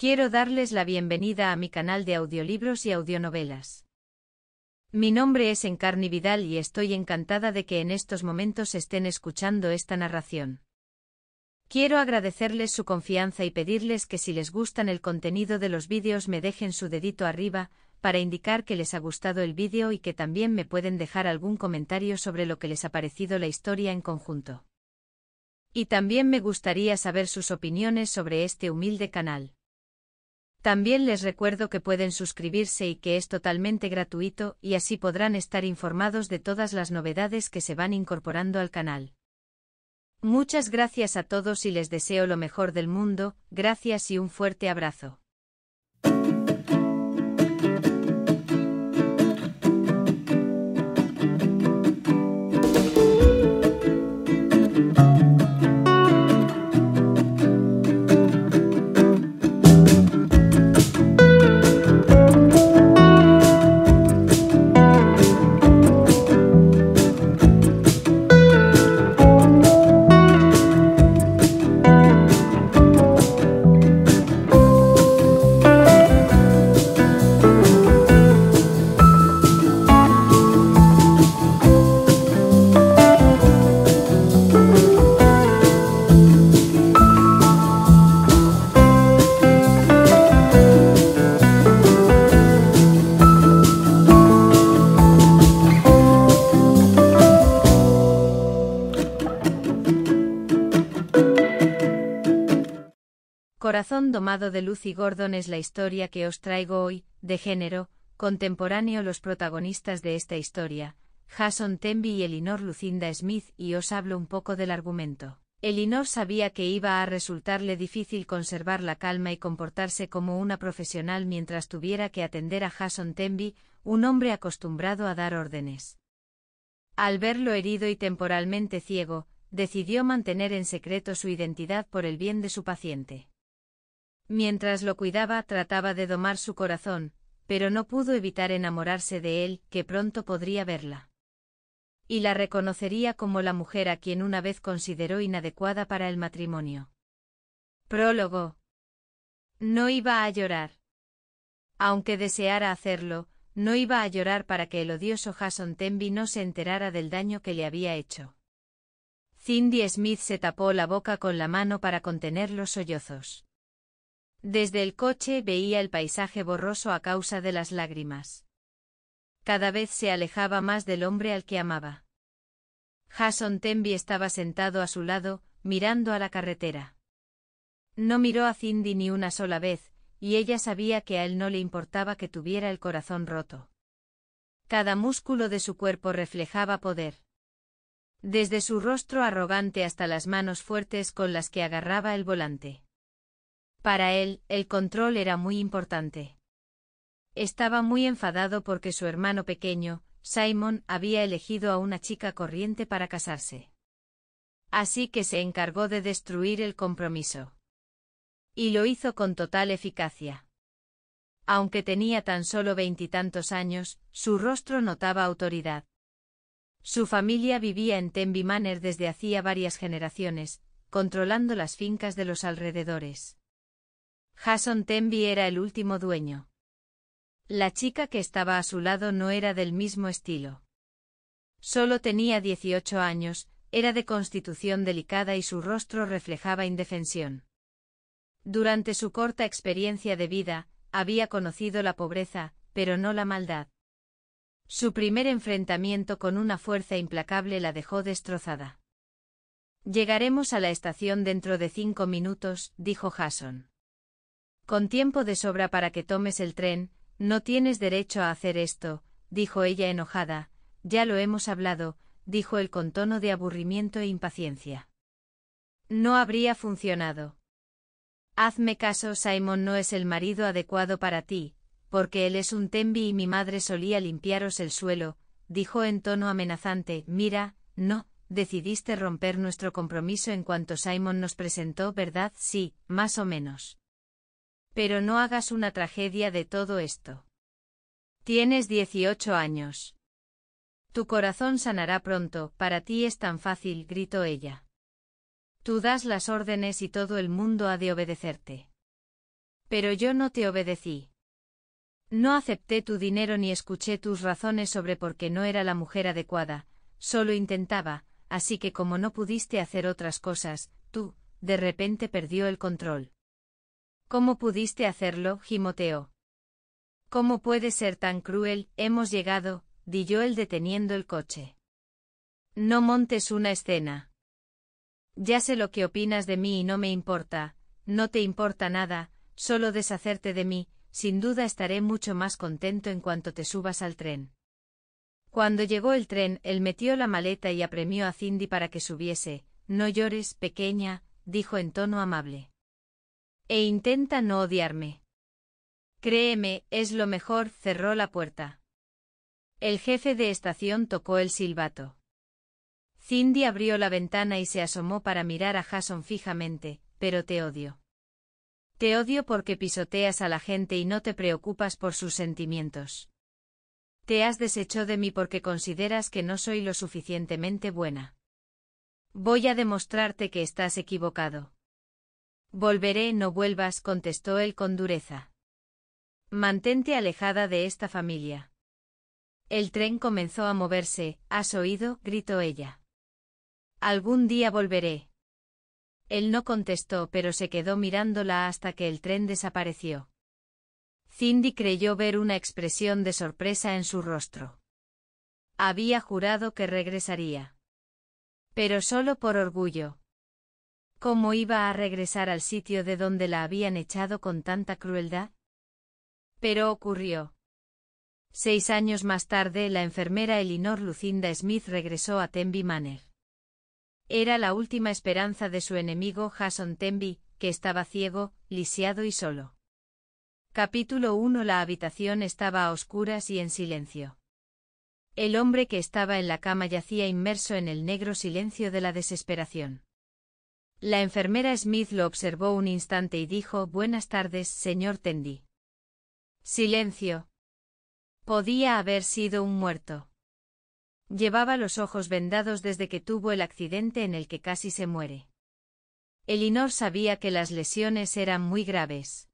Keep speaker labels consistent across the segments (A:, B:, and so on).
A: Quiero darles la bienvenida a mi canal de audiolibros y audionovelas. Mi nombre es Encarni Vidal y estoy encantada de que en estos momentos estén escuchando esta narración. Quiero agradecerles su confianza y pedirles que si les gustan el contenido de los vídeos me dejen su dedito arriba, para indicar que les ha gustado el vídeo y que también me pueden dejar algún comentario sobre lo que les ha parecido la historia en conjunto. Y también me gustaría saber sus opiniones sobre este humilde canal. También les recuerdo que pueden suscribirse y que es totalmente gratuito y así podrán estar informados de todas las novedades que se van incorporando al canal. Muchas gracias a todos y les deseo lo mejor del mundo, gracias y un fuerte abrazo. Domado de Lucy Gordon es la historia que os traigo hoy, de género, contemporáneo los protagonistas de esta historia, Jason Tenby y Elinor Lucinda Smith y os hablo un poco del argumento. Elinor sabía que iba a resultarle difícil conservar la calma y comportarse como una profesional mientras tuviera que atender a Jason Tenby, un hombre acostumbrado a dar órdenes. Al verlo herido y temporalmente ciego, decidió mantener en secreto su identidad por el bien de su paciente. Mientras lo cuidaba trataba de domar su corazón, pero no pudo evitar enamorarse de él, que pronto podría verla. Y la reconocería como la mujer a quien una vez consideró inadecuada para el matrimonio. Prólogo. No iba a llorar. Aunque deseara hacerlo, no iba a llorar para que el odioso Jason Tenby no se enterara del daño que le había hecho. Cindy Smith se tapó la boca con la mano para contener los sollozos. Desde el coche veía el paisaje borroso a causa de las lágrimas. Cada vez se alejaba más del hombre al que amaba. Jason Tenby estaba sentado a su lado, mirando a la carretera. No miró a Cindy ni una sola vez, y ella sabía que a él no le importaba que tuviera el corazón roto. Cada músculo de su cuerpo reflejaba poder. Desde su rostro arrogante hasta las manos fuertes con las que agarraba el volante. Para él, el control era muy importante. Estaba muy enfadado porque su hermano pequeño, Simon, había elegido a una chica corriente para casarse. Así que se encargó de destruir el compromiso. Y lo hizo con total eficacia. Aunque tenía tan solo veintitantos años, su rostro notaba autoridad. Su familia vivía en Tenby Manor desde hacía varias generaciones, controlando las fincas de los alrededores. Jason Tenby era el último dueño. La chica que estaba a su lado no era del mismo estilo. Solo tenía 18 años, era de constitución delicada y su rostro reflejaba indefensión. Durante su corta experiencia de vida, había conocido la pobreza, pero no la maldad. Su primer enfrentamiento con una fuerza implacable la dejó destrozada. Llegaremos a la estación dentro de cinco minutos, dijo Hasson. Con tiempo de sobra para que tomes el tren, no tienes derecho a hacer esto, dijo ella enojada, ya lo hemos hablado, dijo él con tono de aburrimiento e impaciencia. No habría funcionado. Hazme caso, Simon no es el marido adecuado para ti, porque él es un tembi y mi madre solía limpiaros el suelo, dijo en tono amenazante, mira, no, decidiste romper nuestro compromiso en cuanto Simon nos presentó, ¿verdad? Sí, más o menos. Pero no hagas una tragedia de todo esto. Tienes 18 años. Tu corazón sanará pronto, para ti es tan fácil, gritó ella. Tú das las órdenes y todo el mundo ha de obedecerte. Pero yo no te obedecí. No acepté tu dinero ni escuché tus razones sobre por qué no era la mujer adecuada, solo intentaba, así que como no pudiste hacer otras cosas, tú, de repente perdió el control. ¿Cómo pudiste hacerlo, gimoteó? ¿Cómo puede ser tan cruel? Hemos llegado, di yo el deteniendo el coche. No montes una escena. Ya sé lo que opinas de mí y no me importa, no te importa nada, solo deshacerte de mí, sin duda estaré mucho más contento en cuanto te subas al tren. Cuando llegó el tren, él metió la maleta y apremió a Cindy para que subiese. No llores, pequeña, dijo en tono amable. E intenta no odiarme. Créeme, es lo mejor, cerró la puerta. El jefe de estación tocó el silbato. Cindy abrió la ventana y se asomó para mirar a Jason fijamente, pero te odio. Te odio porque pisoteas a la gente y no te preocupas por sus sentimientos. Te has deshecho de mí porque consideras que no soy lo suficientemente buena. Voy a demostrarte que estás equivocado. Volveré, no vuelvas, contestó él con dureza. Mantente alejada de esta familia. El tren comenzó a moverse, ¿has oído? gritó ella. Algún día volveré. Él no contestó, pero se quedó mirándola hasta que el tren desapareció. Cindy creyó ver una expresión de sorpresa en su rostro. Había jurado que regresaría. Pero solo por orgullo. ¿Cómo iba a regresar al sitio de donde la habían echado con tanta crueldad? Pero ocurrió. Seis años más tarde, la enfermera Elinor Lucinda Smith regresó a Tenby Manor. Era la última esperanza de su enemigo Jason Tenby, que estaba ciego, lisiado y solo. Capítulo 1 La habitación estaba a oscuras y en silencio. El hombre que estaba en la cama yacía inmerso en el negro silencio de la desesperación. La enfermera Smith lo observó un instante y dijo Buenas tardes, señor Tendy. Silencio. Podía haber sido un muerto. Llevaba los ojos vendados desde que tuvo el accidente en el que casi se muere. Elinor sabía que las lesiones eran muy graves.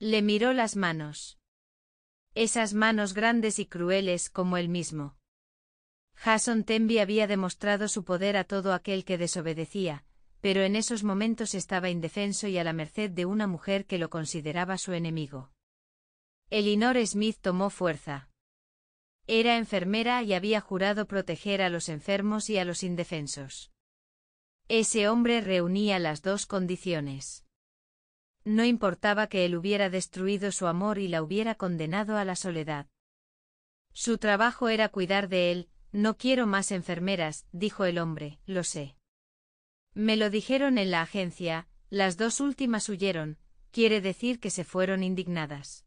A: Le miró las manos. Esas manos grandes y crueles como él mismo. Jason Tenby había demostrado su poder a todo aquel que desobedecía, pero en esos momentos estaba indefenso y a la merced de una mujer que lo consideraba su enemigo. Elinor Smith tomó fuerza. Era enfermera y había jurado proteger a los enfermos y a los indefensos. Ese hombre reunía las dos condiciones. No importaba que él hubiera destruido su amor y la hubiera condenado a la soledad. Su trabajo era cuidar de él, no quiero más enfermeras, dijo el hombre, lo sé. Me lo dijeron en la agencia, las dos últimas huyeron, quiere decir que se fueron indignadas.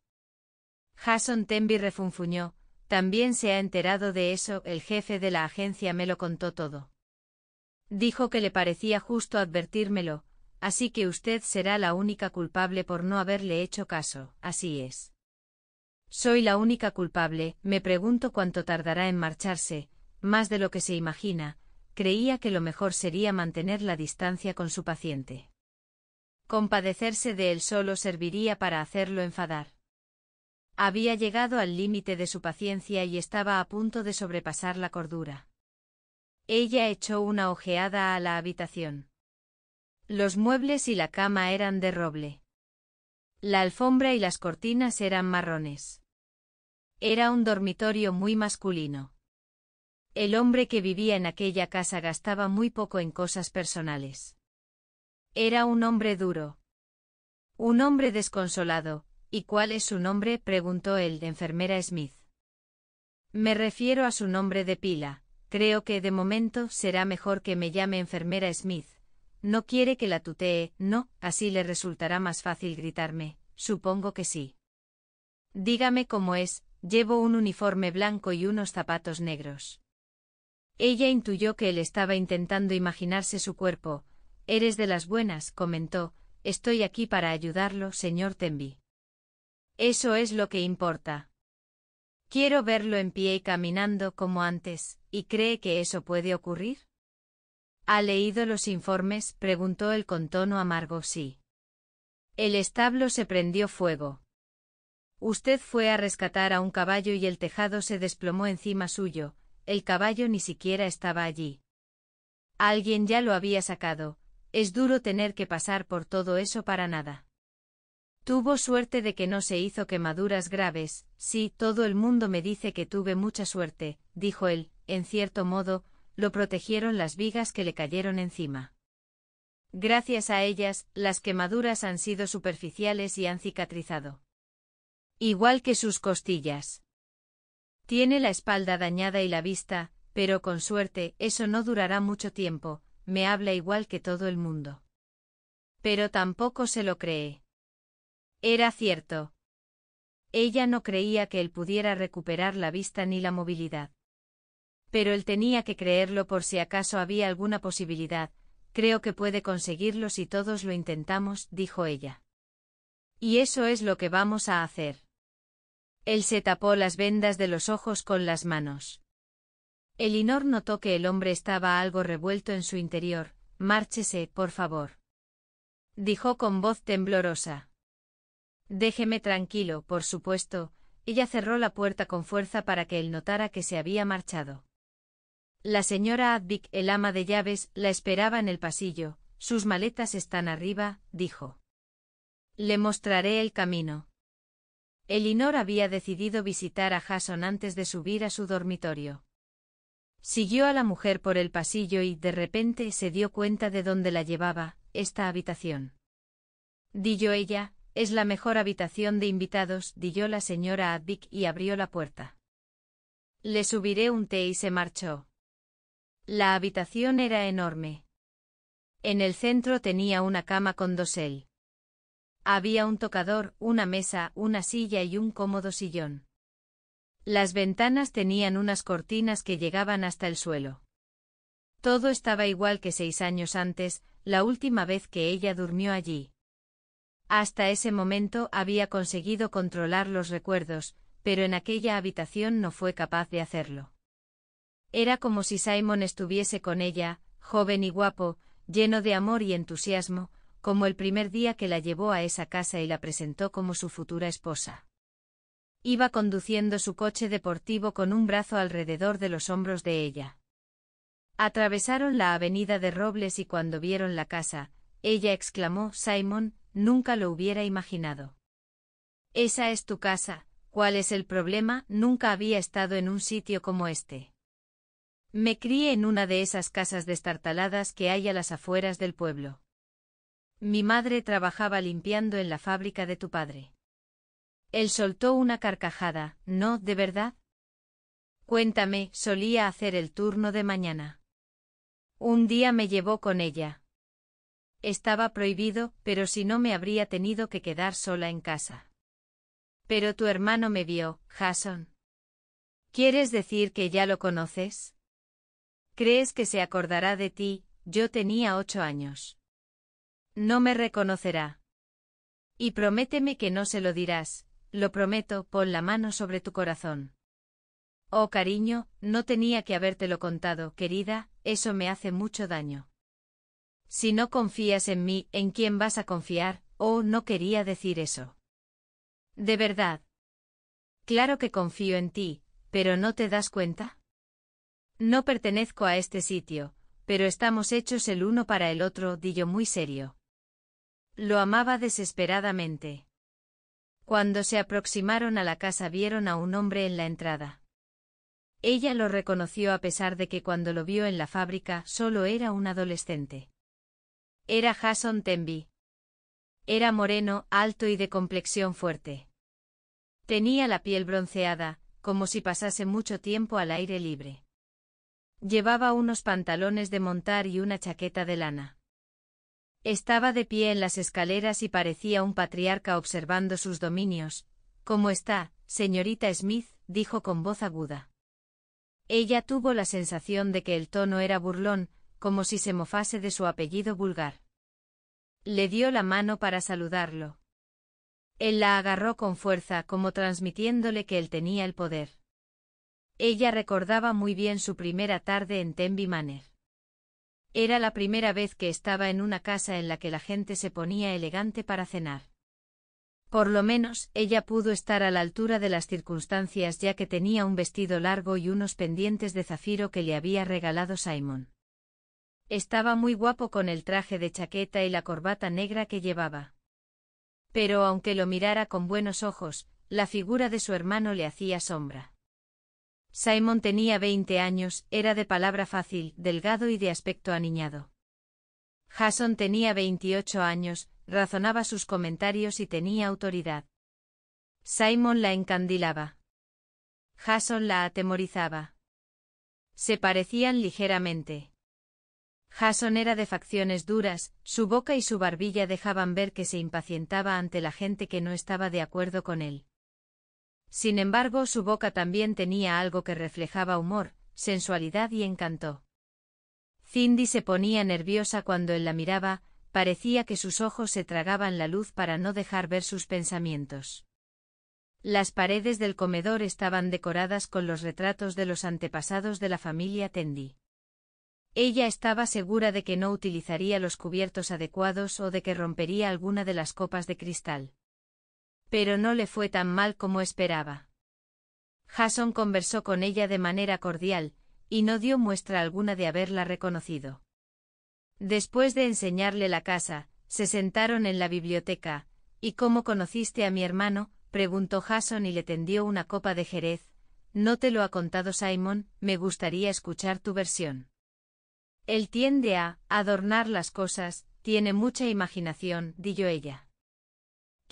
A: Jason Tenby refunfuñó, también se ha enterado de eso, el jefe de la agencia me lo contó todo. Dijo que le parecía justo advertírmelo, así que usted será la única culpable por no haberle hecho caso, así es. Soy la única culpable, me pregunto cuánto tardará en marcharse, más de lo que se imagina, creía que lo mejor sería mantener la distancia con su paciente. Compadecerse de él solo serviría para hacerlo enfadar. Había llegado al límite de su paciencia y estaba a punto de sobrepasar la cordura. Ella echó una ojeada a la habitación. Los muebles y la cama eran de roble. La alfombra y las cortinas eran marrones. Era un dormitorio muy masculino. El hombre que vivía en aquella casa gastaba muy poco en cosas personales. Era un hombre duro. Un hombre desconsolado, ¿y cuál es su nombre? preguntó el de enfermera Smith. Me refiero a su nombre de pila, creo que de momento será mejor que me llame enfermera Smith. No quiere que la tutee, no, así le resultará más fácil gritarme, supongo que sí. Dígame cómo es, llevo un uniforme blanco y unos zapatos negros. Ella intuyó que él estaba intentando imaginarse su cuerpo. Eres de las buenas, comentó, estoy aquí para ayudarlo, señor Tenby. Eso es lo que importa. Quiero verlo en pie y caminando como antes, ¿y cree que eso puede ocurrir? ¿Ha leído los informes? preguntó él con tono amargo. Sí. El establo se prendió fuego. Usted fue a rescatar a un caballo y el tejado se desplomó encima suyo, el caballo ni siquiera estaba allí. Alguien ya lo había sacado, es duro tener que pasar por todo eso para nada. Tuvo suerte de que no se hizo quemaduras graves, sí, todo el mundo me dice que tuve mucha suerte, dijo él, en cierto modo, lo protegieron las vigas que le cayeron encima. Gracias a ellas, las quemaduras han sido superficiales y han cicatrizado. Igual que sus costillas. Tiene la espalda dañada y la vista, pero con suerte eso no durará mucho tiempo, me habla igual que todo el mundo. Pero tampoco se lo cree. Era cierto. Ella no creía que él pudiera recuperar la vista ni la movilidad. Pero él tenía que creerlo por si acaso había alguna posibilidad. Creo que puede conseguirlo si todos lo intentamos, dijo ella. Y eso es lo que vamos a hacer. Él se tapó las vendas de los ojos con las manos. Elinor notó que el hombre estaba algo revuelto en su interior. Márchese, por favor. Dijo con voz temblorosa. Déjeme tranquilo, por supuesto. Ella cerró la puerta con fuerza para que él notara que se había marchado. La señora Advic, el ama de llaves, la esperaba en el pasillo. Sus maletas están arriba, dijo. Le mostraré el camino. Elinor había decidido visitar a Jason antes de subir a su dormitorio. Siguió a la mujer por el pasillo y, de repente, se dio cuenta de dónde la llevaba, esta habitación. Dillo ella, es la mejor habitación de invitados, dillo la señora Advick y abrió la puerta. Le subiré un té y se marchó. La habitación era enorme. En el centro tenía una cama con dosel. Había un tocador, una mesa, una silla y un cómodo sillón. Las ventanas tenían unas cortinas que llegaban hasta el suelo. Todo estaba igual que seis años antes, la última vez que ella durmió allí. Hasta ese momento había conseguido controlar los recuerdos, pero en aquella habitación no fue capaz de hacerlo. Era como si Simon estuviese con ella, joven y guapo, lleno de amor y entusiasmo, como el primer día que la llevó a esa casa y la presentó como su futura esposa. Iba conduciendo su coche deportivo con un brazo alrededor de los hombros de ella. Atravesaron la avenida de Robles y cuando vieron la casa, ella exclamó, Simon, nunca lo hubiera imaginado. Esa es tu casa, ¿cuál es el problema? Nunca había estado en un sitio como este. Me crié en una de esas casas destartaladas que hay a las afueras del pueblo. Mi madre trabajaba limpiando en la fábrica de tu padre. Él soltó una carcajada. ¿No, de verdad? Cuéntame, solía hacer el turno de mañana. Un día me llevó con ella. Estaba prohibido, pero si no me habría tenido que quedar sola en casa. Pero tu hermano me vio, Jason. ¿Quieres decir que ya lo conoces? ¿Crees que se acordará de ti? Yo tenía ocho años. No me reconocerá. Y prométeme que no se lo dirás, lo prometo, pon la mano sobre tu corazón. Oh cariño, no tenía que habértelo contado, querida, eso me hace mucho daño. Si no confías en mí, ¿en quién vas a confiar? Oh, no quería decir eso. De verdad. Claro que confío en ti, pero ¿no te das cuenta? No pertenezco a este sitio, pero estamos hechos el uno para el otro, di yo muy serio. Lo amaba desesperadamente. Cuando se aproximaron a la casa vieron a un hombre en la entrada. Ella lo reconoció a pesar de que cuando lo vio en la fábrica solo era un adolescente. Era Jason Tenby. Era moreno, alto y de complexión fuerte. Tenía la piel bronceada, como si pasase mucho tiempo al aire libre. Llevaba unos pantalones de montar y una chaqueta de lana. Estaba de pie en las escaleras y parecía un patriarca observando sus dominios. ¿Cómo está, señorita Smith? dijo con voz aguda. Ella tuvo la sensación de que el tono era burlón, como si se mofase de su apellido vulgar. Le dio la mano para saludarlo. Él la agarró con fuerza, como transmitiéndole que él tenía el poder. Ella recordaba muy bien su primera tarde en Tenby Manor. Era la primera vez que estaba en una casa en la que la gente se ponía elegante para cenar. Por lo menos, ella pudo estar a la altura de las circunstancias ya que tenía un vestido largo y unos pendientes de zafiro que le había regalado Simon. Estaba muy guapo con el traje de chaqueta y la corbata negra que llevaba. Pero aunque lo mirara con buenos ojos, la figura de su hermano le hacía sombra. Simon tenía veinte años, era de palabra fácil, delgado y de aspecto aniñado. Jason tenía 28 años, razonaba sus comentarios y tenía autoridad. Simon la encandilaba. Jason la atemorizaba. Se parecían ligeramente. Jason era de facciones duras, su boca y su barbilla dejaban ver que se impacientaba ante la gente que no estaba de acuerdo con él. Sin embargo, su boca también tenía algo que reflejaba humor, sensualidad y encanto. Cindy se ponía nerviosa cuando él la miraba, parecía que sus ojos se tragaban la luz para no dejar ver sus pensamientos. Las paredes del comedor estaban decoradas con los retratos de los antepasados de la familia Tendy. Ella estaba segura de que no utilizaría los cubiertos adecuados o de que rompería alguna de las copas de cristal. Pero no le fue tan mal como esperaba. Jason conversó con ella de manera cordial, y no dio muestra alguna de haberla reconocido. Después de enseñarle la casa, se sentaron en la biblioteca, ¿y cómo conociste a mi hermano? preguntó Jason y le tendió una copa de Jerez. No te lo ha contado Simon, me gustaría escuchar tu versión. Él tiende a adornar las cosas, tiene mucha imaginación, dijo ella.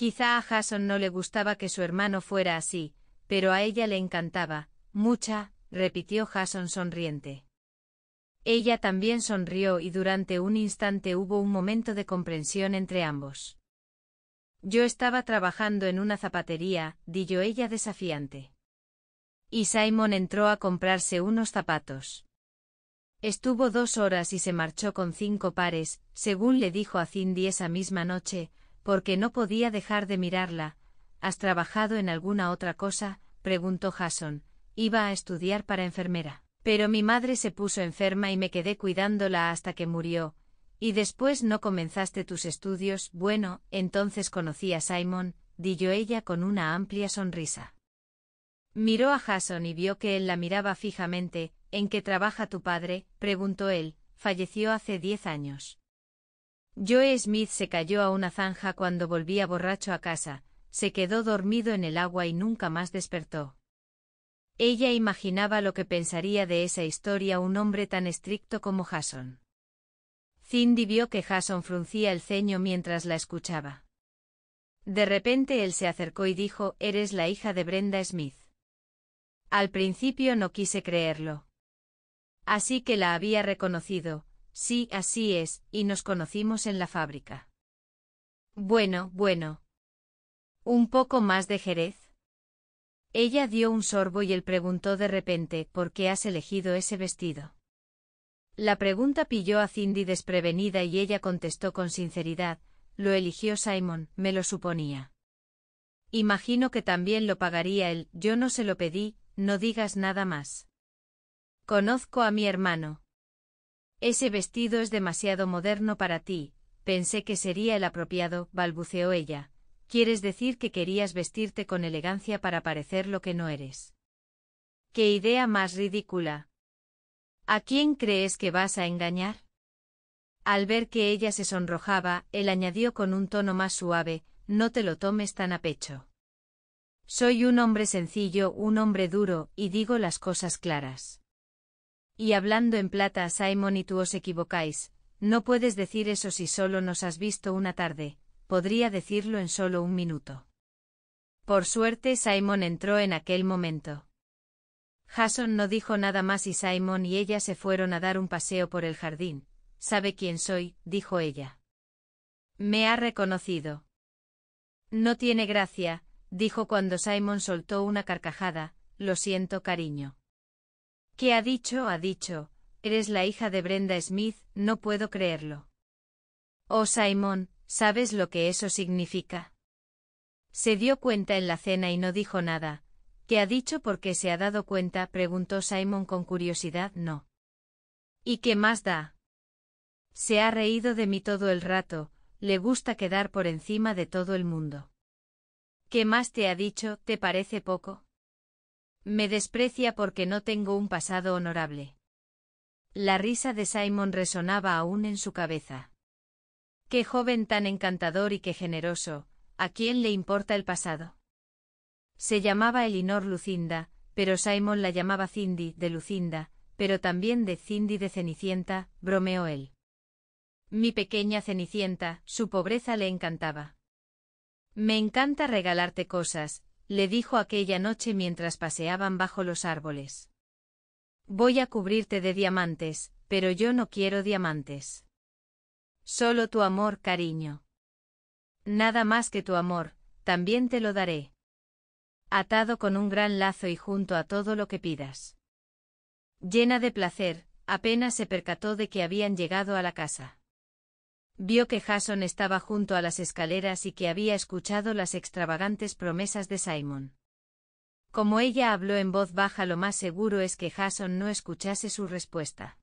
A: Quizá a Jason no le gustaba que su hermano fuera así, pero a ella le encantaba. Mucha, repitió Jason sonriente. Ella también sonrió y durante un instante hubo un momento de comprensión entre ambos. Yo estaba trabajando en una zapatería, dijo ella desafiante. Y Simon entró a comprarse unos zapatos. Estuvo dos horas y se marchó con cinco pares, según le dijo a Cindy esa misma noche, porque no podía dejar de mirarla. ¿Has trabajado en alguna otra cosa? preguntó Jason. Iba a estudiar para enfermera. Pero mi madre se puso enferma y me quedé cuidándola hasta que murió. Y después no comenzaste tus estudios. Bueno, entonces conocí a Simon, dijo ella con una amplia sonrisa. Miró a Jason y vio que él la miraba fijamente. ¿En qué trabaja tu padre? preguntó él. Falleció hace diez años. Joe Smith se cayó a una zanja cuando volvía borracho a casa, se quedó dormido en el agua y nunca más despertó. Ella imaginaba lo que pensaría de esa historia un hombre tan estricto como Jason. Cindy vio que Jason fruncía el ceño mientras la escuchaba. De repente él se acercó y dijo, Eres la hija de Brenda Smith. Al principio no quise creerlo. Así que la había reconocido, Sí, así es, y nos conocimos en la fábrica. Bueno, bueno. Un poco más de Jerez. Ella dio un sorbo y él preguntó de repente, ¿por qué has elegido ese vestido? La pregunta pilló a Cindy desprevenida y ella contestó con sinceridad, lo eligió Simon, me lo suponía. Imagino que también lo pagaría él, yo no se lo pedí, no digas nada más. Conozco a mi hermano. Ese vestido es demasiado moderno para ti, pensé que sería el apropiado, balbuceó ella. Quieres decir que querías vestirte con elegancia para parecer lo que no eres. ¡Qué idea más ridícula! ¿A quién crees que vas a engañar? Al ver que ella se sonrojaba, él añadió con un tono más suave, no te lo tomes tan a pecho. Soy un hombre sencillo, un hombre duro, y digo las cosas claras. Y hablando en plata a Simon y tú os equivocáis, no puedes decir eso si solo nos has visto una tarde, podría decirlo en solo un minuto. Por suerte Simon entró en aquel momento. Jason no dijo nada más y Simon y ella se fueron a dar un paseo por el jardín. ¿Sabe quién soy? dijo ella. Me ha reconocido. No tiene gracia, dijo cuando Simon soltó una carcajada, lo siento cariño. ¿Qué ha dicho? Ha dicho, eres la hija de Brenda Smith, no puedo creerlo. Oh Simon, ¿sabes lo que eso significa? Se dio cuenta en la cena y no dijo nada. ¿Qué ha dicho porque se ha dado cuenta? preguntó Simon con curiosidad. No. ¿Y qué más da? Se ha reído de mí todo el rato, le gusta quedar por encima de todo el mundo. ¿Qué más te ha dicho? ¿Te parece poco? Me desprecia porque no tengo un pasado honorable. La risa de Simon resonaba aún en su cabeza. Qué joven tan encantador y qué generoso, ¿a quién le importa el pasado? Se llamaba Elinor Lucinda, pero Simon la llamaba Cindy de Lucinda, pero también de Cindy de Cenicienta, bromeó él. Mi pequeña Cenicienta, su pobreza le encantaba. Me encanta regalarte cosas, le dijo aquella noche mientras paseaban bajo los árboles. Voy a cubrirte de diamantes, pero yo no quiero diamantes. Solo tu amor, cariño. Nada más que tu amor, también te lo daré. Atado con un gran lazo y junto a todo lo que pidas. Llena de placer, apenas se percató de que habían llegado a la casa. Vio que Jason estaba junto a las escaleras y que había escuchado las extravagantes promesas de Simon. Como ella habló en voz baja lo más seguro es que Jason no escuchase su respuesta.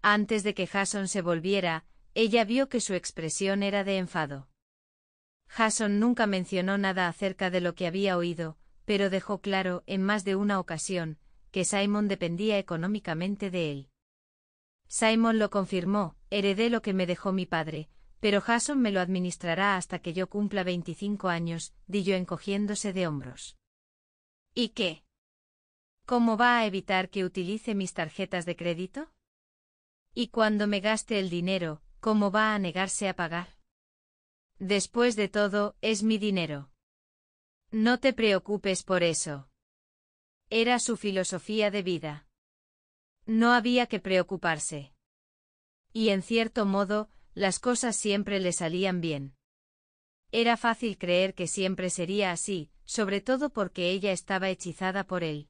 A: Antes de que Jason se volviera, ella vio que su expresión era de enfado. Jason nunca mencionó nada acerca de lo que había oído, pero dejó claro, en más de una ocasión, que Simon dependía económicamente de él. Simon lo confirmó, heredé lo que me dejó mi padre, pero Jason me lo administrará hasta que yo cumpla 25 años, di yo encogiéndose de hombros. ¿Y qué? ¿Cómo va a evitar que utilice mis tarjetas de crédito? ¿Y cuando me gaste el dinero, cómo va a negarse a pagar? Después de todo, es mi dinero. No te preocupes por eso. Era su filosofía de vida. No había que preocuparse. Y en cierto modo, las cosas siempre le salían bien. Era fácil creer que siempre sería así, sobre todo porque ella estaba hechizada por él.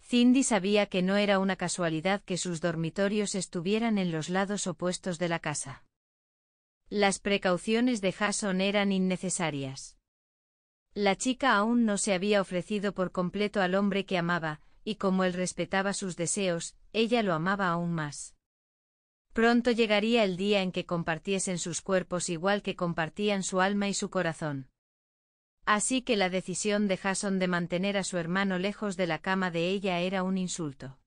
A: Cindy sabía que no era una casualidad que sus dormitorios estuvieran en los lados opuestos de la casa. Las precauciones de Jason eran innecesarias. La chica aún no se había ofrecido por completo al hombre que amaba, y como él respetaba sus deseos, ella lo amaba aún más. Pronto llegaría el día en que compartiesen sus cuerpos igual que compartían su alma y su corazón. Así que la decisión de Jason de mantener a su hermano lejos de la cama de ella era un insulto.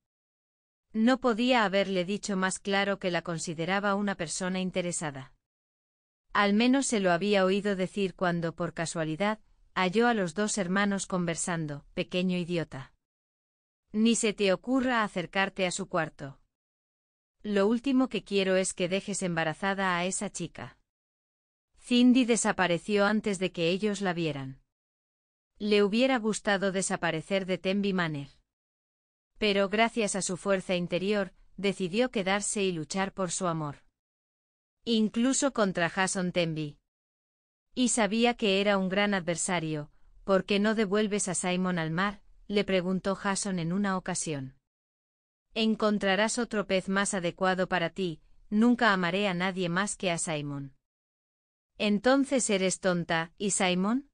A: No podía haberle dicho más claro que la consideraba una persona interesada. Al menos se lo había oído decir cuando, por casualidad, halló a los dos hermanos conversando, pequeño idiota. Ni se te ocurra acercarte a su cuarto. Lo último que quiero es que dejes embarazada a esa chica. Cindy desapareció antes de que ellos la vieran. Le hubiera gustado desaparecer de Tenby Manor. Pero gracias a su fuerza interior, decidió quedarse y luchar por su amor. Incluso contra Jason Tenby. Y sabía que era un gran adversario, porque no devuelves a Simon al mar, le preguntó Jason en una ocasión. Encontrarás otro pez más adecuado para ti, nunca amaré a nadie más que a Simon. Entonces eres tonta, ¿y Simon?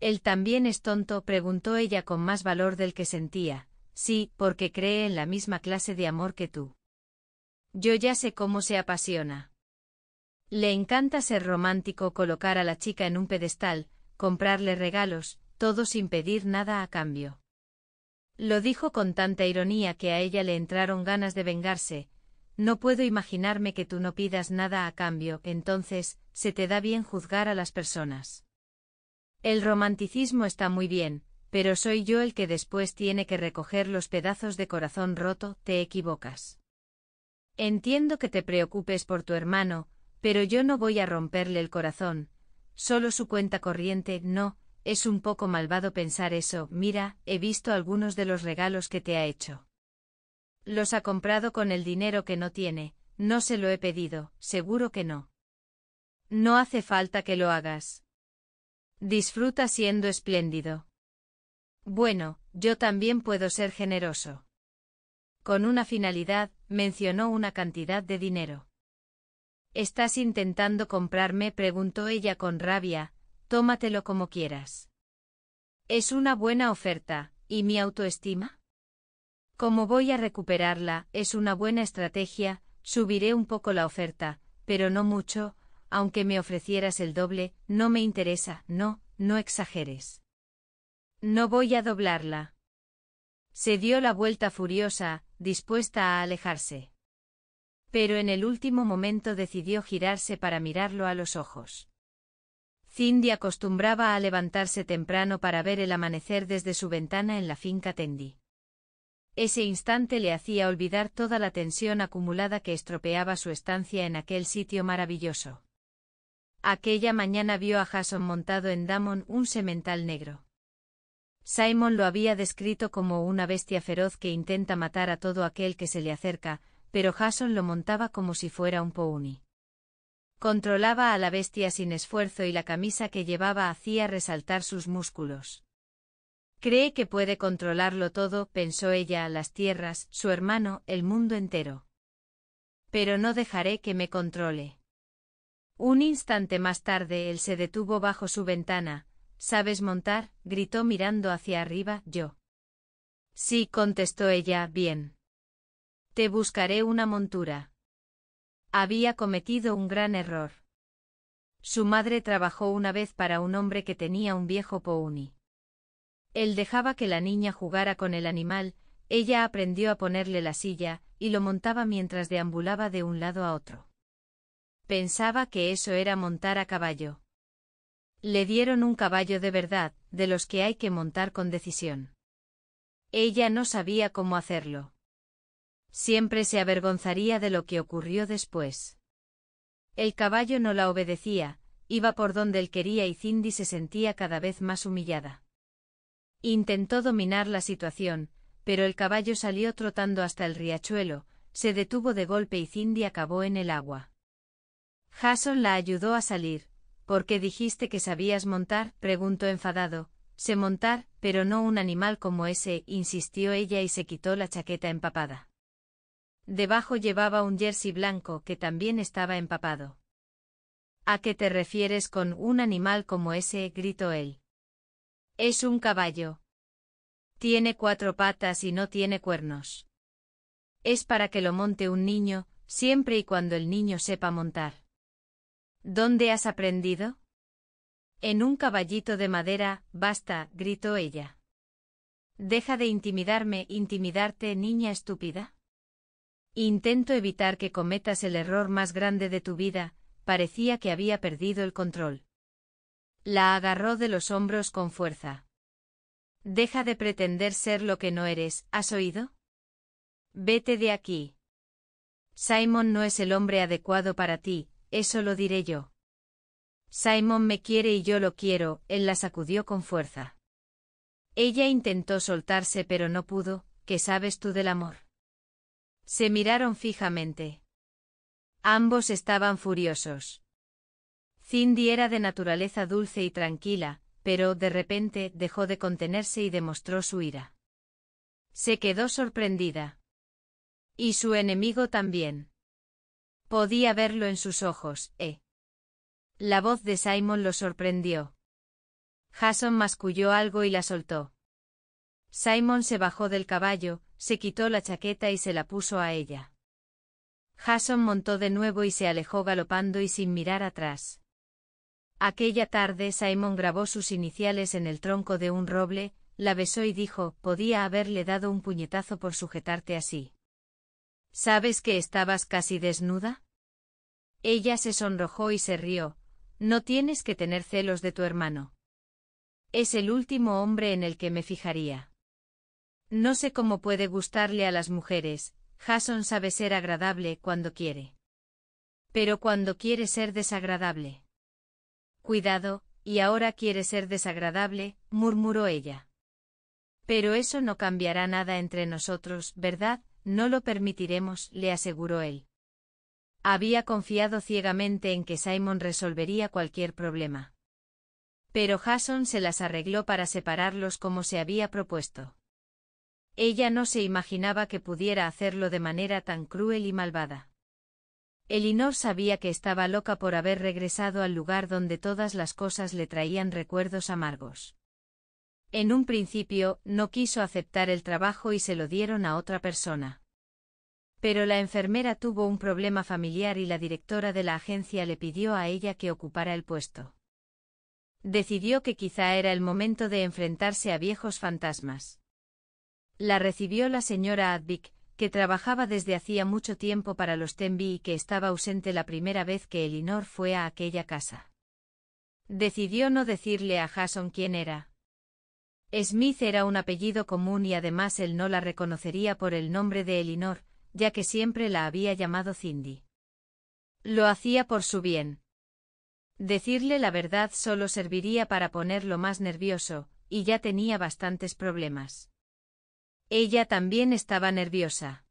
A: Él también es tonto, preguntó ella con más valor del que sentía, sí, porque cree en la misma clase de amor que tú. Yo ya sé cómo se apasiona. Le encanta ser romántico, colocar a la chica en un pedestal, comprarle regalos, todo sin pedir nada a cambio. Lo dijo con tanta ironía que a ella le entraron ganas de vengarse, no puedo imaginarme que tú no pidas nada a cambio, entonces, se te da bien juzgar a las personas. El romanticismo está muy bien, pero soy yo el que después tiene que recoger los pedazos de corazón roto, te equivocas. Entiendo que te preocupes por tu hermano, pero yo no voy a romperle el corazón, solo su cuenta corriente, no, es un poco malvado pensar eso, mira, he visto algunos de los regalos que te ha hecho. Los ha comprado con el dinero que no tiene, no se lo he pedido, seguro que no. No hace falta que lo hagas. Disfruta siendo espléndido. Bueno, yo también puedo ser generoso. Con una finalidad, mencionó una cantidad de dinero. ¿Estás intentando comprarme? preguntó ella con rabia, tómatelo como quieras. Es una buena oferta, ¿y mi autoestima? Como voy a recuperarla, es una buena estrategia, subiré un poco la oferta, pero no mucho, aunque me ofrecieras el doble, no me interesa, no, no exageres. No voy a doblarla. Se dio la vuelta furiosa, dispuesta a alejarse. Pero en el último momento decidió girarse para mirarlo a los ojos. Cindy acostumbraba a levantarse temprano para ver el amanecer desde su ventana en la finca Tendi. Ese instante le hacía olvidar toda la tensión acumulada que estropeaba su estancia en aquel sitio maravilloso. Aquella mañana vio a Jason montado en Damon un semental negro. Simon lo había descrito como una bestia feroz que intenta matar a todo aquel que se le acerca, pero Jason lo montaba como si fuera un pony. Controlaba a la bestia sin esfuerzo y la camisa que llevaba hacía resaltar sus músculos. Cree que puede controlarlo todo, pensó ella, a las tierras, su hermano, el mundo entero. Pero no dejaré que me controle. Un instante más tarde él se detuvo bajo su ventana. ¿Sabes montar? gritó mirando hacia arriba, yo. Sí, contestó ella, bien. Te buscaré una montura. Había cometido un gran error. Su madre trabajó una vez para un hombre que tenía un viejo pony. Él dejaba que la niña jugara con el animal, ella aprendió a ponerle la silla, y lo montaba mientras deambulaba de un lado a otro. Pensaba que eso era montar a caballo. Le dieron un caballo de verdad, de los que hay que montar con decisión. Ella no sabía cómo hacerlo. Siempre se avergonzaría de lo que ocurrió después. El caballo no la obedecía, iba por donde él quería y Cindy se sentía cada vez más humillada. Intentó dominar la situación, pero el caballo salió trotando hasta el riachuelo, se detuvo de golpe y Cindy acabó en el agua. Jason la ayudó a salir. ¿Por qué dijiste que sabías montar? preguntó enfadado. Sé montar, pero no un animal como ese, insistió ella y se quitó la chaqueta empapada. Debajo llevaba un jersey blanco que también estaba empapado. ¿A qué te refieres con un animal como ese? gritó él. Es un caballo. Tiene cuatro patas y no tiene cuernos. Es para que lo monte un niño, siempre y cuando el niño sepa montar. ¿Dónde has aprendido? En un caballito de madera, basta, gritó ella. Deja de intimidarme, intimidarte, niña estúpida. Intento evitar que cometas el error más grande de tu vida, parecía que había perdido el control. La agarró de los hombros con fuerza. Deja de pretender ser lo que no eres, ¿has oído? Vete de aquí. Simon no es el hombre adecuado para ti, eso lo diré yo. Simon me quiere y yo lo quiero, él la sacudió con fuerza. Ella intentó soltarse pero no pudo, ¿qué sabes tú del amor? Se miraron fijamente. Ambos estaban furiosos. Cindy era de naturaleza dulce y tranquila, pero de repente dejó de contenerse y demostró su ira. Se quedó sorprendida. Y su enemigo también. Podía verlo en sus ojos, ¿eh? La voz de Simon lo sorprendió. Jason masculló algo y la soltó. Simon se bajó del caballo, se quitó la chaqueta y se la puso a ella. Jason montó de nuevo y se alejó galopando y sin mirar atrás. Aquella tarde Simon grabó sus iniciales en el tronco de un roble, la besó y dijo, podía haberle dado un puñetazo por sujetarte así. ¿Sabes que estabas casi desnuda? Ella se sonrojó y se rió, no tienes que tener celos de tu hermano. Es el último hombre en el que me fijaría. No sé cómo puede gustarle a las mujeres, Jason sabe ser agradable cuando quiere. Pero cuando quiere ser desagradable. Cuidado, y ahora quiere ser desagradable, murmuró ella. Pero eso no cambiará nada entre nosotros, ¿verdad? No lo permitiremos, le aseguró él. Había confiado ciegamente en que Simon resolvería cualquier problema. Pero Jason se las arregló para separarlos como se había propuesto. Ella no se imaginaba que pudiera hacerlo de manera tan cruel y malvada. Elinor sabía que estaba loca por haber regresado al lugar donde todas las cosas le traían recuerdos amargos. En un principio, no quiso aceptar el trabajo y se lo dieron a otra persona. Pero la enfermera tuvo un problema familiar y la directora de la agencia le pidió a ella que ocupara el puesto. Decidió que quizá era el momento de enfrentarse a viejos fantasmas. La recibió la señora Advik, que trabajaba desde hacía mucho tiempo para los Tenby y que estaba ausente la primera vez que Elinor fue a aquella casa. Decidió no decirle a Jason quién era. Smith era un apellido común y además él no la reconocería por el nombre de Elinor, ya que siempre la había llamado Cindy. Lo hacía por su bien. Decirle la verdad solo serviría para ponerlo más nervioso, y ya tenía bastantes problemas. Ella también estaba nerviosa.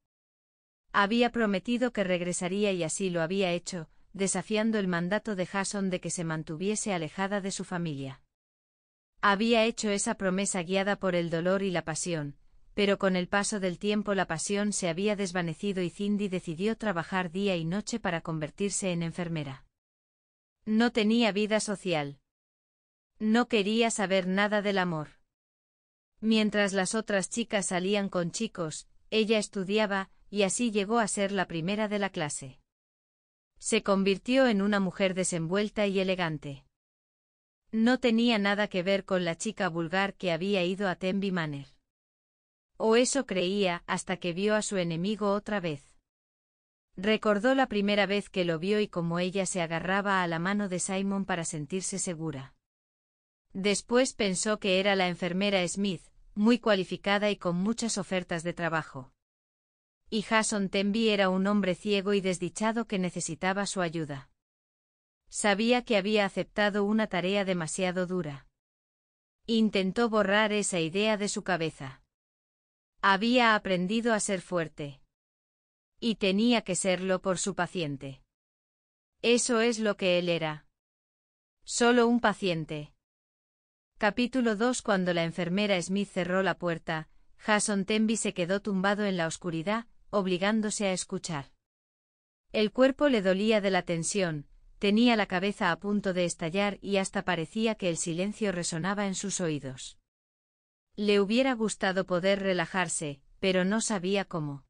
A: Había prometido que regresaría y así lo había hecho, desafiando el mandato de Jason de que se mantuviese alejada de su familia. Había hecho esa promesa guiada por el dolor y la pasión, pero con el paso del tiempo la pasión se había desvanecido y Cindy decidió trabajar día y noche para convertirse en enfermera. No tenía vida social. No quería saber nada del amor. Mientras las otras chicas salían con chicos, ella estudiaba, y así llegó a ser la primera de la clase. Se convirtió en una mujer desenvuelta y elegante. No tenía nada que ver con la chica vulgar que había ido a Tenby Manor. O eso creía hasta que vio a su enemigo otra vez. Recordó la primera vez que lo vio y cómo ella se agarraba a la mano de Simon para sentirse segura. Después pensó que era la enfermera Smith, muy cualificada y con muchas ofertas de trabajo. Y Jason Tenby era un hombre ciego y desdichado que necesitaba su ayuda. Sabía que había aceptado una tarea demasiado dura. Intentó borrar esa idea de su cabeza. Había aprendido a ser fuerte. Y tenía que serlo por su paciente. Eso es lo que él era. Solo un paciente. Capítulo 2 Cuando la enfermera Smith cerró la puerta, Jason Tenby se quedó tumbado en la oscuridad, obligándose a escuchar. El cuerpo le dolía de la tensión, tenía la cabeza a punto de estallar y hasta parecía que el silencio resonaba en sus oídos. Le hubiera gustado poder relajarse, pero no sabía cómo.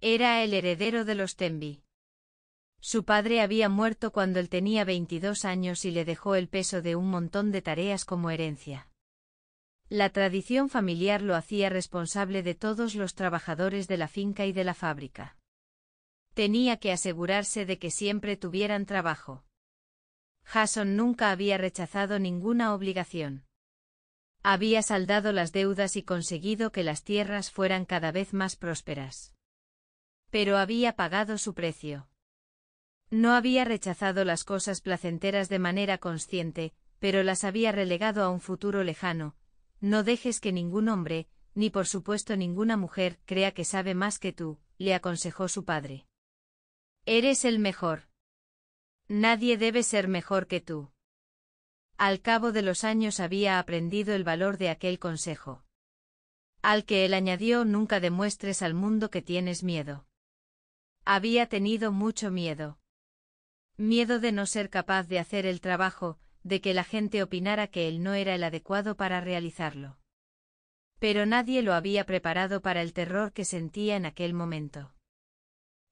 A: Era el heredero de los Tenby. Su padre había muerto cuando él tenía 22 años y le dejó el peso de un montón de tareas como herencia. La tradición familiar lo hacía responsable de todos los trabajadores de la finca y de la fábrica. Tenía que asegurarse de que siempre tuvieran trabajo. Jason nunca había rechazado ninguna obligación. Había saldado las deudas y conseguido que las tierras fueran cada vez más prósperas. Pero había pagado su precio. No había rechazado las cosas placenteras de manera consciente, pero las había relegado a un futuro lejano. No dejes que ningún hombre, ni por supuesto ninguna mujer, crea que sabe más que tú, le aconsejó su padre. Eres el mejor. Nadie debe ser mejor que tú. Al cabo de los años había aprendido el valor de aquel consejo. Al que él añadió nunca demuestres al mundo que tienes miedo. Había tenido mucho miedo. Miedo de no ser capaz de hacer el trabajo, de que la gente opinara que él no era el adecuado para realizarlo. Pero nadie lo había preparado para el terror que sentía en aquel momento.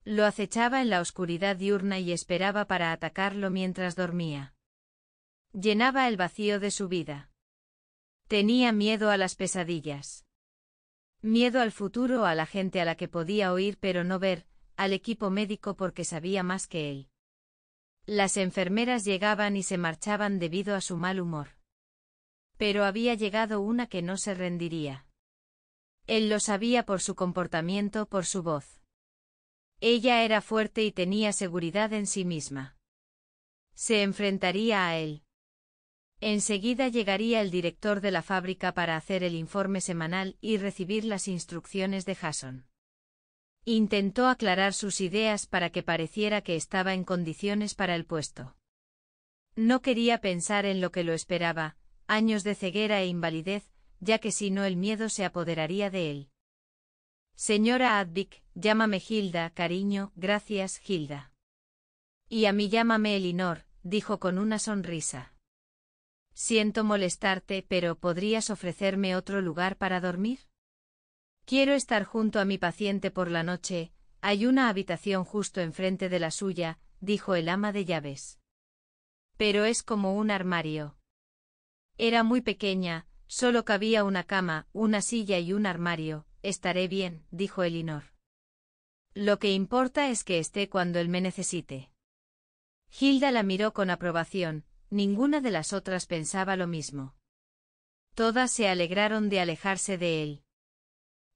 A: Lo acechaba en la oscuridad diurna y esperaba para atacarlo mientras dormía. Llenaba el vacío de su vida. Tenía miedo a las pesadillas. Miedo al futuro, a la gente a la que podía oír pero no ver, al equipo médico porque sabía más que él. Las enfermeras llegaban y se marchaban debido a su mal humor. Pero había llegado una que no se rendiría. Él lo sabía por su comportamiento, por su voz. Ella era fuerte y tenía seguridad en sí misma. Se enfrentaría a él. Enseguida llegaría el director de la fábrica para hacer el informe semanal y recibir las instrucciones de Jason. Intentó aclarar sus ideas para que pareciera que estaba en condiciones para el puesto. No quería pensar en lo que lo esperaba, años de ceguera e invalidez, ya que si no el miedo se apoderaría de él. Señora Advik, llámame Hilda, cariño, gracias, Hilda. Y a mí llámame Elinor, dijo con una sonrisa. Siento molestarte, pero ¿podrías ofrecerme otro lugar para dormir? Quiero estar junto a mi paciente por la noche, hay una habitación justo enfrente de la suya, dijo el ama de llaves. Pero es como un armario. Era muy pequeña, solo cabía una cama, una silla y un armario. Estaré bien, dijo Elinor. Lo que importa es que esté cuando él me necesite. Hilda la miró con aprobación, ninguna de las otras pensaba lo mismo. Todas se alegraron de alejarse de él.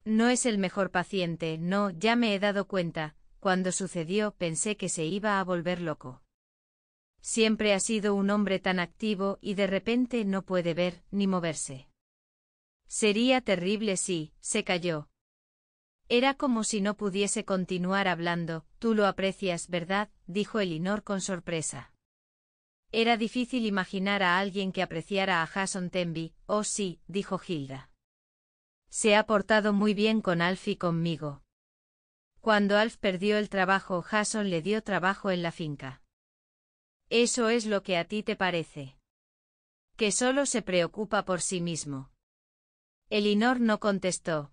A: No es el mejor paciente, no, ya me he dado cuenta, cuando sucedió pensé que se iba a volver loco. Siempre ha sido un hombre tan activo y de repente no puede ver ni moverse. Sería terrible si, se cayó. Era como si no pudiese continuar hablando, tú lo aprecias, ¿verdad? dijo Elinor con sorpresa. Era difícil imaginar a alguien que apreciara a Jason Tenby, oh sí, dijo Hilda. Se ha portado muy bien con Alf y conmigo. Cuando Alf perdió el trabajo, Jason le dio trabajo en la finca. Eso es lo que a ti te parece. Que solo se preocupa por sí mismo. Elinor no contestó.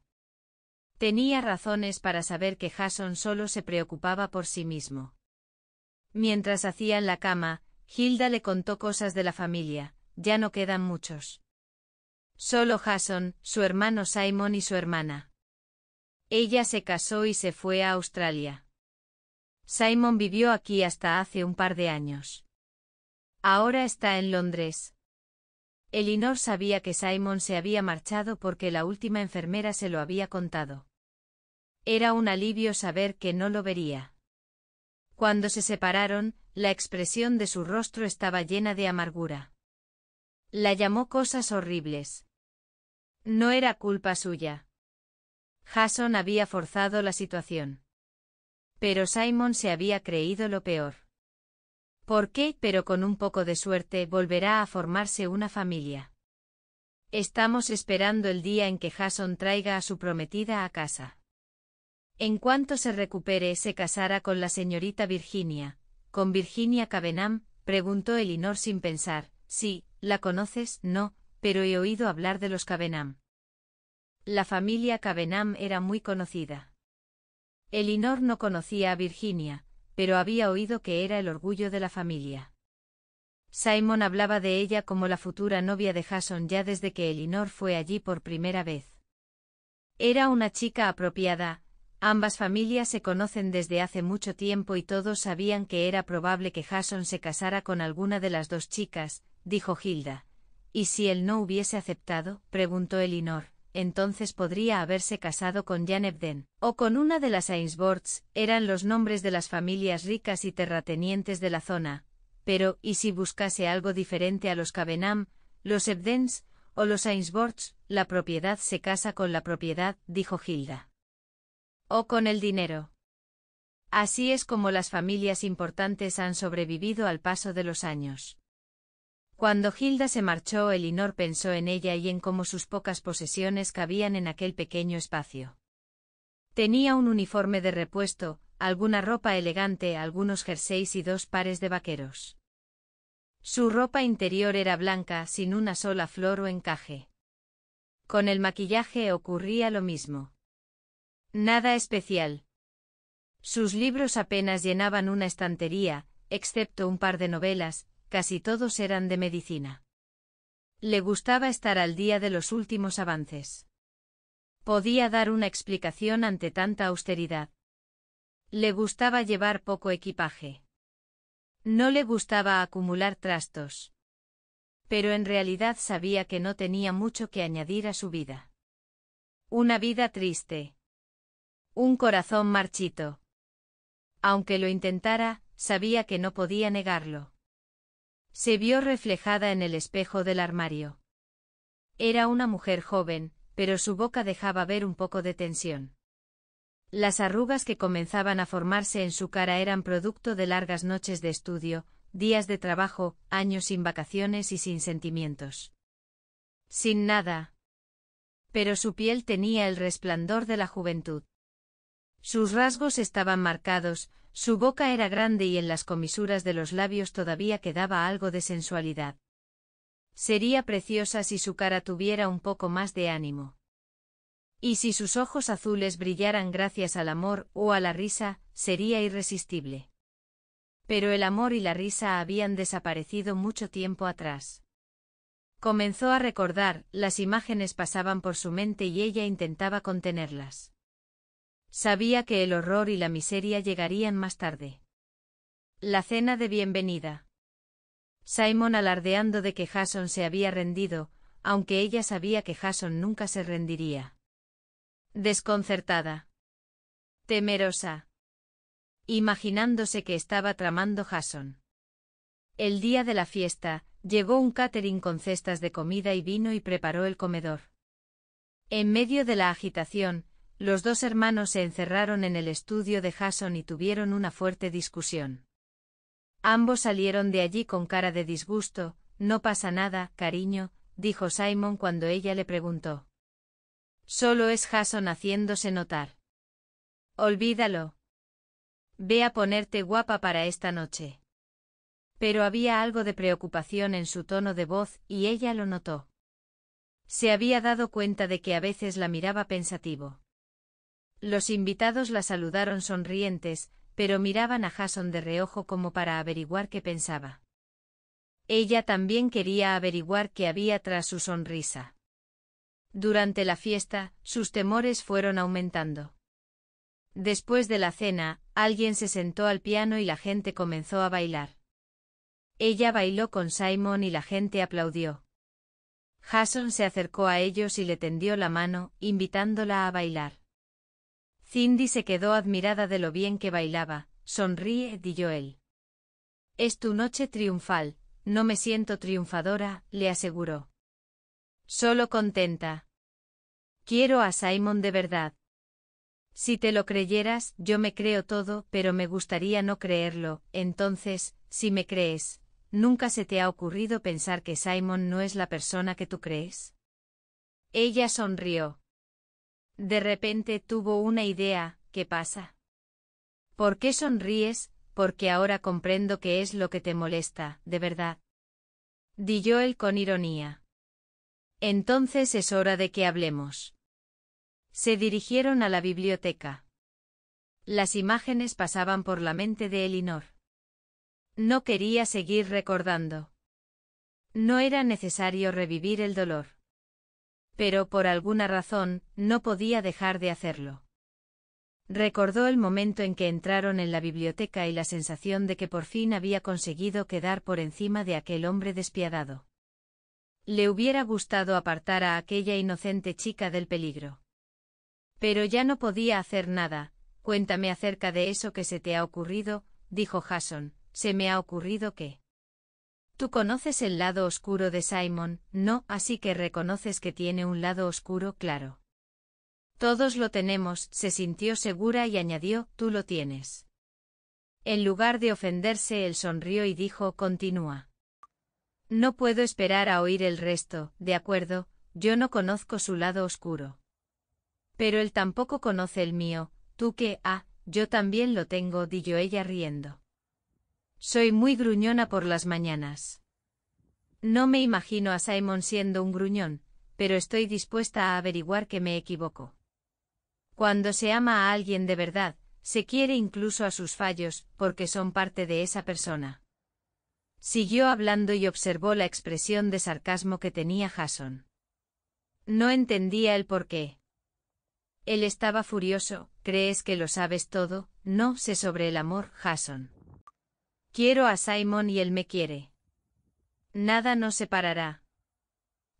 A: Tenía razones para saber que Jason solo se preocupaba por sí mismo. Mientras hacían la cama, Hilda le contó cosas de la familia, ya no quedan muchos. Solo Jason, su hermano Simon y su hermana. Ella se casó y se fue a Australia. Simon vivió aquí hasta hace un par de años. Ahora está en Londres. Elinor sabía que Simon se había marchado porque la última enfermera se lo había contado. Era un alivio saber que no lo vería. Cuando se separaron, la expresión de su rostro estaba llena de amargura. La llamó cosas horribles. No era culpa suya. Jason había forzado la situación. Pero Simon se había creído lo peor. ¿Por qué? Pero con un poco de suerte volverá a formarse una familia. Estamos esperando el día en que Jason traiga a su prometida a casa. En cuanto se recupere, se casará con la señorita Virginia. ¿Con Virginia Cavenham? preguntó Elinor sin pensar. Sí, ¿la conoces? No, pero he oído hablar de los Cavenam. La familia Cavenam era muy conocida. Elinor no conocía a Virginia, pero había oído que era el orgullo de la familia. Simon hablaba de ella como la futura novia de Jason ya desde que Elinor fue allí por primera vez. Era una chica apropiada, ambas familias se conocen desde hace mucho tiempo y todos sabían que era probable que Jason se casara con alguna de las dos chicas, dijo Hilda. ¿Y si él no hubiese aceptado? preguntó Elinor. Entonces podría haberse casado con Jan Ebden, o con una de las Ainsbords, eran los nombres de las familias ricas y terratenientes de la zona. Pero, ¿y si buscase algo diferente a los Cavenam, los Ebdens, o los Ainsbords? La propiedad se casa con la propiedad, dijo Hilda. O con el dinero. Así es como las familias importantes han sobrevivido al paso de los años. Cuando Hilda se marchó, Elinor pensó en ella y en cómo sus pocas posesiones cabían en aquel pequeño espacio. Tenía un uniforme de repuesto, alguna ropa elegante, algunos jerseys y dos pares de vaqueros. Su ropa interior era blanca, sin una sola flor o encaje. Con el maquillaje ocurría lo mismo. Nada especial. Sus libros apenas llenaban una estantería, excepto un par de novelas, casi todos eran de medicina. Le gustaba estar al día de los últimos avances. Podía dar una explicación ante tanta austeridad. Le gustaba llevar poco equipaje. No le gustaba acumular trastos. Pero en realidad sabía que no tenía mucho que añadir a su vida. Una vida triste. Un corazón marchito. Aunque lo intentara, sabía que no podía negarlo. Se vio reflejada en el espejo del armario. Era una mujer joven, pero su boca dejaba ver un poco de tensión. Las arrugas que comenzaban a formarse en su cara eran producto de largas noches de estudio, días de trabajo, años sin vacaciones y sin sentimientos. Sin nada. Pero su piel tenía el resplandor de la juventud. Sus rasgos estaban marcados, su boca era grande y en las comisuras de los labios todavía quedaba algo de sensualidad. Sería preciosa si su cara tuviera un poco más de ánimo. Y si sus ojos azules brillaran gracias al amor o a la risa, sería irresistible. Pero el amor y la risa habían desaparecido mucho tiempo atrás. Comenzó a recordar, las imágenes pasaban por su mente y ella intentaba contenerlas. Sabía que el horror y la miseria llegarían más tarde. La cena de bienvenida. Simon alardeando de que Jason se había rendido, aunque ella sabía que Jason nunca se rendiría. Desconcertada. Temerosa. Imaginándose que estaba tramando Jason. El día de la fiesta, llegó un catering con cestas de comida y vino y preparó el comedor. En medio de la agitación, los dos hermanos se encerraron en el estudio de Jason y tuvieron una fuerte discusión. Ambos salieron de allí con cara de disgusto, no pasa nada, cariño, dijo Simon cuando ella le preguntó. Solo es Jason haciéndose notar. Olvídalo. Ve a ponerte guapa para esta noche. Pero había algo de preocupación en su tono de voz, y ella lo notó. Se había dado cuenta de que a veces la miraba pensativo. Los invitados la saludaron sonrientes, pero miraban a Jason de reojo como para averiguar qué pensaba. Ella también quería averiguar qué había tras su sonrisa. Durante la fiesta, sus temores fueron aumentando. Después de la cena, alguien se sentó al piano y la gente comenzó a bailar. Ella bailó con Simon y la gente aplaudió. Jason se acercó a ellos y le tendió la mano, invitándola a bailar. Cindy se quedó admirada de lo bien que bailaba, sonríe, dijo él. Es tu noche triunfal, no me siento triunfadora, le aseguró. Solo contenta. Quiero a Simon de verdad. Si te lo creyeras, yo me creo todo, pero me gustaría no creerlo, entonces, si me crees, ¿nunca se te ha ocurrido pensar que Simon no es la persona que tú crees? Ella sonrió. De repente tuvo una idea, ¿qué pasa? ¿Por qué sonríes? Porque ahora comprendo que es lo que te molesta, de verdad. Dijo él con ironía. Entonces es hora de que hablemos. Se dirigieron a la biblioteca. Las imágenes pasaban por la mente de Elinor. No quería seguir recordando. No era necesario revivir el dolor pero por alguna razón, no podía dejar de hacerlo. Recordó el momento en que entraron en la biblioteca y la sensación de que por fin había conseguido quedar por encima de aquel hombre despiadado. Le hubiera gustado apartar a aquella inocente chica del peligro. Pero ya no podía hacer nada. Cuéntame acerca de eso que se te ha ocurrido, dijo Jason. Se me ha ocurrido que... Tú conoces el lado oscuro de Simon, ¿no? Así que reconoces que tiene un lado oscuro claro. Todos lo tenemos, se sintió segura y añadió, tú lo tienes. En lugar de ofenderse, él sonrió y dijo, continúa. No puedo esperar a oír el resto, de acuerdo, yo no conozco su lado oscuro. Pero él tampoco conoce el mío, tú que, ah, yo también lo tengo, dijo ella riendo. Soy muy gruñona por las mañanas. No me imagino a Simon siendo un gruñón, pero estoy dispuesta a averiguar que me equivoco. Cuando se ama a alguien de verdad, se quiere incluso a sus fallos, porque son parte de esa persona. Siguió hablando y observó la expresión de sarcasmo que tenía Jason. No entendía el por qué. Él estaba furioso, ¿crees que lo sabes todo? No sé sobre el amor, Jason. Quiero a Simon y él me quiere. Nada nos separará.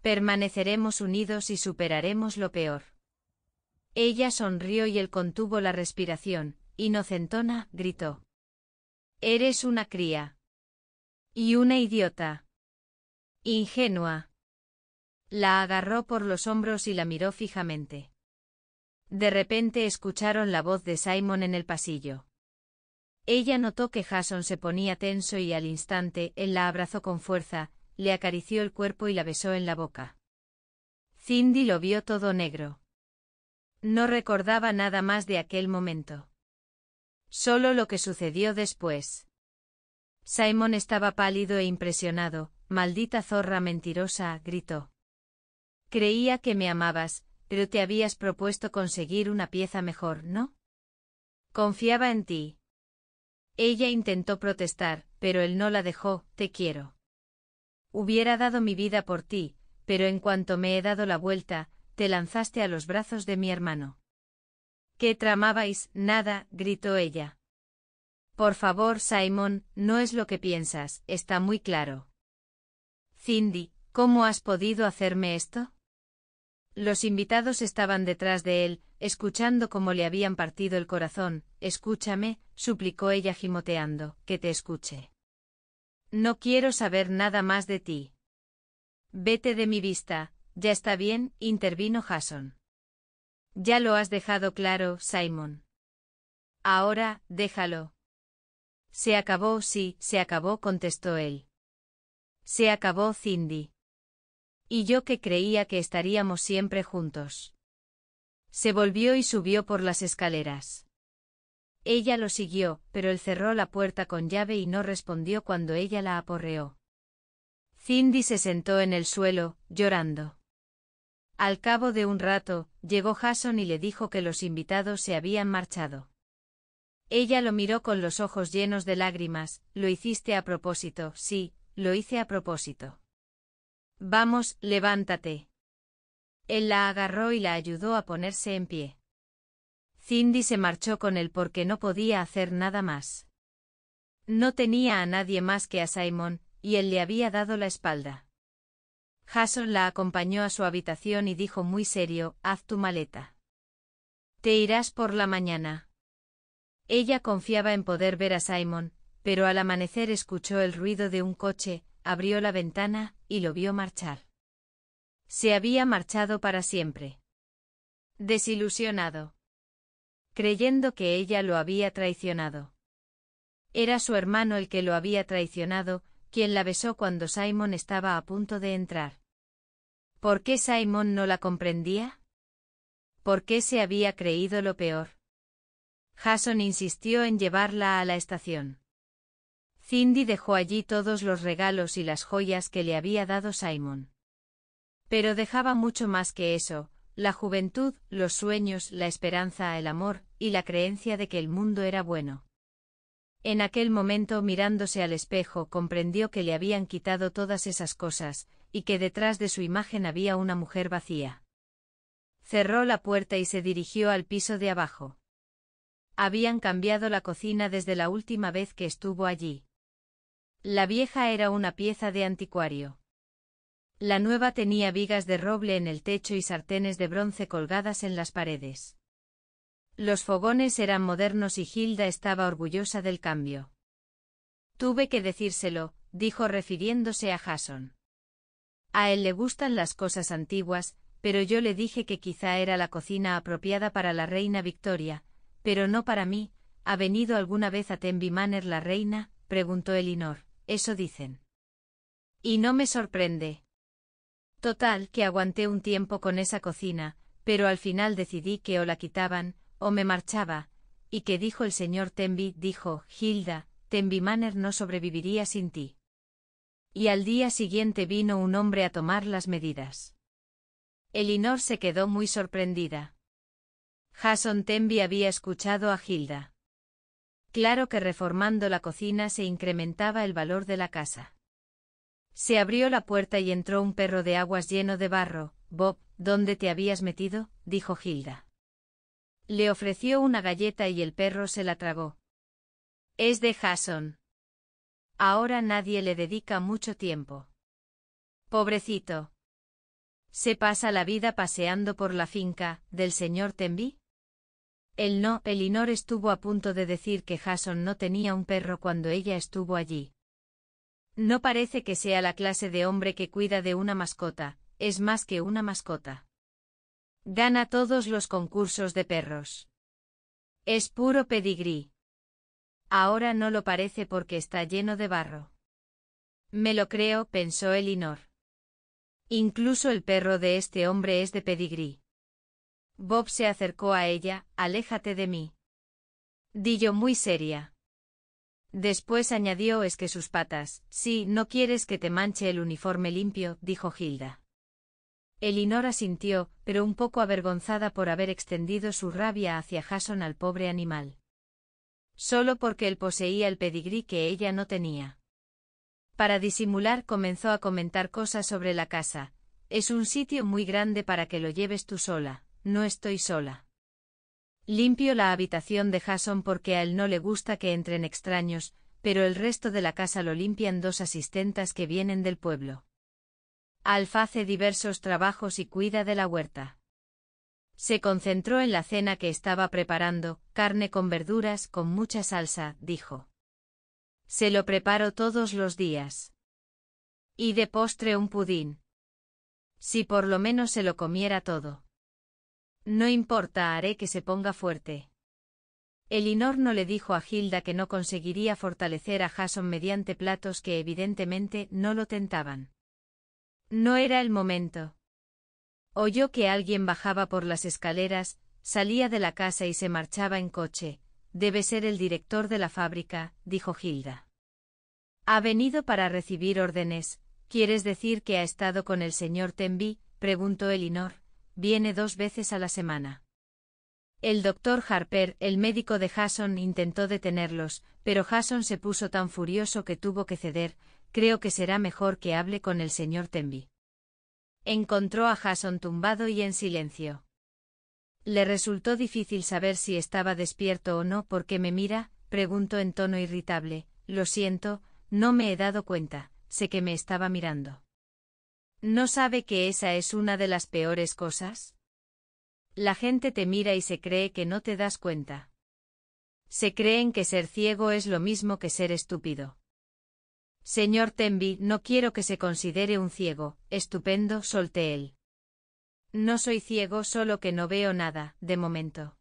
A: Permaneceremos unidos y superaremos lo peor. Ella sonrió y él contuvo la respiración, inocentona, gritó. Eres una cría. Y una idiota. Ingenua. La agarró por los hombros y la miró fijamente. De repente escucharon la voz de Simon en el pasillo. Ella notó que Jason se ponía tenso y al instante él la abrazó con fuerza, le acarició el cuerpo y la besó en la boca. Cindy lo vio todo negro. No recordaba nada más de aquel momento. Solo lo que sucedió después. Simon estaba pálido e impresionado, maldita zorra mentirosa, gritó. Creía que me amabas, pero te habías propuesto conseguir una pieza mejor, ¿no? Confiaba en ti. Ella intentó protestar, pero él no la dejó, te quiero. Hubiera dado mi vida por ti, pero en cuanto me he dado la vuelta, te lanzaste a los brazos de mi hermano. ¿Qué tramabais? Nada, gritó ella. Por favor, Simon, no es lo que piensas, está muy claro. Cindy, ¿cómo has podido hacerme esto? Los invitados estaban detrás de él, escuchando cómo le habían partido el corazón, escúchame, suplicó ella gimoteando, que te escuche. No quiero saber nada más de ti. Vete de mi vista, ya está bien, intervino Jason. Ya lo has dejado claro, Simon. Ahora, déjalo. Se acabó, sí, se acabó, contestó él. Se acabó, Cindy. Y yo que creía que estaríamos siempre juntos. Se volvió y subió por las escaleras. Ella lo siguió, pero él cerró la puerta con llave y no respondió cuando ella la aporreó. Cindy se sentó en el suelo, llorando. Al cabo de un rato, llegó Jason y le dijo que los invitados se habían marchado. Ella lo miró con los ojos llenos de lágrimas, lo hiciste a propósito, sí, lo hice a propósito. Vamos, levántate. Él la agarró y la ayudó a ponerse en pie. Cindy se marchó con él porque no podía hacer nada más. No tenía a nadie más que a Simon, y él le había dado la espalda. Jason la acompañó a su habitación y dijo muy serio, haz tu maleta. Te irás por la mañana. Ella confiaba en poder ver a Simon, pero al amanecer escuchó el ruido de un coche, abrió la ventana, y lo vio marchar. Se había marchado para siempre. Desilusionado. Creyendo que ella lo había traicionado. Era su hermano el que lo había traicionado, quien la besó cuando Simon estaba a punto de entrar. ¿Por qué Simon no la comprendía? ¿Por qué se había creído lo peor? Jason insistió en llevarla a la estación. Cindy dejó allí todos los regalos y las joyas que le había dado Simon. Pero dejaba mucho más que eso, la juventud, los sueños, la esperanza, el amor, y la creencia de que el mundo era bueno. En aquel momento mirándose al espejo comprendió que le habían quitado todas esas cosas, y que detrás de su imagen había una mujer vacía. Cerró la puerta y se dirigió al piso de abajo. Habían cambiado la cocina desde la última vez que estuvo allí. La vieja era una pieza de anticuario. La nueva tenía vigas de roble en el techo y sartenes de bronce colgadas en las paredes. Los fogones eran modernos y Hilda estaba orgullosa del cambio. Tuve que decírselo, dijo refiriéndose a Jason. A él le gustan las cosas antiguas, pero yo le dije que quizá era la cocina apropiada para la reina Victoria, pero no para mí. ¿Ha venido alguna vez a Tenby Manor la reina? preguntó Elinor. Eso dicen. Y no me sorprende. Total, que aguanté un tiempo con esa cocina, pero al final decidí que o la quitaban, o me marchaba, y que dijo el señor Tenby, dijo, Hilda, Tenby Manor no sobreviviría sin ti. Y al día siguiente vino un hombre a tomar las medidas. Elinor se quedó muy sorprendida. Jason Tenby había escuchado a Hilda. Claro que reformando la cocina se incrementaba el valor de la casa. Se abrió la puerta y entró un perro de aguas lleno de barro. Bob, ¿dónde te habías metido? dijo Gilda. Le ofreció una galleta y el perro se la tragó. Es de Jason. Ahora nadie le dedica mucho tiempo. Pobrecito. ¿Se pasa la vida paseando por la finca del señor Tenby? El no, Elinor estuvo a punto de decir que Jason no tenía un perro cuando ella estuvo allí, no parece que sea la clase de hombre que cuida de una mascota, es más que una mascota. Gana todos los concursos de perros. Es puro pedigrí. Ahora no lo parece porque está lleno de barro. Me lo creo, pensó Elinor. Incluso el perro de este hombre es de pedigrí. Bob se acercó a ella, aléjate de mí. Dillo muy seria. Después añadió es que sus patas, si no quieres que te manche el uniforme limpio, dijo Hilda. Elinor sintió, pero un poco avergonzada por haber extendido su rabia hacia Jason al pobre animal. Solo porque él poseía el pedigrí que ella no tenía. Para disimular comenzó a comentar cosas sobre la casa. Es un sitio muy grande para que lo lleves tú sola, no estoy sola. Limpio la habitación de Jason porque a él no le gusta que entren extraños, pero el resto de la casa lo limpian dos asistentas que vienen del pueblo. Alf hace diversos trabajos y cuida de la huerta. Se concentró en la cena que estaba preparando, carne con verduras, con mucha salsa, dijo. Se lo preparo todos los días. Y de postre un pudín. Si por lo menos se lo comiera todo. No importa, haré que se ponga fuerte. Elinor no le dijo a Gilda que no conseguiría fortalecer a Jason mediante platos que evidentemente no lo tentaban. No era el momento. Oyó que alguien bajaba por las escaleras, salía de la casa y se marchaba en coche. Debe ser el director de la fábrica, dijo Gilda. Ha venido para recibir órdenes. ¿Quieres decir que ha estado con el señor Tenby? preguntó Elinor viene dos veces a la semana. El doctor Harper, el médico de Hasson, intentó detenerlos, pero Hasson se puso tan furioso que tuvo que ceder, creo que será mejor que hable con el señor Tenby. Encontró a Jason tumbado y en silencio. Le resultó difícil saber si estaba despierto o no porque me mira, preguntó en tono irritable, lo siento, no me he dado cuenta, sé que me estaba mirando. ¿No sabe que esa es una de las peores cosas? La gente te mira y se cree que no te das cuenta. Se creen que ser ciego es lo mismo que ser estúpido. Señor Tenby, no quiero que se considere un ciego, estupendo, solté él. No soy ciego, solo que no veo nada, de momento.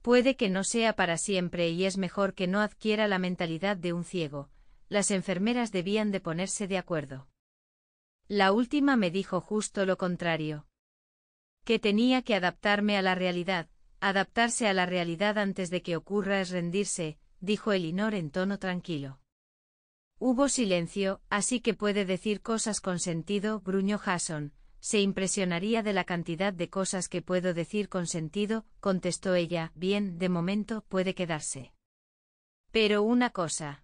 A: Puede que no sea para siempre y es mejor que no adquiera la mentalidad de un ciego. Las enfermeras debían de ponerse de acuerdo. La última me dijo justo lo contrario. Que tenía que adaptarme a la realidad, adaptarse a la realidad antes de que ocurra es rendirse, dijo Elinor en tono tranquilo. Hubo silencio, así que puede decir cosas con sentido, gruñó Jason, se impresionaría de la cantidad de cosas que puedo decir con sentido, contestó ella, bien, de momento puede quedarse. Pero una cosa.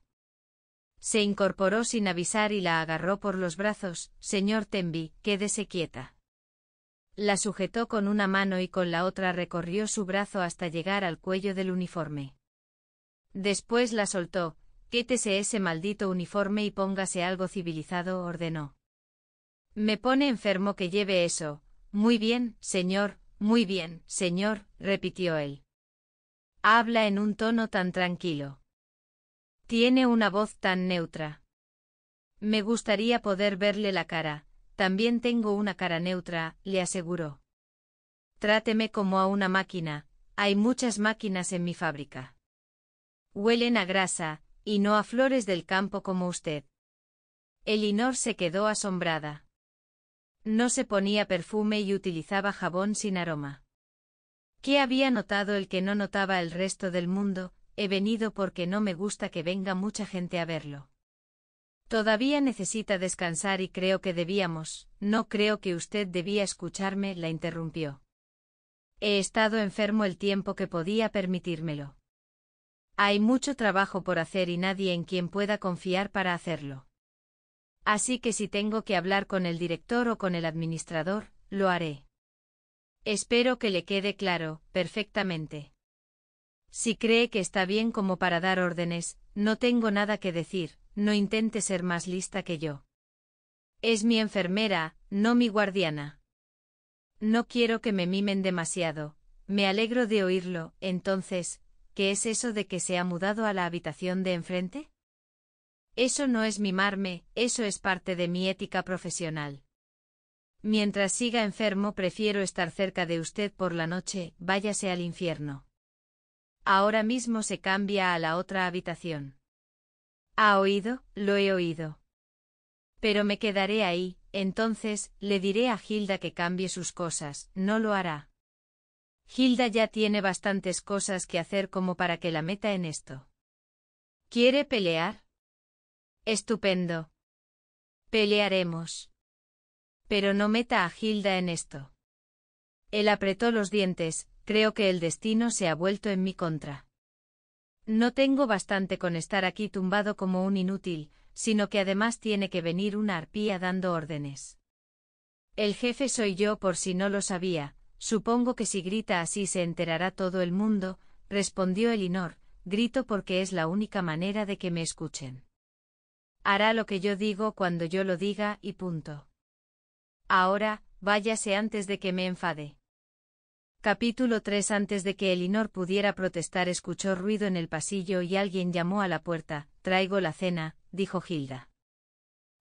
A: Se incorporó sin avisar y la agarró por los brazos. Señor Tenby, quédese quieta. La sujetó con una mano y con la otra recorrió su brazo hasta llegar al cuello del uniforme. Después la soltó. Quítese ese maldito uniforme y póngase algo civilizado, ordenó. Me pone enfermo que lleve eso. Muy bien, señor, muy bien, señor, repitió él. Habla en un tono tan tranquilo. Tiene una voz tan neutra. Me gustaría poder verle la cara, también tengo una cara neutra, le aseguró. Tráteme como a una máquina, hay muchas máquinas en mi fábrica. Huelen a grasa, y no a flores del campo como usted. Elinor se quedó asombrada. No se ponía perfume y utilizaba jabón sin aroma. ¿Qué había notado el que no notaba el resto del mundo? He venido porque no me gusta que venga mucha gente a verlo. Todavía necesita descansar y creo que debíamos, no creo que usted debía escucharme, la interrumpió. He estado enfermo el tiempo que podía permitírmelo. Hay mucho trabajo por hacer y nadie en quien pueda confiar para hacerlo. Así que si tengo que hablar con el director o con el administrador, lo haré. Espero que le quede claro, perfectamente. Si cree que está bien como para dar órdenes, no tengo nada que decir, no intente ser más lista que yo. Es mi enfermera, no mi guardiana. No quiero que me mimen demasiado, me alegro de oírlo, entonces, ¿qué es eso de que se ha mudado a la habitación de enfrente? Eso no es mimarme, eso es parte de mi ética profesional. Mientras siga enfermo prefiero estar cerca de usted por la noche, váyase al infierno. Ahora mismo se cambia a la otra habitación. ¿Ha oído? Lo he oído. Pero me quedaré ahí, entonces, le diré a Hilda que cambie sus cosas, no lo hará. Hilda ya tiene bastantes cosas que hacer como para que la meta en esto. ¿Quiere pelear? Estupendo. Pelearemos. Pero no meta a Hilda en esto. Él apretó los dientes, Creo que el destino se ha vuelto en mi contra. No tengo bastante con estar aquí tumbado como un inútil, sino que además tiene que venir una arpía dando órdenes. El jefe soy yo por si no lo sabía, supongo que si grita así se enterará todo el mundo, respondió Elinor, grito porque es la única manera de que me escuchen. Hará lo que yo digo cuando yo lo diga y punto. Ahora, váyase antes de que me enfade. Capítulo 3 Antes de que Elinor pudiera protestar escuchó ruido en el pasillo y alguien llamó a la puerta, traigo la cena, dijo Gilda.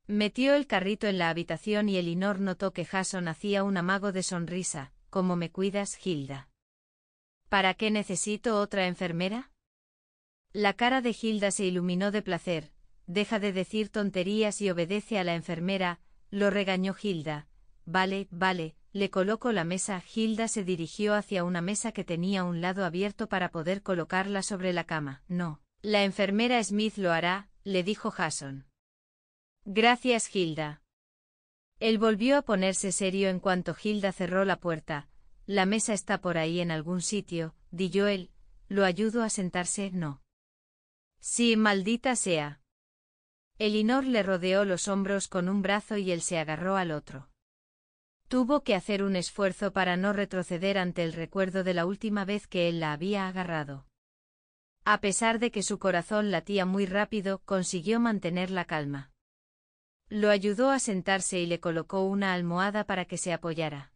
A: Metió el carrito en la habitación y Elinor notó que Jason hacía un amago de sonrisa, ¿cómo me cuidas, Gilda? ¿Para qué necesito otra enfermera? La cara de Gilda se iluminó de placer, deja de decir tonterías y obedece a la enfermera, lo regañó Gilda. Vale, vale, le colocó la mesa. Hilda se dirigió hacia una mesa que tenía un lado abierto para poder colocarla sobre la cama. No. La enfermera Smith lo hará, le dijo Jason. Gracias, Hilda. Él volvió a ponerse serio en cuanto Hilda cerró la puerta. La mesa está por ahí en algún sitio, di yo él. Lo ayudo a sentarse, no. Sí, maldita sea. Elinor le rodeó los hombros con un brazo y él se agarró al otro. Tuvo que hacer un esfuerzo para no retroceder ante el recuerdo de la última vez que él la había agarrado. A pesar de que su corazón latía muy rápido, consiguió mantener la calma. Lo ayudó a sentarse y le colocó una almohada para que se apoyara.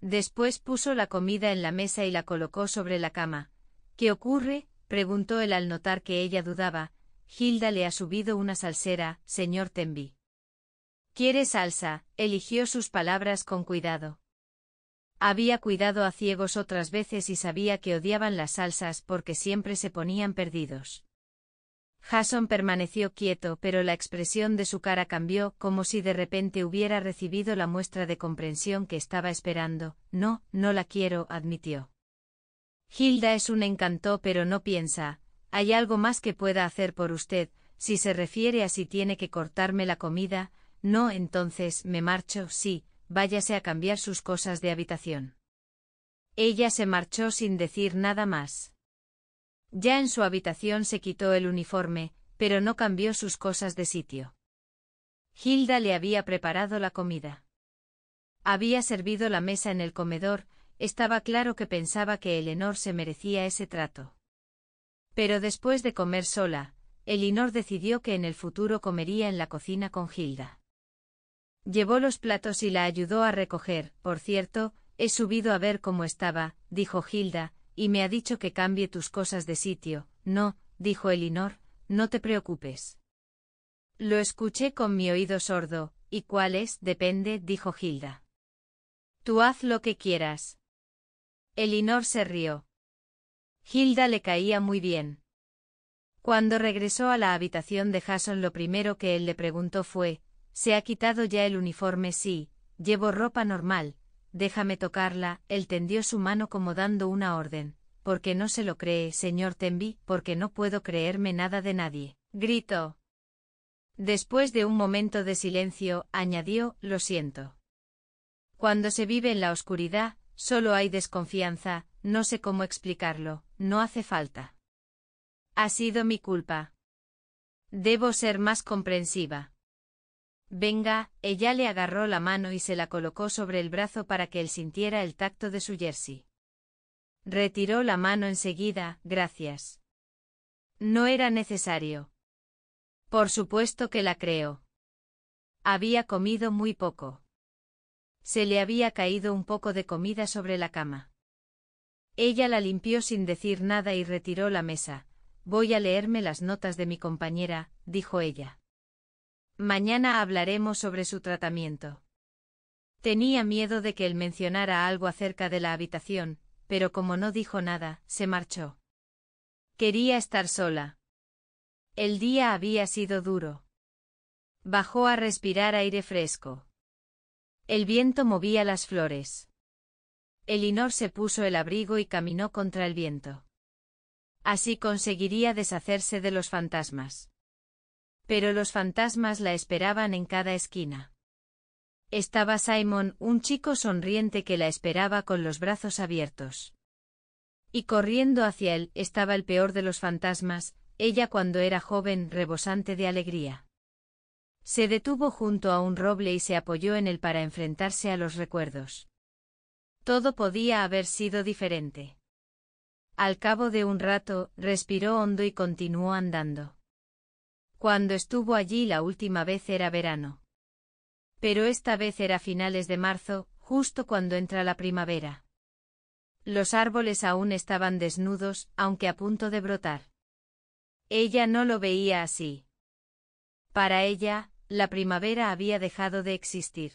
A: Después puso la comida en la mesa y la colocó sobre la cama. ¿Qué ocurre? preguntó él al notar que ella dudaba. Hilda le ha subido una salsera, señor Tenby. ¿Quiere salsa? eligió sus palabras con cuidado. Había cuidado a ciegos otras veces y sabía que odiaban las salsas porque siempre se ponían perdidos. Jason permaneció quieto, pero la expresión de su cara cambió, como si de repente hubiera recibido la muestra de comprensión que estaba esperando. No, no la quiero, admitió. Hilda es un encantó pero no piensa. Hay algo más que pueda hacer por usted, si se refiere a si tiene que cortarme la comida, no, entonces, me marcho, sí, váyase a cambiar sus cosas de habitación. Ella se marchó sin decir nada más. Ya en su habitación se quitó el uniforme, pero no cambió sus cosas de sitio. Hilda le había preparado la comida. Había servido la mesa en el comedor, estaba claro que pensaba que Eleanor se merecía ese trato. Pero después de comer sola, Elinor decidió que en el futuro comería en la cocina con Hilda. Llevó los platos y la ayudó a recoger. Por cierto, he subido a ver cómo estaba, dijo Hilda, y me ha dicho que cambie tus cosas de sitio. No, dijo Elinor, no te preocupes. Lo escuché con mi oído sordo, y cuál es, depende, dijo Hilda. Tú haz lo que quieras. Elinor se rió. Hilda le caía muy bien. Cuando regresó a la habitación de Jason lo primero que él le preguntó fue, se ha quitado ya el uniforme, sí, llevo ropa normal, déjame tocarla, él tendió su mano como dando una orden, porque no se lo cree, señor Tenby, porque no puedo creerme nada de nadie. Gritó. Después de un momento de silencio, añadió, lo siento. Cuando se vive en la oscuridad, solo hay desconfianza, no sé cómo explicarlo, no hace falta. Ha sido mi culpa. Debo ser más comprensiva. Venga, ella le agarró la mano y se la colocó sobre el brazo para que él sintiera el tacto de su jersey. Retiró la mano enseguida, gracias. No era necesario. Por supuesto que la creo. Había comido muy poco. Se le había caído un poco de comida sobre la cama. Ella la limpió sin decir nada y retiró la mesa. Voy a leerme las notas de mi compañera, dijo ella. Mañana hablaremos sobre su tratamiento. Tenía miedo de que él mencionara algo acerca de la habitación, pero como no dijo nada, se marchó. Quería estar sola. El día había sido duro. Bajó a respirar aire fresco. El viento movía las flores. Elinor se puso el abrigo y caminó contra el viento. Así conseguiría deshacerse de los fantasmas. Pero los fantasmas la esperaban en cada esquina. Estaba Simon, un chico sonriente que la esperaba con los brazos abiertos. Y corriendo hacia él estaba el peor de los fantasmas, ella cuando era joven rebosante de alegría. Se detuvo junto a un roble y se apoyó en él para enfrentarse a los recuerdos. Todo podía haber sido diferente. Al cabo de un rato, respiró hondo y continuó andando. Cuando estuvo allí la última vez era verano. Pero esta vez era finales de marzo, justo cuando entra la primavera. Los árboles aún estaban desnudos, aunque a punto de brotar. Ella no lo veía así. Para ella, la primavera había dejado de existir.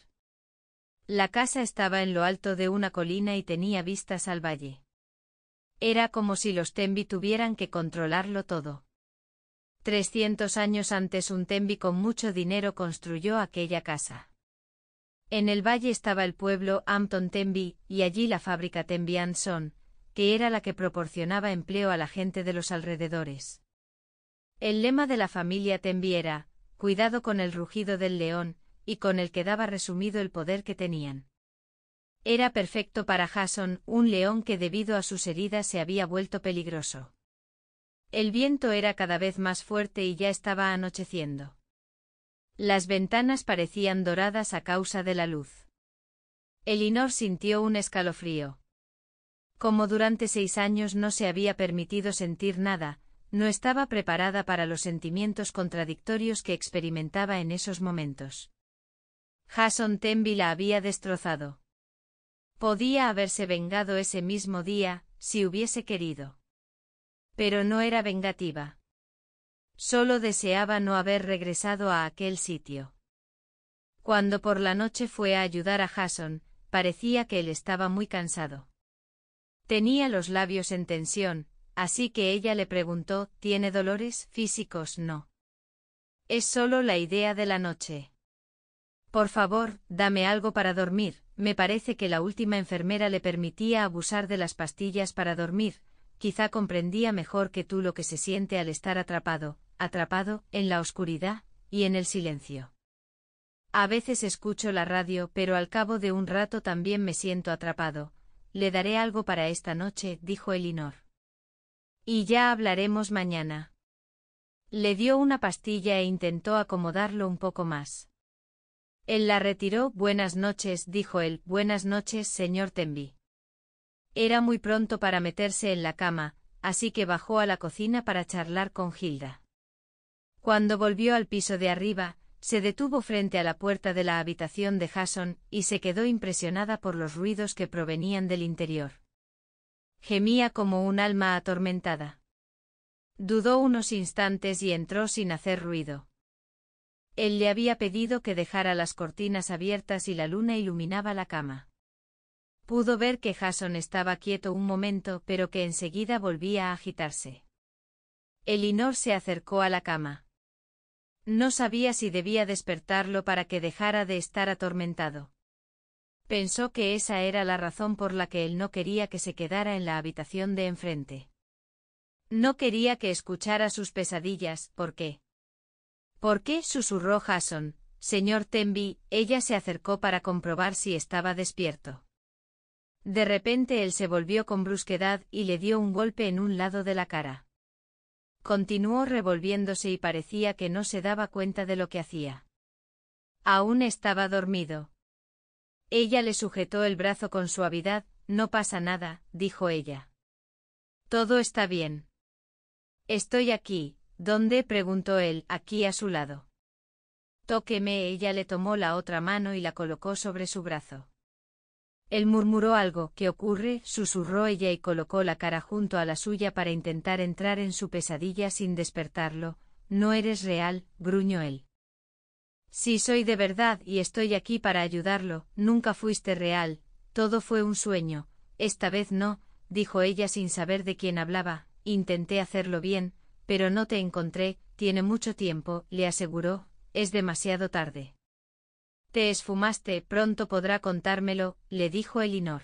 A: La casa estaba en lo alto de una colina y tenía vistas al valle. Era como si los Tembi tuvieran que controlarlo todo. 300 años antes un tembi con mucho dinero construyó aquella casa. En el valle estaba el pueblo Ampton Tembi, y allí la fábrica Tembi Anson, que era la que proporcionaba empleo a la gente de los alrededores. El lema de la familia Tembi era, cuidado con el rugido del león, y con el que daba resumido el poder que tenían. Era perfecto para Jason, un león que debido a sus heridas se había vuelto peligroso. El viento era cada vez más fuerte y ya estaba anocheciendo. Las ventanas parecían doradas a causa de la luz. Elinor sintió un escalofrío. Como durante seis años no se había permitido sentir nada, no estaba preparada para los sentimientos contradictorios que experimentaba en esos momentos. Jason Tenby la había destrozado. Podía haberse vengado ese mismo día, si hubiese querido. Pero no era vengativa. Solo deseaba no haber regresado a aquel sitio. Cuando por la noche fue a ayudar a Jason, parecía que él estaba muy cansado. Tenía los labios en tensión, así que ella le preguntó, ¿tiene dolores físicos? No. Es solo la idea de la noche. Por favor, dame algo para dormir. Me parece que la última enfermera le permitía abusar de las pastillas para dormir, quizá comprendía mejor que tú lo que se siente al estar atrapado, atrapado, en la oscuridad, y en el silencio. A veces escucho la radio, pero al cabo de un rato también me siento atrapado. Le daré algo para esta noche, dijo Elinor. Y ya hablaremos mañana. Le dio una pastilla e intentó acomodarlo un poco más. Él la retiró. Buenas noches, dijo él. Buenas noches, señor Tenby. Era muy pronto para meterse en la cama, así que bajó a la cocina para charlar con Hilda. Cuando volvió al piso de arriba, se detuvo frente a la puerta de la habitación de Jason y se quedó impresionada por los ruidos que provenían del interior. Gemía como un alma atormentada. Dudó unos instantes y entró sin hacer ruido. Él le había pedido que dejara las cortinas abiertas y la luna iluminaba la cama. Pudo ver que Jason estaba quieto un momento, pero que enseguida volvía a agitarse. Elinor se acercó a la cama. No sabía si debía despertarlo para que dejara de estar atormentado. Pensó que esa era la razón por la que él no quería que se quedara en la habitación de enfrente. No quería que escuchara sus pesadillas, ¿por qué? ¿Por qué? susurró Jason. Señor Tenby, ella se acercó para comprobar si estaba despierto. De repente él se volvió con brusquedad y le dio un golpe en un lado de la cara. Continuó revolviéndose y parecía que no se daba cuenta de lo que hacía. Aún estaba dormido. Ella le sujetó el brazo con suavidad, no pasa nada, dijo ella. Todo está bien. Estoy aquí, ¿dónde? preguntó él, aquí a su lado. Tóqueme, ella le tomó la otra mano y la colocó sobre su brazo. Él murmuró algo. ¿Qué ocurre? susurró ella y colocó la cara junto a la suya para intentar entrar en su pesadilla sin despertarlo. No eres real, gruñó él. «Si soy de verdad y estoy aquí para ayudarlo, nunca fuiste real, todo fue un sueño, esta vez no, dijo ella sin saber de quién hablaba, intenté hacerlo bien, pero no te encontré, tiene mucho tiempo, le aseguró, es demasiado tarde. Te esfumaste, pronto podrá contármelo, le dijo Elinor.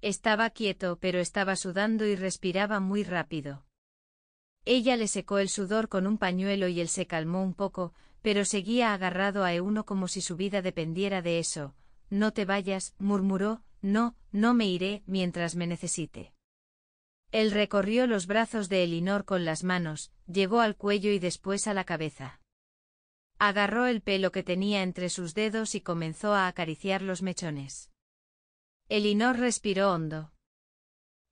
A: Estaba quieto, pero estaba sudando y respiraba muy rápido. Ella le secó el sudor con un pañuelo y él se calmó un poco, pero seguía agarrado a Euno como si su vida dependiera de eso. No te vayas, murmuró, no, no me iré mientras me necesite. Él recorrió los brazos de Elinor con las manos, llegó al cuello y después a la cabeza. Agarró el pelo que tenía entre sus dedos y comenzó a acariciar los mechones. Elinor respiró hondo.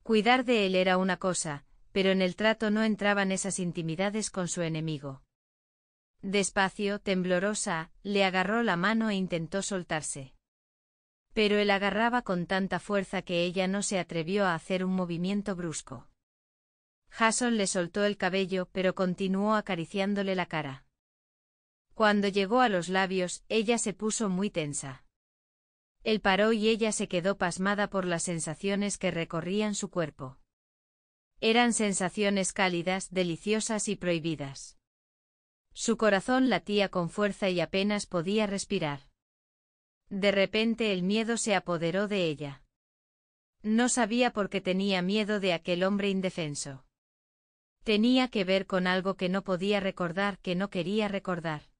A: Cuidar de él era una cosa, pero en el trato no entraban esas intimidades con su enemigo. Despacio, temblorosa, le agarró la mano e intentó soltarse. Pero él agarraba con tanta fuerza que ella no se atrevió a hacer un movimiento brusco. Jason le soltó el cabello, pero continuó acariciándole la cara. Cuando llegó a los labios, ella se puso muy tensa. Él paró y ella se quedó pasmada por las sensaciones que recorrían su cuerpo. Eran sensaciones cálidas, deliciosas y prohibidas. Su corazón latía con fuerza y apenas podía respirar. De repente el miedo se apoderó de ella. No sabía por qué tenía miedo de aquel hombre indefenso. Tenía que ver con algo que no podía recordar, que no quería recordar.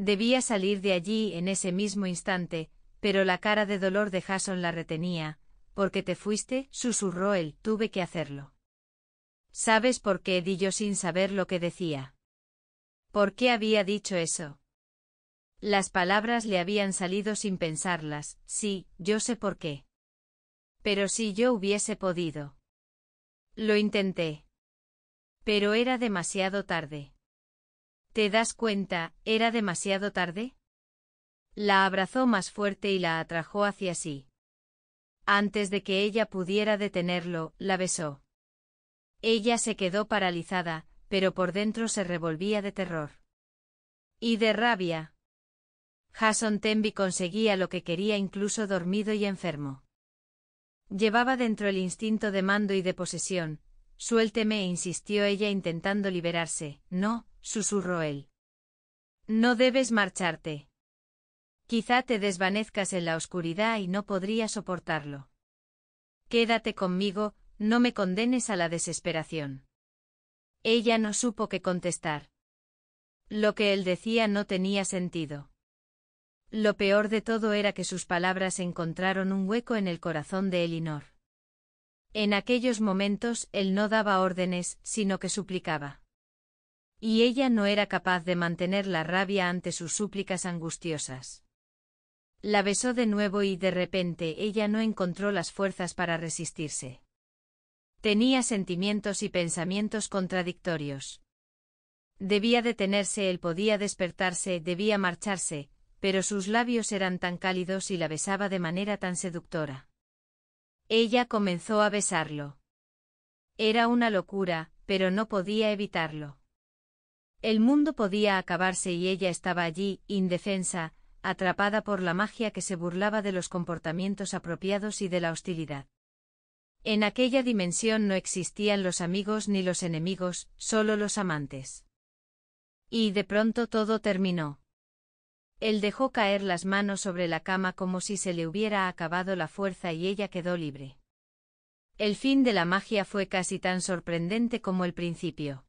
A: Debía salir de allí en ese mismo instante, pero la cara de dolor de Jason la retenía. Porque te fuiste, susurró él, tuve que hacerlo. ¿Sabes por qué? di yo sin saber lo que decía. ¿Por qué había dicho eso? Las palabras le habían salido sin pensarlas, sí, yo sé por qué. Pero si yo hubiese podido. Lo intenté. Pero era demasiado tarde. ¿Te das cuenta? ¿Era demasiado tarde? La abrazó más fuerte y la atrajo hacia sí. Antes de que ella pudiera detenerlo, la besó. Ella se quedó paralizada, pero por dentro se revolvía de terror. Y de rabia. Jason Tenby conseguía lo que quería incluso dormido y enfermo. Llevaba dentro el instinto de mando y de posesión. Suélteme, insistió ella intentando liberarse. No, susurró él. No debes marcharte. Quizá te desvanezcas en la oscuridad y no podría soportarlo. Quédate conmigo, no me condenes a la desesperación. Ella no supo qué contestar. Lo que él decía no tenía sentido. Lo peor de todo era que sus palabras encontraron un hueco en el corazón de Elinor. En aquellos momentos él no daba órdenes, sino que suplicaba y ella no era capaz de mantener la rabia ante sus súplicas angustiosas. La besó de nuevo y de repente ella no encontró las fuerzas para resistirse. Tenía sentimientos y pensamientos contradictorios. Debía detenerse, él podía despertarse, debía marcharse, pero sus labios eran tan cálidos y la besaba de manera tan seductora. Ella comenzó a besarlo. Era una locura, pero no podía evitarlo. El mundo podía acabarse y ella estaba allí, indefensa, atrapada por la magia que se burlaba de los comportamientos apropiados y de la hostilidad. En aquella dimensión no existían los amigos ni los enemigos, solo los amantes. Y de pronto todo terminó. Él dejó caer las manos sobre la cama como si se le hubiera acabado la fuerza y ella quedó libre. El fin de la magia fue casi tan sorprendente como el principio.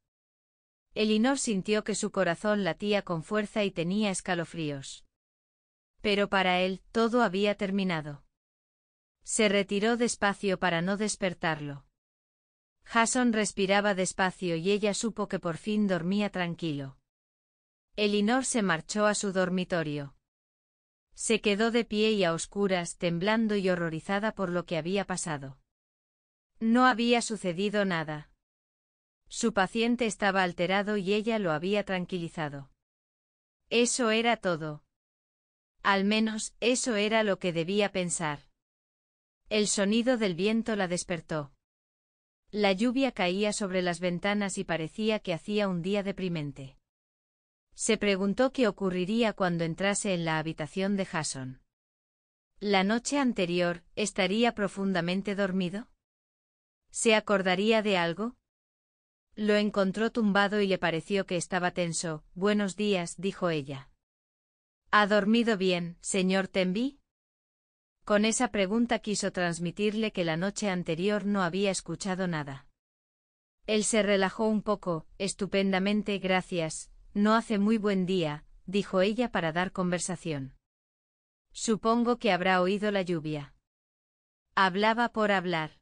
A: Elinor sintió que su corazón latía con fuerza y tenía escalofríos. Pero para él, todo había terminado. Se retiró despacio para no despertarlo. Jason respiraba despacio y ella supo que por fin dormía tranquilo. Elinor se marchó a su dormitorio. Se quedó de pie y a oscuras, temblando y horrorizada por lo que había pasado. No había sucedido nada. Su paciente estaba alterado y ella lo había tranquilizado. Eso era todo. Al menos, eso era lo que debía pensar. El sonido del viento la despertó. La lluvia caía sobre las ventanas y parecía que hacía un día deprimente. Se preguntó qué ocurriría cuando entrase en la habitación de Jason. La noche anterior, ¿estaría profundamente dormido? ¿Se acordaría de algo? Lo encontró tumbado y le pareció que estaba tenso. Buenos días, dijo ella. ¿Ha dormido bien, señor Tenby? Con esa pregunta quiso transmitirle que la noche anterior no había escuchado nada. Él se relajó un poco, estupendamente, gracias, no hace muy buen día, dijo ella para dar conversación. Supongo que habrá oído la lluvia. Hablaba por hablar.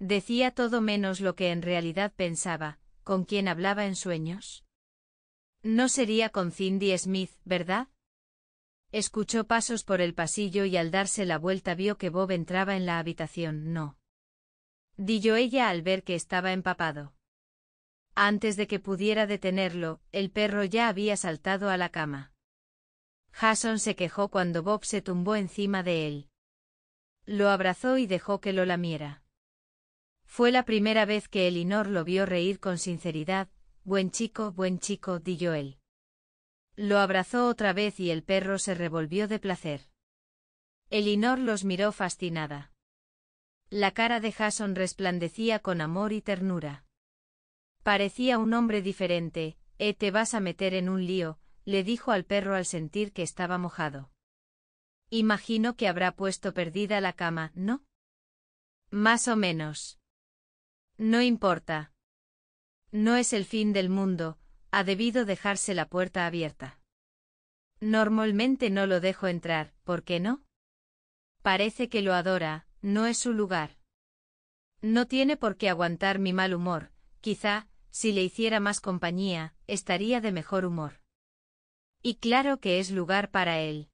A: Decía todo menos lo que en realidad pensaba, con quien hablaba en sueños. No sería con Cindy Smith, ¿verdad? Escuchó pasos por el pasillo y al darse la vuelta vio que Bob entraba en la habitación. No. Dillo ella al ver que estaba empapado. Antes de que pudiera detenerlo, el perro ya había saltado a la cama. Jason se quejó cuando Bob se tumbó encima de él. Lo abrazó y dejó que lo lamiera. Fue la primera vez que Elinor lo vio reír con sinceridad. Buen chico, buen chico, dijo él. Lo abrazó otra vez y el perro se revolvió de placer. Elinor los miró fascinada. La cara de Jason resplandecía con amor y ternura. Parecía un hombre diferente, «Eh, te vas a meter en un lío», le dijo al perro al sentir que estaba mojado. Imagino que habrá puesto perdida la cama, ¿no? Más o menos. No importa. No es el fin del mundo, ha debido dejarse la puerta abierta. Normalmente no lo dejo entrar, ¿por qué no? Parece que lo adora, no es su lugar. No tiene por qué aguantar mi mal humor, quizá, si le hiciera más compañía, estaría de mejor humor. Y claro que es lugar para él.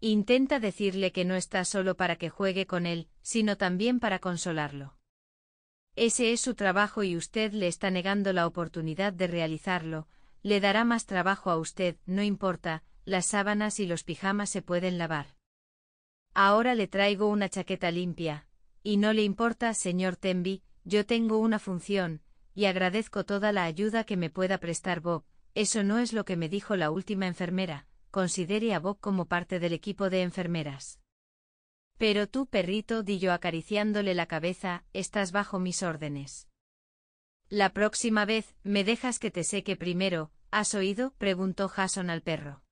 A: Intenta decirle que no está solo para que juegue con él, sino también para consolarlo. Ese es su trabajo y usted le está negando la oportunidad de realizarlo, le dará más trabajo a usted, no importa, las sábanas y los pijamas se pueden lavar. Ahora le traigo una chaqueta limpia, y no le importa, señor Tenby, yo tengo una función, y agradezco toda la ayuda que me pueda prestar Bob, eso no es lo que me dijo la última enfermera, considere a Bob como parte del equipo de enfermeras. Pero tú, perrito, di yo acariciándole la cabeza, estás bajo mis órdenes. La próxima vez, me dejas que te seque primero, ¿has oído? preguntó Jason al perro.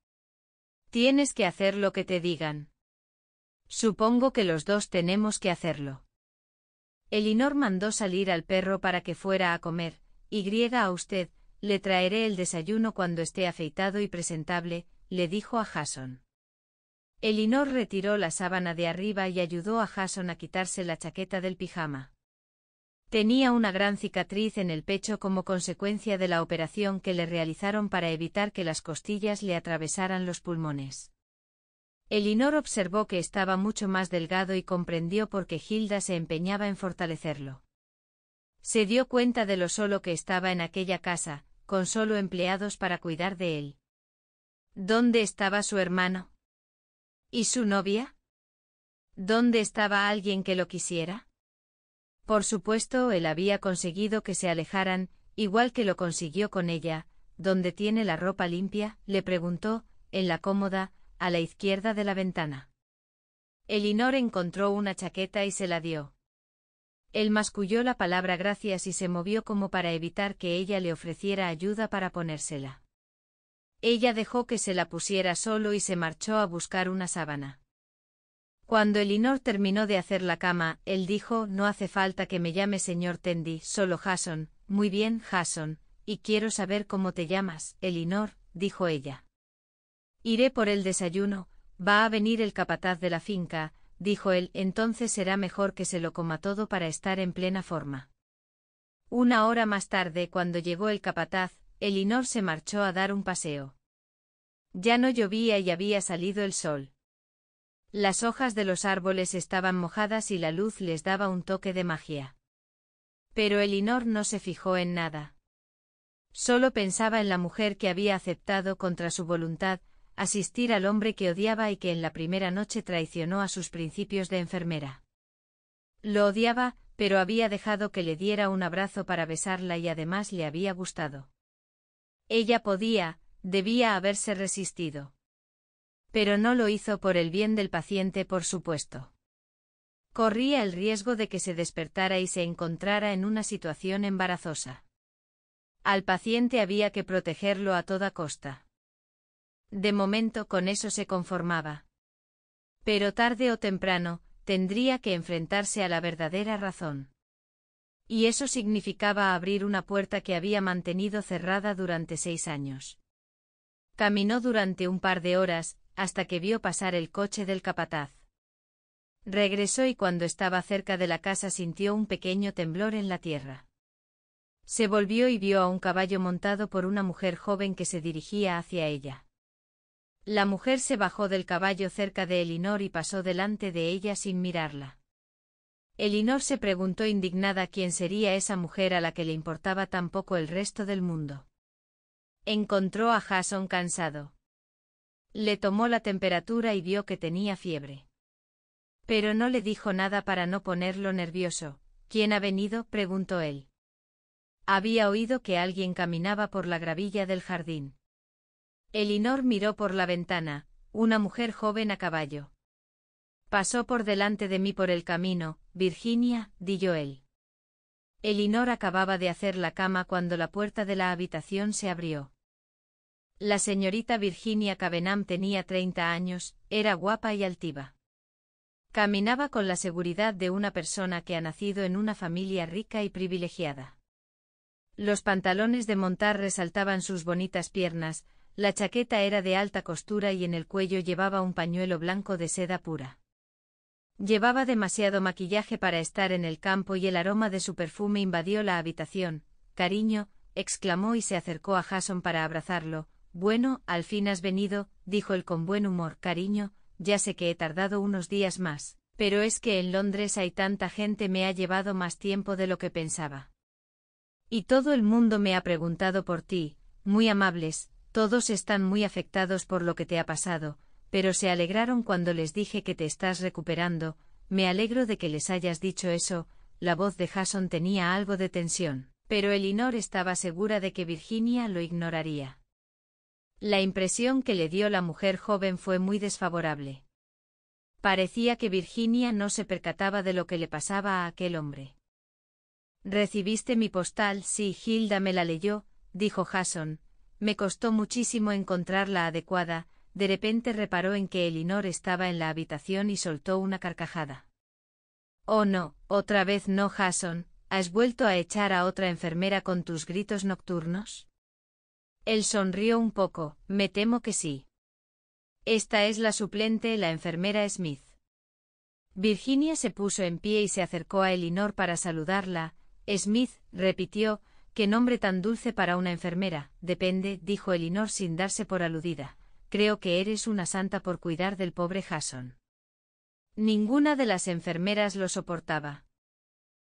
A: Tienes que hacer lo que te digan. Supongo que los dos tenemos que hacerlo. Elinor mandó salir al perro para que fuera a comer, y griega a usted, le traeré el desayuno cuando esté afeitado y presentable, le dijo a Jason. Elinor retiró la sábana de arriba y ayudó a Jason a quitarse la chaqueta del pijama. Tenía una gran cicatriz en el pecho como consecuencia de la operación que le realizaron para evitar que las costillas le atravesaran los pulmones. Elinor observó que estaba mucho más delgado y comprendió por qué Hilda se empeñaba en fortalecerlo. Se dio cuenta de lo solo que estaba en aquella casa, con solo empleados para cuidar de él. ¿Dónde estaba su hermano? ¿Y su novia? ¿Dónde estaba alguien que lo quisiera? Por supuesto, él había conseguido que se alejaran, igual que lo consiguió con ella, donde tiene la ropa limpia, le preguntó, en la cómoda, a la izquierda de la ventana. Elinor encontró una chaqueta y se la dio. Él masculló la palabra gracias y se movió como para evitar que ella le ofreciera ayuda para ponérsela. Ella dejó que se la pusiera solo y se marchó a buscar una sábana. Cuando Elinor terminó de hacer la cama, él dijo, no hace falta que me llame señor Tendy, solo Jason, muy bien Jason, y quiero saber cómo te llamas, Elinor, dijo ella. Iré por el desayuno, va a venir el capataz de la finca, dijo él, entonces será mejor que se lo coma todo para estar en plena forma. Una hora más tarde, cuando llegó el capataz, Elinor se marchó a dar un paseo. Ya no llovía y había salido el sol. Las hojas de los árboles estaban mojadas y la luz les daba un toque de magia. Pero Elinor no se fijó en nada. Solo pensaba en la mujer que había aceptado contra su voluntad asistir al hombre que odiaba y que en la primera noche traicionó a sus principios de enfermera. Lo odiaba, pero había dejado que le diera un abrazo para besarla y además le había gustado. Ella podía, debía haberse resistido. Pero no lo hizo por el bien del paciente, por supuesto. Corría el riesgo de que se despertara y se encontrara en una situación embarazosa. Al paciente había que protegerlo a toda costa. De momento con eso se conformaba. Pero tarde o temprano, tendría que enfrentarse a la verdadera razón y eso significaba abrir una puerta que había mantenido cerrada durante seis años. Caminó durante un par de horas, hasta que vio pasar el coche del capataz. Regresó y cuando estaba cerca de la casa sintió un pequeño temblor en la tierra. Se volvió y vio a un caballo montado por una mujer joven que se dirigía hacia ella. La mujer se bajó del caballo cerca de Elinor y pasó delante de ella sin mirarla. Elinor se preguntó indignada quién sería esa mujer a la que le importaba tan poco el resto del mundo. Encontró a Jason cansado. Le tomó la temperatura y vio que tenía fiebre. Pero no le dijo nada para no ponerlo nervioso. ¿Quién ha venido? preguntó él. Había oído que alguien caminaba por la gravilla del jardín. Elinor miró por la ventana, una mujer joven a caballo. Pasó por delante de mí por el camino, Virginia, di él. Elinor acababa de hacer la cama cuando la puerta de la habitación se abrió. La señorita Virginia Cavenam tenía treinta años, era guapa y altiva. Caminaba con la seguridad de una persona que ha nacido en una familia rica y privilegiada. Los pantalones de montar resaltaban sus bonitas piernas, la chaqueta era de alta costura y en el cuello llevaba un pañuelo blanco de seda pura. Llevaba demasiado maquillaje para estar en el campo y el aroma de su perfume invadió la habitación. Cariño, exclamó y se acercó a Jason para abrazarlo. Bueno, al fin has venido, dijo él con buen humor. Cariño, ya sé que he tardado unos días más, pero es que en Londres hay tanta gente me ha llevado más tiempo de lo que pensaba. Y todo el mundo me ha preguntado por ti, muy amables, todos están muy afectados por lo que te ha pasado, pero se alegraron cuando les dije que te estás recuperando, me alegro de que les hayas dicho eso, la voz de Jason tenía algo de tensión, pero Elinor estaba segura de que Virginia lo ignoraría. La impresión que le dio la mujer joven fue muy desfavorable. Parecía que Virginia no se percataba de lo que le pasaba a aquel hombre. Recibiste mi postal, sí, Hilda me la leyó, dijo Jason, me costó muchísimo encontrarla adecuada, de repente reparó en que Elinor estaba en la habitación y soltó una carcajada. Oh no, otra vez no, Jason, ¿has vuelto a echar a otra enfermera con tus gritos nocturnos? Él sonrió un poco, me temo que sí. Esta es la suplente, la enfermera Smith. Virginia se puso en pie y se acercó a Elinor para saludarla. Smith, repitió, qué nombre tan dulce para una enfermera, depende, dijo Elinor sin darse por aludida creo que eres una santa por cuidar del pobre Jason. Ninguna de las enfermeras lo soportaba.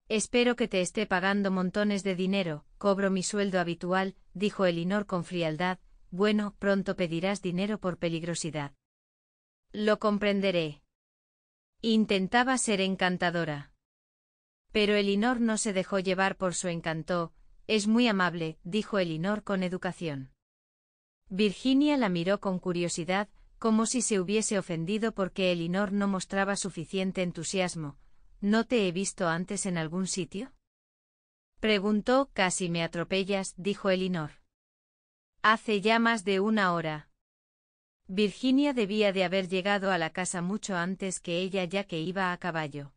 A: Espero que te esté pagando montones de dinero, cobro mi sueldo habitual, dijo Elinor con frialdad, bueno, pronto pedirás dinero por peligrosidad. Lo comprenderé. Intentaba ser encantadora. Pero Elinor no se dejó llevar por su encanto, es muy amable, dijo Elinor con educación. Virginia la miró con curiosidad, como si se hubiese ofendido porque Elinor no mostraba suficiente entusiasmo. ¿No te he visto antes en algún sitio? Preguntó, casi me atropellas, dijo Elinor. Hace ya más de una hora. Virginia debía de haber llegado a la casa mucho antes que ella ya que iba a caballo.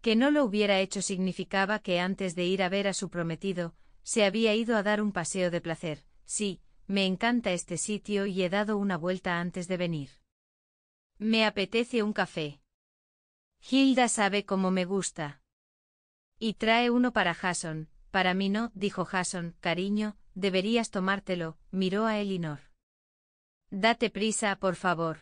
A: Que no lo hubiera hecho significaba que antes de ir a ver a su prometido, se había ido a dar un paseo de placer, sí, me encanta este sitio y he dado una vuelta antes de venir. Me apetece un café. Hilda sabe cómo me gusta. Y trae uno para Jason, para mí no, dijo Jason, cariño, deberías tomártelo, miró a Elinor. Date prisa, por favor.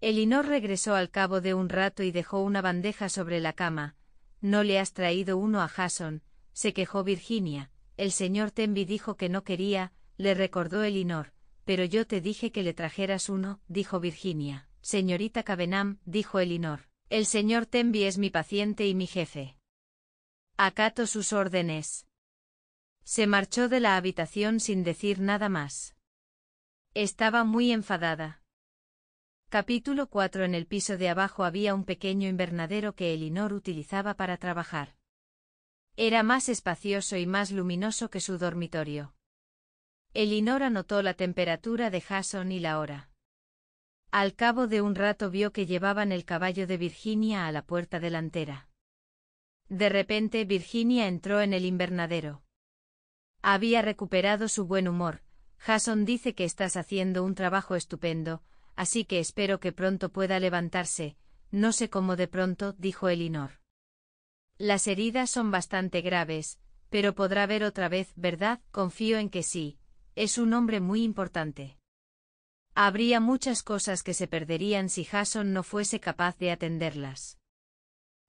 A: Elinor regresó al cabo de un rato y dejó una bandeja sobre la cama. No le has traído uno a Jason, se quejó Virginia. El señor Tenby dijo que no quería, le recordó Elinor, pero yo te dije que le trajeras uno, dijo Virginia. Señorita Cavenam», dijo Elinor, el señor Tenby es mi paciente y mi jefe. Acato sus órdenes. Se marchó de la habitación sin decir nada más. Estaba muy enfadada. Capítulo 4 En el piso de abajo había un pequeño invernadero que Elinor utilizaba para trabajar. Era más espacioso y más luminoso que su dormitorio. Elinor anotó la temperatura de Jason y la hora. Al cabo de un rato vio que llevaban el caballo de Virginia a la puerta delantera. De repente Virginia entró en el invernadero. Había recuperado su buen humor. Jason dice que estás haciendo un trabajo estupendo, así que espero que pronto pueda levantarse, no sé cómo de pronto, dijo Elinor. Las heridas son bastante graves, pero podrá ver otra vez, ¿verdad? Confío en que sí, es un hombre muy importante. Habría muchas cosas que se perderían si Jason no fuese capaz de atenderlas.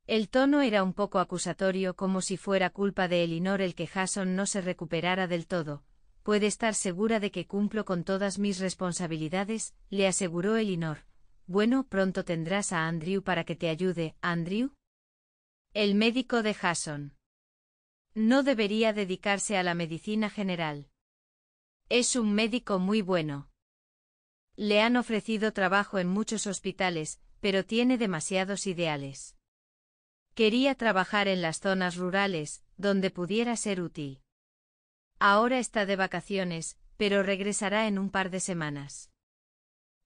A: El tono era un poco acusatorio como si fuera culpa de Elinor el que Jason no se recuperara del todo. Puede estar segura de que cumplo con todas mis responsabilidades, le aseguró Elinor. Bueno, pronto tendrás a Andrew para que te ayude, Andrew. El médico de Jason. No debería dedicarse a la medicina general. Es un médico muy bueno. Le han ofrecido trabajo en muchos hospitales, pero tiene demasiados ideales. Quería trabajar en las zonas rurales, donde pudiera ser útil. Ahora está de vacaciones, pero regresará en un par de semanas.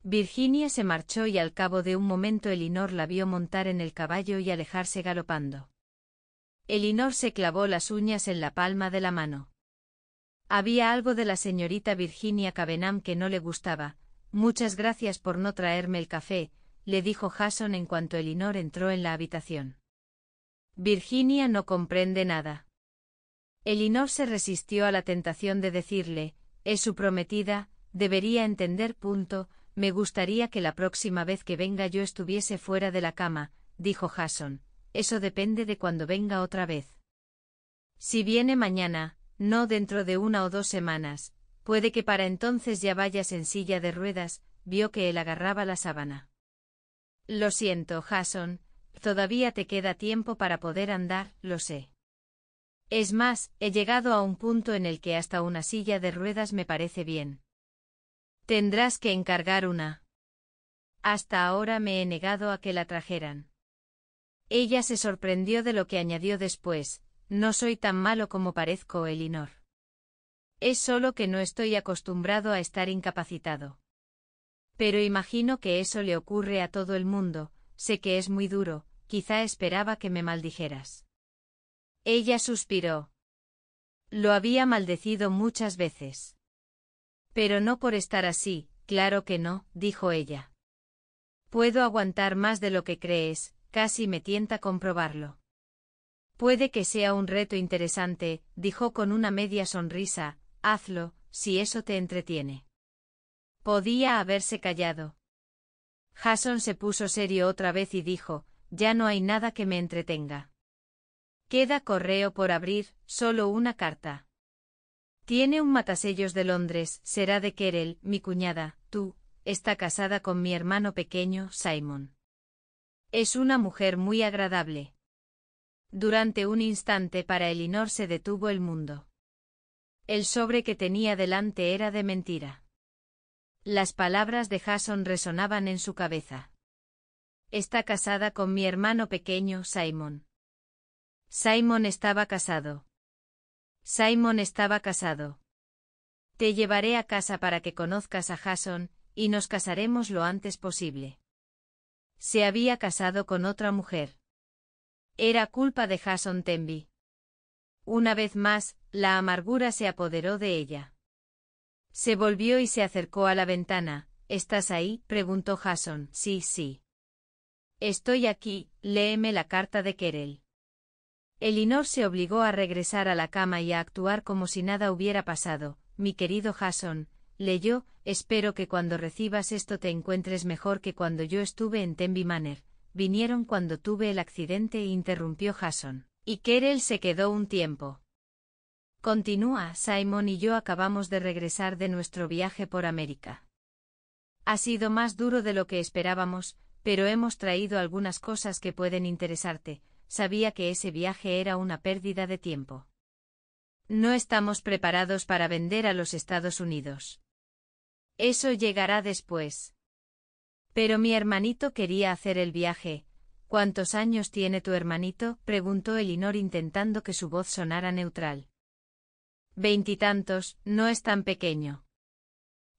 A: Virginia se marchó y al cabo de un momento Elinor la vio montar en el caballo y alejarse galopando. Elinor se clavó las uñas en la palma de la mano. Había algo de la señorita Virginia Cavenam que no le gustaba. Muchas gracias por no traerme el café, le dijo Jason en cuanto Elinor entró en la habitación. Virginia no comprende nada. Elinor se resistió a la tentación de decirle, es su prometida, debería entender punto, me gustaría que la próxima vez que venga yo estuviese fuera de la cama, dijo Jason, eso depende de cuando venga otra vez. Si viene mañana, no dentro de una o dos semanas, puede que para entonces ya vayas en silla de ruedas, vio que él agarraba la sábana. Lo siento, Jason, todavía te queda tiempo para poder andar, lo sé. Es más, he llegado a un punto en el que hasta una silla de ruedas me parece bien. Tendrás que encargar una. Hasta ahora me he negado a que la trajeran. Ella se sorprendió de lo que añadió después, no soy tan malo como parezco, Elinor. Es solo que no estoy acostumbrado a estar incapacitado. Pero imagino que eso le ocurre a todo el mundo, sé que es muy duro, quizá esperaba que me maldijeras. Ella suspiró. Lo había maldecido muchas veces. Pero no por estar así, claro que no, dijo ella. Puedo aguantar más de lo que crees, casi me tienta comprobarlo. Puede que sea un reto interesante, dijo con una media sonrisa, hazlo, si eso te entretiene. Podía haberse callado. Jason se puso serio otra vez y dijo, ya no hay nada que me entretenga. Queda correo por abrir, solo una carta. Tiene un matasellos de Londres, será de Kerel, mi cuñada, tú, está casada con mi hermano pequeño, Simon. Es una mujer muy agradable. Durante un instante para Elinor se detuvo el mundo. El sobre que tenía delante era de mentira. Las palabras de Jason resonaban en su cabeza. Está casada con mi hermano pequeño, Simon. Simon estaba casado. Simon estaba casado. Te llevaré a casa para que conozcas a Jason, y nos casaremos lo antes posible. Se había casado con otra mujer. Era culpa de Jason Tenby. Una vez más, la amargura se apoderó de ella. Se volvió y se acercó a la ventana. ¿Estás ahí? preguntó Jason. Sí, sí. Estoy aquí, léeme la carta de Kerel. Elinor se obligó a regresar a la cama y a actuar como si nada hubiera pasado. Mi querido Jason, leyó, espero que cuando recibas esto te encuentres mejor que cuando yo estuve en Tenby Manor, vinieron cuando tuve el accidente e interrumpió Jason. Y Kerel se quedó un tiempo. Continúa, Simon y yo acabamos de regresar de nuestro viaje por América. Ha sido más duro de lo que esperábamos, pero hemos traído algunas cosas que pueden interesarte, sabía que ese viaje era una pérdida de tiempo. No estamos preparados para vender a los Estados Unidos. Eso llegará después. Pero mi hermanito quería hacer el viaje. ¿Cuántos años tiene tu hermanito? preguntó Elinor intentando que su voz sonara neutral. Veintitantos, no es tan pequeño.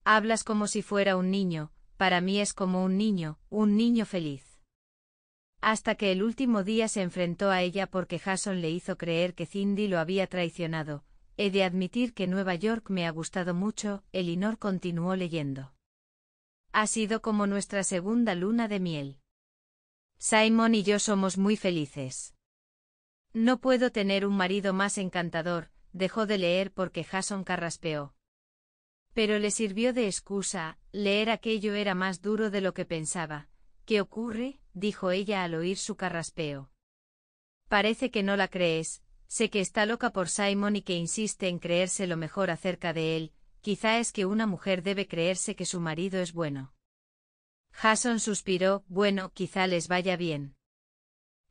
A: Hablas como si fuera un niño, para mí es como un niño, un niño feliz. Hasta que el último día se enfrentó a ella porque Jason le hizo creer que Cindy lo había traicionado. He de admitir que Nueva York me ha gustado mucho, Elinor continuó leyendo. Ha sido como nuestra segunda luna de miel. Simon y yo somos muy felices. No puedo tener un marido más encantador, dejó de leer porque Jason carraspeó. Pero le sirvió de excusa, leer aquello era más duro de lo que pensaba. ¿Qué ocurre? dijo ella al oír su carraspeo. Parece que no la crees, sé que está loca por Simon y que insiste en creerse lo mejor acerca de él, Quizá es que una mujer debe creerse que su marido es bueno. Jason suspiró, bueno, quizá les vaya bien.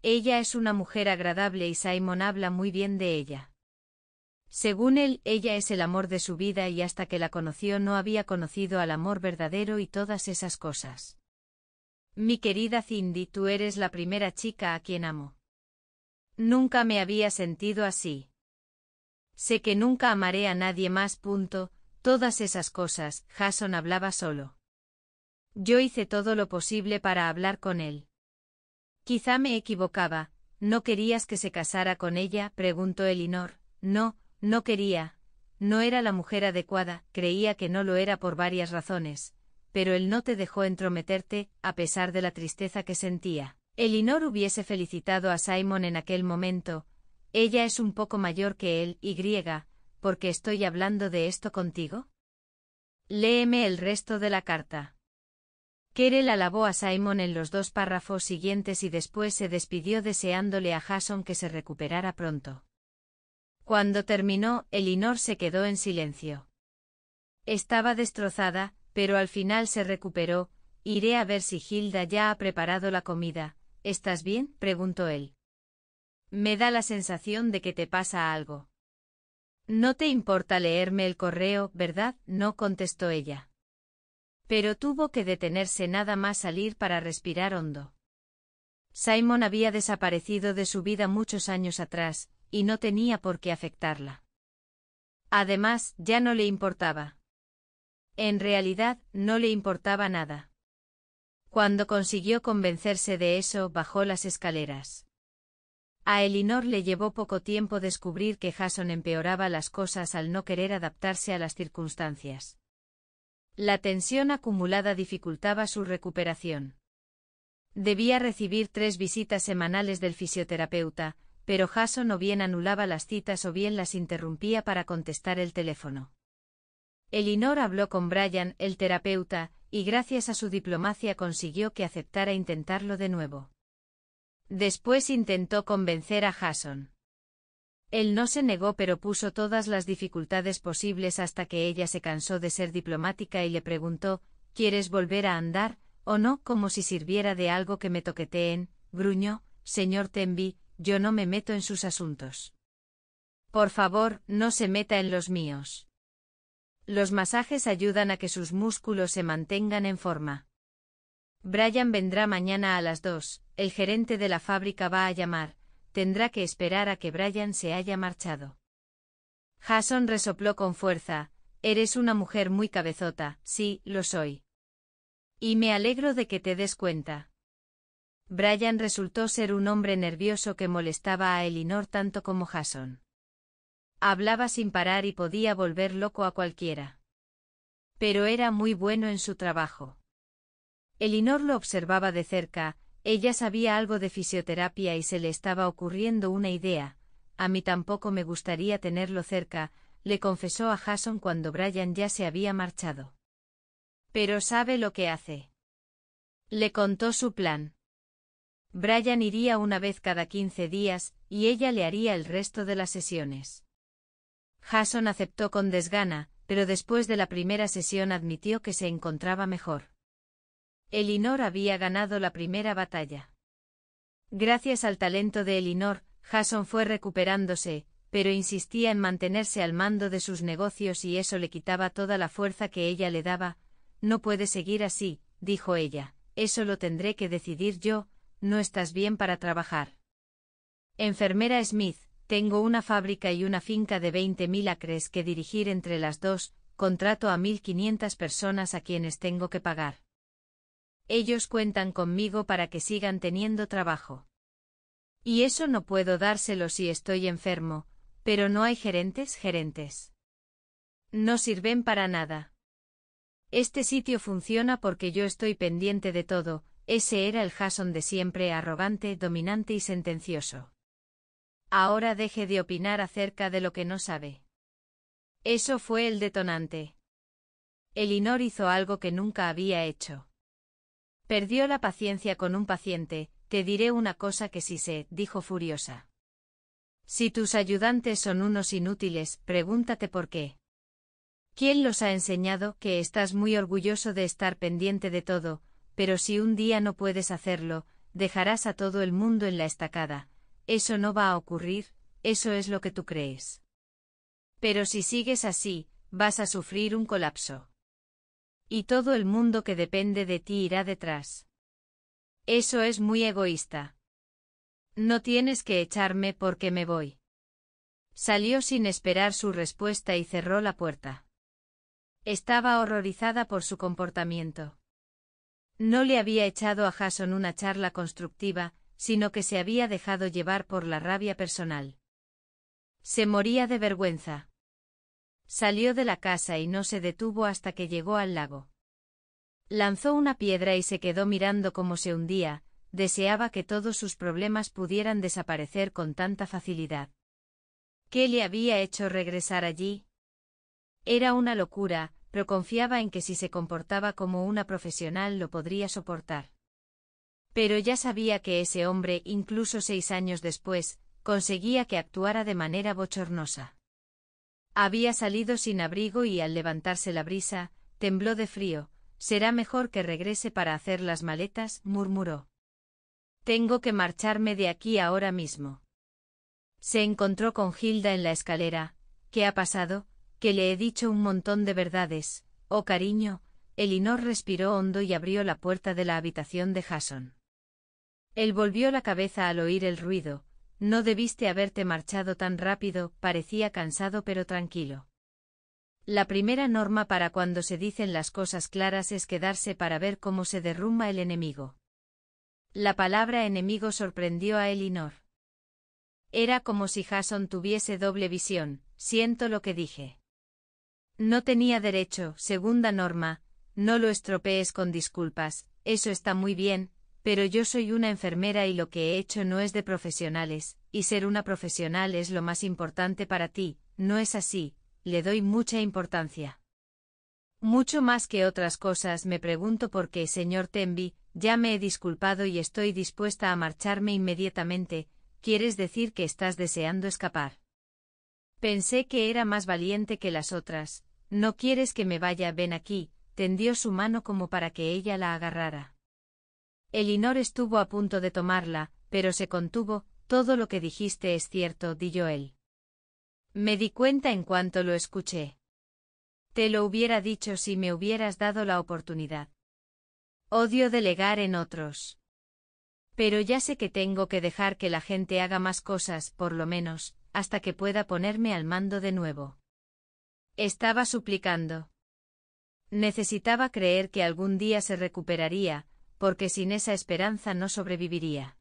A: Ella es una mujer agradable y Simon habla muy bien de ella. Según él, ella es el amor de su vida y hasta que la conoció no había conocido al amor verdadero y todas esas cosas. Mi querida Cindy, tú eres la primera chica a quien amo. Nunca me había sentido así. Sé que nunca amaré a nadie más. Punto. Todas esas cosas, Jason hablaba solo. Yo hice todo lo posible para hablar con él. Quizá me equivocaba, ¿no querías que se casara con ella? preguntó Elinor. No, no quería. No era la mujer adecuada, creía que no lo era por varias razones, pero él no te dejó entrometerte, a pesar de la tristeza que sentía. Elinor hubiese felicitado a Simon en aquel momento. Ella es un poco mayor que él, y griega, qué estoy hablando de esto contigo? Léeme el resto de la carta. Kerel alabó a Simon en los dos párrafos siguientes y después se despidió deseándole a Jason que se recuperara pronto. Cuando terminó, Elinor se quedó en silencio. Estaba destrozada, pero al final se recuperó. Iré a ver si Hilda ya ha preparado la comida. ¿Estás bien? preguntó él. Me da la sensación de que te pasa algo. No te importa leerme el correo, ¿verdad? no contestó ella. Pero tuvo que detenerse nada más salir para respirar hondo. Simon había desaparecido de su vida muchos años atrás, y no tenía por qué afectarla. Además, ya no le importaba. En realidad, no le importaba nada. Cuando consiguió convencerse de eso, bajó las escaleras. A Elinor le llevó poco tiempo descubrir que Jason empeoraba las cosas al no querer adaptarse a las circunstancias. La tensión acumulada dificultaba su recuperación. Debía recibir tres visitas semanales del fisioterapeuta, pero Jason o bien anulaba las citas o bien las interrumpía para contestar el teléfono. Elinor habló con Brian, el terapeuta, y gracias a su diplomacia consiguió que aceptara intentarlo de nuevo. Después intentó convencer a Jason. Él no se negó pero puso todas las dificultades posibles hasta que ella se cansó de ser diplomática y le preguntó, ¿quieres volver a andar, o no? Como si sirviera de algo que me toqueteen, gruñó, señor Tenby, yo no me meto en sus asuntos. Por favor, no se meta en los míos. Los masajes ayudan a que sus músculos se mantengan en forma. Brian vendrá mañana a las dos, el gerente de la fábrica va a llamar, tendrá que esperar a que Brian se haya marchado. Jason resopló con fuerza, eres una mujer muy cabezota, sí, lo soy. Y me alegro de que te des cuenta. Brian resultó ser un hombre nervioso que molestaba a Elinor tanto como Jason. Hablaba sin parar y podía volver loco a cualquiera. Pero era muy bueno en su trabajo. Elinor lo observaba de cerca, ella sabía algo de fisioterapia y se le estaba ocurriendo una idea. A mí tampoco me gustaría tenerlo cerca, le confesó a Jason cuando Brian ya se había marchado. Pero sabe lo que hace. Le contó su plan. Brian iría una vez cada quince días, y ella le haría el resto de las sesiones. Jason aceptó con desgana, pero después de la primera sesión admitió que se encontraba mejor. Elinor había ganado la primera batalla. Gracias al talento de Elinor, Jason fue recuperándose, pero insistía en mantenerse al mando de sus negocios y eso le quitaba toda la fuerza que ella le daba. No puede seguir así, dijo ella. Eso lo tendré que decidir yo, no estás bien para trabajar. Enfermera Smith, tengo una fábrica y una finca de 20.000 acres que dirigir entre las dos, contrato a 1.500 personas a quienes tengo que pagar. Ellos cuentan conmigo para que sigan teniendo trabajo. Y eso no puedo dárselo si estoy enfermo, pero no hay gerentes, gerentes. No sirven para nada. Este sitio funciona porque yo estoy pendiente de todo, ese era el Jason de siempre arrogante, dominante y sentencioso. Ahora deje de opinar acerca de lo que no sabe. Eso fue el detonante. Elinor hizo algo que nunca había hecho. Perdió la paciencia con un paciente, te diré una cosa que sí sé, dijo furiosa. Si tus ayudantes son unos inútiles, pregúntate por qué. ¿Quién los ha enseñado que estás muy orgulloso de estar pendiente de todo, pero si un día no puedes hacerlo, dejarás a todo el mundo en la estacada? Eso no va a ocurrir, eso es lo que tú crees. Pero si sigues así, vas a sufrir un colapso y todo el mundo que depende de ti irá detrás. Eso es muy egoísta. No tienes que echarme porque me voy. Salió sin esperar su respuesta y cerró la puerta. Estaba horrorizada por su comportamiento. No le había echado a Jason una charla constructiva, sino que se había dejado llevar por la rabia personal. Se moría de vergüenza. Salió de la casa y no se detuvo hasta que llegó al lago. Lanzó una piedra y se quedó mirando cómo se hundía, deseaba que todos sus problemas pudieran desaparecer con tanta facilidad. ¿Qué le había hecho regresar allí? Era una locura, pero confiaba en que si se comportaba como una profesional lo podría soportar. Pero ya sabía que ese hombre, incluso seis años después, conseguía que actuara de manera bochornosa. Había salido sin abrigo y al levantarse la brisa, tembló de frío. Será mejor que regrese para hacer las maletas, murmuró. Tengo que marcharme de aquí ahora mismo. Se encontró con Hilda en la escalera. ¿Qué ha pasado? Que le he dicho un montón de verdades. Oh cariño, Elinor respiró hondo y abrió la puerta de la habitación de Jason. Él volvió la cabeza al oír el ruido, no debiste haberte marchado tan rápido, parecía cansado pero tranquilo. La primera norma para cuando se dicen las cosas claras es quedarse para ver cómo se derrumba el enemigo. La palabra enemigo sorprendió a Elinor. Era como si Jason tuviese doble visión, siento lo que dije. No tenía derecho, segunda norma, no lo estropees con disculpas, eso está muy bien, pero yo soy una enfermera y lo que he hecho no es de profesionales, y ser una profesional es lo más importante para ti, no es así, le doy mucha importancia. Mucho más que otras cosas me pregunto por qué, señor Tenby, ya me he disculpado y estoy dispuesta a marcharme inmediatamente, quieres decir que estás deseando escapar. Pensé que era más valiente que las otras, no quieres que me vaya, ven aquí, tendió su mano como para que ella la agarrara. Elinor estuvo a punto de tomarla, pero se contuvo, todo lo que dijiste es cierto, di él. Me di cuenta en cuanto lo escuché. Te lo hubiera dicho si me hubieras dado la oportunidad. Odio delegar en otros. Pero ya sé que tengo que dejar que la gente haga más cosas, por lo menos, hasta que pueda ponerme al mando de nuevo. Estaba suplicando. Necesitaba creer que algún día se recuperaría, porque sin esa esperanza no sobreviviría.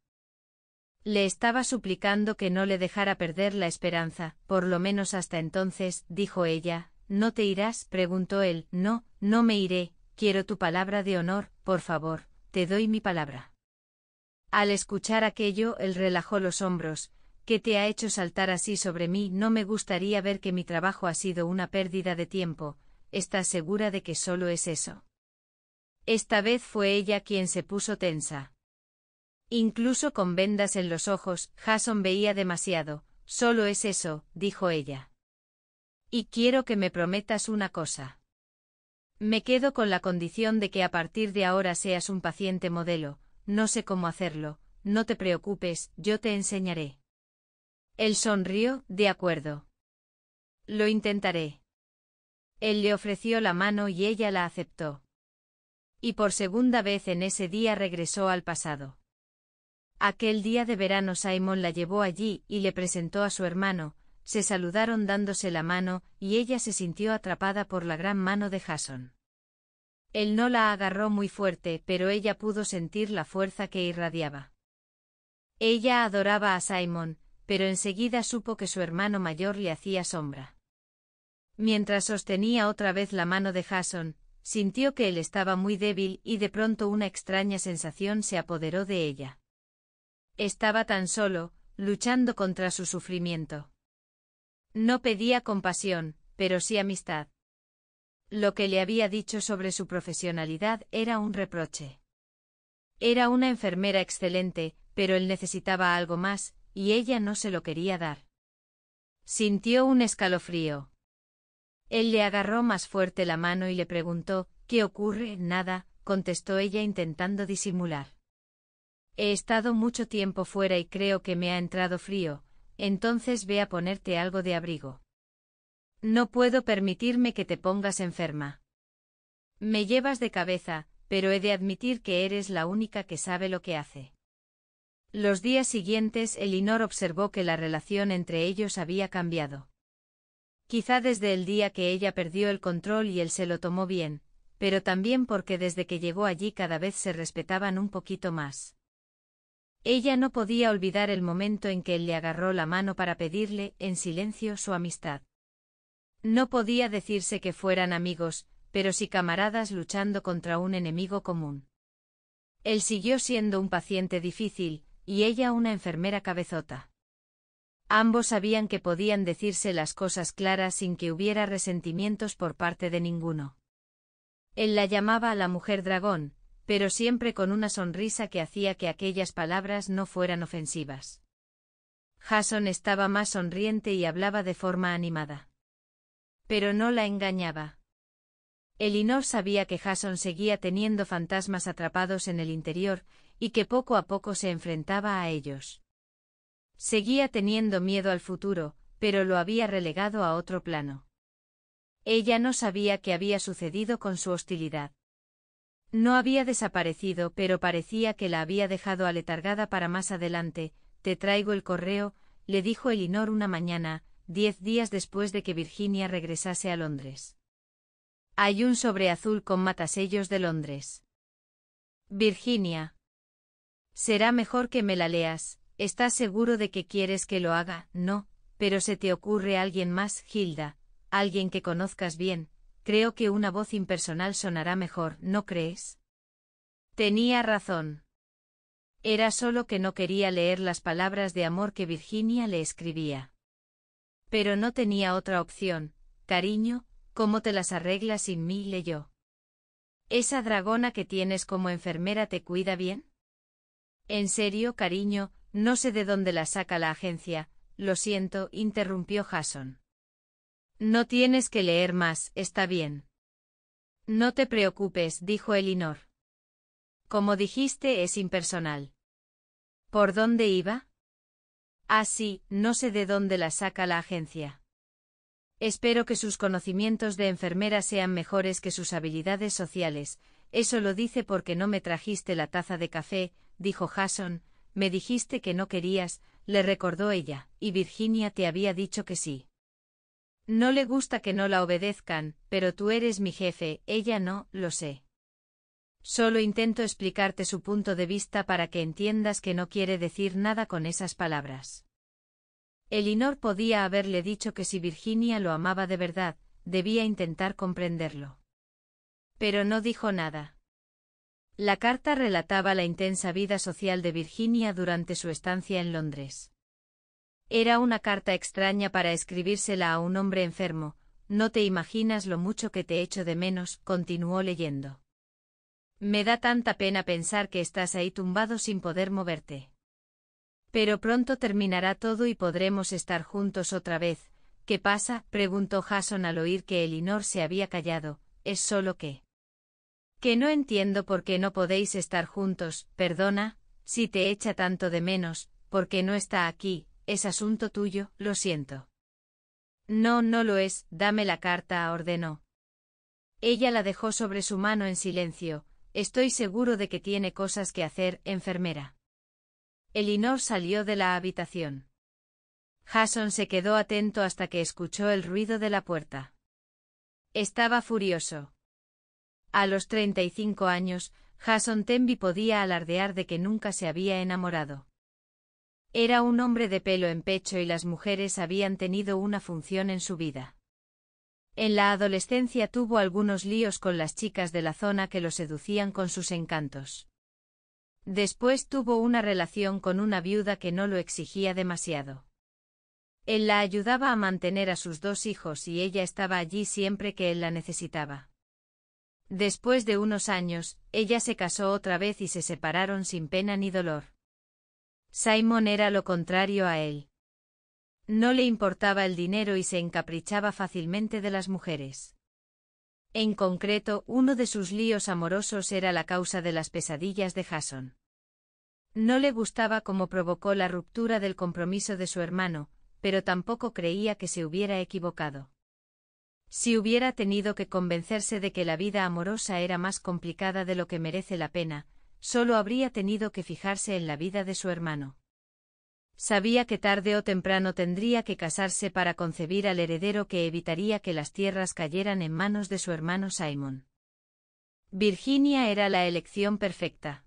A: Le estaba suplicando que no le dejara perder la esperanza, por lo menos hasta entonces, dijo ella. ¿No te irás? preguntó él. No, no me iré, quiero tu palabra de honor, por favor, te doy mi palabra. Al escuchar aquello, él relajó los hombros. ¿Qué te ha hecho saltar así sobre mí? No me gustaría ver que mi trabajo ha sido una pérdida de tiempo. ¿Estás segura de que solo es eso? Esta vez fue ella quien se puso tensa. Incluso con vendas en los ojos, Jason veía demasiado, solo es eso, dijo ella. Y quiero que me prometas una cosa. Me quedo con la condición de que a partir de ahora seas un paciente modelo, no sé cómo hacerlo, no te preocupes, yo te enseñaré. Él sonrió, de acuerdo. Lo intentaré. Él le ofreció la mano y ella la aceptó y por segunda vez en ese día regresó al pasado. Aquel día de verano Simon la llevó allí y le presentó a su hermano, se saludaron dándose la mano, y ella se sintió atrapada por la gran mano de Jason. Él no la agarró muy fuerte, pero ella pudo sentir la fuerza que irradiaba. Ella adoraba a Simon, pero enseguida supo que su hermano mayor le hacía sombra. Mientras sostenía otra vez la mano de Jason, Sintió que él estaba muy débil y de pronto una extraña sensación se apoderó de ella. Estaba tan solo, luchando contra su sufrimiento. No pedía compasión, pero sí amistad. Lo que le había dicho sobre su profesionalidad era un reproche. Era una enfermera excelente, pero él necesitaba algo más, y ella no se lo quería dar. Sintió un escalofrío. Él le agarró más fuerte la mano y le preguntó, ¿qué ocurre? Nada, contestó ella intentando disimular. He estado mucho tiempo fuera y creo que me ha entrado frío, entonces ve a ponerte algo de abrigo. No puedo permitirme que te pongas enferma. Me llevas de cabeza, pero he de admitir que eres la única que sabe lo que hace. Los días siguientes Elinor observó que la relación entre ellos había cambiado. Quizá desde el día que ella perdió el control y él se lo tomó bien, pero también porque desde que llegó allí cada vez se respetaban un poquito más. Ella no podía olvidar el momento en que él le agarró la mano para pedirle, en silencio, su amistad. No podía decirse que fueran amigos, pero sí camaradas luchando contra un enemigo común. Él siguió siendo un paciente difícil, y ella una enfermera cabezota. Ambos sabían que podían decirse las cosas claras sin que hubiera resentimientos por parte de ninguno. Él la llamaba a la mujer dragón, pero siempre con una sonrisa que hacía que aquellas palabras no fueran ofensivas. Jason estaba más sonriente y hablaba de forma animada. Pero no la engañaba. Elinor sabía que Jason seguía teniendo fantasmas atrapados en el interior, y que poco a poco se enfrentaba a ellos. Seguía teniendo miedo al futuro, pero lo había relegado a otro plano. Ella no sabía qué había sucedido con su hostilidad. No había desaparecido, pero parecía que la había dejado aletargada para más adelante. Te traigo el correo, le dijo Elinor una mañana, diez días después de que Virginia regresase a Londres. Hay un sobre azul con matasellos de Londres. Virginia. Será mejor que me la leas, Estás seguro de que quieres que lo haga, no, pero se te ocurre alguien más, Gilda. alguien que conozcas bien, creo que una voz impersonal sonará mejor, ¿no crees? Tenía razón. Era solo que no quería leer las palabras de amor que Virginia le escribía. Pero no tenía otra opción, cariño, ¿cómo te las arreglas sin mí? leyó. ¿Esa dragona que tienes como enfermera te cuida bien? En serio, cariño, no sé de dónde la saca la agencia, lo siento, interrumpió Jason. No tienes que leer más, está bien. No te preocupes, dijo Elinor. Como dijiste, es impersonal. ¿Por dónde iba? Ah, sí, no sé de dónde la saca la agencia. Espero que sus conocimientos de enfermera sean mejores que sus habilidades sociales, eso lo dice porque no me trajiste la taza de café, dijo Jason, me dijiste que no querías, le recordó ella, y Virginia te había dicho que sí. No le gusta que no la obedezcan, pero tú eres mi jefe, ella no, lo sé. Solo intento explicarte su punto de vista para que entiendas que no quiere decir nada con esas palabras. Elinor podía haberle dicho que si Virginia lo amaba de verdad, debía intentar comprenderlo. Pero no dijo nada. La carta relataba la intensa vida social de Virginia durante su estancia en Londres. Era una carta extraña para escribírsela a un hombre enfermo, no te imaginas lo mucho que te echo de menos, continuó leyendo. Me da tanta pena pensar que estás ahí tumbado sin poder moverte. Pero pronto terminará todo y podremos estar juntos otra vez. ¿Qué pasa? preguntó Jason al oír que Elinor se había callado, es solo que. Que no entiendo por qué no podéis estar juntos, perdona, si te echa tanto de menos, porque no está aquí, es asunto tuyo, lo siento. No, no lo es, dame la carta, ordenó. Ella la dejó sobre su mano en silencio, estoy seguro de que tiene cosas que hacer, enfermera. Elinor salió de la habitación. Jason se quedó atento hasta que escuchó el ruido de la puerta. Estaba furioso. A los 35 años, Jason Temby podía alardear de que nunca se había enamorado. Era un hombre de pelo en pecho y las mujeres habían tenido una función en su vida. En la adolescencia tuvo algunos líos con las chicas de la zona que lo seducían con sus encantos. Después tuvo una relación con una viuda que no lo exigía demasiado. Él la ayudaba a mantener a sus dos hijos y ella estaba allí siempre que él la necesitaba. Después de unos años, ella se casó otra vez y se separaron sin pena ni dolor. Simon era lo contrario a él. No le importaba el dinero y se encaprichaba fácilmente de las mujeres. En concreto, uno de sus líos amorosos era la causa de las pesadillas de Jason. No le gustaba cómo provocó la ruptura del compromiso de su hermano, pero tampoco creía que se hubiera equivocado. Si hubiera tenido que convencerse de que la vida amorosa era más complicada de lo que merece la pena, solo habría tenido que fijarse en la vida de su hermano. Sabía que tarde o temprano tendría que casarse para concebir al heredero que evitaría que las tierras cayeran en manos de su hermano Simon. Virginia era la elección perfecta.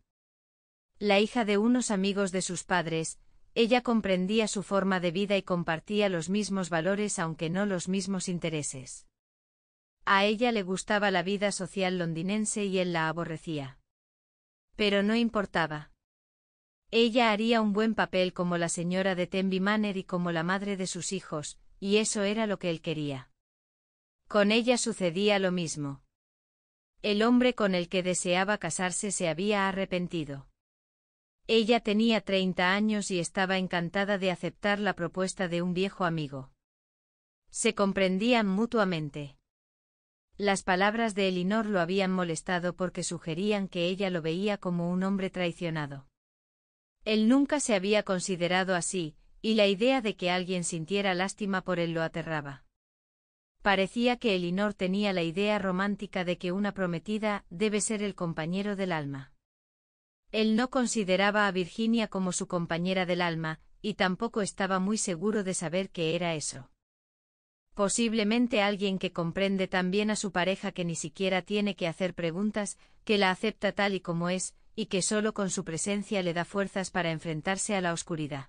A: La hija de unos amigos de sus padres, ella comprendía su forma de vida y compartía los mismos valores aunque no los mismos intereses. A ella le gustaba la vida social londinense y él la aborrecía. Pero no importaba. Ella haría un buen papel como la señora de Tenby Manor y como la madre de sus hijos, y eso era lo que él quería. Con ella sucedía lo mismo. El hombre con el que deseaba casarse se había arrepentido. Ella tenía treinta años y estaba encantada de aceptar la propuesta de un viejo amigo. Se comprendían mutuamente. Las palabras de Elinor lo habían molestado porque sugerían que ella lo veía como un hombre traicionado. Él nunca se había considerado así, y la idea de que alguien sintiera lástima por él lo aterraba. Parecía que Elinor tenía la idea romántica de que una prometida debe ser el compañero del alma. Él no consideraba a Virginia como su compañera del alma, y tampoco estaba muy seguro de saber qué era eso posiblemente alguien que comprende tan bien a su pareja que ni siquiera tiene que hacer preguntas, que la acepta tal y como es, y que solo con su presencia le da fuerzas para enfrentarse a la oscuridad.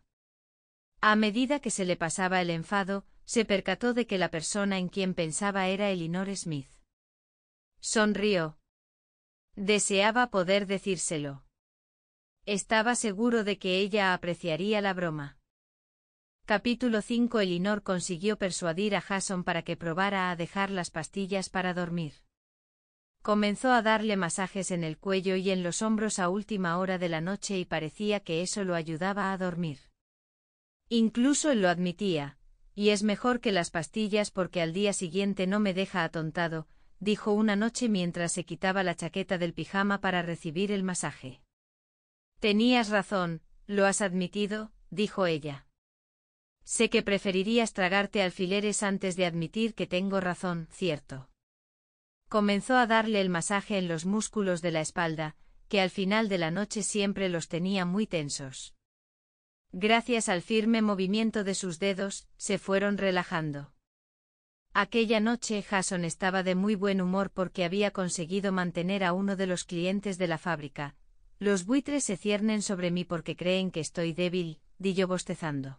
A: A medida que se le pasaba el enfado, se percató de que la persona en quien pensaba era Elinor Smith. Sonrió. Deseaba poder decírselo. Estaba seguro de que ella apreciaría la broma. Capítulo 5 Elinor consiguió persuadir a Jason para que probara a dejar las pastillas para dormir. Comenzó a darle masajes en el cuello y en los hombros a última hora de la noche y parecía que eso lo ayudaba a dormir. Incluso él lo admitía, y es mejor que las pastillas porque al día siguiente no me deja atontado, dijo una noche mientras se quitaba la chaqueta del pijama para recibir el masaje. Tenías razón, lo has admitido, dijo ella. Sé que preferirías tragarte alfileres antes de admitir que tengo razón, cierto. Comenzó a darle el masaje en los músculos de la espalda, que al final de la noche siempre los tenía muy tensos. Gracias al firme movimiento de sus dedos, se fueron relajando. Aquella noche Jason estaba de muy buen humor porque había conseguido mantener a uno de los clientes de la fábrica. Los buitres se ciernen sobre mí porque creen que estoy débil, di yo bostezando.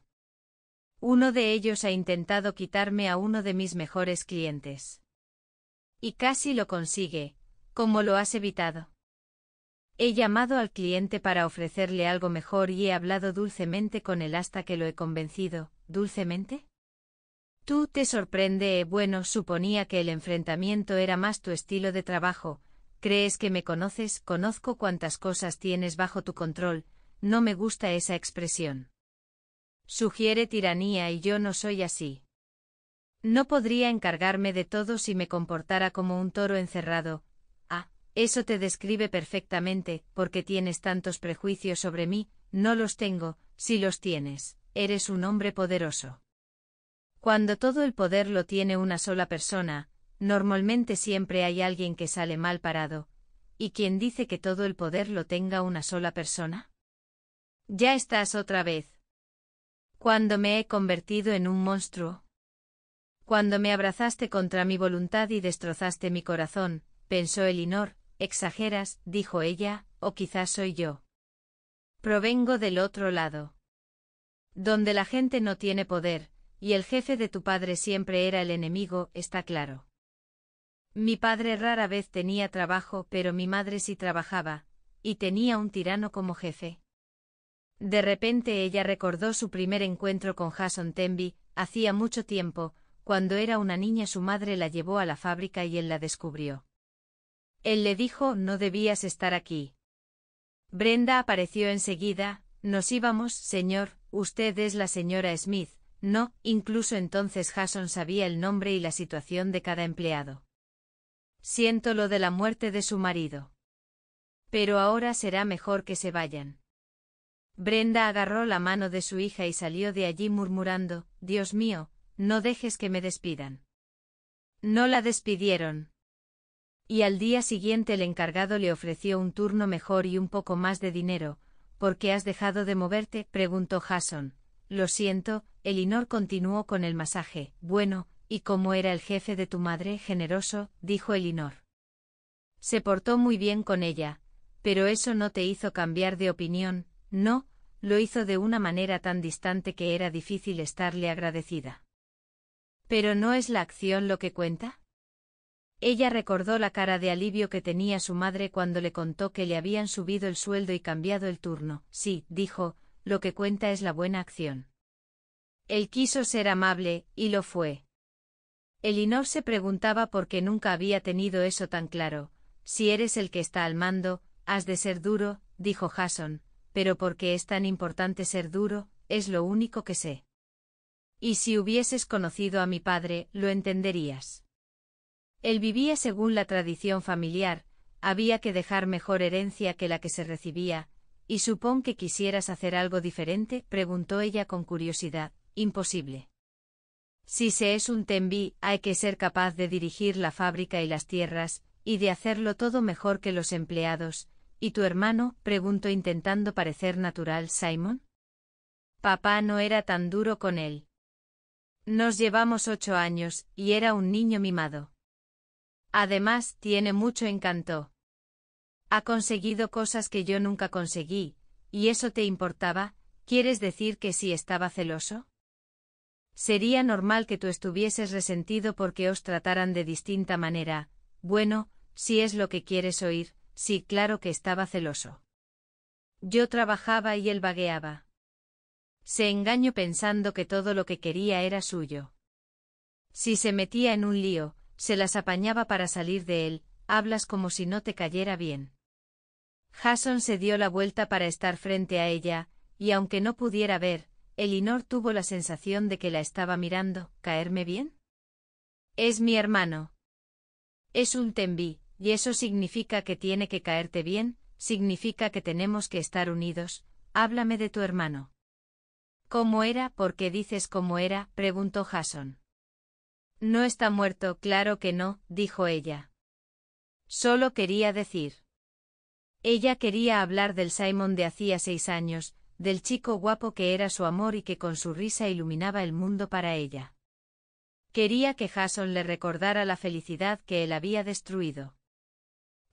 A: Uno de ellos ha intentado quitarme a uno de mis mejores clientes. Y casi lo consigue, como lo has evitado. He llamado al cliente para ofrecerle algo mejor y he hablado dulcemente con él hasta que lo he convencido, ¿dulcemente? Tú te sorprende, bueno, suponía que el enfrentamiento era más tu estilo de trabajo, crees que me conoces, conozco cuántas cosas tienes bajo tu control, no me gusta esa expresión. Sugiere tiranía y yo no soy así. No podría encargarme de todo si me comportara como un toro encerrado. Ah, eso te describe perfectamente, porque tienes tantos prejuicios sobre mí, no los tengo, si los tienes, eres un hombre poderoso. Cuando todo el poder lo tiene una sola persona, normalmente siempre hay alguien que sale mal parado, ¿y quién dice que todo el poder lo tenga una sola persona? Ya estás otra vez, cuando me he convertido en un monstruo. Cuando me abrazaste contra mi voluntad y destrozaste mi corazón, pensó Elinor, exageras, dijo ella, o quizás soy yo. Provengo del otro lado. Donde la gente no tiene poder, y el jefe de tu padre siempre era el enemigo, está claro. Mi padre rara vez tenía trabajo, pero mi madre sí trabajaba, y tenía un tirano como jefe. De repente ella recordó su primer encuentro con Jason Tenby, hacía mucho tiempo, cuando era una niña su madre la llevó a la fábrica y él la descubrió. Él le dijo, no debías estar aquí. Brenda apareció enseguida, nos íbamos, señor, usted es la señora Smith, no, incluso entonces Jason sabía el nombre y la situación de cada empleado. Siento lo de la muerte de su marido. Pero ahora será mejor que se vayan. Brenda agarró la mano de su hija y salió de allí murmurando, Dios mío, no dejes que me despidan. No la despidieron. Y al día siguiente el encargado le ofreció un turno mejor y un poco más de dinero, ¿por qué has dejado de moverte? preguntó Jason. Lo siento, Elinor continuó con el masaje. Bueno, ¿y cómo era el jefe de tu madre? generoso, dijo Elinor. Se portó muy bien con ella, pero eso no te hizo cambiar de opinión, no, lo hizo de una manera tan distante que era difícil estarle agradecida. ¿Pero no es la acción lo que cuenta? Ella recordó la cara de alivio que tenía su madre cuando le contó que le habían subido el sueldo y cambiado el turno. Sí, dijo, lo que cuenta es la buena acción. Él quiso ser amable, y lo fue. Elinor se preguntaba por qué nunca había tenido eso tan claro. Si eres el que está al mando, has de ser duro, dijo Jason, pero porque es tan importante ser duro, es lo único que sé. Y si hubieses conocido a mi padre, lo entenderías. Él vivía según la tradición familiar, había que dejar mejor herencia que la que se recibía, y supón que quisieras hacer algo diferente, preguntó ella con curiosidad, imposible. Si se es un tembi, hay que ser capaz de dirigir la fábrica y las tierras, y de hacerlo todo mejor que los empleados, ¿Y tu hermano? preguntó intentando parecer natural Simon. Papá no era tan duro con él. Nos llevamos ocho años, y era un niño mimado. Además, tiene mucho encanto. Ha conseguido cosas que yo nunca conseguí, ¿y eso te importaba? ¿Quieres decir que sí estaba celoso? Sería normal que tú estuvieses resentido porque os trataran de distinta manera, bueno, si es lo que quieres oír, Sí, claro que estaba celoso. Yo trabajaba y él vagueaba. Se engañó pensando que todo lo que quería era suyo. Si se metía en un lío, se las apañaba para salir de él, hablas como si no te cayera bien. Jason se dio la vuelta para estar frente a ella, y aunque no pudiera ver, Elinor tuvo la sensación de que la estaba mirando, ¿caerme bien? Es mi hermano. Es un tembí, y eso significa que tiene que caerte bien, significa que tenemos que estar unidos, háblame de tu hermano. ¿Cómo era? ¿Por qué dices cómo era? preguntó Jason. No está muerto, claro que no, dijo ella. Solo quería decir. Ella quería hablar del Simon de hacía seis años, del chico guapo que era su amor y que con su risa iluminaba el mundo para ella. Quería que Jason le recordara la felicidad que él había destruido.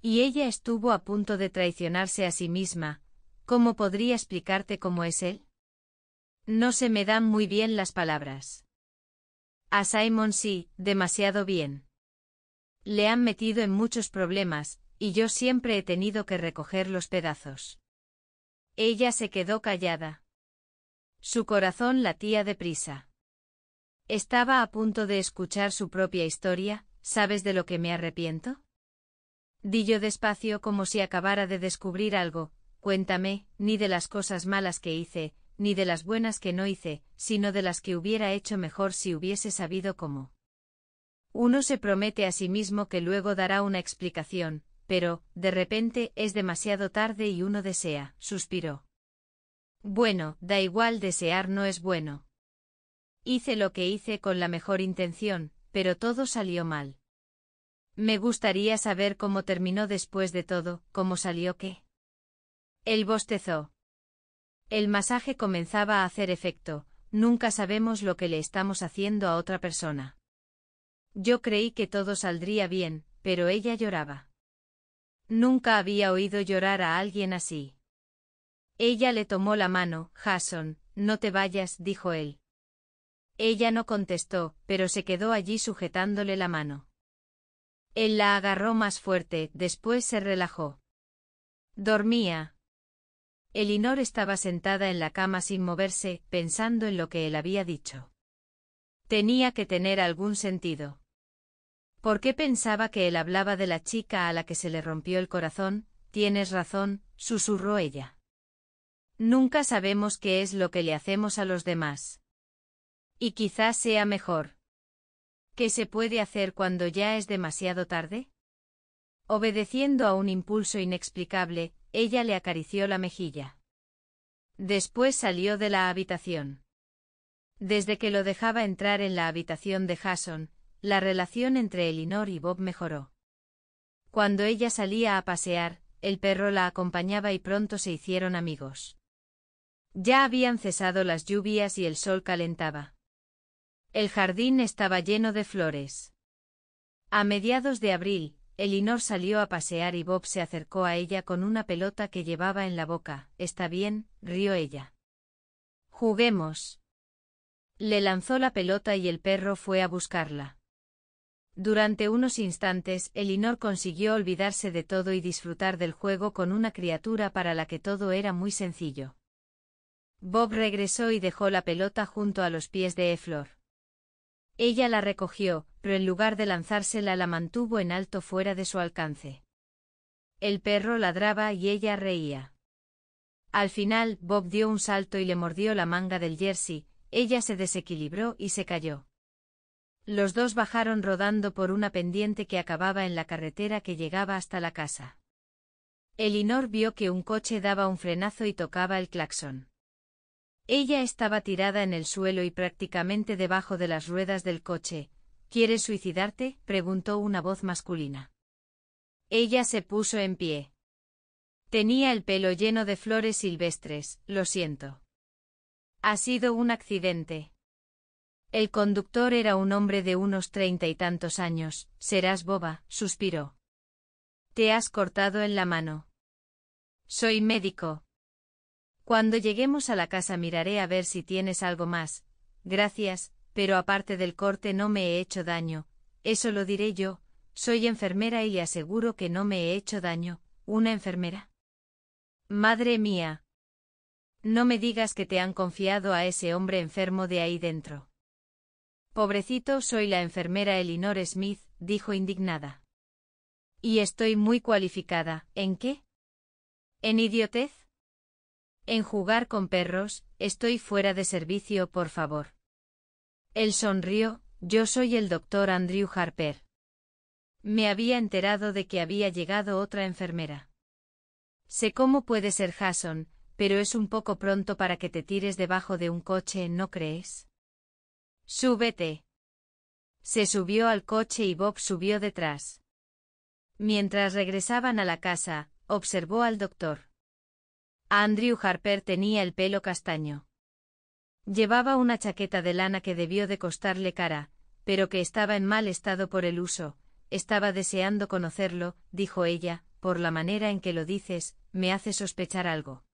A: Y ella estuvo a punto de traicionarse a sí misma. ¿Cómo podría explicarte cómo es él? No se me dan muy bien las palabras. A Simon sí, demasiado bien. Le han metido en muchos problemas, y yo siempre he tenido que recoger los pedazos. Ella se quedó callada. Su corazón latía deprisa. Estaba a punto de escuchar su propia historia, ¿sabes de lo que me arrepiento? Dillo despacio como si acabara de descubrir algo, cuéntame, ni de las cosas malas que hice, ni de las buenas que no hice, sino de las que hubiera hecho mejor si hubiese sabido cómo. Uno se promete a sí mismo que luego dará una explicación, pero, de repente, es demasiado tarde y uno desea, suspiró. Bueno, da igual desear no es bueno. Hice lo que hice con la mejor intención, pero todo salió mal. Me gustaría saber cómo terminó después de todo, cómo salió qué. Él bostezó. El masaje comenzaba a hacer efecto, nunca sabemos lo que le estamos haciendo a otra persona. Yo creí que todo saldría bien, pero ella lloraba. Nunca había oído llorar a alguien así. Ella le tomó la mano, Jason, no te vayas, dijo él. Ella no contestó, pero se quedó allí sujetándole la mano. Él la agarró más fuerte, después se relajó. Dormía. Elinor estaba sentada en la cama sin moverse, pensando en lo que él había dicho. Tenía que tener algún sentido. ¿Por qué pensaba que él hablaba de la chica a la que se le rompió el corazón? Tienes razón, susurró ella. Nunca sabemos qué es lo que le hacemos a los demás. Y quizás sea mejor. ¿Qué se puede hacer cuando ya es demasiado tarde? Obedeciendo a un impulso inexplicable, ella le acarició la mejilla. Después salió de la habitación. Desde que lo dejaba entrar en la habitación de Jason, la relación entre Elinor y Bob mejoró. Cuando ella salía a pasear, el perro la acompañaba y pronto se hicieron amigos. Ya habían cesado las lluvias y el sol calentaba. El jardín estaba lleno de flores. A mediados de abril, Elinor salió a pasear y Bob se acercó a ella con una pelota que llevaba en la boca. Está bien, rió ella. Juguemos. Le lanzó la pelota y el perro fue a buscarla. Durante unos instantes, Elinor consiguió olvidarse de todo y disfrutar del juego con una criatura para la que todo era muy sencillo. Bob regresó y dejó la pelota junto a los pies de Eflor. Ella la recogió, pero en lugar de lanzársela la mantuvo en alto fuera de su alcance. El perro ladraba y ella reía. Al final, Bob dio un salto y le mordió la manga del jersey, ella se desequilibró y se cayó. Los dos bajaron rodando por una pendiente que acababa en la carretera que llegaba hasta la casa. Elinor vio que un coche daba un frenazo y tocaba el claxon. Ella estaba tirada en el suelo y prácticamente debajo de las ruedas del coche. ¿Quieres suicidarte? preguntó una voz masculina. Ella se puso en pie. Tenía el pelo lleno de flores silvestres, lo siento. Ha sido un accidente. El conductor era un hombre de unos treinta y tantos años. Serás boba, suspiró. Te has cortado en la mano. Soy médico, cuando lleguemos a la casa miraré a ver si tienes algo más. Gracias, pero aparte del corte no me he hecho daño. Eso lo diré yo. Soy enfermera y aseguro que no me he hecho daño. ¿Una enfermera? Madre mía. No me digas que te han confiado a ese hombre enfermo de ahí dentro. Pobrecito, soy la enfermera Elinor Smith, dijo indignada. Y estoy muy cualificada. ¿En qué? ¿En idiotez? En jugar con perros, estoy fuera de servicio, por favor. Él sonrió, yo soy el doctor Andrew Harper. Me había enterado de que había llegado otra enfermera. Sé cómo puede ser Jason, pero es un poco pronto para que te tires debajo de un coche, ¿no crees? Súbete. Se subió al coche y Bob subió detrás. Mientras regresaban a la casa, observó al doctor. Andrew Harper tenía el pelo castaño. Llevaba una chaqueta de lana que debió de costarle cara, pero que estaba en mal estado por el uso. Estaba deseando conocerlo, dijo ella, por la manera en que lo dices, me hace sospechar algo.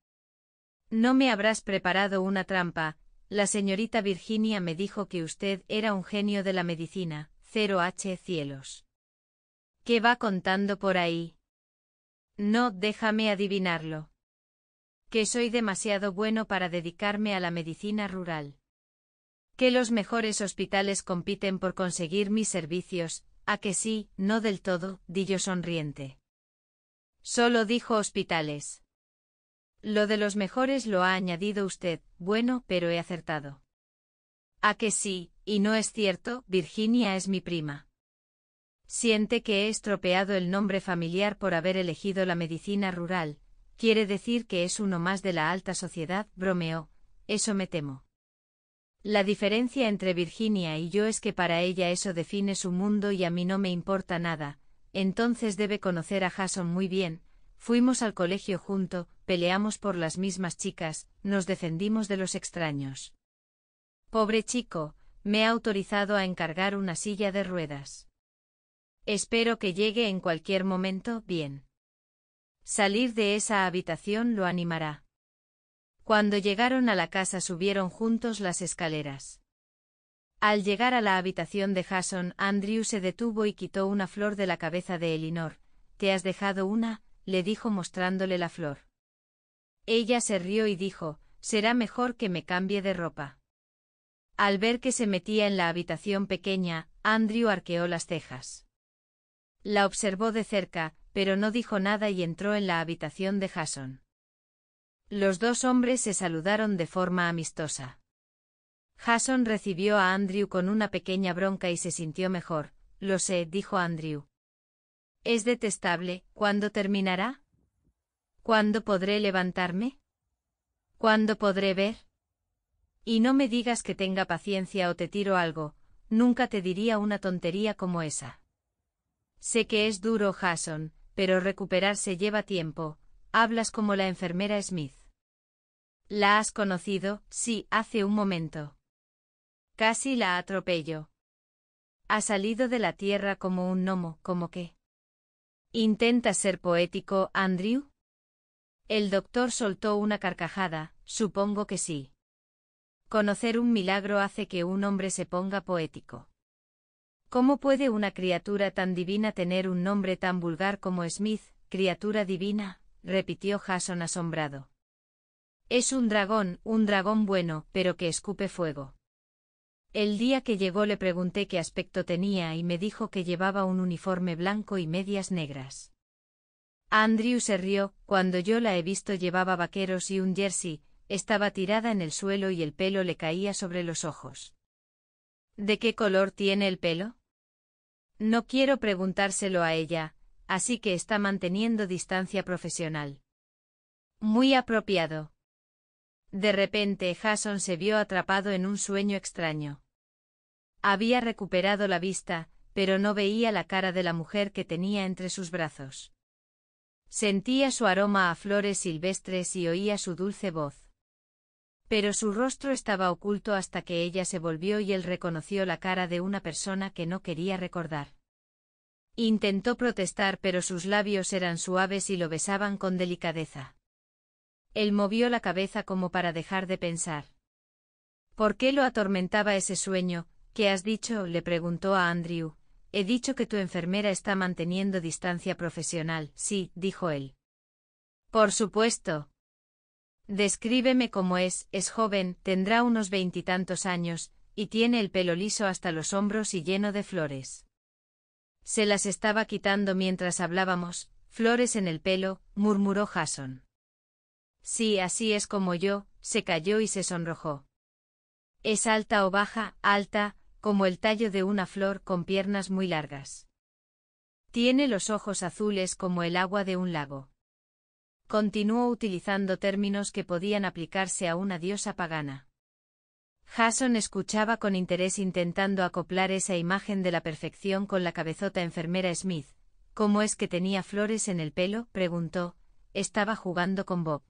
A: No me habrás preparado una trampa, la señorita Virginia me dijo que usted era un genio de la medicina, 0H cielos. ¿Qué va contando por ahí? No, déjame adivinarlo que soy demasiado bueno para dedicarme a la medicina rural. Que los mejores hospitales compiten por conseguir mis servicios, a que sí, no del todo, di yo sonriente. Solo dijo hospitales. Lo de los mejores lo ha añadido usted, bueno, pero he acertado. A que sí, y no es cierto, Virginia es mi prima. Siente que he estropeado el nombre familiar por haber elegido la medicina rural, Quiere decir que es uno más de la alta sociedad, bromeó, eso me temo. La diferencia entre Virginia y yo es que para ella eso define su mundo y a mí no me importa nada, entonces debe conocer a Jason muy bien, fuimos al colegio junto, peleamos por las mismas chicas, nos defendimos de los extraños. Pobre chico, me ha autorizado a encargar una silla de ruedas. Espero que llegue en cualquier momento, bien. Salir de esa habitación lo animará. Cuando llegaron a la casa subieron juntos las escaleras. Al llegar a la habitación de Jason, Andrew se detuvo y quitó una flor de la cabeza de Elinor. ¿Te has dejado una? le dijo mostrándole la flor. Ella se rió y dijo, será mejor que me cambie de ropa. Al ver que se metía en la habitación pequeña, Andrew arqueó las cejas. La observó de cerca, pero no dijo nada y entró en la habitación de Jason. Los dos hombres se saludaron de forma amistosa. Jason recibió a Andrew con una pequeña bronca y se sintió mejor. Lo sé, dijo Andrew. Es detestable, ¿cuándo terminará? ¿Cuándo podré levantarme? ¿Cuándo podré ver? Y no me digas que tenga paciencia o te tiro algo, nunca te diría una tontería como esa. Sé que es duro, Jason, pero recuperarse lleva tiempo, hablas como la enfermera Smith. La has conocido, sí, hace un momento. Casi la atropello. Ha salido de la tierra como un gnomo, como que. ¿Intenta ser poético, Andrew? El doctor soltó una carcajada, supongo que sí. Conocer un milagro hace que un hombre se ponga poético. ¿Cómo puede una criatura tan divina tener un nombre tan vulgar como Smith, criatura divina? repitió Jason asombrado. Es un dragón, un dragón bueno, pero que escupe fuego. El día que llegó le pregunté qué aspecto tenía y me dijo que llevaba un uniforme blanco y medias negras. Andrew se rió, cuando yo la he visto llevaba vaqueros y un jersey, estaba tirada en el suelo y el pelo le caía sobre los ojos. ¿De qué color tiene el pelo? No quiero preguntárselo a ella, así que está manteniendo distancia profesional. Muy apropiado. De repente Jason se vio atrapado en un sueño extraño. Había recuperado la vista, pero no veía la cara de la mujer que tenía entre sus brazos. Sentía su aroma a flores silvestres y oía su dulce voz. Pero su rostro estaba oculto hasta que ella se volvió y él reconoció la cara de una persona que no quería recordar. Intentó protestar pero sus labios eran suaves y lo besaban con delicadeza. Él movió la cabeza como para dejar de pensar. ¿Por qué lo atormentaba ese sueño? ¿Qué has dicho? le preguntó a Andrew. He dicho que tu enfermera está manteniendo distancia profesional. Sí, dijo él. Por supuesto. Descríbeme cómo es, es joven, tendrá unos veintitantos años, y tiene el pelo liso hasta los hombros y lleno de flores. Se las estaba quitando mientras hablábamos, flores en el pelo, murmuró Jason. Sí, así es como yo, se cayó y se sonrojó. Es alta o baja, alta, como el tallo de una flor con piernas muy largas. Tiene los ojos azules como el agua de un lago. Continuó utilizando términos que podían aplicarse a una diosa pagana. Jason escuchaba con interés intentando acoplar esa imagen de la perfección con la cabezota enfermera Smith. ¿Cómo es que tenía flores en el pelo? preguntó. Estaba jugando con Bob.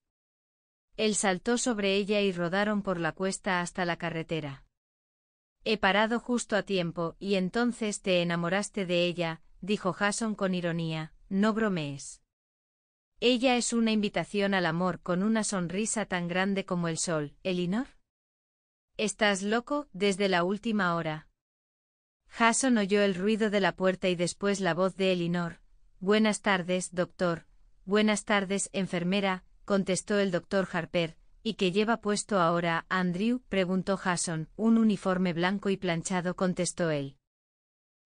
A: Él saltó sobre ella y rodaron por la cuesta hasta la carretera. He parado justo a tiempo, y entonces te enamoraste de ella, dijo Jason con ironía, no bromees. Ella es una invitación al amor con una sonrisa tan grande como el sol, Elinor. Estás loco, desde la última hora. Jason oyó el ruido de la puerta y después la voz de Elinor. Buenas tardes, doctor. Buenas tardes, enfermera, contestó el doctor Harper. ¿Y qué lleva puesto ahora, Andrew? preguntó Jason. Un uniforme blanco y planchado, contestó él.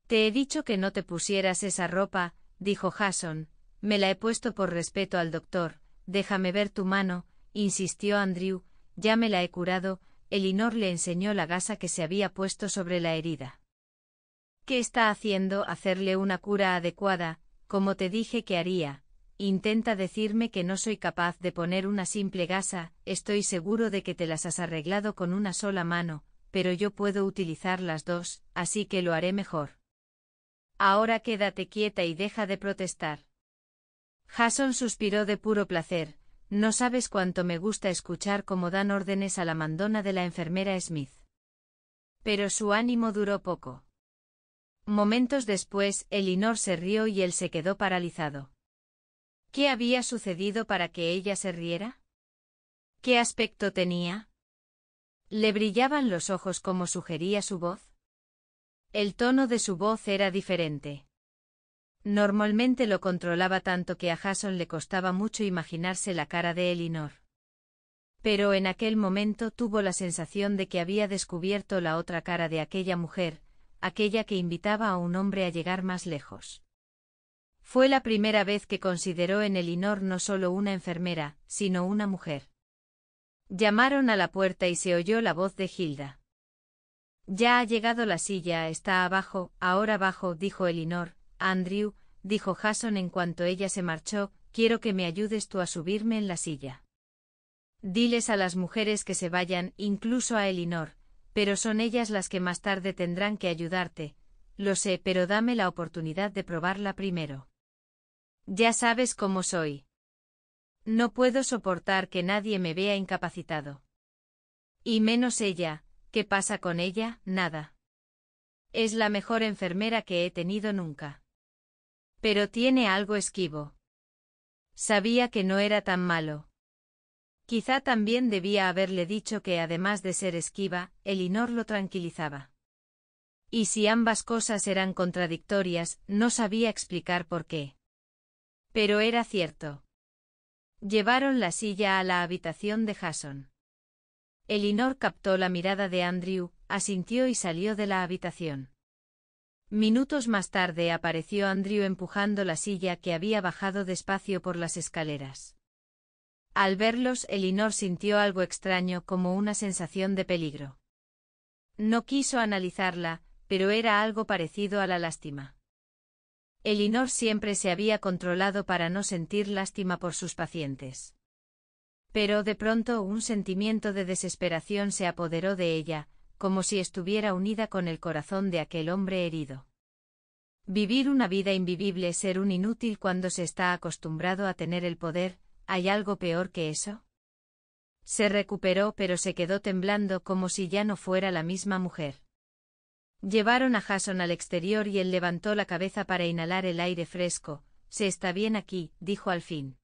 A: Te he dicho que no te pusieras esa ropa, dijo Jason, me la he puesto por respeto al doctor, déjame ver tu mano, insistió Andrew, ya me la he curado, Elinor le enseñó la gasa que se había puesto sobre la herida. ¿Qué está haciendo hacerle una cura adecuada, como te dije que haría? Intenta decirme que no soy capaz de poner una simple gasa, estoy seguro de que te las has arreglado con una sola mano, pero yo puedo utilizar las dos, así que lo haré mejor. Ahora quédate quieta y deja de protestar. Jason suspiró de puro placer, no sabes cuánto me gusta escuchar cómo dan órdenes a la mandona de la enfermera Smith. Pero su ánimo duró poco. Momentos después, Elinor se rió y él se quedó paralizado. ¿Qué había sucedido para que ella se riera? ¿Qué aspecto tenía? ¿Le brillaban los ojos como sugería su voz? El tono de su voz era diferente. Normalmente lo controlaba tanto que a Jason le costaba mucho imaginarse la cara de Elinor. Pero en aquel momento tuvo la sensación de que había descubierto la otra cara de aquella mujer, aquella que invitaba a un hombre a llegar más lejos. Fue la primera vez que consideró en Elinor no solo una enfermera, sino una mujer. Llamaron a la puerta y se oyó la voz de Hilda. Ya ha llegado la silla, está abajo, ahora abajo, dijo Elinor, Andrew, dijo Jason en cuanto ella se marchó, quiero que me ayudes tú a subirme en la silla. Diles a las mujeres que se vayan, incluso a Elinor, pero son ellas las que más tarde tendrán que ayudarte, lo sé, pero dame la oportunidad de probarla primero. Ya sabes cómo soy. No puedo soportar que nadie me vea incapacitado. Y menos ella, ¿qué pasa con ella? Nada. Es la mejor enfermera que he tenido nunca. Pero tiene algo esquivo. Sabía que no era tan malo. Quizá también debía haberle dicho que además de ser esquiva, Elinor lo tranquilizaba. Y si ambas cosas eran contradictorias, no sabía explicar por qué. Pero era cierto. Llevaron la silla a la habitación de Jason. Elinor captó la mirada de Andrew, asintió y salió de la habitación. Minutos más tarde apareció Andrew empujando la silla que había bajado despacio por las escaleras. Al verlos, Elinor sintió algo extraño como una sensación de peligro. No quiso analizarla, pero era algo parecido a la lástima. Elinor siempre se había controlado para no sentir lástima por sus pacientes. Pero de pronto un sentimiento de desesperación se apoderó de ella, como si estuviera unida con el corazón de aquel hombre herido. Vivir una vida invivible ser un inútil cuando se está acostumbrado a tener el poder, ¿hay algo peor que eso? Se recuperó pero se quedó temblando como si ya no fuera la misma mujer. Llevaron a Jason al exterior y él levantó la cabeza para inhalar el aire fresco. Se está bien aquí, dijo al fin.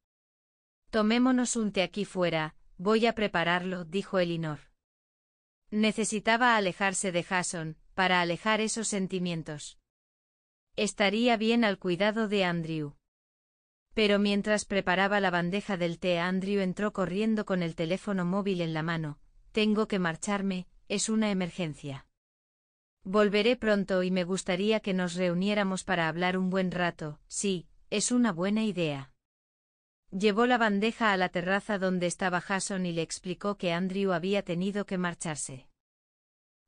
A: Tomémonos un té aquí fuera, voy a prepararlo, dijo Elinor. Necesitaba alejarse de Jason, para alejar esos sentimientos. Estaría bien al cuidado de Andrew. Pero mientras preparaba la bandeja del té, Andrew entró corriendo con el teléfono móvil en la mano. Tengo que marcharme, es una emergencia. Volveré pronto y me gustaría que nos reuniéramos para hablar un buen rato, sí, es una buena idea. Llevó la bandeja a la terraza donde estaba Jason y le explicó que Andrew había tenido que marcharse.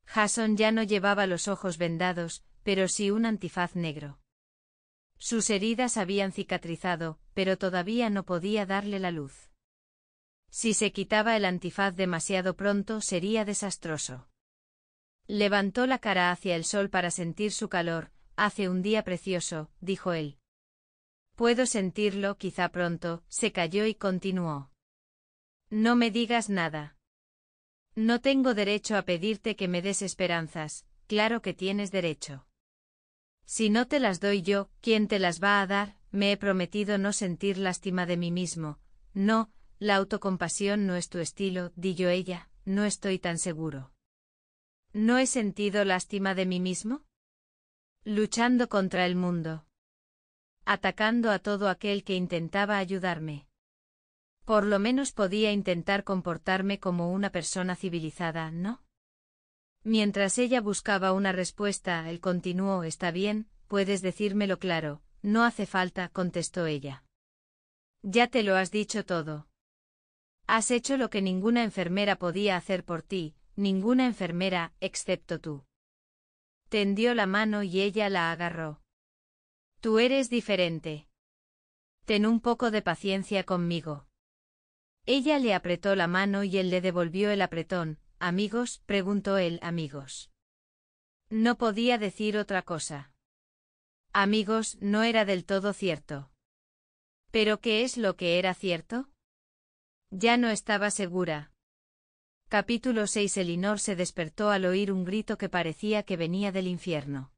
A: Jason ya no llevaba los ojos vendados, pero sí un antifaz negro. Sus heridas habían cicatrizado, pero todavía no podía darle la luz. Si se quitaba el antifaz demasiado pronto sería desastroso. Levantó la cara hacia el sol para sentir su calor, hace un día precioso, dijo él, Puedo sentirlo, quizá pronto, se calló y continuó. No me digas nada. No tengo derecho a pedirte que me des esperanzas, claro que tienes derecho. Si no te las doy yo, ¿quién te las va a dar? Me he prometido no sentir lástima de mí mismo. No, la autocompasión no es tu estilo, di ella, no estoy tan seguro. ¿No he sentido lástima de mí mismo? Luchando contra el mundo atacando a todo aquel que intentaba ayudarme. Por lo menos podía intentar comportarme como una persona civilizada, ¿no? Mientras ella buscaba una respuesta, él continuó, está bien, puedes decírmelo claro, no hace falta, contestó ella. Ya te lo has dicho todo. Has hecho lo que ninguna enfermera podía hacer por ti, ninguna enfermera, excepto tú. Tendió la mano y ella la agarró. Tú eres diferente. Ten un poco de paciencia conmigo. Ella le apretó la mano y él le devolvió el apretón. ¿Amigos? preguntó él. ¿Amigos? No podía decir otra cosa. Amigos no era del todo cierto. ¿Pero qué es lo que era cierto? Ya no estaba segura. Capítulo 6 Elinor se despertó al oír un grito que parecía que venía del infierno.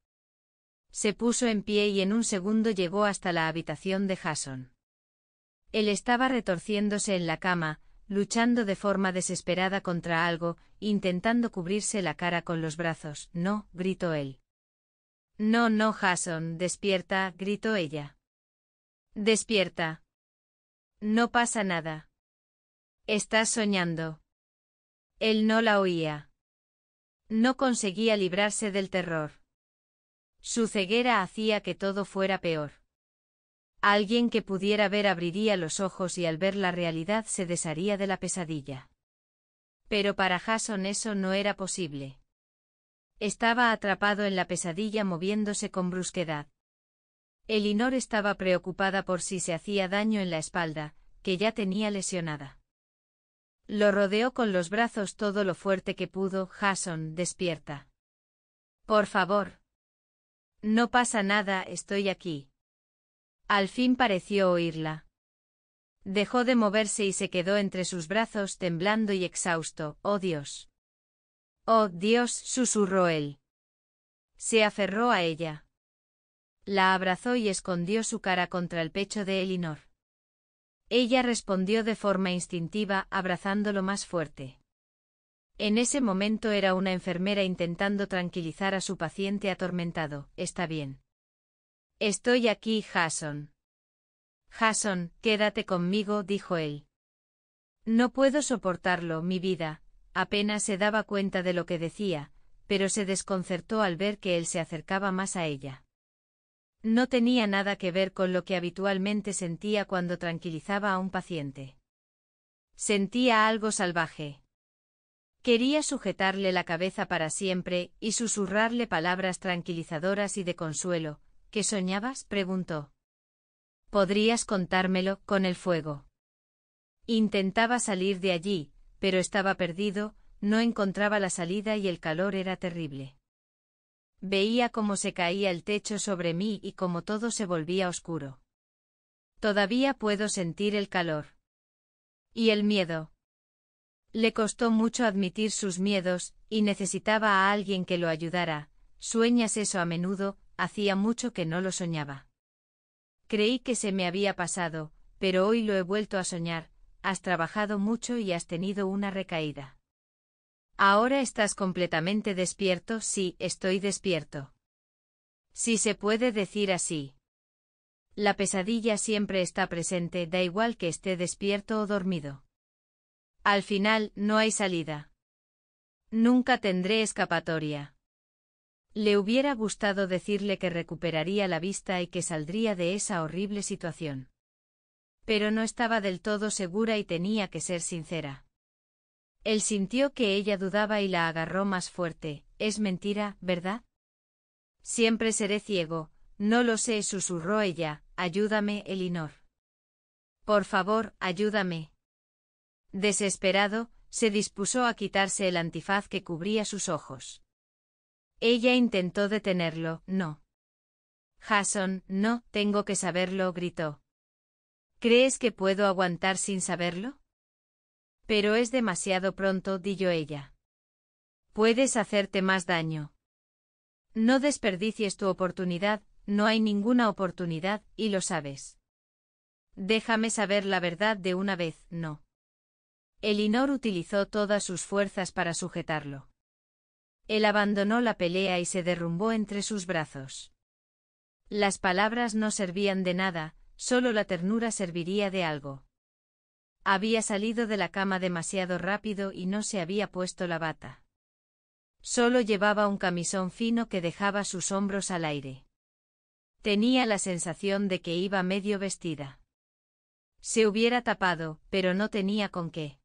A: Se puso en pie y en un segundo llegó hasta la habitación de Jason. Él estaba retorciéndose en la cama, luchando de forma desesperada contra algo, intentando cubrirse la cara con los brazos. No, gritó él. No, no, Jason, despierta, gritó ella. Despierta. No pasa nada. Estás soñando. Él no la oía. No conseguía librarse del terror. Su ceguera hacía que todo fuera peor. Alguien que pudiera ver abriría los ojos y al ver la realidad se desharía de la pesadilla. Pero para Jason eso no era posible. Estaba atrapado en la pesadilla moviéndose con brusquedad. Elinor estaba preocupada por si se hacía daño en la espalda, que ya tenía lesionada. Lo rodeó con los brazos todo lo fuerte que pudo. Jason, despierta. Por favor. No pasa nada, estoy aquí. Al fin pareció oírla. Dejó de moverse y se quedó entre sus brazos temblando y exhausto. Oh Dios. Oh Dios, susurró él. Se aferró a ella. La abrazó y escondió su cara contra el pecho de Elinor. Ella respondió de forma instintiva abrazándolo más fuerte. En ese momento era una enfermera intentando tranquilizar a su paciente atormentado. Está bien. Estoy aquí, Jason. Jason, quédate conmigo, dijo él. No puedo soportarlo, mi vida. Apenas se daba cuenta de lo que decía, pero se desconcertó al ver que él se acercaba más a ella. No tenía nada que ver con lo que habitualmente sentía cuando tranquilizaba a un paciente. Sentía algo salvaje. Quería sujetarle la cabeza para siempre y susurrarle palabras tranquilizadoras y de consuelo. ¿Qué soñabas? preguntó. Podrías contármelo con el fuego. Intentaba salir de allí, pero estaba perdido, no encontraba la salida y el calor era terrible. Veía cómo se caía el techo sobre mí y cómo todo se volvía oscuro. Todavía puedo sentir el calor. Y el miedo. Le costó mucho admitir sus miedos, y necesitaba a alguien que lo ayudara. Sueñas eso a menudo, hacía mucho que no lo soñaba. Creí que se me había pasado, pero hoy lo he vuelto a soñar, has trabajado mucho y has tenido una recaída. Ahora estás completamente despierto, sí, estoy despierto. Si se puede decir así. La pesadilla siempre está presente, da igual que esté despierto o dormido. Al final, no hay salida. Nunca tendré escapatoria. Le hubiera gustado decirle que recuperaría la vista y que saldría de esa horrible situación. Pero no estaba del todo segura y tenía que ser sincera. Él sintió que ella dudaba y la agarró más fuerte. Es mentira, ¿verdad? Siempre seré ciego, no lo sé, susurró ella. Ayúdame, Elinor. Por favor, ayúdame, Desesperado, se dispuso a quitarse el antifaz que cubría sus ojos. Ella intentó detenerlo, no. Jason, no, tengo que saberlo, gritó. ¿Crees que puedo aguantar sin saberlo? Pero es demasiado pronto, dijo ella. Puedes hacerte más daño. No desperdicies tu oportunidad, no hay ninguna oportunidad, y lo sabes. Déjame saber la verdad de una vez, no. Elinor utilizó todas sus fuerzas para sujetarlo. Él abandonó la pelea y se derrumbó entre sus brazos. Las palabras no servían de nada, solo la ternura serviría de algo. Había salido de la cama demasiado rápido y no se había puesto la bata. Solo llevaba un camisón fino que dejaba sus hombros al aire. Tenía la sensación de que iba medio vestida. Se hubiera tapado, pero no tenía con qué.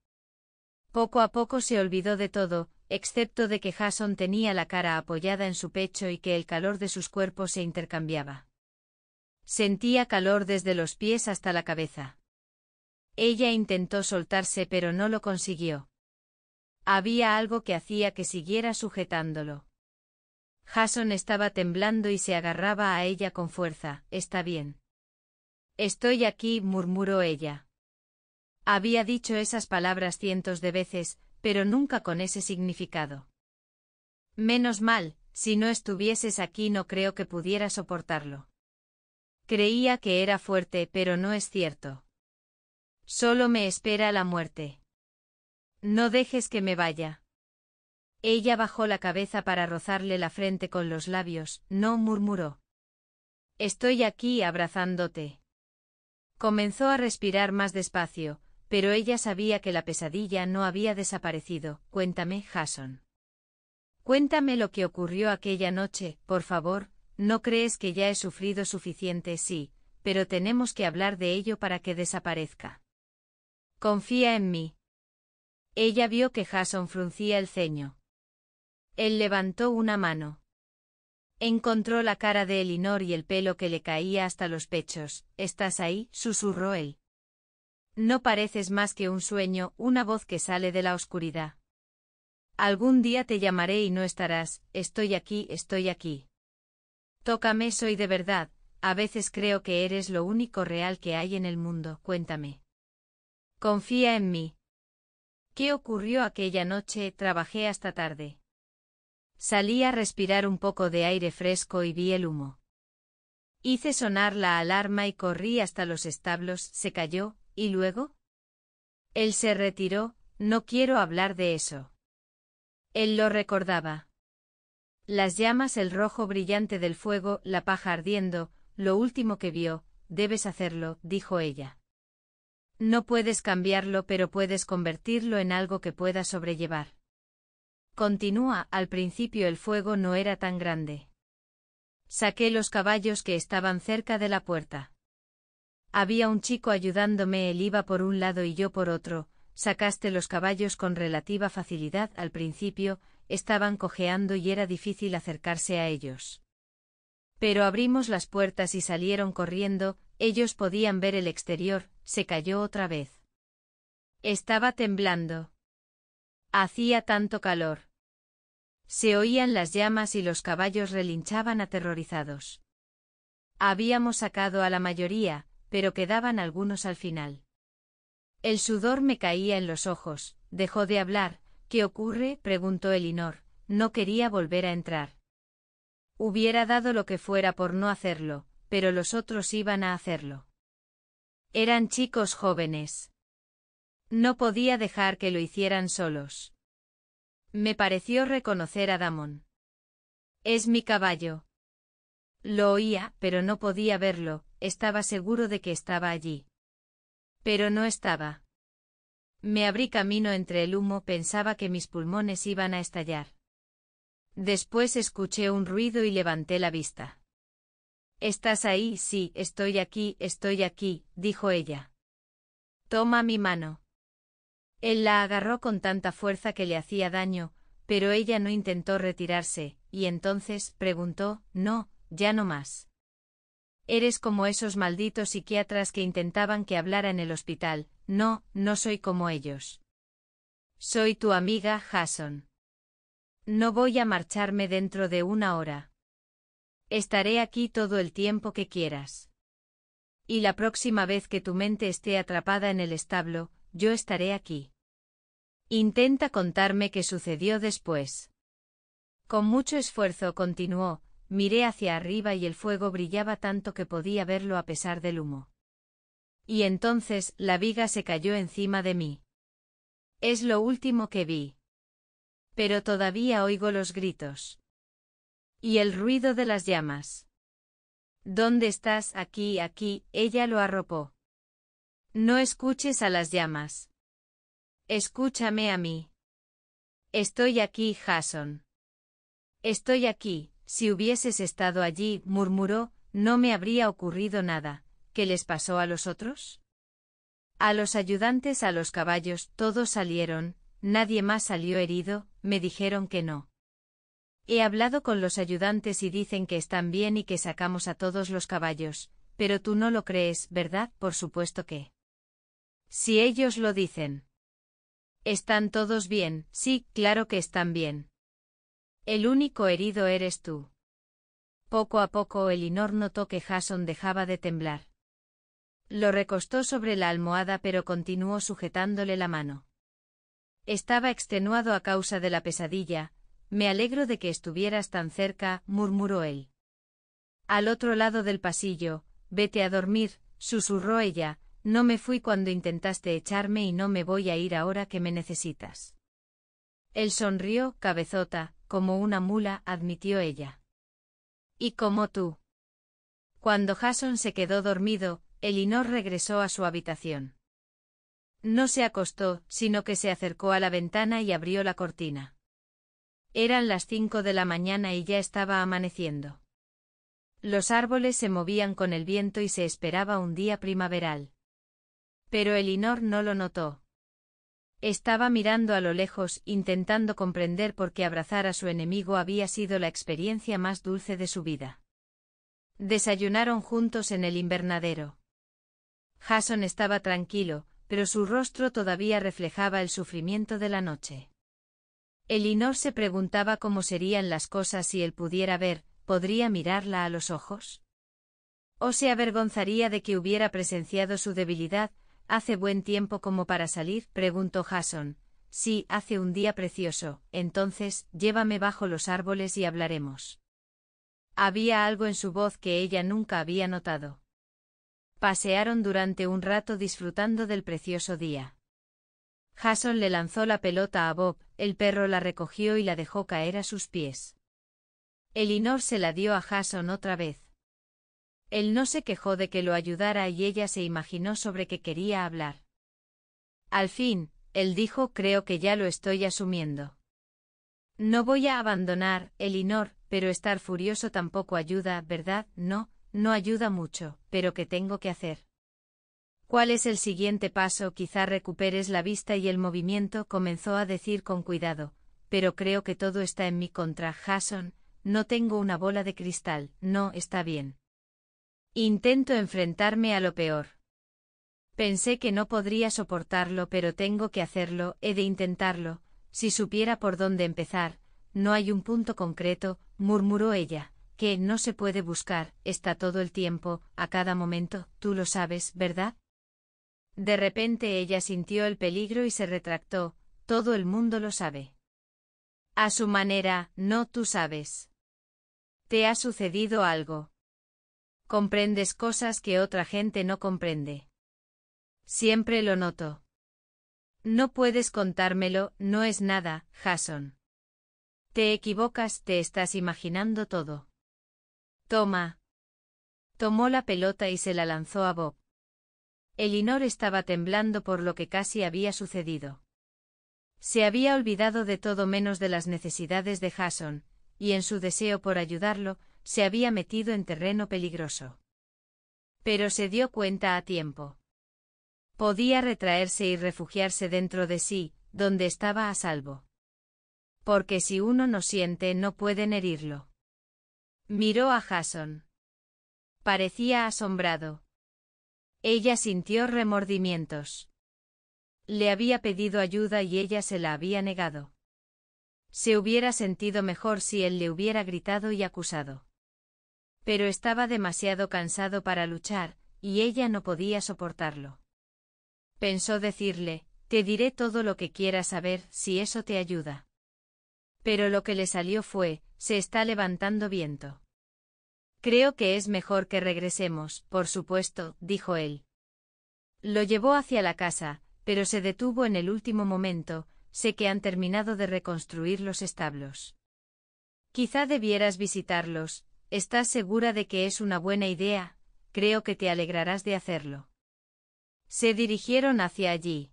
A: Poco a poco se olvidó de todo, excepto de que Jason tenía la cara apoyada en su pecho y que el calor de sus cuerpos se intercambiaba. Sentía calor desde los pies hasta la cabeza. Ella intentó soltarse pero no lo consiguió. Había algo que hacía que siguiera sujetándolo. Jason estaba temblando y se agarraba a ella con fuerza. Está bien. Estoy aquí, murmuró ella. Había dicho esas palabras cientos de veces, pero nunca con ese significado. Menos mal, si no estuvieses aquí no creo que pudiera soportarlo. Creía que era fuerte, pero no es cierto. Solo me espera la muerte. No dejes que me vaya. Ella bajó la cabeza para rozarle la frente con los labios, no murmuró. Estoy aquí abrazándote. Comenzó a respirar más despacio, pero ella sabía que la pesadilla no había desaparecido. Cuéntame, Jason. Cuéntame lo que ocurrió aquella noche, por favor, no crees que ya he sufrido suficiente, sí, pero tenemos que hablar de ello para que desaparezca. Confía en mí. Ella vio que Jason fruncía el ceño. Él levantó una mano. Encontró la cara de Elinor y el pelo que le caía hasta los pechos. ¿Estás ahí? susurró él. No pareces más que un sueño, una voz que sale de la oscuridad. Algún día te llamaré y no estarás, estoy aquí, estoy aquí. Tócame, soy de verdad, a veces creo que eres lo único real que hay en el mundo, cuéntame. Confía en mí. ¿Qué ocurrió aquella noche? Trabajé hasta tarde. Salí a respirar un poco de aire fresco y vi el humo. Hice sonar la alarma y corrí hasta los establos, se cayó, ¿Y luego? Él se retiró, no quiero hablar de eso. Él lo recordaba. Las llamas, el rojo brillante del fuego, la paja ardiendo, lo último que vio, debes hacerlo, dijo ella. No puedes cambiarlo, pero puedes convertirlo en algo que pueda sobrellevar. Continúa, al principio el fuego no era tan grande. Saqué los caballos que estaban cerca de la puerta. Había un chico ayudándome, él iba por un lado y yo por otro, sacaste los caballos con relativa facilidad al principio, estaban cojeando y era difícil acercarse a ellos. Pero abrimos las puertas y salieron corriendo, ellos podían ver el exterior, se cayó otra vez. Estaba temblando. Hacía tanto calor. Se oían las llamas y los caballos relinchaban aterrorizados. Habíamos sacado a la mayoría, pero quedaban algunos al final. El sudor me caía en los ojos, dejó de hablar, ¿qué ocurre? preguntó Elinor, no quería volver a entrar. Hubiera dado lo que fuera por no hacerlo, pero los otros iban a hacerlo. Eran chicos jóvenes. No podía dejar que lo hicieran solos. Me pareció reconocer a Damón. Es mi caballo. Lo oía, pero no podía verlo, estaba seguro de que estaba allí. Pero no estaba. Me abrí camino entre el humo, pensaba que mis pulmones iban a estallar. Después escuché un ruido y levanté la vista. ¿Estás ahí? Sí, estoy aquí, estoy aquí, dijo ella. Toma mi mano. Él la agarró con tanta fuerza que le hacía daño, pero ella no intentó retirarse, y entonces preguntó, no, ya no más. Eres como esos malditos psiquiatras que intentaban que hablara en el hospital. No, no soy como ellos. Soy tu amiga, Jason. No voy a marcharme dentro de una hora. Estaré aquí todo el tiempo que quieras. Y la próxima vez que tu mente esté atrapada en el establo, yo estaré aquí. Intenta contarme qué sucedió después. Con mucho esfuerzo continuó, Miré hacia arriba y el fuego brillaba tanto que podía verlo a pesar del humo. Y entonces la viga se cayó encima de mí. Es lo último que vi. Pero todavía oigo los gritos. Y el ruido de las llamas. ¿Dónde estás? Aquí, aquí, ella lo arropó. No escuches a las llamas. Escúchame a mí. Estoy aquí, Jason. Estoy aquí. Si hubieses estado allí, murmuró, no me habría ocurrido nada. ¿Qué les pasó a los otros? A los ayudantes a los caballos todos salieron, nadie más salió herido, me dijeron que no. He hablado con los ayudantes y dicen que están bien y que sacamos a todos los caballos, pero tú no lo crees, ¿verdad? Por supuesto que. Si ellos lo dicen. Están todos bien, sí, claro que están bien. El único herido eres tú. Poco a poco Elinor notó que Jason dejaba de temblar. Lo recostó sobre la almohada pero continuó sujetándole la mano. Estaba extenuado a causa de la pesadilla, me alegro de que estuvieras tan cerca, murmuró él. Al otro lado del pasillo, vete a dormir, susurró ella, no me fui cuando intentaste echarme y no me voy a ir ahora que me necesitas. Él sonrió, cabezota, como una mula, admitió ella. Y como tú. Cuando Jason se quedó dormido, Elinor regresó a su habitación. No se acostó, sino que se acercó a la ventana y abrió la cortina. Eran las cinco de la mañana y ya estaba amaneciendo. Los árboles se movían con el viento y se esperaba un día primaveral. Pero Elinor no lo notó. Estaba mirando a lo lejos, intentando comprender por qué abrazar a su enemigo había sido la experiencia más dulce de su vida. Desayunaron juntos en el invernadero. Jason estaba tranquilo, pero su rostro todavía reflejaba el sufrimiento de la noche. Elinor se preguntaba cómo serían las cosas si él pudiera ver, ¿podría mirarla a los ojos? ¿O se avergonzaría de que hubiera presenciado su debilidad, ¿Hace buen tiempo como para salir? preguntó Jason. Sí, hace un día precioso, entonces, llévame bajo los árboles y hablaremos. Había algo en su voz que ella nunca había notado. Pasearon durante un rato disfrutando del precioso día. Jason le lanzó la pelota a Bob, el perro la recogió y la dejó caer a sus pies. Elinor se la dio a Jason otra vez. Él no se quejó de que lo ayudara y ella se imaginó sobre qué quería hablar. Al fin, él dijo creo que ya lo estoy asumiendo. No voy a abandonar, Elinor, pero estar furioso tampoco ayuda, ¿verdad? No, no ayuda mucho, pero ¿qué tengo que hacer? ¿Cuál es el siguiente paso? Quizá recuperes la vista y el movimiento, comenzó a decir con cuidado, pero creo que todo está en mi contra, Jason, no tengo una bola de cristal, no está bien. Intento enfrentarme a lo peor. Pensé que no podría soportarlo pero tengo que hacerlo, he de intentarlo, si supiera por dónde empezar, no hay un punto concreto, murmuró ella, que no se puede buscar, está todo el tiempo, a cada momento, tú lo sabes, ¿verdad? De repente ella sintió el peligro y se retractó, todo el mundo lo sabe. A su manera, no tú sabes. Te ha sucedido algo. Comprendes cosas que otra gente no comprende. Siempre lo noto. No puedes contármelo, no es nada, Jason. Te equivocas, te estás imaginando todo. Toma. Tomó la pelota y se la lanzó a Bob. Elinor estaba temblando por lo que casi había sucedido. Se había olvidado de todo menos de las necesidades de Jason, y en su deseo por ayudarlo, se había metido en terreno peligroso. Pero se dio cuenta a tiempo. Podía retraerse y refugiarse dentro de sí, donde estaba a salvo. Porque si uno no siente no pueden herirlo. Miró a Jason. Parecía asombrado. Ella sintió remordimientos. Le había pedido ayuda y ella se la había negado. Se hubiera sentido mejor si él le hubiera gritado y acusado. Pero estaba demasiado cansado para luchar, y ella no podía soportarlo. Pensó decirle, te diré todo lo que quieras saber si eso te ayuda. Pero lo que le salió fue, se está levantando viento. Creo que es mejor que regresemos, por supuesto, dijo él. Lo llevó hacia la casa, pero se detuvo en el último momento, sé que han terminado de reconstruir los establos. Quizá debieras visitarlos, ¿Estás segura de que es una buena idea? Creo que te alegrarás de hacerlo. Se dirigieron hacia allí.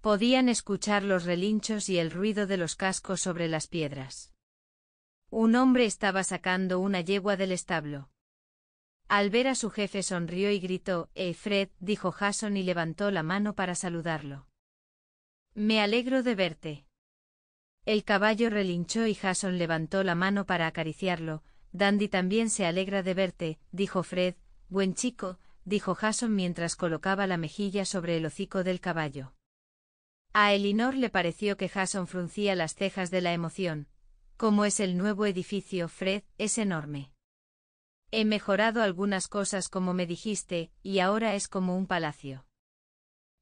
A: Podían escuchar los relinchos y el ruido de los cascos sobre las piedras. Un hombre estaba sacando una yegua del establo. Al ver a su jefe sonrió y gritó, «¡Hey Fred!» dijo Jason y levantó la mano para saludarlo. «Me alegro de verte». El caballo relinchó y Jason levantó la mano para acariciarlo, Dandy también se alegra de verte, dijo Fred, buen chico, dijo Jason mientras colocaba la mejilla sobre el hocico del caballo. A Elinor le pareció que Jason fruncía las cejas de la emoción. Como es el nuevo edificio, Fred, es enorme. He mejorado algunas cosas como me dijiste, y ahora es como un palacio.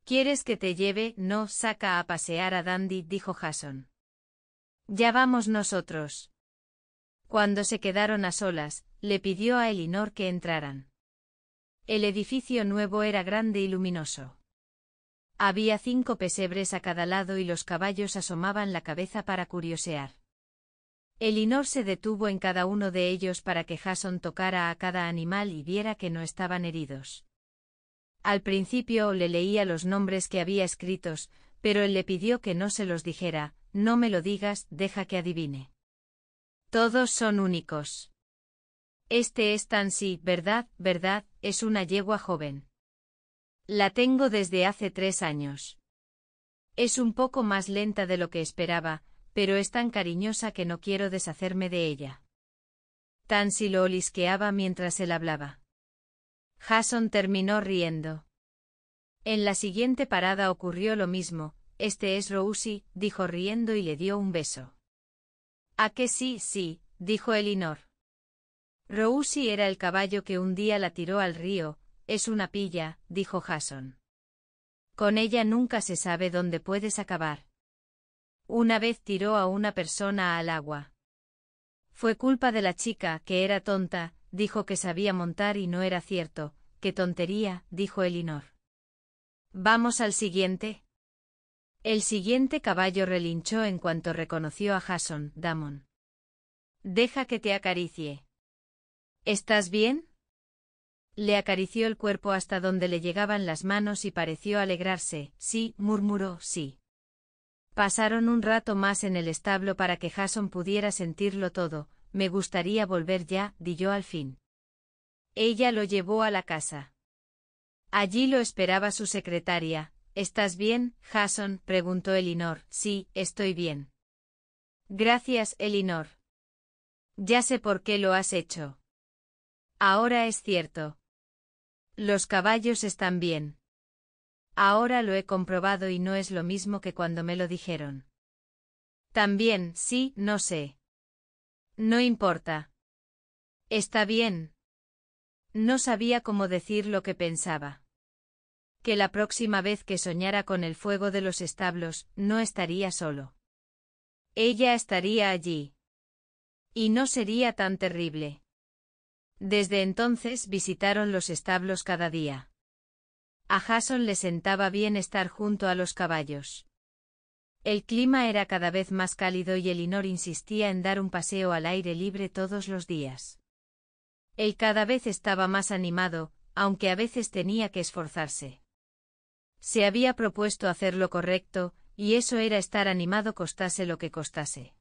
A: ¿Quieres que te lleve? No, saca a pasear a Dandy, dijo Jason. Ya vamos nosotros. Cuando se quedaron a solas, le pidió a Elinor que entraran. El edificio nuevo era grande y luminoso. Había cinco pesebres a cada lado y los caballos asomaban la cabeza para curiosear. Elinor se detuvo en cada uno de ellos para que Jason tocara a cada animal y viera que no estaban heridos. Al principio le leía los nombres que había escritos, pero él le pidió que no se los dijera, no me lo digas, deja que adivine. Todos son únicos. Este es tan verdad, verdad, es una yegua joven. La tengo desde hace tres años. Es un poco más lenta de lo que esperaba, pero es tan cariñosa que no quiero deshacerme de ella. Tansy lo olisqueaba mientras él hablaba. Jason terminó riendo. En la siguiente parada ocurrió lo mismo, este es Rousy, dijo riendo y le dio un beso. A que sí, sí, dijo Elinor. «Roussi era el caballo que un día la tiró al río, es una pilla, dijo Jason. Con ella nunca se sabe dónde puedes acabar. Una vez tiró a una persona al agua. Fue culpa de la chica, que era tonta, dijo que sabía montar y no era cierto, qué tontería, dijo Elinor. Vamos al siguiente. El siguiente caballo relinchó en cuanto reconoció a Jason, Damon. Deja que te acaricie. ¿Estás bien? Le acarició el cuerpo hasta donde le llegaban las manos y pareció alegrarse. Sí, murmuró, sí. Pasaron un rato más en el establo para que Jason pudiera sentirlo todo. Me gustaría volver ya, di yo al fin. Ella lo llevó a la casa. Allí lo esperaba su secretaria, ¿Estás bien, Jason? preguntó Elinor. Sí, estoy bien. Gracias, Elinor. Ya sé por qué lo has hecho. Ahora es cierto. Los caballos están bien. Ahora lo he comprobado y no es lo mismo que cuando me lo dijeron. También, sí, no sé. No importa. Está bien. No sabía cómo decir lo que pensaba que la próxima vez que soñara con el fuego de los establos, no estaría solo. Ella estaría allí. Y no sería tan terrible. Desde entonces visitaron los establos cada día. A Jason le sentaba bien estar junto a los caballos. El clima era cada vez más cálido y Elinor insistía en dar un paseo al aire libre todos los días. Él cada vez estaba más animado, aunque a veces tenía que esforzarse. Se había propuesto hacer lo correcto, y eso era estar animado costase lo que costase.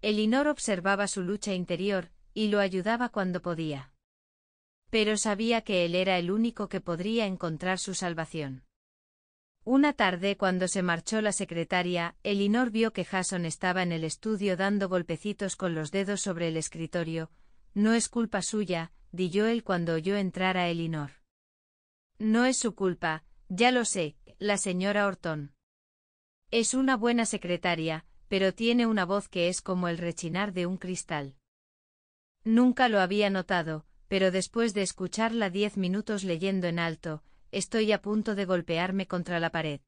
A: Elinor observaba su lucha interior, y lo ayudaba cuando podía. Pero sabía que él era el único que podría encontrar su salvación. Una tarde cuando se marchó la secretaria, Elinor vio que Jason estaba en el estudio dando golpecitos con los dedos sobre el escritorio. No es culpa suya, di él cuando oyó entrar a Elinor. No es su culpa, ya lo sé, la señora Horton. Es una buena secretaria, pero tiene una voz que es como el rechinar de un cristal. Nunca lo había notado, pero después de escucharla diez minutos leyendo en alto, estoy a punto de golpearme contra la pared.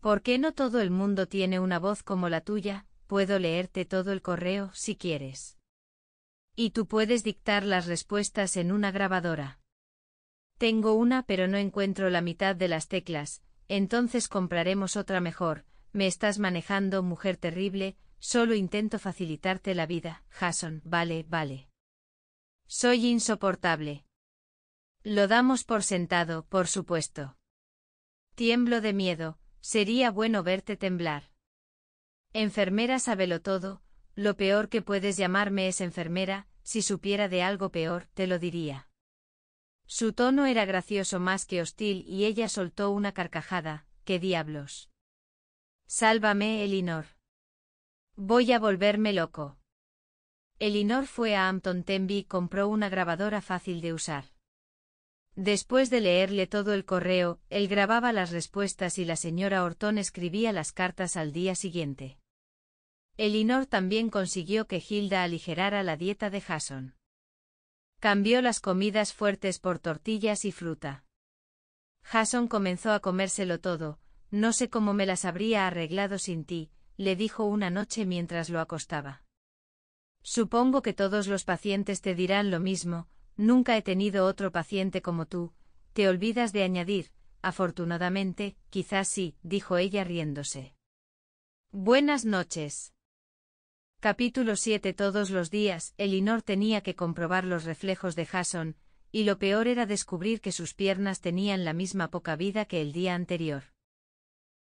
A: ¿Por qué no todo el mundo tiene una voz como la tuya? Puedo leerte todo el correo, si quieres. Y tú puedes dictar las respuestas en una grabadora. Tengo una pero no encuentro la mitad de las teclas, entonces compraremos otra mejor, me estás manejando, mujer terrible, solo intento facilitarte la vida, Jason, vale, vale. Soy insoportable. Lo damos por sentado, por supuesto. Tiemblo de miedo, sería bueno verte temblar. Enfermera sábelo todo, lo peor que puedes llamarme es enfermera, si supiera de algo peor, te lo diría. Su tono era gracioso más que hostil y ella soltó una carcajada. ¿Qué diablos? Sálvame, Elinor. Voy a volverme loco. Elinor fue a Hampton Tenby y compró una grabadora fácil de usar. Después de leerle todo el correo, él grababa las respuestas y la señora Horton escribía las cartas al día siguiente. Elinor también consiguió que Hilda aligerara la dieta de Jason. Cambió las comidas fuertes por tortillas y fruta. Jason comenzó a comérselo todo, no sé cómo me las habría arreglado sin ti, le dijo una noche mientras lo acostaba. Supongo que todos los pacientes te dirán lo mismo, nunca he tenido otro paciente como tú, te olvidas de añadir, afortunadamente, quizás sí, dijo ella riéndose. Buenas noches. Capítulo 7 Todos los días, Elinor tenía que comprobar los reflejos de Jason, y lo peor era descubrir que sus piernas tenían la misma poca vida que el día anterior.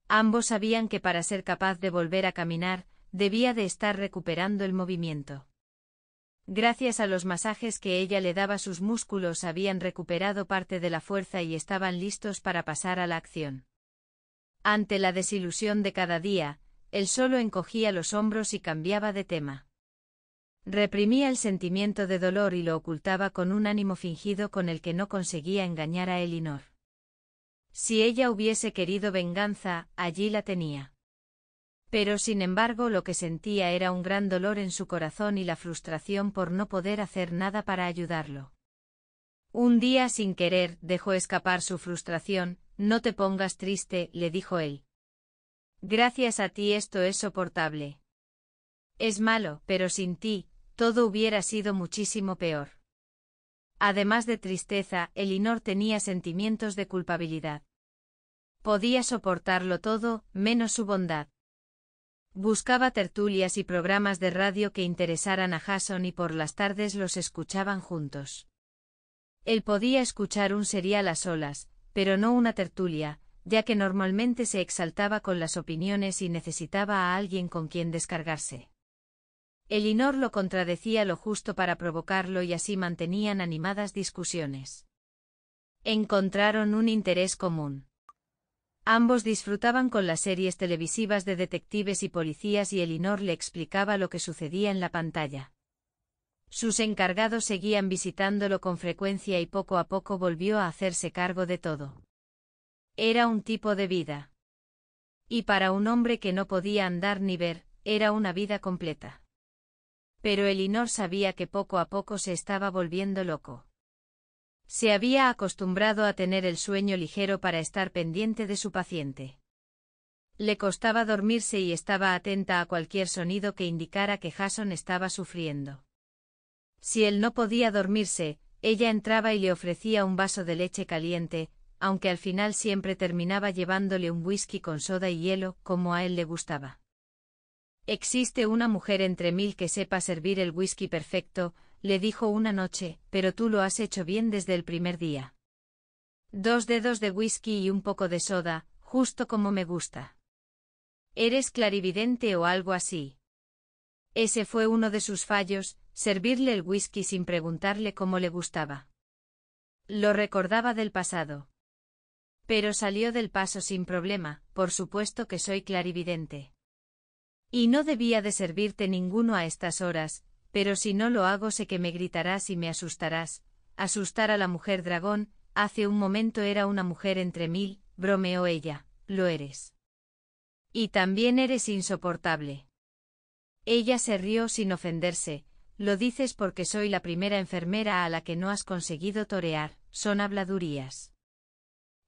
A: Ambos sabían que para ser capaz de volver a caminar, debía de estar recuperando el movimiento. Gracias a los masajes que ella le daba sus músculos habían recuperado parte de la fuerza y estaban listos para pasar a la acción. Ante la desilusión de cada día, él solo encogía los hombros y cambiaba de tema. Reprimía el sentimiento de dolor y lo ocultaba con un ánimo fingido con el que no conseguía engañar a Elinor. Si ella hubiese querido venganza, allí la tenía. Pero sin embargo lo que sentía era un gran dolor en su corazón y la frustración por no poder hacer nada para ayudarlo. Un día sin querer dejó escapar su frustración, no te pongas triste, le dijo él. Gracias a ti esto es soportable. Es malo, pero sin ti, todo hubiera sido muchísimo peor. Además de tristeza, Elinor tenía sentimientos de culpabilidad. Podía soportarlo todo, menos su bondad. Buscaba tertulias y programas de radio que interesaran a Jason y por las tardes los escuchaban juntos. Él podía escuchar un serial a solas, pero no una tertulia, ya que normalmente se exaltaba con las opiniones y necesitaba a alguien con quien descargarse. Elinor lo contradecía lo justo para provocarlo y así mantenían animadas discusiones. Encontraron un interés común. Ambos disfrutaban con las series televisivas de detectives y policías y Elinor le explicaba lo que sucedía en la pantalla. Sus encargados seguían visitándolo con frecuencia y poco a poco volvió a hacerse cargo de todo. Era un tipo de vida. Y para un hombre que no podía andar ni ver, era una vida completa. Pero Elinor sabía que poco a poco se estaba volviendo loco. Se había acostumbrado a tener el sueño ligero para estar pendiente de su paciente. Le costaba dormirse y estaba atenta a cualquier sonido que indicara que Jason estaba sufriendo. Si él no podía dormirse, ella entraba y le ofrecía un vaso de leche caliente, aunque al final siempre terminaba llevándole un whisky con soda y hielo, como a él le gustaba. Existe una mujer entre mil que sepa servir el whisky perfecto, le dijo una noche, pero tú lo has hecho bien desde el primer día. Dos dedos de whisky y un poco de soda, justo como me gusta. ¿Eres clarividente o algo así? Ese fue uno de sus fallos, servirle el whisky sin preguntarle cómo le gustaba. Lo recordaba del pasado. Pero salió del paso sin problema, por supuesto que soy clarividente. Y no debía de servirte ninguno a estas horas, pero si no lo hago sé que me gritarás y me asustarás. Asustar a la mujer dragón, hace un momento era una mujer entre mil, bromeó ella, lo eres. Y también eres insoportable. Ella se rió sin ofenderse, lo dices porque soy la primera enfermera a la que no has conseguido torear, son habladurías.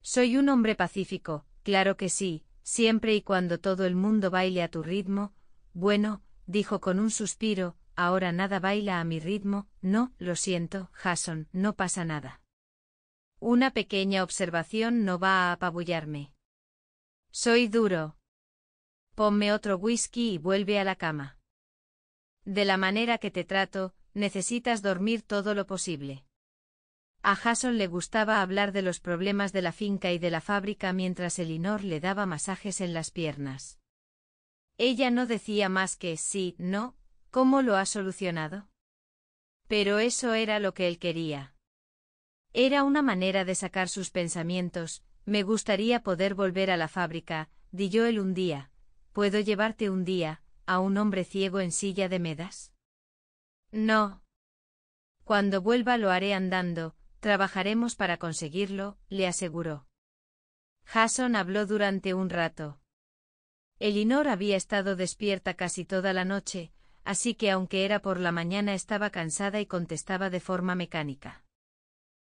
A: Soy un hombre pacífico, claro que sí, siempre y cuando todo el mundo baile a tu ritmo, bueno, dijo con un suspiro, ahora nada baila a mi ritmo, no, lo siento, Jason, no pasa nada. Una pequeña observación no va a apabullarme. Soy duro. Ponme otro whisky y vuelve a la cama. De la manera que te trato, necesitas dormir todo lo posible. A Jason le gustaba hablar de los problemas de la finca y de la fábrica mientras Elinor le daba masajes en las piernas. Ella no decía más que sí, no, ¿cómo lo ha solucionado? Pero eso era lo que él quería. Era una manera de sacar sus pensamientos, me gustaría poder volver a la fábrica, di yo él un día, ¿puedo llevarte un día, a un hombre ciego en silla de medas? No. Cuando vuelva lo haré andando, Trabajaremos para conseguirlo, le aseguró. Jason habló durante un rato. Elinor había estado despierta casi toda la noche, así que aunque era por la mañana estaba cansada y contestaba de forma mecánica.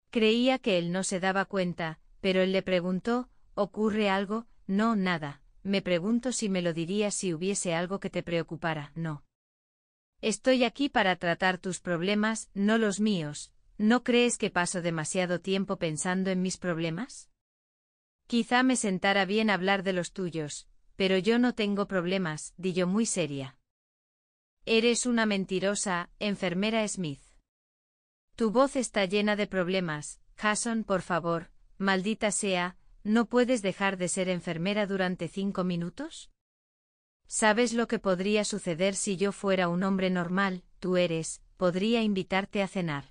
A: Creía que él no se daba cuenta, pero él le preguntó, ¿ocurre algo? No, nada. Me pregunto si me lo dirías si hubiese algo que te preocupara, no. Estoy aquí para tratar tus problemas, no los míos, ¿No crees que paso demasiado tiempo pensando en mis problemas? Quizá me sentara bien hablar de los tuyos, pero yo no tengo problemas, di yo muy seria. Eres una mentirosa, enfermera Smith. Tu voz está llena de problemas, Jason, por favor, maldita sea, ¿no puedes dejar de ser enfermera durante cinco minutos? ¿Sabes lo que podría suceder si yo fuera un hombre normal? Tú eres, podría invitarte a cenar.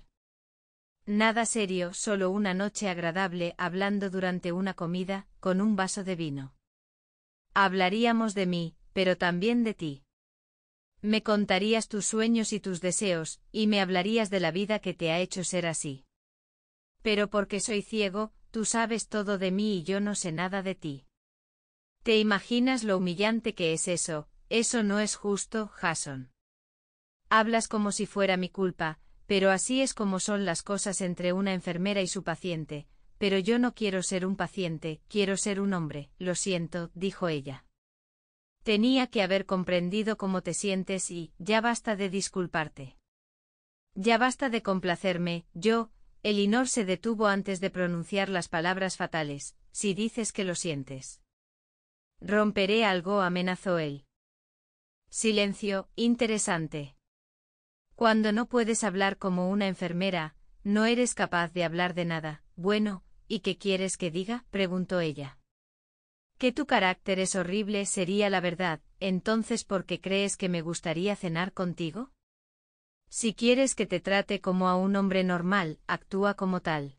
A: Nada serio, solo una noche agradable hablando durante una comida, con un vaso de vino. Hablaríamos de mí, pero también de ti. Me contarías tus sueños y tus deseos, y me hablarías de la vida que te ha hecho ser así. Pero porque soy ciego, tú sabes todo de mí y yo no sé nada de ti. ¿Te imaginas lo humillante que es eso? Eso no es justo, Jason. Hablas como si fuera mi culpa, pero así es como son las cosas entre una enfermera y su paciente, pero yo no quiero ser un paciente, quiero ser un hombre, lo siento, dijo ella. Tenía que haber comprendido cómo te sientes y, ya basta de disculparte. Ya basta de complacerme, yo, Elinor se detuvo antes de pronunciar las palabras fatales, si dices que lo sientes. Romperé algo, amenazó él. Silencio, interesante. Cuando no puedes hablar como una enfermera, no eres capaz de hablar de nada. Bueno, ¿y qué quieres que diga? preguntó ella. Que tu carácter es horrible sería la verdad, entonces ¿por qué crees que me gustaría cenar contigo? Si quieres que te trate como a un hombre normal, actúa como tal.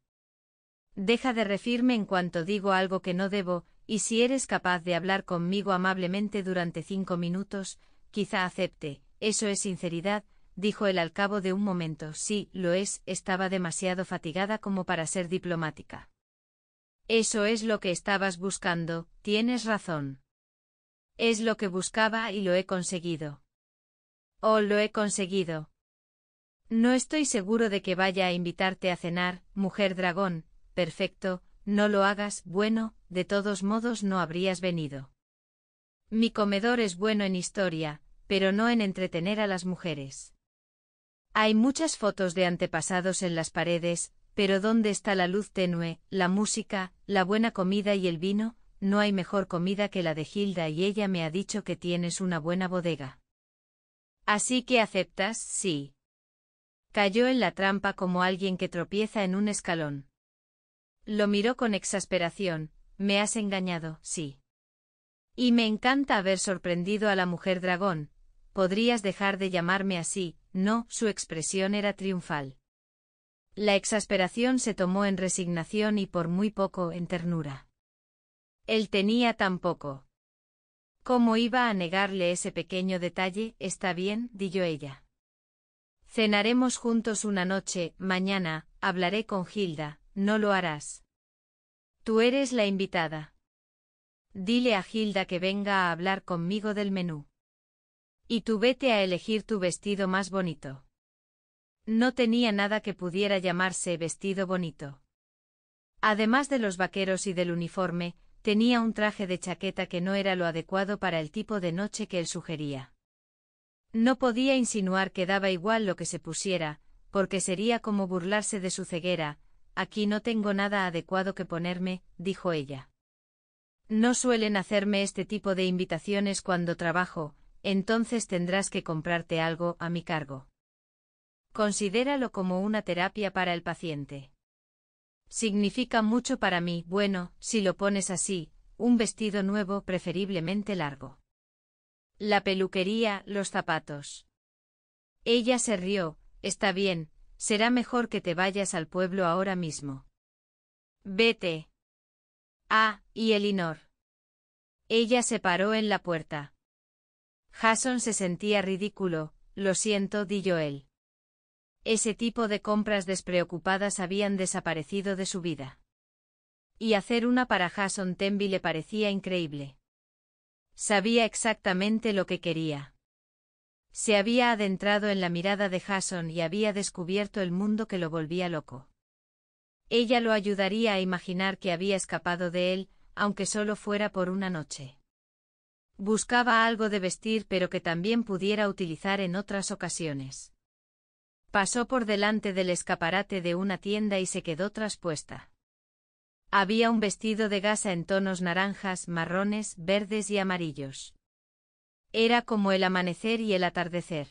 A: Deja de refirme en cuanto digo algo que no debo, y si eres capaz de hablar conmigo amablemente durante cinco minutos, quizá acepte, eso es sinceridad, dijo él al cabo de un momento, sí, lo es, estaba demasiado fatigada como para ser diplomática. Eso es lo que estabas buscando, tienes razón. Es lo que buscaba y lo he conseguido. Oh, lo he conseguido. No estoy seguro de que vaya a invitarte a cenar, mujer dragón, perfecto, no lo hagas, bueno, de todos modos no habrías venido. Mi comedor es bueno en historia, pero no en entretener a las mujeres. Hay muchas fotos de antepasados en las paredes, pero ¿dónde está la luz tenue, la música, la buena comida y el vino? No hay mejor comida que la de Hilda y ella me ha dicho que tienes una buena bodega. Así que aceptas, sí. Cayó en la trampa como alguien que tropieza en un escalón. Lo miró con exasperación, me has engañado, sí. Y me encanta haber sorprendido a la mujer dragón, podrías dejar de llamarme así, no, su expresión era triunfal. La exasperación se tomó en resignación y por muy poco en ternura. Él tenía tan poco. ¿Cómo iba a negarle ese pequeño detalle? Está bien, dijo ella. Cenaremos juntos una noche, mañana, hablaré con Gilda, no lo harás. Tú eres la invitada. Dile a Gilda que venga a hablar conmigo del menú. Y tú vete a elegir tu vestido más bonito. No tenía nada que pudiera llamarse vestido bonito. Además de los vaqueros y del uniforme, tenía un traje de chaqueta que no era lo adecuado para el tipo de noche que él sugería. No podía insinuar que daba igual lo que se pusiera, porque sería como burlarse de su ceguera, aquí no tengo nada adecuado que ponerme, dijo ella. No suelen hacerme este tipo de invitaciones cuando trabajo, entonces tendrás que comprarte algo a mi cargo. Considéralo como una terapia para el paciente. Significa mucho para mí, bueno, si lo pones así, un vestido nuevo preferiblemente largo. La peluquería, los zapatos. Ella se rió, está bien, será mejor que te vayas al pueblo ahora mismo. Vete. Ah, y Elinor. Ella se paró en la puerta. Hasson se sentía ridículo, lo siento, dijo él. Ese tipo de compras despreocupadas habían desaparecido de su vida. Y hacer una para Hasson Tenby le parecía increíble. Sabía exactamente lo que quería. Se había adentrado en la mirada de Jason y había descubierto el mundo que lo volvía loco. Ella lo ayudaría a imaginar que había escapado de él, aunque solo fuera por una noche. Buscaba algo de vestir pero que también pudiera utilizar en otras ocasiones. Pasó por delante del escaparate de una tienda y se quedó traspuesta. Había un vestido de gasa en tonos naranjas, marrones, verdes y amarillos. Era como el amanecer y el atardecer.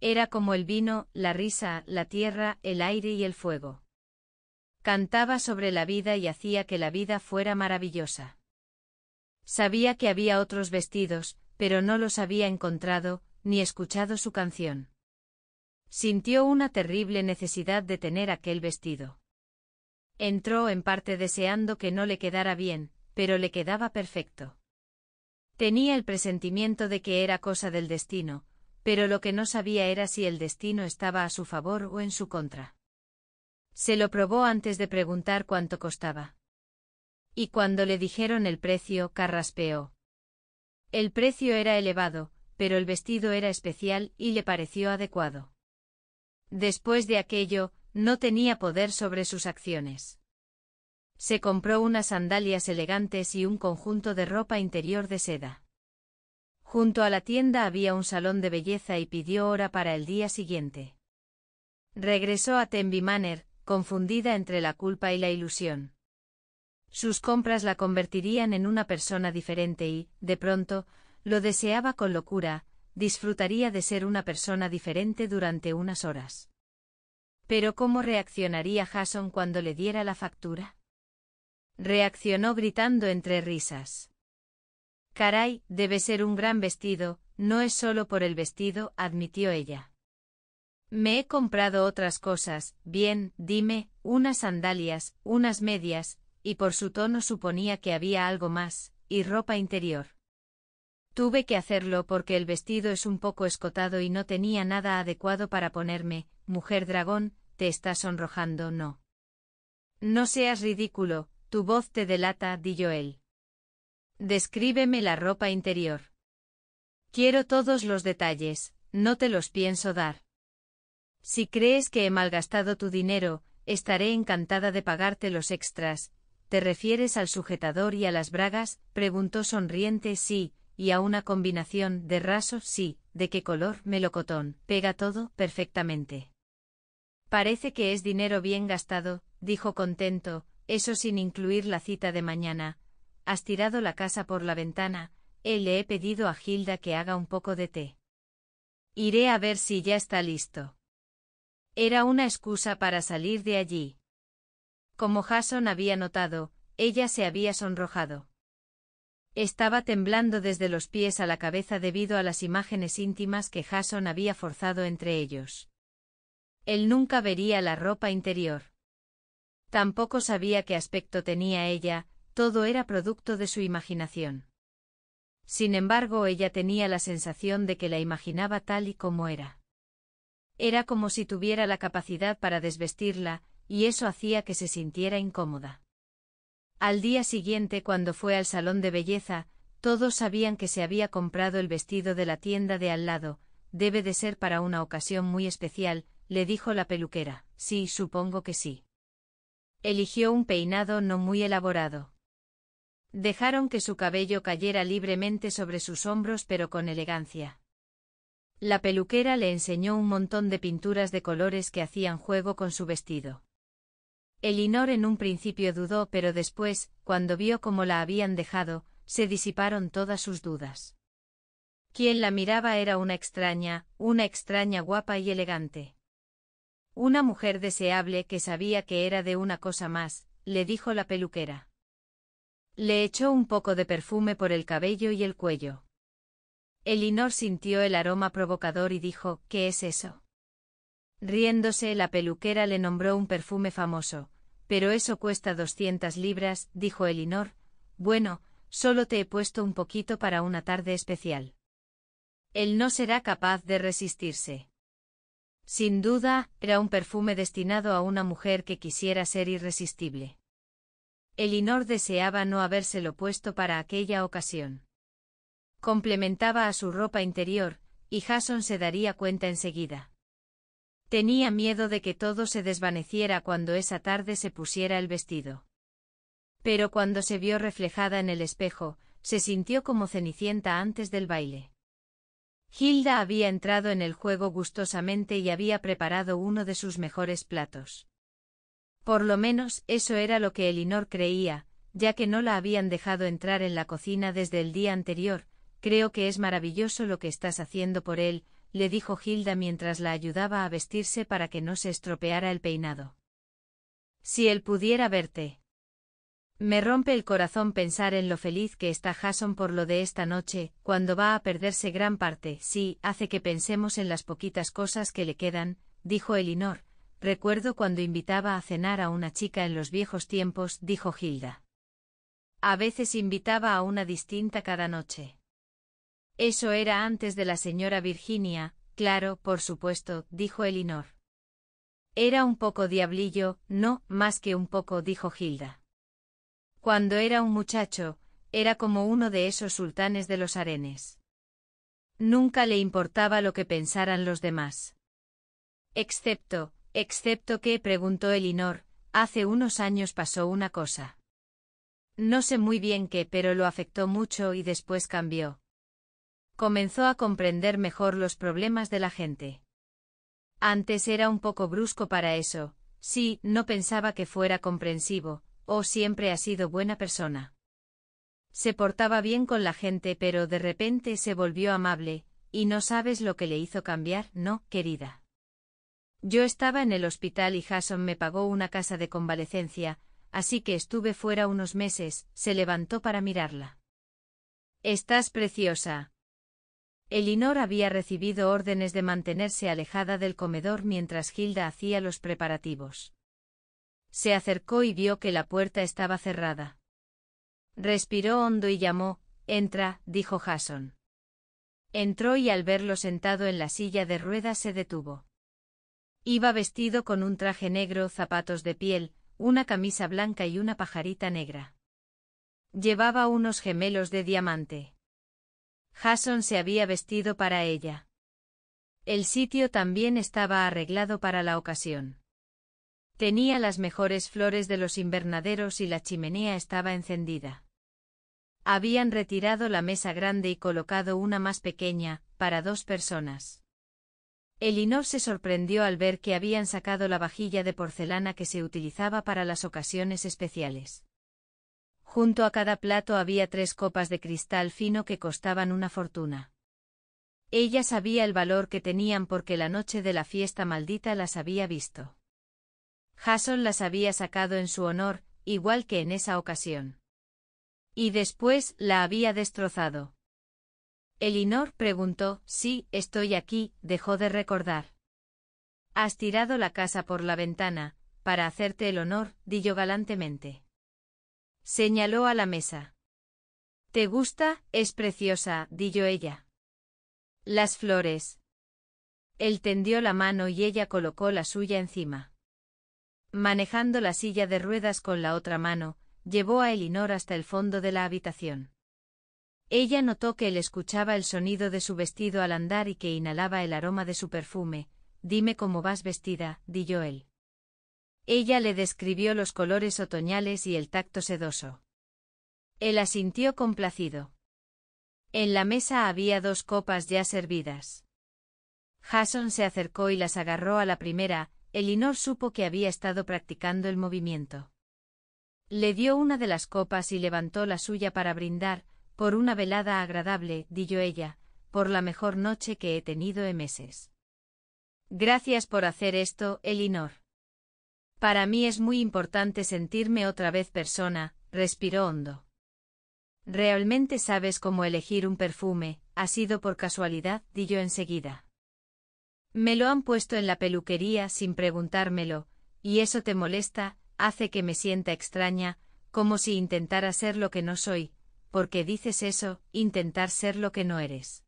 A: Era como el vino, la risa, la tierra, el aire y el fuego. Cantaba sobre la vida y hacía que la vida fuera maravillosa. Sabía que había otros vestidos, pero no los había encontrado, ni escuchado su canción. Sintió una terrible necesidad de tener aquel vestido. Entró en parte deseando que no le quedara bien, pero le quedaba perfecto. Tenía el presentimiento de que era cosa del destino, pero lo que no sabía era si el destino estaba a su favor o en su contra. Se lo probó antes de preguntar cuánto costaba. Y cuando le dijeron el precio, carraspeó. El precio era elevado, pero el vestido era especial y le pareció adecuado. Después de aquello, no tenía poder sobre sus acciones. Se compró unas sandalias elegantes y un conjunto de ropa interior de seda. Junto a la tienda había un salón de belleza y pidió hora para el día siguiente. Regresó a Tenby Manor, confundida entre la culpa y la ilusión. Sus compras la convertirían en una persona diferente y, de pronto, lo deseaba con locura, disfrutaría de ser una persona diferente durante unas horas. Pero ¿cómo reaccionaría Jason cuando le diera la factura? Reaccionó gritando entre risas. Caray, debe ser un gran vestido, no es solo por el vestido, admitió ella. Me he comprado otras cosas, bien, dime, unas sandalias, unas medias, y por su tono suponía que había algo más, y ropa interior. Tuve que hacerlo porque el vestido es un poco escotado y no tenía nada adecuado para ponerme, mujer dragón, te estás sonrojando, no. No seas ridículo, tu voz te delata, dijo él. Descríbeme la ropa interior. Quiero todos los detalles, no te los pienso dar. Si crees que he malgastado tu dinero, estaré encantada de pagarte los extras, ¿Te refieres al sujetador y a las bragas? preguntó sonriente sí, y a una combinación de raso sí, de qué color melocotón, pega todo perfectamente. Parece que es dinero bien gastado, dijo contento, eso sin incluir la cita de mañana. Has tirado la casa por la ventana, y eh, le he pedido a Gilda que haga un poco de té. Iré a ver si ya está listo. Era una excusa para salir de allí. Como Jason había notado, ella se había sonrojado. Estaba temblando desde los pies a la cabeza debido a las imágenes íntimas que Jason había forzado entre ellos. Él nunca vería la ropa interior. Tampoco sabía qué aspecto tenía ella, todo era producto de su imaginación. Sin embargo, ella tenía la sensación de que la imaginaba tal y como era. Era como si tuviera la capacidad para desvestirla, y eso hacía que se sintiera incómoda. Al día siguiente cuando fue al salón de belleza, todos sabían que se había comprado el vestido de la tienda de al lado, debe de ser para una ocasión muy especial, le dijo la peluquera. Sí, supongo que sí. Eligió un peinado no muy elaborado. Dejaron que su cabello cayera libremente sobre sus hombros pero con elegancia. La peluquera le enseñó un montón de pinturas de colores que hacían juego con su vestido. Elinor en un principio dudó, pero después, cuando vio cómo la habían dejado, se disiparon todas sus dudas. Quien la miraba era una extraña, una extraña guapa y elegante. Una mujer deseable que sabía que era de una cosa más, le dijo la peluquera. Le echó un poco de perfume por el cabello y el cuello. Elinor sintió el aroma provocador y dijo, ¿qué es eso? Riéndose, la peluquera le nombró un perfume famoso, pero eso cuesta doscientas libras, dijo Elinor. Bueno, solo te he puesto un poquito para una tarde especial. Él no será capaz de resistirse. Sin duda, era un perfume destinado a una mujer que quisiera ser irresistible. Elinor deseaba no habérselo puesto para aquella ocasión. Complementaba a su ropa interior, y Jason se daría cuenta enseguida. Tenía miedo de que todo se desvaneciera cuando esa tarde se pusiera el vestido. Pero cuando se vio reflejada en el espejo, se sintió como Cenicienta antes del baile. Hilda había entrado en el juego gustosamente y había preparado uno de sus mejores platos. Por lo menos eso era lo que Elinor creía, ya que no la habían dejado entrar en la cocina desde el día anterior, creo que es maravilloso lo que estás haciendo por él, le dijo Hilda mientras la ayudaba a vestirse para que no se estropeara el peinado. Si él pudiera verte. Me rompe el corazón pensar en lo feliz que está Jason por lo de esta noche, cuando va a perderse gran parte, sí, hace que pensemos en las poquitas cosas que le quedan, dijo Elinor. Recuerdo cuando invitaba a cenar a una chica en los viejos tiempos, dijo Hilda. A veces invitaba a una distinta cada noche. Eso era antes de la señora Virginia, claro, por supuesto, dijo Elinor. Era un poco diablillo, no, más que un poco, dijo Gilda. Cuando era un muchacho, era como uno de esos sultanes de los arenes. Nunca le importaba lo que pensaran los demás. Excepto, excepto que, preguntó Elinor, hace unos años pasó una cosa. No sé muy bien qué, pero lo afectó mucho y después cambió comenzó a comprender mejor los problemas de la gente. Antes era un poco brusco para eso, sí, no pensaba que fuera comprensivo, o siempre ha sido buena persona. Se portaba bien con la gente pero de repente se volvió amable, y no sabes lo que le hizo cambiar, no, querida. Yo estaba en el hospital y Jason me pagó una casa de convalecencia, así que estuve fuera unos meses, se levantó para mirarla. Estás preciosa, Elinor había recibido órdenes de mantenerse alejada del comedor mientras Hilda hacía los preparativos. Se acercó y vio que la puerta estaba cerrada. Respiró hondo y llamó, Entra, dijo Jason. Entró y al verlo sentado en la silla de ruedas se detuvo. Iba vestido con un traje negro, zapatos de piel, una camisa blanca y una pajarita negra. Llevaba unos gemelos de diamante. Hasson se había vestido para ella. El sitio también estaba arreglado para la ocasión. Tenía las mejores flores de los invernaderos y la chimenea estaba encendida. Habían retirado la mesa grande y colocado una más pequeña, para dos personas. Elinor se sorprendió al ver que habían sacado la vajilla de porcelana que se utilizaba para las ocasiones especiales. Junto a cada plato había tres copas de cristal fino que costaban una fortuna. Ella sabía el valor que tenían porque la noche de la fiesta maldita las había visto. Hasson las había sacado en su honor, igual que en esa ocasión. Y después la había destrozado. Elinor preguntó, sí, estoy aquí, dejó de recordar. Has tirado la casa por la ventana, para hacerte el honor, dijo galantemente. Señaló a la mesa. ¿Te gusta? Es preciosa, dijo ella. Las flores. Él tendió la mano y ella colocó la suya encima. Manejando la silla de ruedas con la otra mano, llevó a Elinor hasta el fondo de la habitación. Ella notó que él escuchaba el sonido de su vestido al andar y que inhalaba el aroma de su perfume. Dime cómo vas vestida, dijo él. Ella le describió los colores otoñales y el tacto sedoso. Él asintió complacido. En la mesa había dos copas ya servidas. Jason se acercó y las agarró a la primera, Elinor supo que había estado practicando el movimiento. Le dio una de las copas y levantó la suya para brindar, por una velada agradable, dijo ella, por la mejor noche que he tenido en meses. Gracias por hacer esto, Elinor. Para mí es muy importante sentirme otra vez persona, respiró hondo. ¿Realmente sabes cómo elegir un perfume? Ha sido por casualidad, di yo enseguida. Me lo han puesto en la peluquería sin preguntármelo, y eso te molesta, hace que me sienta extraña, como si intentara ser lo que no soy, porque dices eso, intentar ser lo que no eres.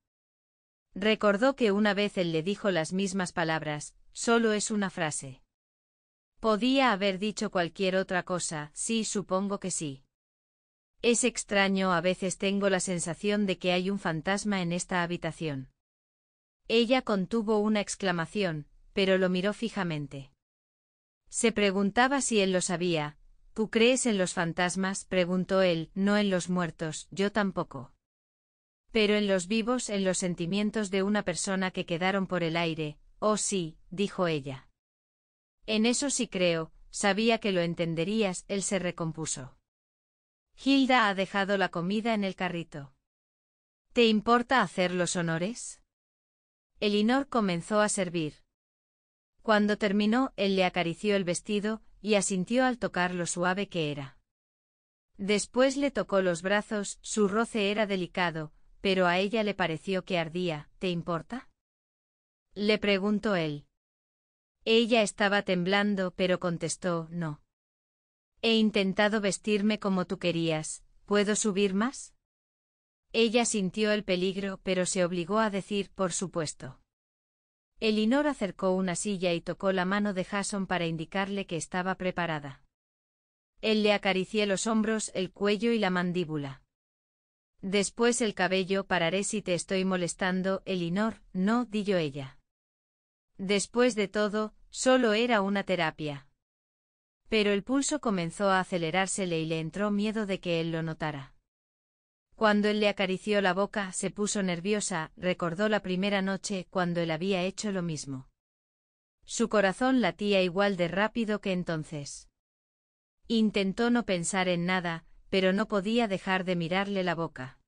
A: Recordó que una vez él le dijo las mismas palabras, solo es una frase. Podía haber dicho cualquier otra cosa, sí, supongo que sí. Es extraño, a veces tengo la sensación de que hay un fantasma en esta habitación. Ella contuvo una exclamación, pero lo miró fijamente. Se preguntaba si él lo sabía. ¿Tú crees en los fantasmas? preguntó él, no en los muertos, yo tampoco. Pero en los vivos, en los sentimientos de una persona que quedaron por el aire, oh sí, dijo ella. En eso sí creo, sabía que lo entenderías, él se recompuso. Hilda ha dejado la comida en el carrito. ¿Te importa hacer los honores? Elinor comenzó a servir. Cuando terminó, él le acarició el vestido, y asintió al tocar lo suave que era. Después le tocó los brazos, su roce era delicado, pero a ella le pareció que ardía, ¿te importa? Le preguntó él. Ella estaba temblando, pero contestó, no. He intentado vestirme como tú querías, ¿puedo subir más? Ella sintió el peligro, pero se obligó a decir, por supuesto. Elinor acercó una silla y tocó la mano de Jason para indicarle que estaba preparada. Él le acaricié los hombros, el cuello y la mandíbula. Después el cabello, pararé si te estoy molestando, Elinor, no, dijo ella. Después de todo, Solo era una terapia. Pero el pulso comenzó a acelerársele y le entró miedo de que él lo notara. Cuando él le acarició la boca, se puso nerviosa, recordó la primera noche cuando él había hecho lo mismo. Su corazón latía igual de rápido que entonces. Intentó no pensar en nada, pero no podía dejar de mirarle la boca.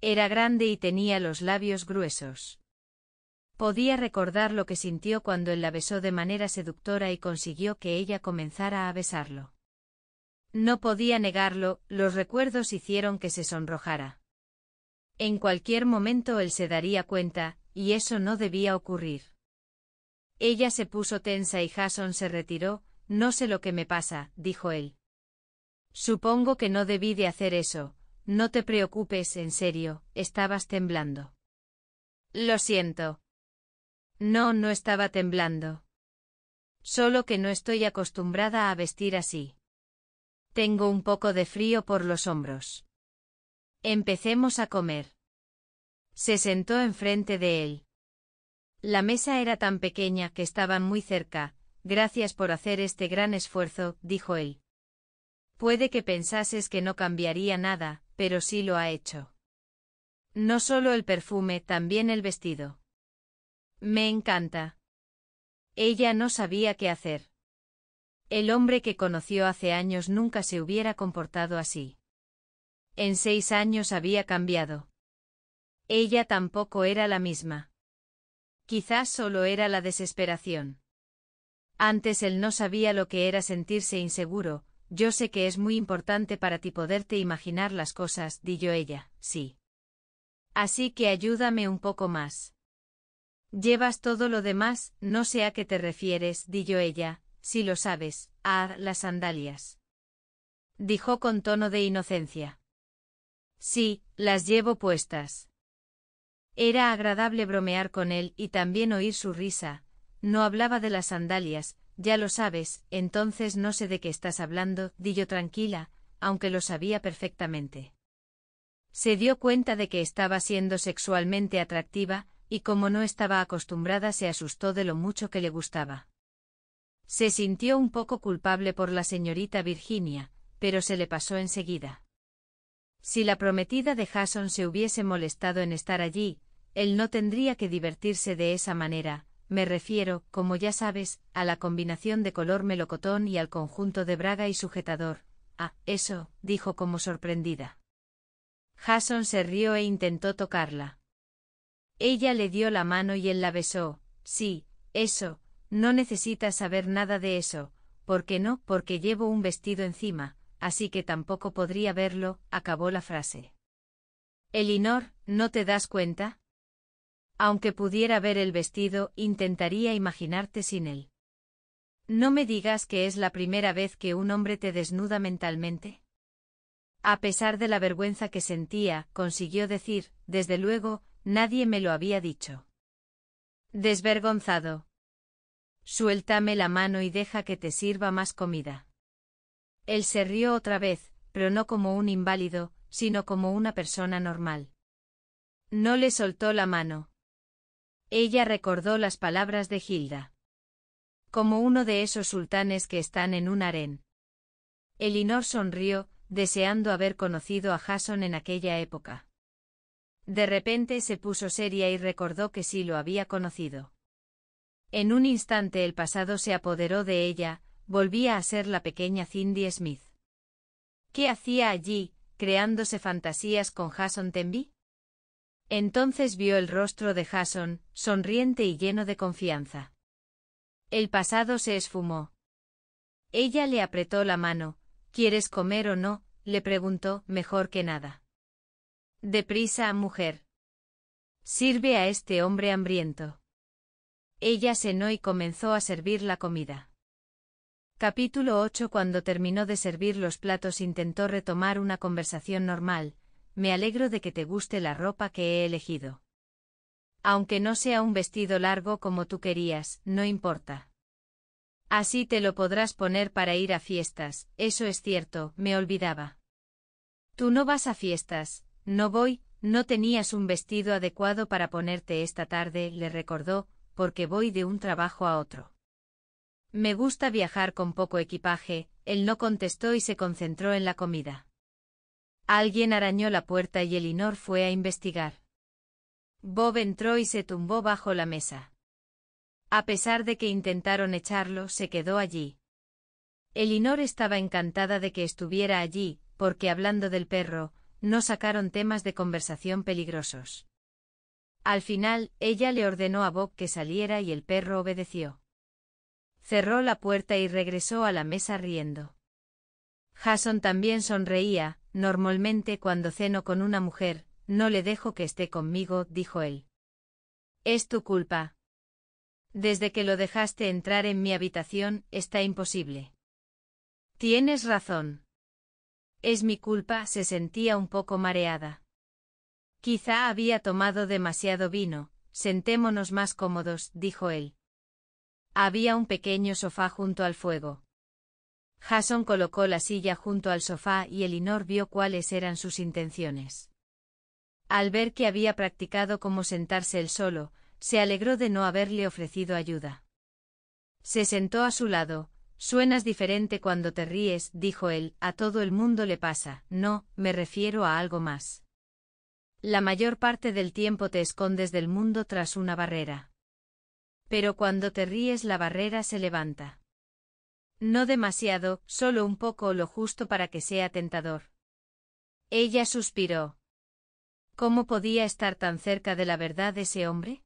A: Era grande y tenía los labios gruesos. Podía recordar lo que sintió cuando él la besó de manera seductora y consiguió que ella comenzara a besarlo. No podía negarlo, los recuerdos hicieron que se sonrojara. En cualquier momento él se daría cuenta, y eso no debía ocurrir. Ella se puso tensa y Jason se retiró, no sé lo que me pasa, dijo él. Supongo que no debí de hacer eso, no te preocupes, en serio, estabas temblando. Lo siento, no, no estaba temblando. Solo que no estoy acostumbrada a vestir así. Tengo un poco de frío por los hombros. Empecemos a comer. Se sentó enfrente de él. La mesa era tan pequeña que estaban muy cerca. Gracias por hacer este gran esfuerzo, dijo él. Puede que pensases que no cambiaría nada, pero sí lo ha hecho. No solo el perfume, también el vestido. Me encanta. Ella no sabía qué hacer. El hombre que conoció hace años nunca se hubiera comportado así. En seis años había cambiado. Ella tampoco era la misma. Quizás solo era la desesperación. Antes él no sabía lo que era sentirse inseguro, yo sé que es muy importante para ti poderte imaginar las cosas, dijo ella, sí. Así que ayúdame un poco más. Llevas todo lo demás, no sé a qué te refieres, dijo ella, si lo sabes, ah, las sandalias. Dijo con tono de inocencia. Sí, las llevo puestas. Era agradable bromear con él y también oír su risa. No hablaba de las sandalias, ya lo sabes, entonces no sé de qué estás hablando, Dillo tranquila, aunque lo sabía perfectamente. Se dio cuenta de que estaba siendo sexualmente atractiva, y como no estaba acostumbrada se asustó de lo mucho que le gustaba. Se sintió un poco culpable por la señorita Virginia, pero se le pasó enseguida. Si la prometida de Jason se hubiese molestado en estar allí, él no tendría que divertirse de esa manera, me refiero, como ya sabes, a la combinación de color melocotón y al conjunto de braga y sujetador. Ah, eso, dijo como sorprendida. Jason se rió e intentó tocarla. Ella le dio la mano y él la besó. Sí, eso, no necesitas saber nada de eso, ¿por qué no? Porque llevo un vestido encima, así que tampoco podría verlo, acabó la frase. Elinor, ¿no te das cuenta? Aunque pudiera ver el vestido, intentaría imaginarte sin él. No me digas que es la primera vez que un hombre te desnuda mentalmente. A pesar de la vergüenza que sentía, consiguió decir, desde luego, Nadie me lo había dicho. Desvergonzado. Suéltame la mano y deja que te sirva más comida. Él se rió otra vez, pero no como un inválido, sino como una persona normal. No le soltó la mano. Ella recordó las palabras de Hilda. Como uno de esos sultanes que están en un harén. Elinor sonrió, deseando haber conocido a Jason en aquella época. De repente se puso seria y recordó que sí lo había conocido. En un instante el pasado se apoderó de ella, volvía a ser la pequeña Cindy Smith. ¿Qué hacía allí, creándose fantasías con Jason Tenby? Entonces vio el rostro de Jason, sonriente y lleno de confianza. El pasado se esfumó. Ella le apretó la mano. ¿Quieres comer o no? le preguntó, mejor que nada. Deprisa, mujer. Sirve a este hombre hambriento. Ella cenó y comenzó a servir la comida. Capítulo 8 Cuando terminó de servir los platos intentó retomar una conversación normal, me alegro de que te guste la ropa que he elegido. Aunque no sea un vestido largo como tú querías, no importa. Así te lo podrás poner para ir a fiestas, eso es cierto, me olvidaba. Tú no vas a fiestas, no voy, no tenías un vestido adecuado para ponerte esta tarde, le recordó, porque voy de un trabajo a otro. Me gusta viajar con poco equipaje, él no contestó y se concentró en la comida. Alguien arañó la puerta y Elinor fue a investigar. Bob entró y se tumbó bajo la mesa. A pesar de que intentaron echarlo, se quedó allí. Elinor estaba encantada de que estuviera allí, porque hablando del perro, no sacaron temas de conversación peligrosos. Al final, ella le ordenó a Bob que saliera y el perro obedeció. Cerró la puerta y regresó a la mesa riendo. Jason también sonreía, normalmente cuando ceno con una mujer, no le dejo que esté conmigo, dijo él. Es tu culpa. Desde que lo dejaste entrar en mi habitación, está imposible. Tienes razón. Es mi culpa, se sentía un poco mareada. Quizá había tomado demasiado vino, sentémonos más cómodos, dijo él. Había un pequeño sofá junto al fuego. Jason colocó la silla junto al sofá y Elinor vio cuáles eran sus intenciones. Al ver que había practicado cómo sentarse él solo, se alegró de no haberle ofrecido ayuda. Se sentó a su lado, Suenas diferente cuando te ríes, dijo él, a todo el mundo le pasa, no, me refiero a algo más. La mayor parte del tiempo te escondes del mundo tras una barrera. Pero cuando te ríes la barrera se levanta. No demasiado, solo un poco lo justo para que sea tentador. Ella suspiró. ¿Cómo podía estar tan cerca de la verdad ese hombre?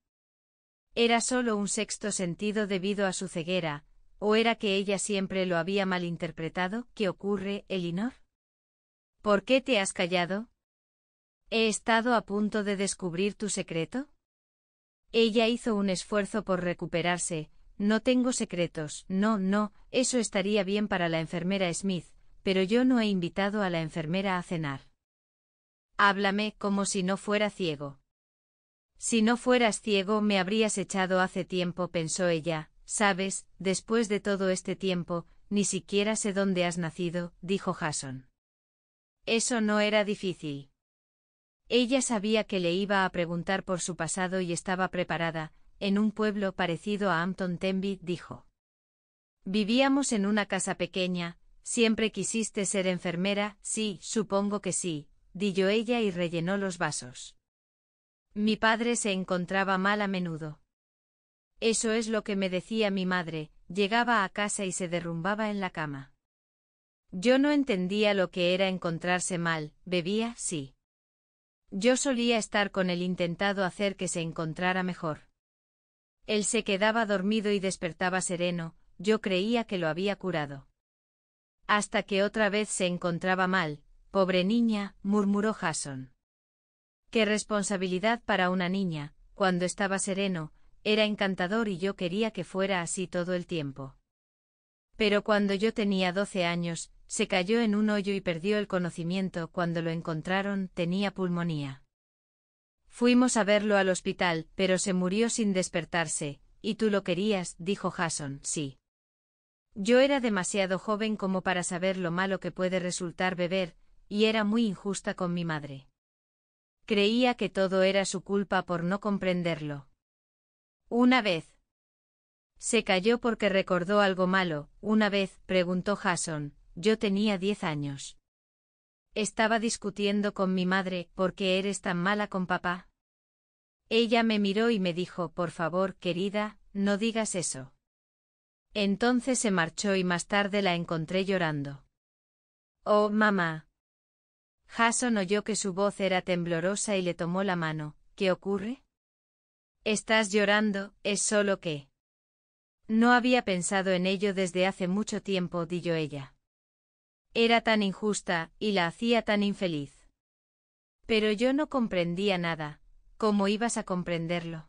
A: Era solo un sexto sentido debido a su ceguera, ¿O era que ella siempre lo había malinterpretado? ¿Qué ocurre, Elinor? ¿Por qué te has callado? ¿He estado a punto de descubrir tu secreto? Ella hizo un esfuerzo por recuperarse. No tengo secretos. No, no, eso estaría bien para la enfermera Smith, pero yo no he invitado a la enfermera a cenar. Háblame como si no fuera ciego. Si no fueras ciego me habrías echado hace tiempo, pensó ella, Sabes, después de todo este tiempo, ni siquiera sé dónde has nacido, dijo Jason. Eso no era difícil. Ella sabía que le iba a preguntar por su pasado y estaba preparada, en un pueblo parecido a Hampton Tenby, dijo. Vivíamos en una casa pequeña, siempre quisiste ser enfermera, sí, supongo que sí, dijo ella y rellenó los vasos. Mi padre se encontraba mal a menudo. Eso es lo que me decía mi madre, llegaba a casa y se derrumbaba en la cama. Yo no entendía lo que era encontrarse mal, bebía, sí. Yo solía estar con él intentado hacer que se encontrara mejor. Él se quedaba dormido y despertaba sereno, yo creía que lo había curado. Hasta que otra vez se encontraba mal, pobre niña, murmuró Jason. Qué responsabilidad para una niña, cuando estaba sereno, era encantador y yo quería que fuera así todo el tiempo. Pero cuando yo tenía doce años, se cayó en un hoyo y perdió el conocimiento. Cuando lo encontraron, tenía pulmonía. Fuimos a verlo al hospital, pero se murió sin despertarse, y tú lo querías, dijo Jason, sí. Yo era demasiado joven como para saber lo malo que puede resultar beber, y era muy injusta con mi madre. Creía que todo era su culpa por no comprenderlo. Una vez. Se cayó porque recordó algo malo. Una vez, preguntó Jason, yo tenía diez años. Estaba discutiendo con mi madre, ¿por qué eres tan mala con papá? Ella me miró y me dijo, por favor, querida, no digas eso. Entonces se marchó y más tarde la encontré llorando. Oh, mamá. Jason oyó que su voz era temblorosa y le tomó la mano. ¿Qué ocurre? Estás llorando, es solo que... No había pensado en ello desde hace mucho tiempo, dijo ella. Era tan injusta, y la hacía tan infeliz. Pero yo no comprendía nada, ¿cómo ibas a comprenderlo?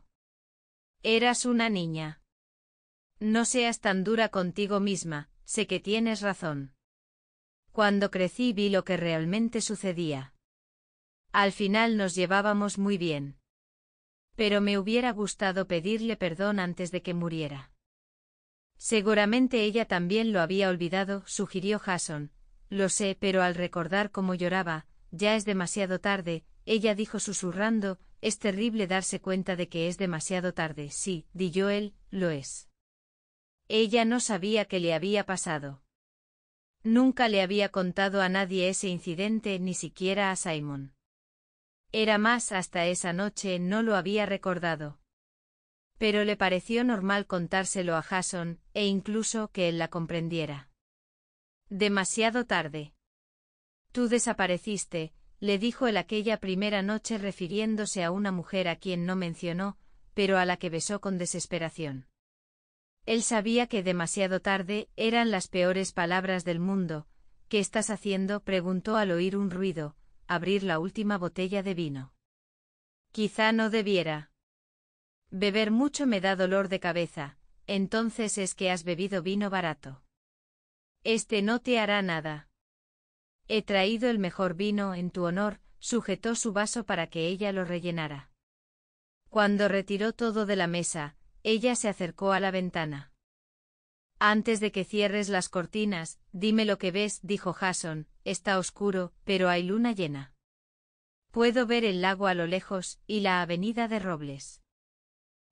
A: Eras una niña. No seas tan dura contigo misma, sé que tienes razón. Cuando crecí vi lo que realmente sucedía. Al final nos llevábamos muy bien pero me hubiera gustado pedirle perdón antes de que muriera. Seguramente ella también lo había olvidado, sugirió Jason. Lo sé, pero al recordar cómo lloraba, ya es demasiado tarde, ella dijo susurrando, es terrible darse cuenta de que es demasiado tarde. Sí, di yo él, lo es. Ella no sabía qué le había pasado. Nunca le había contado a nadie ese incidente, ni siquiera a Simon. Era más hasta esa noche no lo había recordado. Pero le pareció normal contárselo a Jason, e incluso que él la comprendiera. Demasiado tarde. Tú desapareciste, le dijo él aquella primera noche refiriéndose a una mujer a quien no mencionó, pero a la que besó con desesperación. Él sabía que demasiado tarde eran las peores palabras del mundo. ¿Qué estás haciendo? preguntó al oír un ruido, abrir la última botella de vino. Quizá no debiera. Beber mucho me da dolor de cabeza, entonces es que has bebido vino barato. Este no te hará nada. He traído el mejor vino en tu honor, sujetó su vaso para que ella lo rellenara. Cuando retiró todo de la mesa, ella se acercó a la ventana. Antes de que cierres las cortinas, dime lo que ves, dijo Jason, está oscuro, pero hay luna llena. Puedo ver el lago a lo lejos, y la avenida de Robles.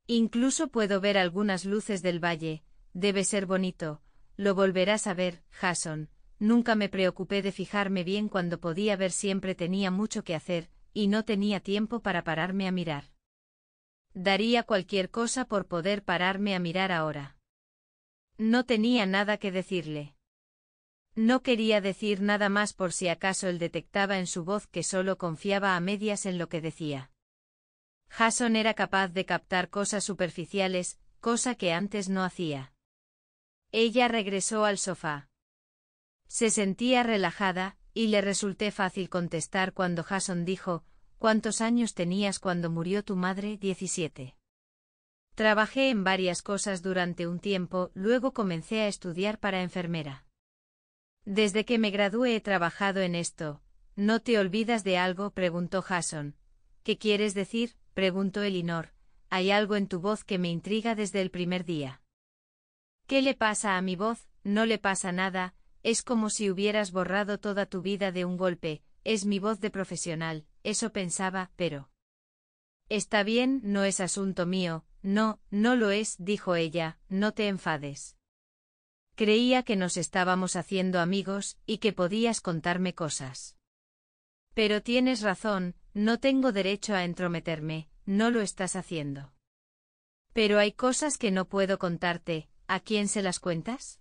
A: Incluso puedo ver algunas luces del valle, debe ser bonito, lo volverás a ver, Jason. Nunca me preocupé de fijarme bien cuando podía ver siempre tenía mucho que hacer, y no tenía tiempo para pararme a mirar. Daría cualquier cosa por poder pararme a mirar ahora. No tenía nada que decirle. No quería decir nada más por si acaso él detectaba en su voz que solo confiaba a medias en lo que decía. Jason era capaz de captar cosas superficiales, cosa que antes no hacía. Ella regresó al sofá. Se sentía relajada, y le resulté fácil contestar cuando Jason dijo, ¿Cuántos años tenías cuando murió tu madre? 17. Trabajé en varias cosas durante un tiempo, luego comencé a estudiar para enfermera. Desde que me gradué he trabajado en esto. ¿No te olvidas de algo? preguntó Jason. ¿Qué quieres decir? preguntó Elinor. Hay algo en tu voz que me intriga desde el primer día. ¿Qué le pasa a mi voz? No le pasa nada, es como si hubieras borrado toda tu vida de un golpe, es mi voz de profesional, eso pensaba, pero... Está bien, no es asunto mío, no, no lo es, dijo ella, no te enfades. Creía que nos estábamos haciendo amigos, y que podías contarme cosas. Pero tienes razón, no tengo derecho a entrometerme, no lo estás haciendo. Pero hay cosas que no puedo contarte, ¿a quién se las cuentas?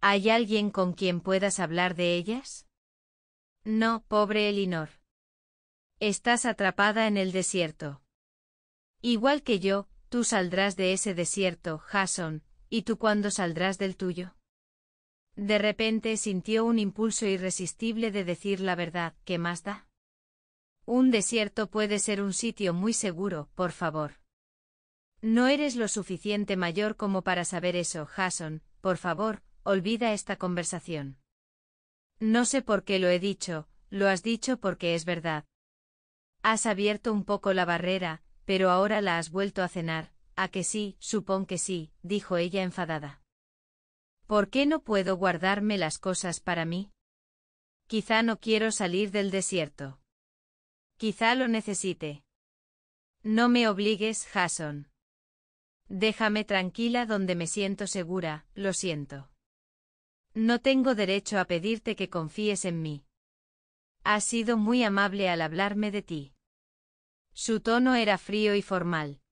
A: ¿Hay alguien con quien puedas hablar de ellas? No, pobre Elinor. Estás atrapada en el desierto. Igual que yo, tú saldrás de ese desierto, Jason, ¿Y tú cuándo saldrás del tuyo? De repente sintió un impulso irresistible de decir la verdad, ¿qué más da? Un desierto puede ser un sitio muy seguro, por favor. No eres lo suficiente mayor como para saber eso, Jason, por favor, olvida esta conversación. No sé por qué lo he dicho, lo has dicho porque es verdad. Has abierto un poco la barrera, pero ahora la has vuelto a cenar, a ah, que sí, supón que sí, dijo ella enfadada. ¿Por qué no puedo guardarme las cosas para mí? Quizá no quiero salir del desierto. Quizá lo necesite. No me obligues, Jason. Déjame tranquila donde me siento segura, lo siento. No tengo derecho a pedirte que confíes en mí. Has sido muy amable al hablarme de ti. Su tono era frío y formal.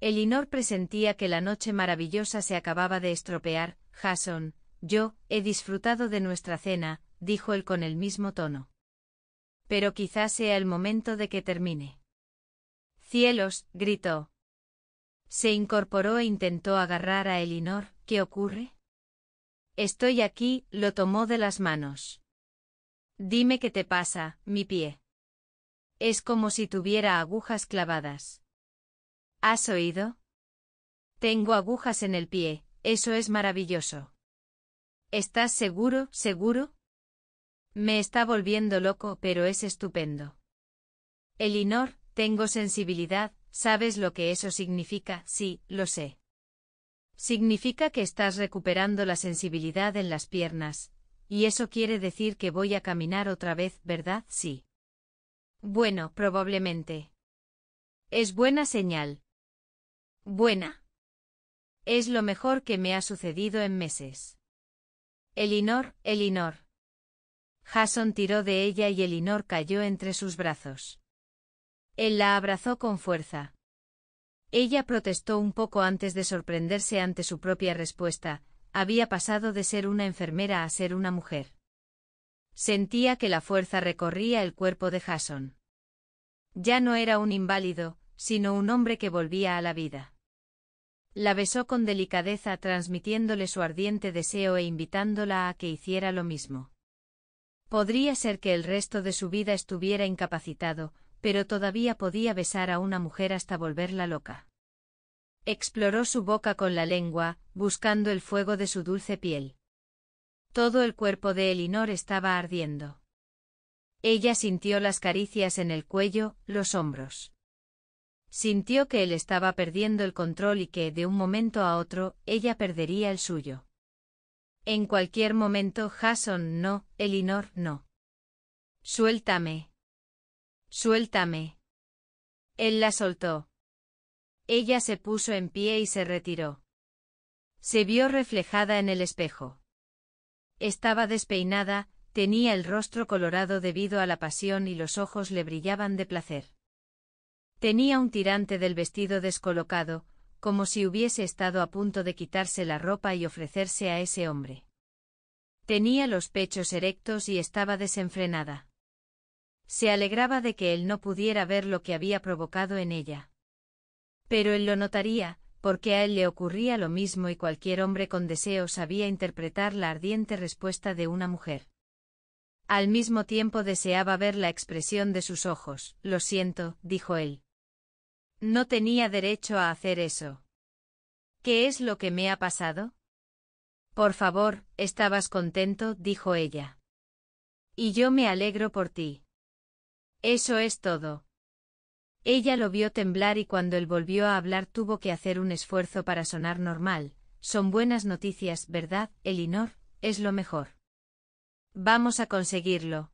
A: Elinor presentía que la noche maravillosa se acababa de estropear. Jason, yo, he disfrutado de nuestra cena, dijo él con el mismo tono. Pero quizás sea el momento de que termine. Cielos, gritó. Se incorporó e intentó agarrar a Elinor. ¿Qué ocurre? Estoy aquí, lo tomó de las manos. Dime qué te pasa, mi pie. Es como si tuviera agujas clavadas. ¿Has oído? Tengo agujas en el pie, eso es maravilloso. ¿Estás seguro, seguro? Me está volviendo loco, pero es estupendo. Elinor, tengo sensibilidad, sabes lo que eso significa, sí, lo sé. Significa que estás recuperando la sensibilidad en las piernas, y eso quiere decir que voy a caminar otra vez, ¿verdad? Sí. Bueno, probablemente. Es buena señal, Buena. Es lo mejor que me ha sucedido en meses. Elinor, Elinor. Jason tiró de ella y Elinor cayó entre sus brazos. Él la abrazó con fuerza. Ella protestó un poco antes de sorprenderse ante su propia respuesta, había pasado de ser una enfermera a ser una mujer. Sentía que la fuerza recorría el cuerpo de Jason. Ya no era un inválido, sino un hombre que volvía a la vida. La besó con delicadeza transmitiéndole su ardiente deseo e invitándola a que hiciera lo mismo. Podría ser que el resto de su vida estuviera incapacitado, pero todavía podía besar a una mujer hasta volverla loca. Exploró su boca con la lengua, buscando el fuego de su dulce piel. Todo el cuerpo de Elinor estaba ardiendo. Ella sintió las caricias en el cuello, los hombros. Sintió que él estaba perdiendo el control y que, de un momento a otro, ella perdería el suyo. En cualquier momento, Jason no, Elinor no. Suéltame. Suéltame. Él la soltó. Ella se puso en pie y se retiró. Se vio reflejada en el espejo. Estaba despeinada, tenía el rostro colorado debido a la pasión y los ojos le brillaban de placer. Tenía un tirante del vestido descolocado, como si hubiese estado a punto de quitarse la ropa y ofrecerse a ese hombre. Tenía los pechos erectos y estaba desenfrenada. Se alegraba de que él no pudiera ver lo que había provocado en ella. Pero él lo notaría, porque a él le ocurría lo mismo y cualquier hombre con deseo sabía interpretar la ardiente respuesta de una mujer. Al mismo tiempo deseaba ver la expresión de sus ojos. Lo siento, dijo él. No tenía derecho a hacer eso. ¿Qué es lo que me ha pasado? Por favor, estabas contento, dijo ella. Y yo me alegro por ti. Eso es todo. Ella lo vio temblar y cuando él volvió a hablar tuvo que hacer un esfuerzo para sonar normal. Son buenas noticias, ¿verdad, Elinor? Es lo mejor. Vamos a conseguirlo.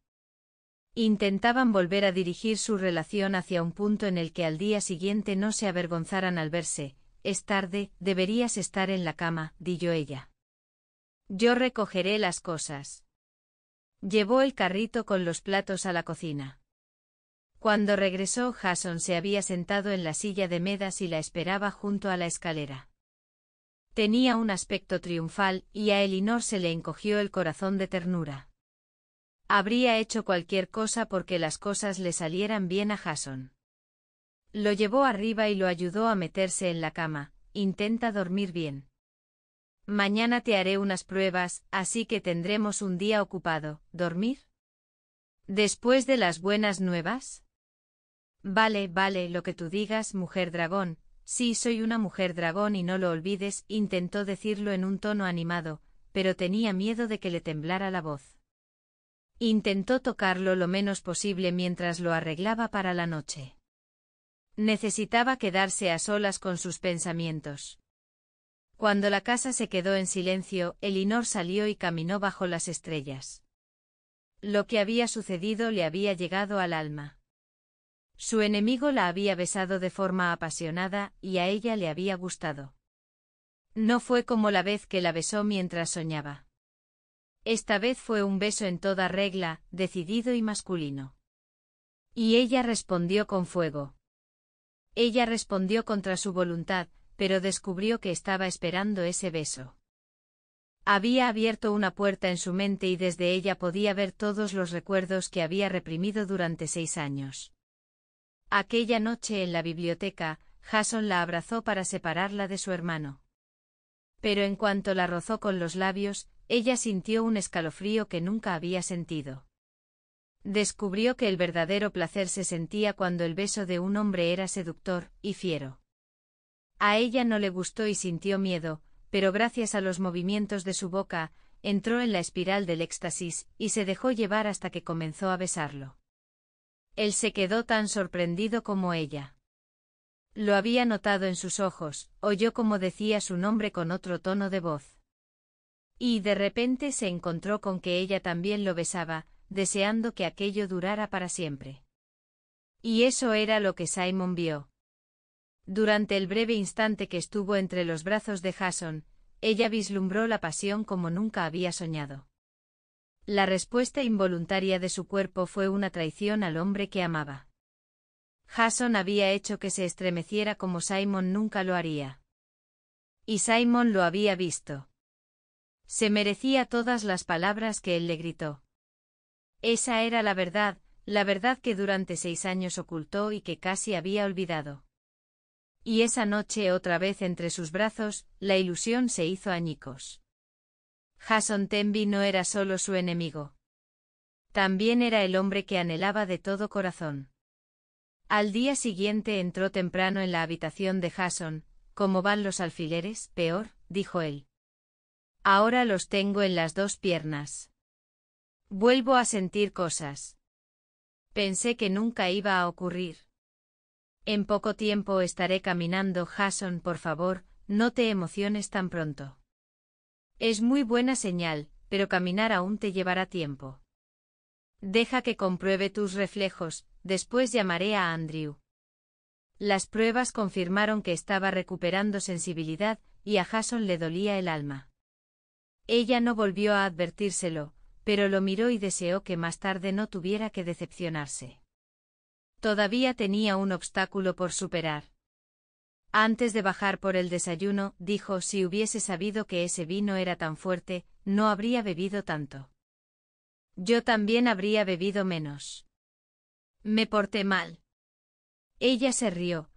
A: Intentaban volver a dirigir su relación hacia un punto en el que al día siguiente no se avergonzaran al verse. Es tarde, deberías estar en la cama, dijo ella. Yo recogeré las cosas. Llevó el carrito con los platos a la cocina. Cuando regresó, Jason se había sentado en la silla de Medas y la esperaba junto a la escalera. Tenía un aspecto triunfal, y a Elinor se le encogió el corazón de ternura. Habría hecho cualquier cosa porque las cosas le salieran bien a Jason. Lo llevó arriba y lo ayudó a meterse en la cama. Intenta dormir bien. Mañana te haré unas pruebas, así que tendremos un día ocupado. ¿Dormir? ¿Después de las buenas nuevas? Vale, vale, lo que tú digas, mujer dragón. Sí, soy una mujer dragón y no lo olvides, intentó decirlo en un tono animado, pero tenía miedo de que le temblara la voz. Intentó tocarlo lo menos posible mientras lo arreglaba para la noche. Necesitaba quedarse a solas con sus pensamientos. Cuando la casa se quedó en silencio, Elinor salió y caminó bajo las estrellas. Lo que había sucedido le había llegado al alma. Su enemigo la había besado de forma apasionada, y a ella le había gustado. No fue como la vez que la besó mientras soñaba. Esta vez fue un beso en toda regla, decidido y masculino. Y ella respondió con fuego. Ella respondió contra su voluntad, pero descubrió que estaba esperando ese beso. Había abierto una puerta en su mente y desde ella podía ver todos los recuerdos que había reprimido durante seis años. Aquella noche en la biblioteca, Jason la abrazó para separarla de su hermano. Pero en cuanto la rozó con los labios, ella sintió un escalofrío que nunca había sentido. Descubrió que el verdadero placer se sentía cuando el beso de un hombre era seductor y fiero. A ella no le gustó y sintió miedo, pero gracias a los movimientos de su boca, entró en la espiral del éxtasis y se dejó llevar hasta que comenzó a besarlo. Él se quedó tan sorprendido como ella. Lo había notado en sus ojos, oyó como decía su nombre con otro tono de voz. Y de repente se encontró con que ella también lo besaba, deseando que aquello durara para siempre. Y eso era lo que Simon vio. Durante el breve instante que estuvo entre los brazos de Jason, ella vislumbró la pasión como nunca había soñado. La respuesta involuntaria de su cuerpo fue una traición al hombre que amaba. Jason había hecho que se estremeciera como Simon nunca lo haría. Y Simon lo había visto. Se merecía todas las palabras que él le gritó. Esa era la verdad, la verdad que durante seis años ocultó y que casi había olvidado. Y esa noche otra vez entre sus brazos, la ilusión se hizo añicos. Jason Tenby no era solo su enemigo. También era el hombre que anhelaba de todo corazón. Al día siguiente entró temprano en la habitación de Jason. ¿Cómo van los alfileres? Peor, dijo él. Ahora los tengo en las dos piernas. Vuelvo a sentir cosas. Pensé que nunca iba a ocurrir. En poco tiempo estaré caminando, Jason, por favor, no te emociones tan pronto. Es muy buena señal, pero caminar aún te llevará tiempo. Deja que compruebe tus reflejos, después llamaré a Andrew. Las pruebas confirmaron que estaba recuperando sensibilidad, y a Jason le dolía el alma. Ella no volvió a advertírselo, pero lo miró y deseó que más tarde no tuviera que decepcionarse. Todavía tenía un obstáculo por superar. Antes de bajar por el desayuno, dijo, si hubiese sabido que ese vino era tan fuerte, no habría bebido tanto. Yo también habría bebido menos. Me porté mal. Ella se rió.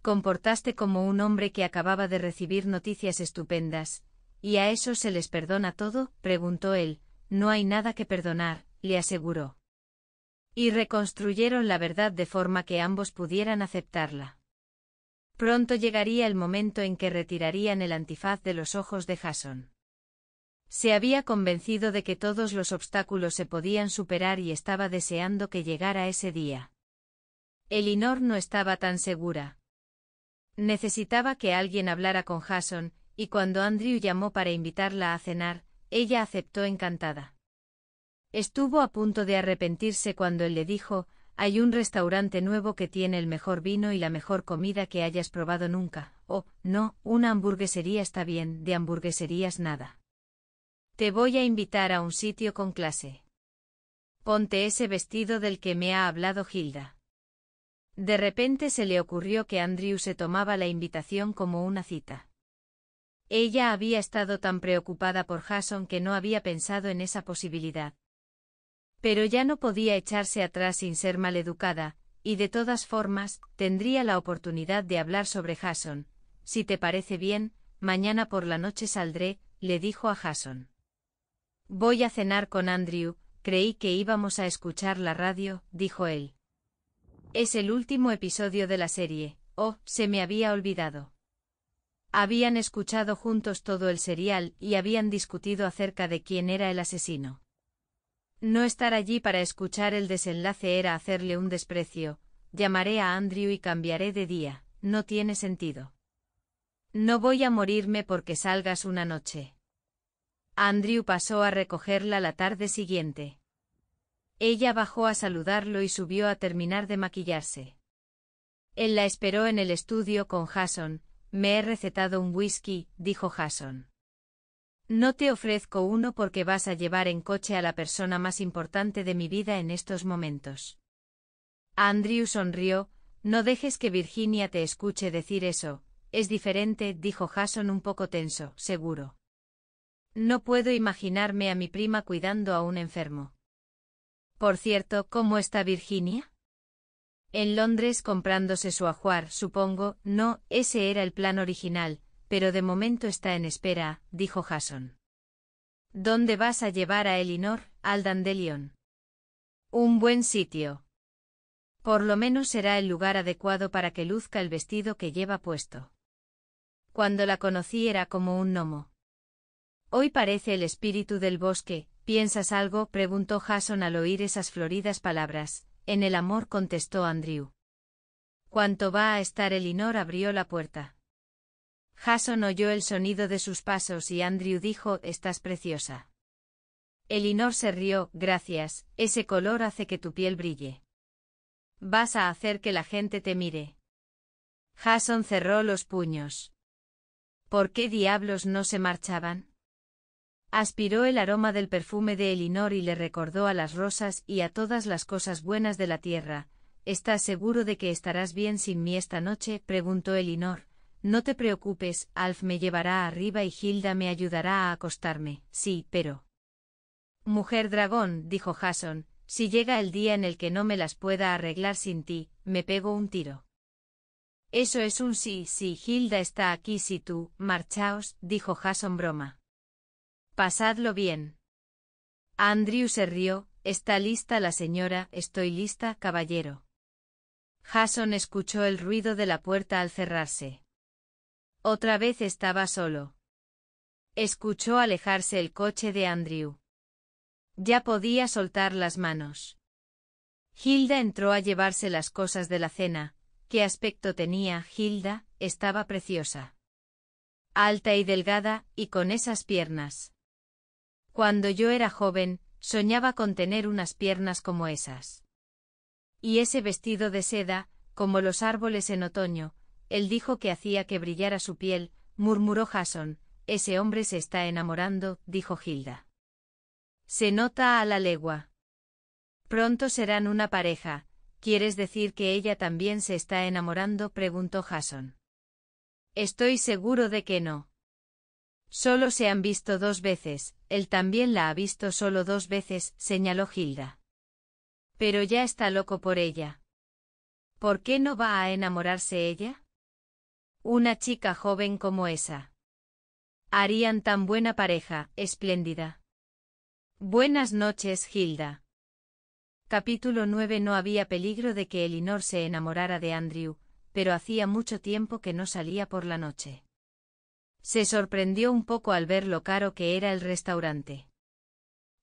A: Comportaste como un hombre que acababa de recibir noticias estupendas, ¿Y a eso se les perdona todo? preguntó él. No hay nada que perdonar, le aseguró. Y reconstruyeron la verdad de forma que ambos pudieran aceptarla. Pronto llegaría el momento en que retirarían el antifaz de los ojos de Jason. Se había convencido de que todos los obstáculos se podían superar y estaba deseando que llegara ese día. Elinor no estaba tan segura. Necesitaba que alguien hablara con Jason, y cuando Andrew llamó para invitarla a cenar, ella aceptó encantada. Estuvo a punto de arrepentirse cuando él le dijo, hay un restaurante nuevo que tiene el mejor vino y la mejor comida que hayas probado nunca, Oh, no, una hamburguesería está bien, de hamburgueserías nada. Te voy a invitar a un sitio con clase. Ponte ese vestido del que me ha hablado Hilda. De repente se le ocurrió que Andrew se tomaba la invitación como una cita. Ella había estado tan preocupada por Jason que no había pensado en esa posibilidad. Pero ya no podía echarse atrás sin ser maleducada, y de todas formas, tendría la oportunidad de hablar sobre Jason. Si te parece bien, mañana por la noche saldré, le dijo a Jason. Voy a cenar con Andrew, creí que íbamos a escuchar la radio, dijo él. Es el último episodio de la serie, oh, se me había olvidado. Habían escuchado juntos todo el serial y habían discutido acerca de quién era el asesino. No estar allí para escuchar el desenlace era hacerle un desprecio. Llamaré a Andrew y cambiaré de día. No tiene sentido. No voy a morirme porque salgas una noche. Andrew pasó a recogerla la tarde siguiente. Ella bajó a saludarlo y subió a terminar de maquillarse. Él la esperó en el estudio con Jason, me he recetado un whisky, dijo Jason. No te ofrezco uno porque vas a llevar en coche a la persona más importante de mi vida en estos momentos. Andrew sonrió, no dejes que Virginia te escuche decir eso, es diferente, dijo Jason un poco tenso, seguro. No puedo imaginarme a mi prima cuidando a un enfermo. Por cierto, ¿cómo está Virginia? En Londres comprándose su ajuar, supongo, no, ese era el plan original, pero de momento está en espera, dijo Jason. ¿Dónde vas a llevar a Elinor, al Dandelion? Un buen sitio. Por lo menos será el lugar adecuado para que luzca el vestido que lleva puesto. Cuando la conocí era como un gnomo. Hoy parece el espíritu del bosque, ¿piensas algo? preguntó Jason al oír esas floridas palabras, en el amor contestó Andrew. Cuanto va a estar Elinor abrió la puerta. Jason oyó el sonido de sus pasos y Andrew dijo, estás preciosa. Elinor se rió, gracias, ese color hace que tu piel brille. Vas a hacer que la gente te mire. Jason cerró los puños. ¿Por qué diablos no se marchaban? Aspiró el aroma del perfume de Elinor y le recordó a las rosas y a todas las cosas buenas de la tierra. ¿Estás seguro de que estarás bien sin mí esta noche? preguntó Elinor. No te preocupes, Alf me llevará arriba y Hilda me ayudará a acostarme. Sí, pero. Mujer dragón, dijo Jason, si llega el día en el que no me las pueda arreglar sin ti, me pego un tiro. Eso es un sí, sí, Hilda está aquí si tú, marchaos, dijo Jason broma. Pasadlo bien. Andrew se rió, está lista la señora, estoy lista, caballero. Jason escuchó el ruido de la puerta al cerrarse. Otra vez estaba solo. Escuchó alejarse el coche de Andrew. Ya podía soltar las manos. Hilda entró a llevarse las cosas de la cena. ¿Qué aspecto tenía Hilda? Estaba preciosa. Alta y delgada, y con esas piernas. Cuando yo era joven, soñaba con tener unas piernas como esas. Y ese vestido de seda, como los árboles en otoño, él dijo que hacía que brillara su piel, murmuró Jason, ese hombre se está enamorando, dijo Hilda. Se nota a la legua. Pronto serán una pareja, ¿quieres decir que ella también se está enamorando? preguntó Jason. Estoy seguro de que no. Solo se han visto dos veces, él también la ha visto solo dos veces, señaló Hilda. Pero ya está loco por ella. ¿Por qué no va a enamorarse ella? Una chica joven como esa. Harían tan buena pareja, espléndida. Buenas noches, Hilda». Capítulo 9 No había peligro de que Elinor se enamorara de Andrew, pero hacía mucho tiempo que no salía por la noche. Se sorprendió un poco al ver lo caro que era el restaurante.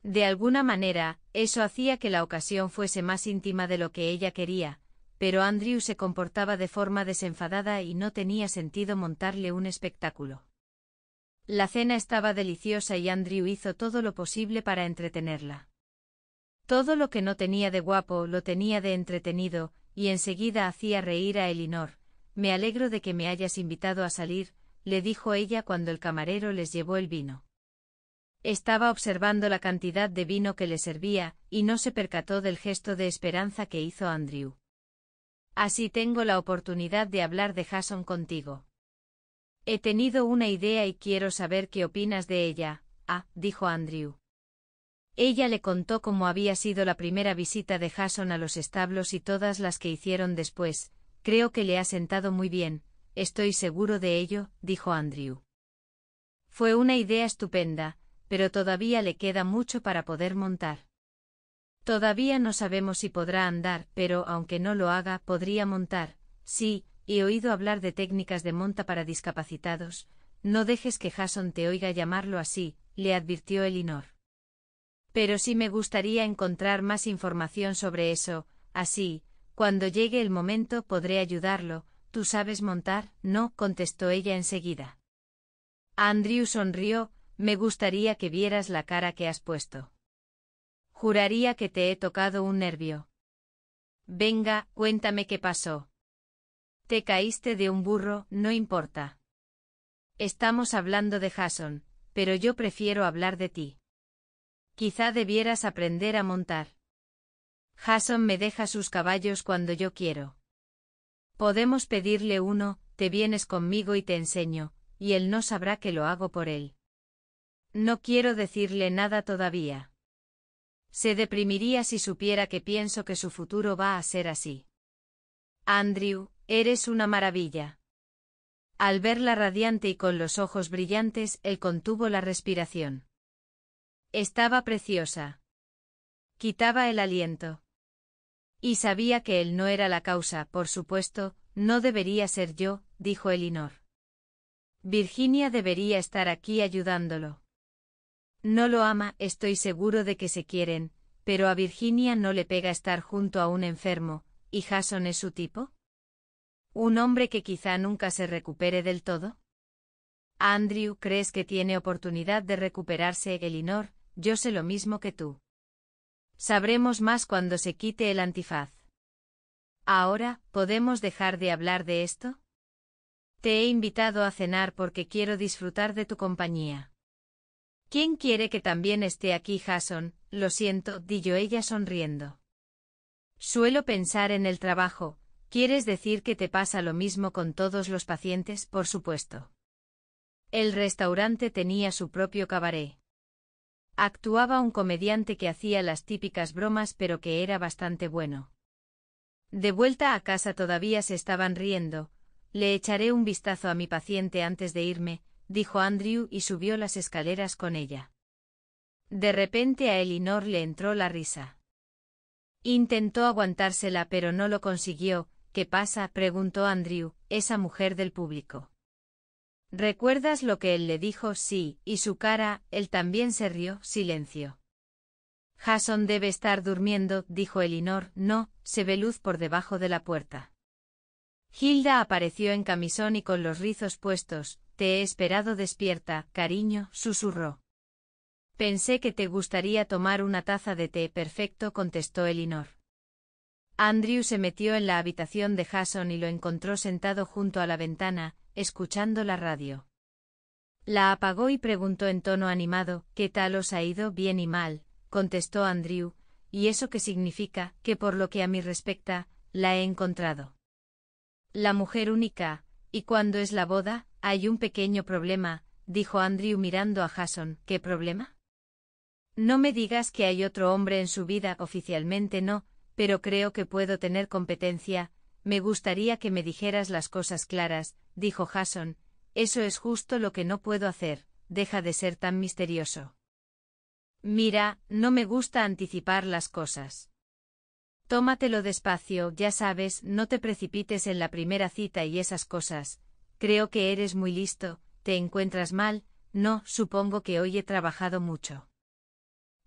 A: De alguna manera, eso hacía que la ocasión fuese más íntima de lo que ella quería, pero Andrew se comportaba de forma desenfadada y no tenía sentido montarle un espectáculo. La cena estaba deliciosa y Andrew hizo todo lo posible para entretenerla. Todo lo que no tenía de guapo lo tenía de entretenido, y enseguida hacía reír a Elinor. Me alegro de que me hayas invitado a salir, le dijo ella cuando el camarero les llevó el vino. Estaba observando la cantidad de vino que le servía, y no se percató del gesto de esperanza que hizo Andrew. Así tengo la oportunidad de hablar de Jason contigo. He tenido una idea y quiero saber qué opinas de ella, ah, dijo Andrew. Ella le contó cómo había sido la primera visita de Jason a los establos y todas las que hicieron después, creo que le ha sentado muy bien, Estoy seguro de ello, dijo Andrew. Fue una idea estupenda, pero todavía le queda mucho para poder montar. Todavía no sabemos si podrá andar, pero aunque no lo haga, podría montar. Sí, he oído hablar de técnicas de monta para discapacitados. No dejes que Jason te oiga llamarlo así, le advirtió Elinor. Pero sí me gustaría encontrar más información sobre eso, así, cuando llegue el momento podré ayudarlo, ¿Tú sabes montar? No, contestó ella enseguida. Andrew sonrió, me gustaría que vieras la cara que has puesto. Juraría que te he tocado un nervio. Venga, cuéntame qué pasó. Te caíste de un burro, no importa. Estamos hablando de Jason, pero yo prefiero hablar de ti. Quizá debieras aprender a montar. Jason me deja sus caballos cuando yo quiero. Podemos pedirle uno, te vienes conmigo y te enseño, y él no sabrá que lo hago por él. No quiero decirle nada todavía. Se deprimiría si supiera que pienso que su futuro va a ser así. Andrew, eres una maravilla. Al verla radiante y con los ojos brillantes, él contuvo la respiración. Estaba preciosa. Quitaba el aliento. Y sabía que él no era la causa, por supuesto, no debería ser yo, dijo Elinor. Virginia debería estar aquí ayudándolo. No lo ama, estoy seguro de que se quieren, pero a Virginia no le pega estar junto a un enfermo, ¿y Jason es su tipo? ¿Un hombre que quizá nunca se recupere del todo? Andrew, ¿crees que tiene oportunidad de recuperarse, Elinor? Yo sé lo mismo que tú. Sabremos más cuando se quite el antifaz. Ahora, ¿podemos dejar de hablar de esto? Te he invitado a cenar porque quiero disfrutar de tu compañía. ¿Quién quiere que también esté aquí, Jason? Lo siento, dijo ella sonriendo. Suelo pensar en el trabajo. ¿Quieres decir que te pasa lo mismo con todos los pacientes? Por supuesto. El restaurante tenía su propio cabaret. Actuaba un comediante que hacía las típicas bromas pero que era bastante bueno. De vuelta a casa todavía se estaban riendo, le echaré un vistazo a mi paciente antes de irme, dijo Andrew y subió las escaleras con ella. De repente a Elinor le entró la risa. Intentó aguantársela pero no lo consiguió. ¿Qué pasa? preguntó Andrew, esa mujer del público. ¿Recuerdas lo que él le dijo? Sí, y su cara, él también se rió, silencio. Jason debe estar durmiendo, dijo Elinor, no, se ve luz por debajo de la puerta. Hilda apareció en camisón y con los rizos puestos, te he esperado despierta, cariño, susurró. Pensé que te gustaría tomar una taza de té, perfecto, contestó Elinor. Andrew se metió en la habitación de Jason y lo encontró sentado junto a la ventana, escuchando la radio. La apagó y preguntó en tono animado, ¿qué tal os ha ido bien y mal? contestó Andrew, ¿y eso qué significa? Que por lo que a mí respecta, la he encontrado. La mujer única, y cuando es la boda, hay un pequeño problema, dijo Andrew mirando a Jason, ¿qué problema? No me digas que hay otro hombre en su vida, oficialmente no, pero creo que puedo tener competencia, me gustaría que me dijeras las cosas claras, dijo Jason, eso es justo lo que no puedo hacer, deja de ser tan misterioso. Mira, no me gusta anticipar las cosas. Tómatelo despacio, ya sabes, no te precipites en la primera cita y esas cosas. Creo que eres muy listo, te encuentras mal, no, supongo que hoy he trabajado mucho.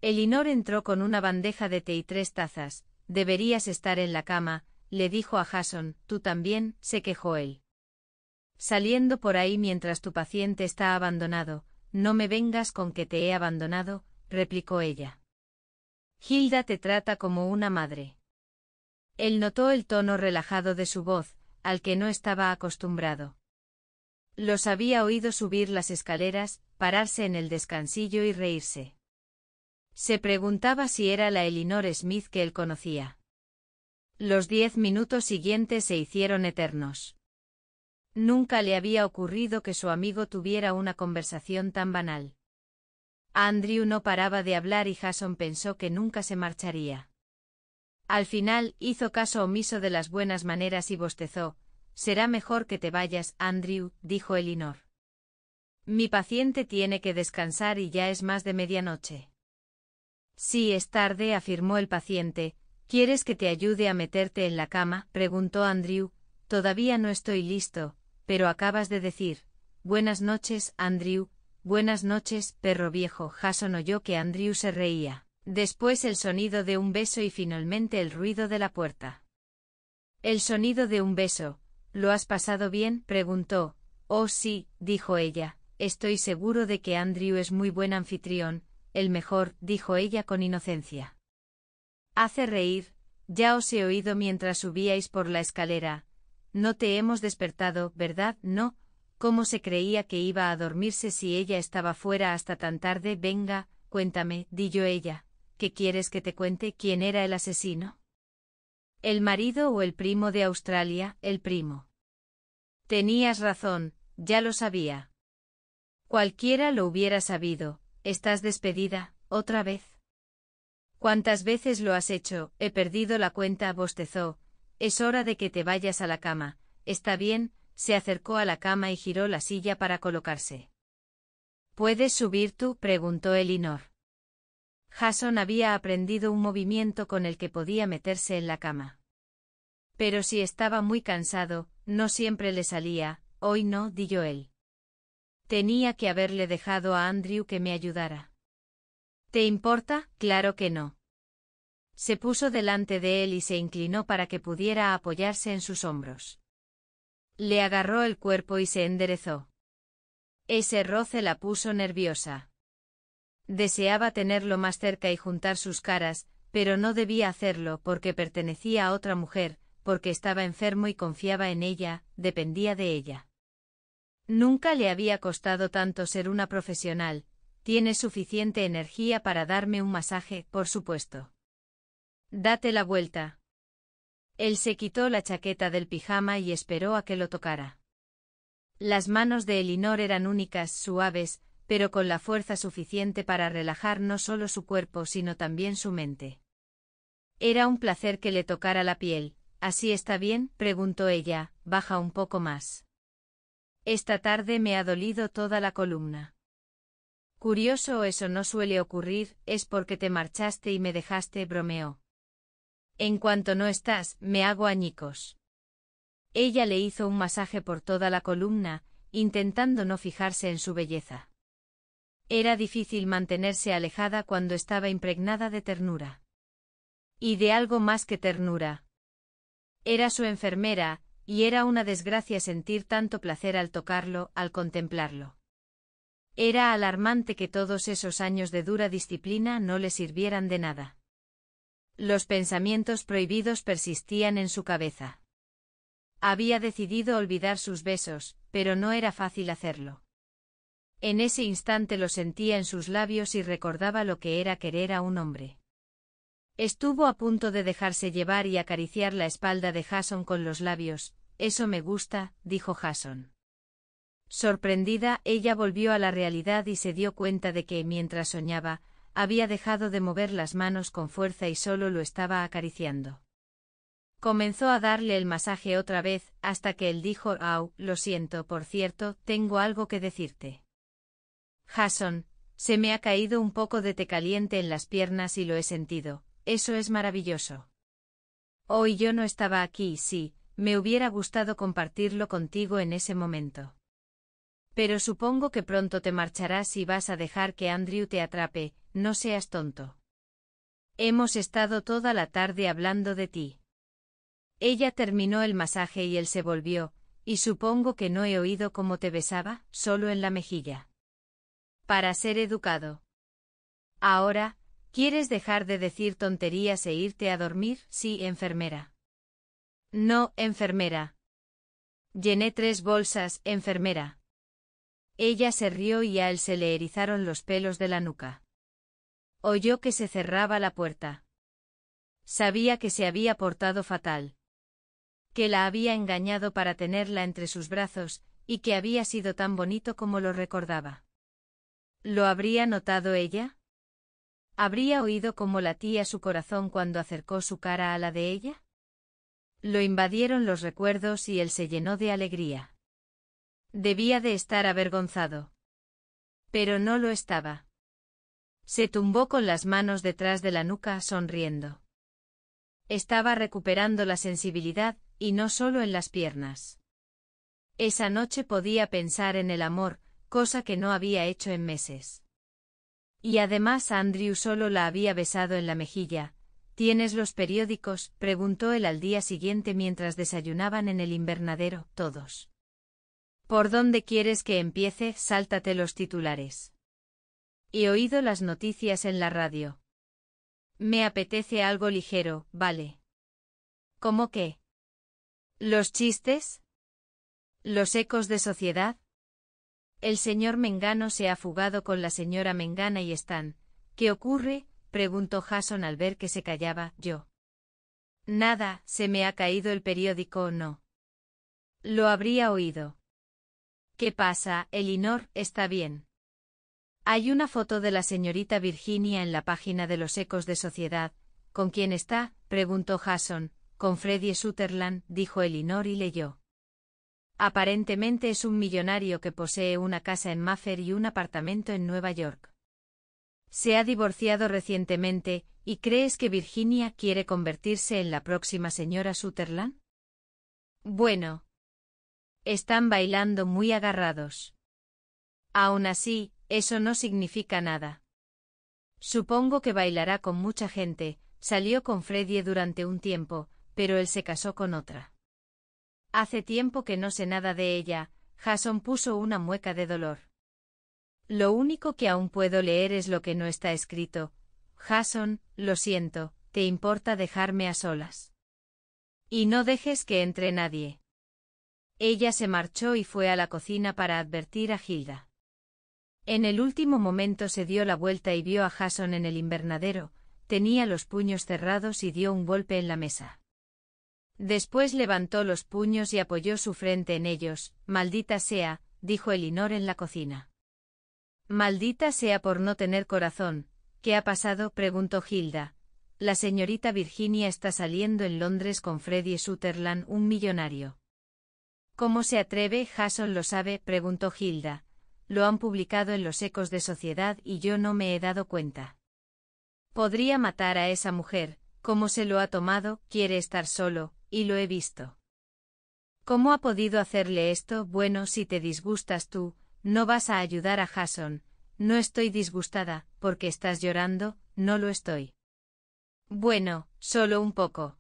A: Elinor entró con una bandeja de té y tres tazas, deberías estar en la cama, le dijo a Jason, tú también, se quejó él. Saliendo por ahí mientras tu paciente está abandonado, no me vengas con que te he abandonado, replicó ella. Hilda te trata como una madre. Él notó el tono relajado de su voz, al que no estaba acostumbrado. Los había oído subir las escaleras, pararse en el descansillo y reírse. Se preguntaba si era la Elinor Smith que él conocía. Los diez minutos siguientes se hicieron eternos. Nunca le había ocurrido que su amigo tuviera una conversación tan banal. Andrew no paraba de hablar y Jason pensó que nunca se marcharía. Al final hizo caso omiso de las buenas maneras y bostezó. Será mejor que te vayas, Andrew, dijo Elinor. Mi paciente tiene que descansar y ya es más de medianoche. Sí, es tarde, afirmó el paciente, ¿Quieres que te ayude a meterte en la cama? preguntó Andrew. Todavía no estoy listo, pero acabas de decir. Buenas noches, Andrew. Buenas noches, perro viejo. Jason oyó que Andrew se reía. Después el sonido de un beso y finalmente el ruido de la puerta. El sonido de un beso. ¿Lo has pasado bien? preguntó. Oh sí, dijo ella. Estoy seguro de que Andrew es muy buen anfitrión, el mejor, dijo ella con inocencia. Hace reír, ya os he oído mientras subíais por la escalera. No te hemos despertado, ¿verdad? No, ¿cómo se creía que iba a dormirse si ella estaba fuera hasta tan tarde? Venga, cuéntame, di yo ella. ¿Qué quieres que te cuente quién era el asesino? ¿El marido o el primo de Australia? El primo. Tenías razón, ya lo sabía. Cualquiera lo hubiera sabido. Estás despedida, otra vez. ¿Cuántas veces lo has hecho? He perdido la cuenta, bostezó. Es hora de que te vayas a la cama. Está bien, se acercó a la cama y giró la silla para colocarse. ¿Puedes subir tú? preguntó Elinor. Jason había aprendido un movimiento con el que podía meterse en la cama. Pero si estaba muy cansado, no siempre le salía, hoy no, dijo él. Tenía que haberle dejado a Andrew que me ayudara. ¿Te importa? Claro que no. Se puso delante de él y se inclinó para que pudiera apoyarse en sus hombros. Le agarró el cuerpo y se enderezó. Ese roce la puso nerviosa. Deseaba tenerlo más cerca y juntar sus caras, pero no debía hacerlo porque pertenecía a otra mujer, porque estaba enfermo y confiaba en ella, dependía de ella. Nunca le había costado tanto ser una profesional, Tienes suficiente energía para darme un masaje, por supuesto. Date la vuelta. Él se quitó la chaqueta del pijama y esperó a que lo tocara. Las manos de Elinor eran únicas, suaves, pero con la fuerza suficiente para relajar no solo su cuerpo sino también su mente. Era un placer que le tocara la piel. ¿Así está bien? preguntó ella, baja un poco más. Esta tarde me ha dolido toda la columna. Curioso eso no suele ocurrir, es porque te marchaste y me dejaste, bromeó. En cuanto no estás, me hago añicos. Ella le hizo un masaje por toda la columna, intentando no fijarse en su belleza. Era difícil mantenerse alejada cuando estaba impregnada de ternura. Y de algo más que ternura. Era su enfermera, y era una desgracia sentir tanto placer al tocarlo, al contemplarlo. Era alarmante que todos esos años de dura disciplina no le sirvieran de nada. Los pensamientos prohibidos persistían en su cabeza. Había decidido olvidar sus besos, pero no era fácil hacerlo. En ese instante lo sentía en sus labios y recordaba lo que era querer a un hombre. Estuvo a punto de dejarse llevar y acariciar la espalda de Jason con los labios. Eso me gusta, dijo Jason. Sorprendida, ella volvió a la realidad y se dio cuenta de que, mientras soñaba, había dejado de mover las manos con fuerza y solo lo estaba acariciando. Comenzó a darle el masaje otra vez, hasta que él dijo, Au, lo siento, por cierto, tengo algo que decirte. Jason, se me ha caído un poco de té caliente en las piernas y lo he sentido, eso es maravilloso. Hoy yo no estaba aquí, sí, me hubiera gustado compartirlo contigo en ese momento. Pero supongo que pronto te marcharás y vas a dejar que Andrew te atrape, no seas tonto. Hemos estado toda la tarde hablando de ti. Ella terminó el masaje y él se volvió, y supongo que no he oído cómo te besaba, solo en la mejilla. Para ser educado. Ahora, ¿quieres dejar de decir tonterías e irte a dormir? Sí, enfermera. No, enfermera. Llené tres bolsas, enfermera. Ella se rió y a él se le erizaron los pelos de la nuca. Oyó que se cerraba la puerta. Sabía que se había portado fatal. Que la había engañado para tenerla entre sus brazos, y que había sido tan bonito como lo recordaba. ¿Lo habría notado ella? ¿Habría oído cómo latía su corazón cuando acercó su cara a la de ella? Lo invadieron los recuerdos y él se llenó de alegría. Debía de estar avergonzado. Pero no lo estaba. Se tumbó con las manos detrás de la nuca, sonriendo. Estaba recuperando la sensibilidad, y no solo en las piernas. Esa noche podía pensar en el amor, cosa que no había hecho en meses. Y además Andrew solo la había besado en la mejilla. ¿Tienes los periódicos? preguntó él al día siguiente mientras desayunaban en el invernadero, todos. ¿Por dónde quieres que empiece? Sáltate los titulares. He oído las noticias en la radio. Me apetece algo ligero, vale. ¿Cómo qué? ¿Los chistes? ¿Los ecos de sociedad? El señor Mengano se ha fugado con la señora Mengana y están. ¿Qué ocurre? preguntó Jason al ver que se callaba, yo. Nada, se me ha caído el periódico o no. Lo habría oído. ¿Qué pasa, Elinor? Está bien. Hay una foto de la señorita Virginia en la página de los ecos de sociedad. ¿Con quién está? preguntó Jason. Con Freddy Sutherland, dijo Elinor y leyó. Aparentemente es un millonario que posee una casa en Maffer y un apartamento en Nueva York. Se ha divorciado recientemente, ¿y crees que Virginia quiere convertirse en la próxima señora Sutherland? Bueno, están bailando muy agarrados. Aún así, eso no significa nada. Supongo que bailará con mucha gente, salió con Freddie durante un tiempo, pero él se casó con otra. Hace tiempo que no sé nada de ella, Jason puso una mueca de dolor. Lo único que aún puedo leer es lo que no está escrito. Jason, lo siento, te importa dejarme a solas. Y no dejes que entre nadie. Ella se marchó y fue a la cocina para advertir a Gilda. En el último momento se dio la vuelta y vio a Jason en el invernadero, tenía los puños cerrados y dio un golpe en la mesa. Después levantó los puños y apoyó su frente en ellos, maldita sea, dijo Elinor en la cocina. Maldita sea por no tener corazón, ¿qué ha pasado? preguntó Gilda. La señorita Virginia está saliendo en Londres con Freddy Sutherland, un millonario. ¿Cómo se atreve? Jason lo sabe, preguntó Hilda. Lo han publicado en los ecos de sociedad y yo no me he dado cuenta. Podría matar a esa mujer, como se lo ha tomado, quiere estar solo, y lo he visto. ¿Cómo ha podido hacerle esto? Bueno, si te disgustas tú, no vas a ayudar a Jason. No estoy disgustada, porque estás llorando, no lo estoy. Bueno, solo un poco.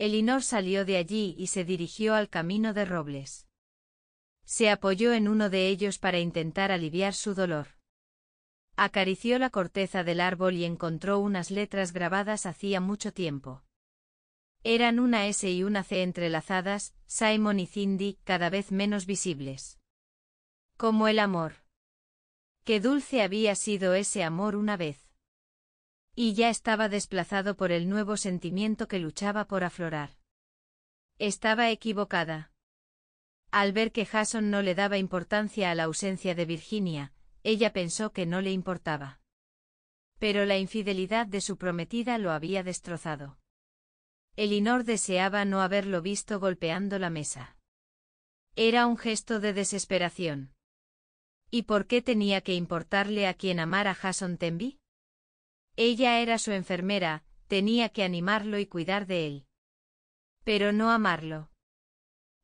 A: Elinor salió de allí y se dirigió al camino de robles. Se apoyó en uno de ellos para intentar aliviar su dolor. Acarició la corteza del árbol y encontró unas letras grabadas hacía mucho tiempo. Eran una S y una C entrelazadas, Simon y Cindy, cada vez menos visibles. Como el amor. Qué dulce había sido ese amor una vez. Y ya estaba desplazado por el nuevo sentimiento que luchaba por aflorar. Estaba equivocada. Al ver que Jason no le daba importancia a la ausencia de Virginia, ella pensó que no le importaba. Pero la infidelidad de su prometida lo había destrozado. Elinor deseaba no haberlo visto golpeando la mesa. Era un gesto de desesperación. ¿Y por qué tenía que importarle a quien amara Jason Tenby? Ella era su enfermera, tenía que animarlo y cuidar de él. Pero no amarlo.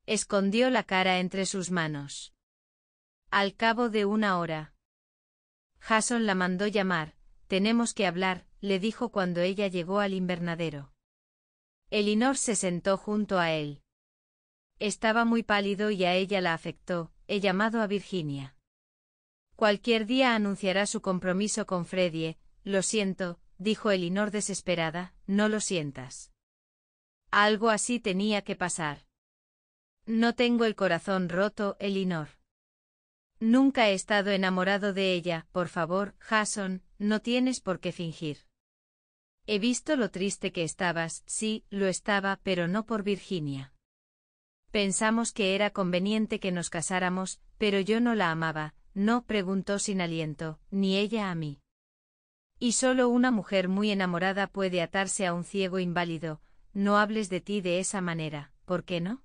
A: Escondió la cara entre sus manos. Al cabo de una hora. Jason la mandó llamar, tenemos que hablar, le dijo cuando ella llegó al invernadero. Elinor se sentó junto a él. Estaba muy pálido y a ella la afectó, he llamado a Virginia. Cualquier día anunciará su compromiso con Freddie. Lo siento, dijo Elinor desesperada, no lo sientas. Algo así tenía que pasar. No tengo el corazón roto, Elinor. Nunca he estado enamorado de ella, por favor, Jason, no tienes por qué fingir. He visto lo triste que estabas, sí, lo estaba, pero no por Virginia. Pensamos que era conveniente que nos casáramos, pero yo no la amaba, no preguntó sin aliento, ni ella a mí. Y solo una mujer muy enamorada puede atarse a un ciego inválido, no hables de ti de esa manera, ¿por qué no?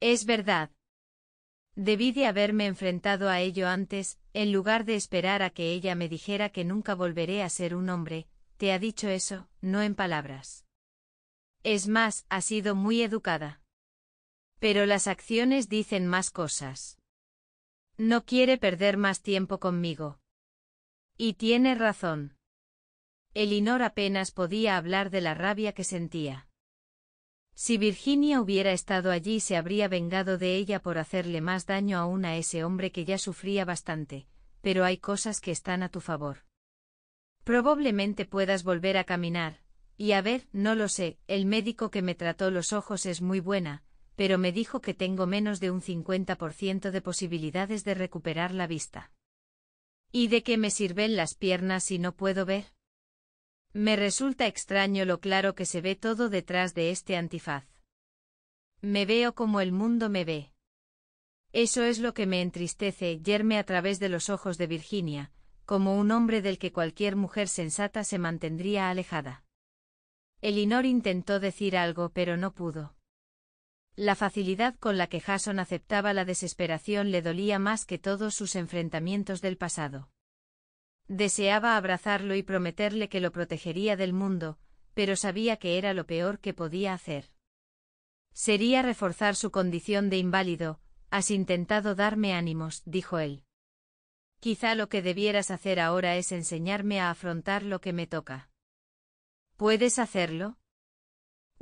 A: Es verdad. Debí de haberme enfrentado a ello antes, en lugar de esperar a que ella me dijera que nunca volveré a ser un hombre, te ha dicho eso, no en palabras. Es más, ha sido muy educada. Pero las acciones dicen más cosas. No quiere perder más tiempo conmigo, y tiene razón. Elinor apenas podía hablar de la rabia que sentía. Si Virginia hubiera estado allí se habría vengado de ella por hacerle más daño aún a ese hombre que ya sufría bastante, pero hay cosas que están a tu favor. Probablemente puedas volver a caminar, y a ver, no lo sé, el médico que me trató los ojos es muy buena, pero me dijo que tengo menos de un 50% de posibilidades de recuperar la vista. ¿Y de qué me sirven las piernas si no puedo ver? Me resulta extraño lo claro que se ve todo detrás de este antifaz. Me veo como el mundo me ve. Eso es lo que me entristece, yerme a través de los ojos de Virginia, como un hombre del que cualquier mujer sensata se mantendría alejada. Elinor intentó decir algo pero no pudo. La facilidad con la que Jason aceptaba la desesperación le dolía más que todos sus enfrentamientos del pasado. Deseaba abrazarlo y prometerle que lo protegería del mundo, pero sabía que era lo peor que podía hacer. Sería reforzar su condición de inválido, has intentado darme ánimos, dijo él. Quizá lo que debieras hacer ahora es enseñarme a afrontar lo que me toca. ¿Puedes hacerlo?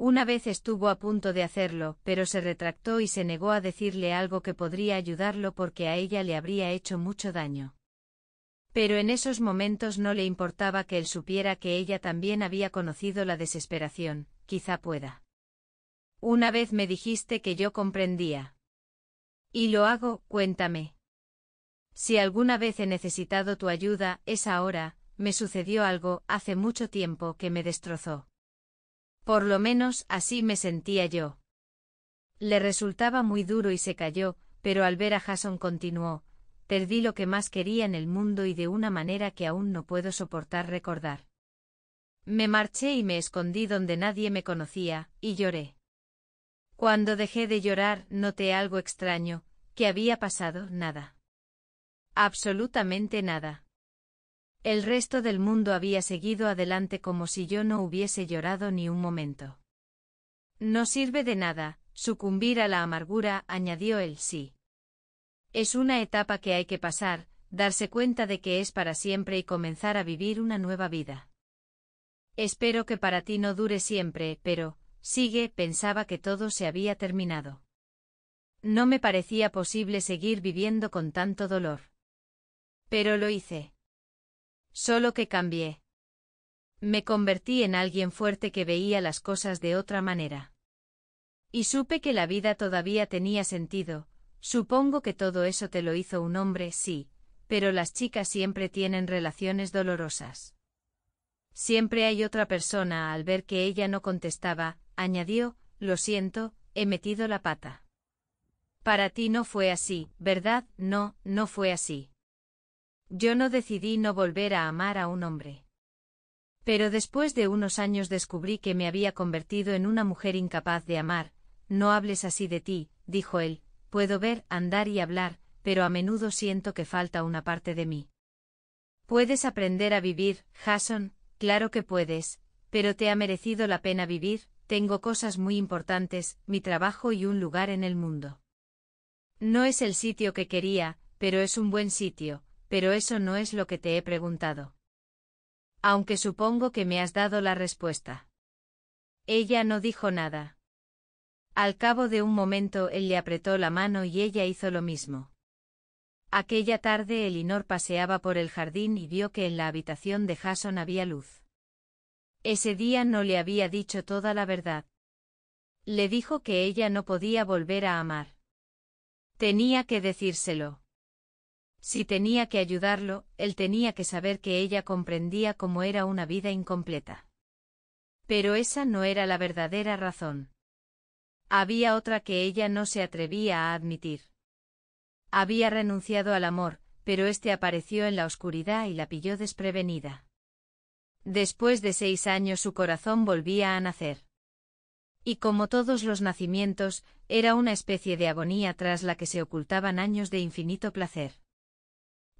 A: Una vez estuvo a punto de hacerlo, pero se retractó y se negó a decirle algo que podría ayudarlo porque a ella le habría hecho mucho daño. Pero en esos momentos no le importaba que él supiera que ella también había conocido la desesperación, quizá pueda. Una vez me dijiste que yo comprendía. Y lo hago, cuéntame. Si alguna vez he necesitado tu ayuda, es ahora, me sucedió algo, hace mucho tiempo, que me destrozó. Por lo menos así me sentía yo. Le resultaba muy duro y se cayó, pero al ver a Jason continuó, perdí lo que más quería en el mundo y de una manera que aún no puedo soportar recordar. Me marché y me escondí donde nadie me conocía, y lloré. Cuando dejé de llorar, noté algo extraño, que había pasado nada. Absolutamente nada. El resto del mundo había seguido adelante como si yo no hubiese llorado ni un momento. No sirve de nada, sucumbir a la amargura, añadió él sí. Es una etapa que hay que pasar, darse cuenta de que es para siempre y comenzar a vivir una nueva vida. Espero que para ti no dure siempre, pero, sigue, pensaba que todo se había terminado. No me parecía posible seguir viviendo con tanto dolor. Pero lo hice. Solo que cambié. Me convertí en alguien fuerte que veía las cosas de otra manera. Y supe que la vida todavía tenía sentido, supongo que todo eso te lo hizo un hombre, sí, pero las chicas siempre tienen relaciones dolorosas. Siempre hay otra persona al ver que ella no contestaba, añadió, lo siento, he metido la pata. Para ti no fue así, ¿verdad? No, no fue así. Yo no decidí no volver a amar a un hombre. Pero después de unos años descubrí que me había convertido en una mujer incapaz de amar. No hables así de ti, dijo él, puedo ver, andar y hablar, pero a menudo siento que falta una parte de mí. Puedes aprender a vivir, Jason, claro que puedes, pero te ha merecido la pena vivir, tengo cosas muy importantes, mi trabajo y un lugar en el mundo. No es el sitio que quería, pero es un buen sitio, pero eso no es lo que te he preguntado. Aunque supongo que me has dado la respuesta. Ella no dijo nada. Al cabo de un momento él le apretó la mano y ella hizo lo mismo. Aquella tarde Elinor paseaba por el jardín y vio que en la habitación de Jason había luz. Ese día no le había dicho toda la verdad. Le dijo que ella no podía volver a amar. Tenía que decírselo. Si tenía que ayudarlo, él tenía que saber que ella comprendía cómo era una vida incompleta. Pero esa no era la verdadera razón. Había otra que ella no se atrevía a admitir. Había renunciado al amor, pero éste apareció en la oscuridad y la pilló desprevenida. Después de seis años su corazón volvía a nacer. Y como todos los nacimientos, era una especie de agonía tras la que se ocultaban años de infinito placer.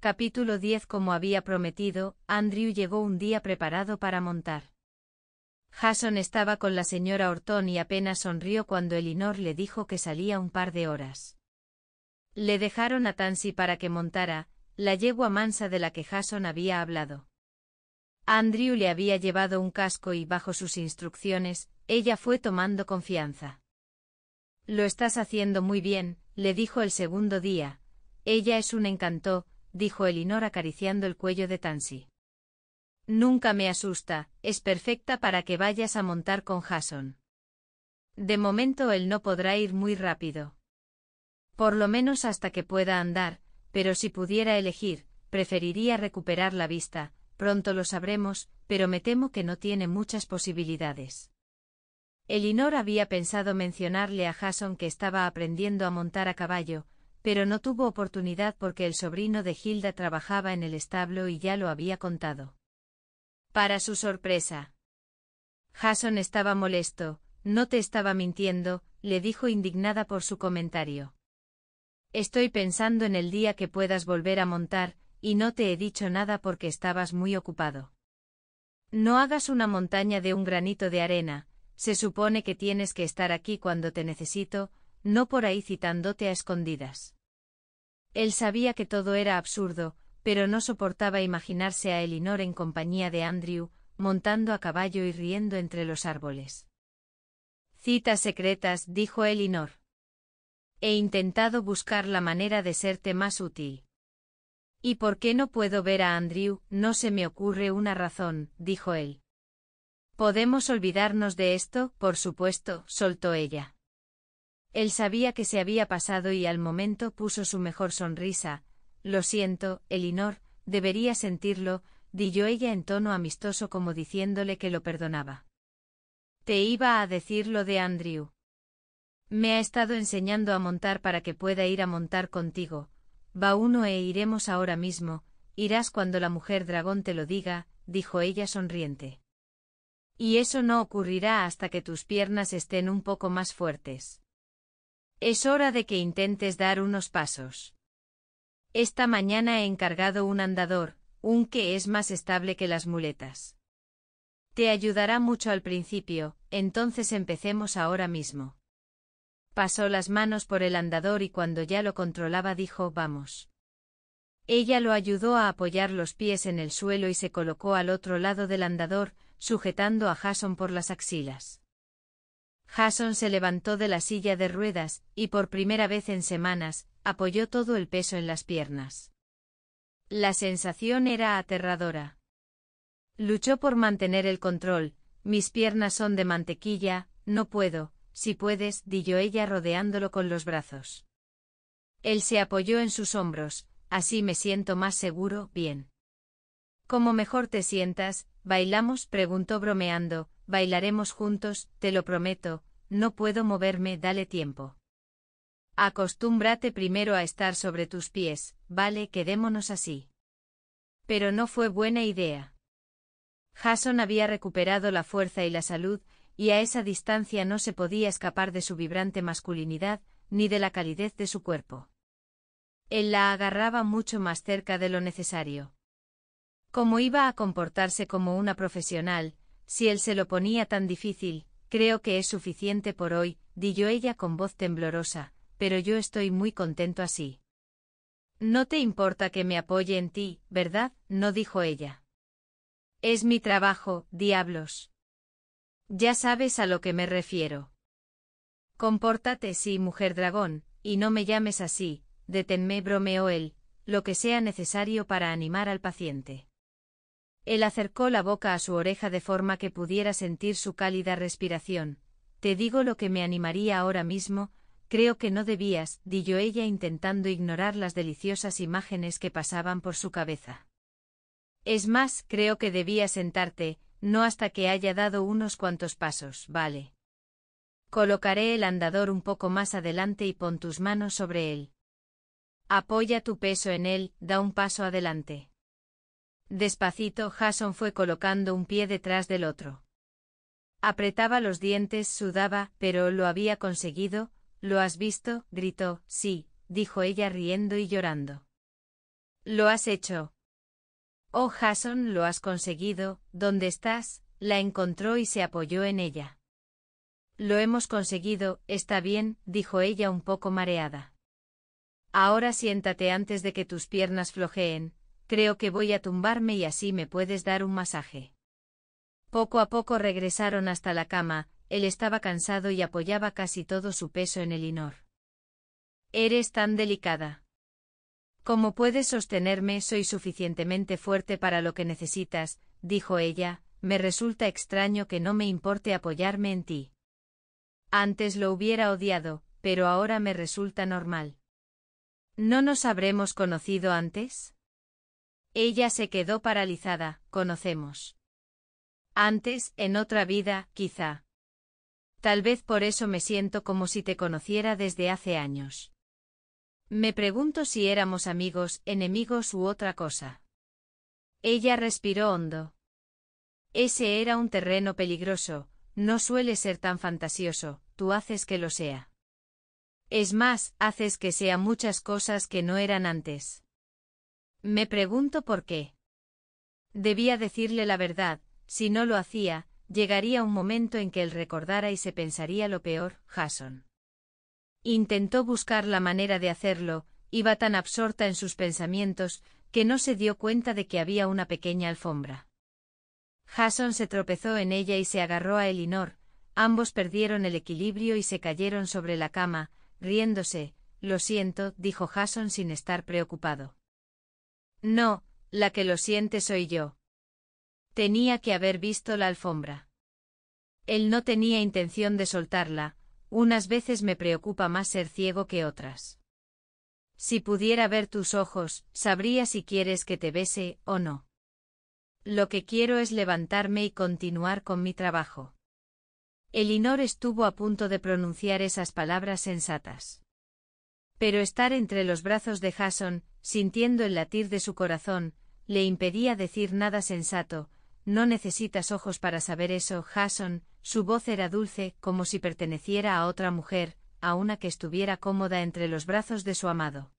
A: Capítulo 10 Como había prometido, Andrew llegó un día preparado para montar. Jason estaba con la señora Horton y apenas sonrió cuando Elinor le dijo que salía un par de horas. Le dejaron a Tansy para que montara, la yegua mansa de la que Jason había hablado. Andrew le había llevado un casco y bajo sus instrucciones, ella fue tomando confianza. Lo estás haciendo muy bien, le dijo el segundo día. Ella es un encanto, dijo Elinor acariciando el cuello de Tansy. Nunca me asusta, es perfecta para que vayas a montar con Jason. De momento él no podrá ir muy rápido. Por lo menos hasta que pueda andar, pero si pudiera elegir, preferiría recuperar la vista, pronto lo sabremos, pero me temo que no tiene muchas posibilidades. Elinor había pensado mencionarle a Jason que estaba aprendiendo a montar a caballo, pero no tuvo oportunidad porque el sobrino de Hilda trabajaba en el establo y ya lo había contado. Para su sorpresa. Jason estaba molesto, no te estaba mintiendo, le dijo indignada por su comentario. Estoy pensando en el día que puedas volver a montar, y no te he dicho nada porque estabas muy ocupado. No hagas una montaña de un granito de arena, se supone que tienes que estar aquí cuando te necesito, no por ahí citándote a escondidas. Él sabía que todo era absurdo, pero no soportaba imaginarse a Elinor en compañía de Andrew, montando a caballo y riendo entre los árboles. Citas secretas, dijo Elinor. He intentado buscar la manera de serte más útil. ¿Y por qué no puedo ver a Andrew? No se me ocurre una razón, dijo él. Podemos olvidarnos de esto, por supuesto, soltó ella. Él sabía que se había pasado y al momento puso su mejor sonrisa. Lo siento, Elinor, debería sentirlo, dijo ella en tono amistoso como diciéndole que lo perdonaba. Te iba a decir lo de Andrew. Me ha estado enseñando a montar para que pueda ir a montar contigo. Va uno e iremos ahora mismo, irás cuando la mujer dragón te lo diga, dijo ella sonriente. Y eso no ocurrirá hasta que tus piernas estén un poco más fuertes. Es hora de que intentes dar unos pasos. Esta mañana he encargado un andador, un que es más estable que las muletas. Te ayudará mucho al principio, entonces empecemos ahora mismo. Pasó las manos por el andador y cuando ya lo controlaba dijo vamos. Ella lo ayudó a apoyar los pies en el suelo y se colocó al otro lado del andador, sujetando a Jason por las axilas. Jason se levantó de la silla de ruedas, y por primera vez en semanas, apoyó todo el peso en las piernas. La sensación era aterradora. Luchó por mantener el control, mis piernas son de mantequilla, no puedo, si puedes, dijo ella rodeándolo con los brazos. Él se apoyó en sus hombros, así me siento más seguro, bien. Como mejor te sientas, bailamos, preguntó bromeando, bailaremos juntos, te lo prometo, no puedo moverme, dale tiempo. Acostúmbrate primero a estar sobre tus pies, vale, quedémonos así. Pero no fue buena idea. Jason había recuperado la fuerza y la salud, y a esa distancia no se podía escapar de su vibrante masculinidad, ni de la calidez de su cuerpo. Él la agarraba mucho más cerca de lo necesario. Como iba a comportarse como una profesional, si él se lo ponía tan difícil, creo que es suficiente por hoy, dijo ella con voz temblorosa, pero yo estoy muy contento así. No te importa que me apoye en ti, ¿verdad? no dijo ella. Es mi trabajo, diablos. Ya sabes a lo que me refiero. Compórtate sí, mujer dragón, y no me llames así, deténme, bromeó él, lo que sea necesario para animar al paciente. Él acercó la boca a su oreja de forma que pudiera sentir su cálida respiración. Te digo lo que me animaría ahora mismo, creo que no debías, dijo ella intentando ignorar las deliciosas imágenes que pasaban por su cabeza. Es más, creo que debías sentarte, no hasta que haya dado unos cuantos pasos, vale. Colocaré el andador un poco más adelante y pon tus manos sobre él. Apoya tu peso en él, da un paso adelante. Despacito Jason fue colocando un pie detrás del otro. Apretaba los dientes, sudaba, pero lo había conseguido, ¿lo has visto? gritó, sí, dijo ella riendo y llorando. Lo has hecho. Oh Jason, lo has conseguido, ¿dónde estás? La encontró y se apoyó en ella. Lo hemos conseguido, está bien, dijo ella un poco mareada. Ahora siéntate antes de que tus piernas flojeen, Creo que voy a tumbarme y así me puedes dar un masaje. Poco a poco regresaron hasta la cama, él estaba cansado y apoyaba casi todo su peso en el inor. Eres tan delicada. Como puedes sostenerme, soy suficientemente fuerte para lo que necesitas, dijo ella, me resulta extraño que no me importe apoyarme en ti. Antes lo hubiera odiado, pero ahora me resulta normal. ¿No nos habremos conocido antes? Ella se quedó paralizada, conocemos. Antes, en otra vida, quizá. Tal vez por eso me siento como si te conociera desde hace años. Me pregunto si éramos amigos, enemigos u otra cosa. Ella respiró hondo. Ese era un terreno peligroso, no suele ser tan fantasioso, tú haces que lo sea. Es más, haces que sea muchas cosas que no eran antes. Me pregunto por qué. Debía decirle la verdad, si no lo hacía, llegaría un momento en que él recordara y se pensaría lo peor, Jason. Intentó buscar la manera de hacerlo, iba tan absorta en sus pensamientos, que no se dio cuenta de que había una pequeña alfombra. Jason se tropezó en ella y se agarró a Elinor, ambos perdieron el equilibrio y se cayeron sobre la cama, riéndose, lo siento, dijo Jason sin estar preocupado. No, la que lo siente soy yo. Tenía que haber visto la alfombra. Él no tenía intención de soltarla, unas veces me preocupa más ser ciego que otras. Si pudiera ver tus ojos, sabría si quieres que te bese o no. Lo que quiero es levantarme y continuar con mi trabajo. Elinor estuvo a punto de pronunciar esas palabras sensatas. Pero estar entre los brazos de Jason, sintiendo el latir de su corazón, le impedía decir nada sensato. No necesitas ojos para saber eso, Jason. Su voz era dulce, como si perteneciera a otra mujer, a una que estuviera cómoda entre los brazos de su amado.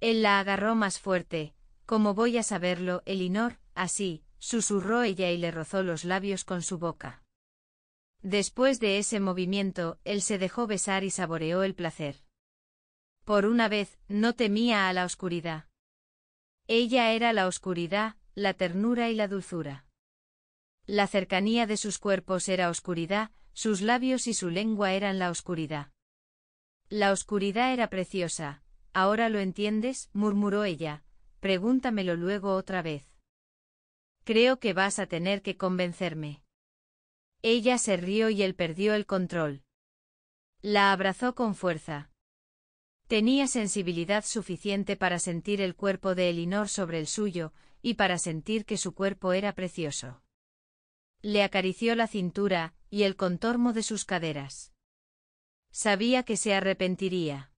A: Él la agarró más fuerte. como voy a saberlo, Elinor? Así, susurró ella y le rozó los labios con su boca. Después de ese movimiento, él se dejó besar y saboreó el placer. Por una vez, no temía a la oscuridad. Ella era la oscuridad, la ternura y la dulzura. La cercanía de sus cuerpos era oscuridad, sus labios y su lengua eran la oscuridad. La oscuridad era preciosa. Ahora lo entiendes, murmuró ella. Pregúntamelo luego otra vez. Creo que vas a tener que convencerme. Ella se rió y él perdió el control. La abrazó con fuerza. Tenía sensibilidad suficiente para sentir el cuerpo de Elinor sobre el suyo, y para sentir que su cuerpo era precioso. Le acarició la cintura, y el contorno de sus caderas. Sabía que se arrepentiría.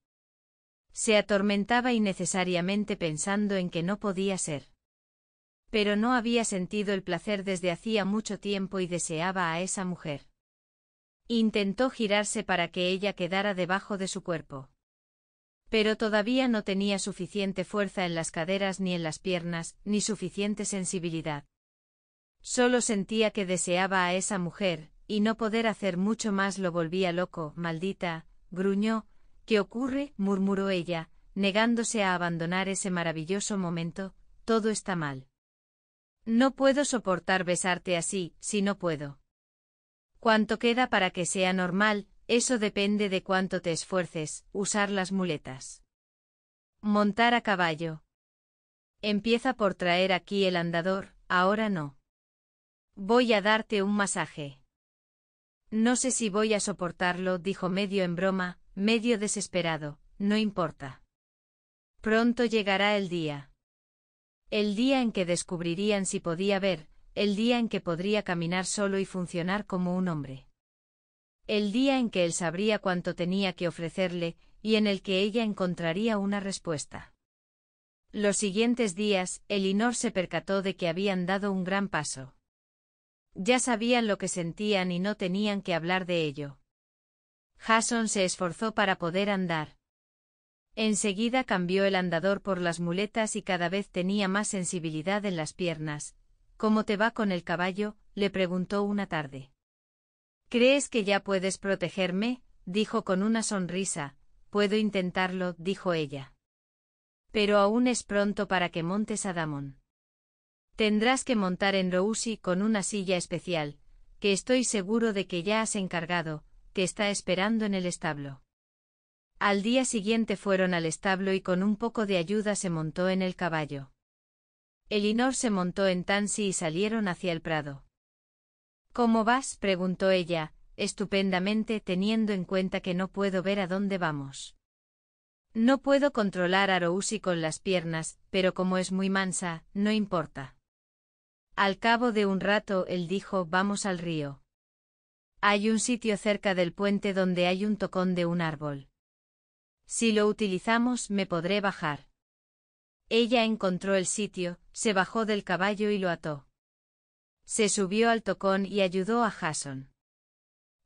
A: Se atormentaba innecesariamente pensando en que no podía ser. Pero no había sentido el placer desde hacía mucho tiempo y deseaba a esa mujer. Intentó girarse para que ella quedara debajo de su cuerpo. Pero todavía no tenía suficiente fuerza en las caderas ni en las piernas, ni suficiente sensibilidad. Solo sentía que deseaba a esa mujer, y no poder hacer mucho más lo volvía loco, maldita, gruñó. ¿Qué ocurre? murmuró ella, negándose a abandonar ese maravilloso momento, todo está mal. No puedo soportar besarte así, si no puedo. ¿Cuánto queda para que sea normal? Eso depende de cuánto te esfuerces, usar las muletas. Montar a caballo. Empieza por traer aquí el andador, ahora no. Voy a darte un masaje. No sé si voy a soportarlo, dijo medio en broma, medio desesperado, no importa. Pronto llegará el día. El día en que descubrirían si podía ver, el día en que podría caminar solo y funcionar como un hombre el día en que él sabría cuánto tenía que ofrecerle, y en el que ella encontraría una respuesta. Los siguientes días, Elinor se percató de que habían dado un gran paso. Ya sabían lo que sentían y no tenían que hablar de ello. Jason se esforzó para poder andar. Enseguida cambió el andador por las muletas y cada vez tenía más sensibilidad en las piernas. ¿Cómo te va con el caballo? le preguntó una tarde. ¿Crees que ya puedes protegerme? dijo con una sonrisa. Puedo intentarlo, dijo ella. Pero aún es pronto para que montes a Damon. Tendrás que montar en Rousi con una silla especial, que estoy seguro de que ya has encargado, que está esperando en el establo. Al día siguiente fueron al establo y con un poco de ayuda se montó en el caballo. Elinor se montó en Tansi y salieron hacia el prado. ¿Cómo vas? preguntó ella, estupendamente teniendo en cuenta que no puedo ver a dónde vamos. No puedo controlar a Rousi con las piernas, pero como es muy mansa, no importa. Al cabo de un rato él dijo vamos al río. Hay un sitio cerca del puente donde hay un tocón de un árbol. Si lo utilizamos me podré bajar. Ella encontró el sitio, se bajó del caballo y lo ató. Se subió al tocón y ayudó a Jason.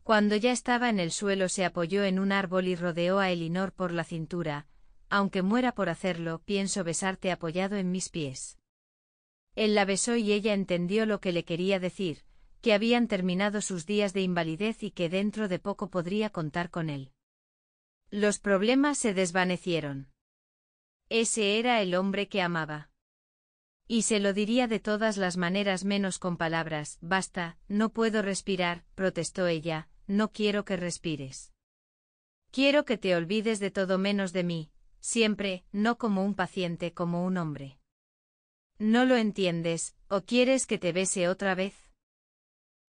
A: Cuando ya estaba en el suelo se apoyó en un árbol y rodeó a Elinor por la cintura, aunque muera por hacerlo, pienso besarte apoyado en mis pies. Él la besó y ella entendió lo que le quería decir, que habían terminado sus días de invalidez y que dentro de poco podría contar con él. Los problemas se desvanecieron. Ese era el hombre que amaba. Y se lo diría de todas las maneras menos con palabras, basta, no puedo respirar, protestó ella, no quiero que respires. Quiero que te olvides de todo menos de mí, siempre, no como un paciente, como un hombre. ¿No lo entiendes, o quieres que te bese otra vez?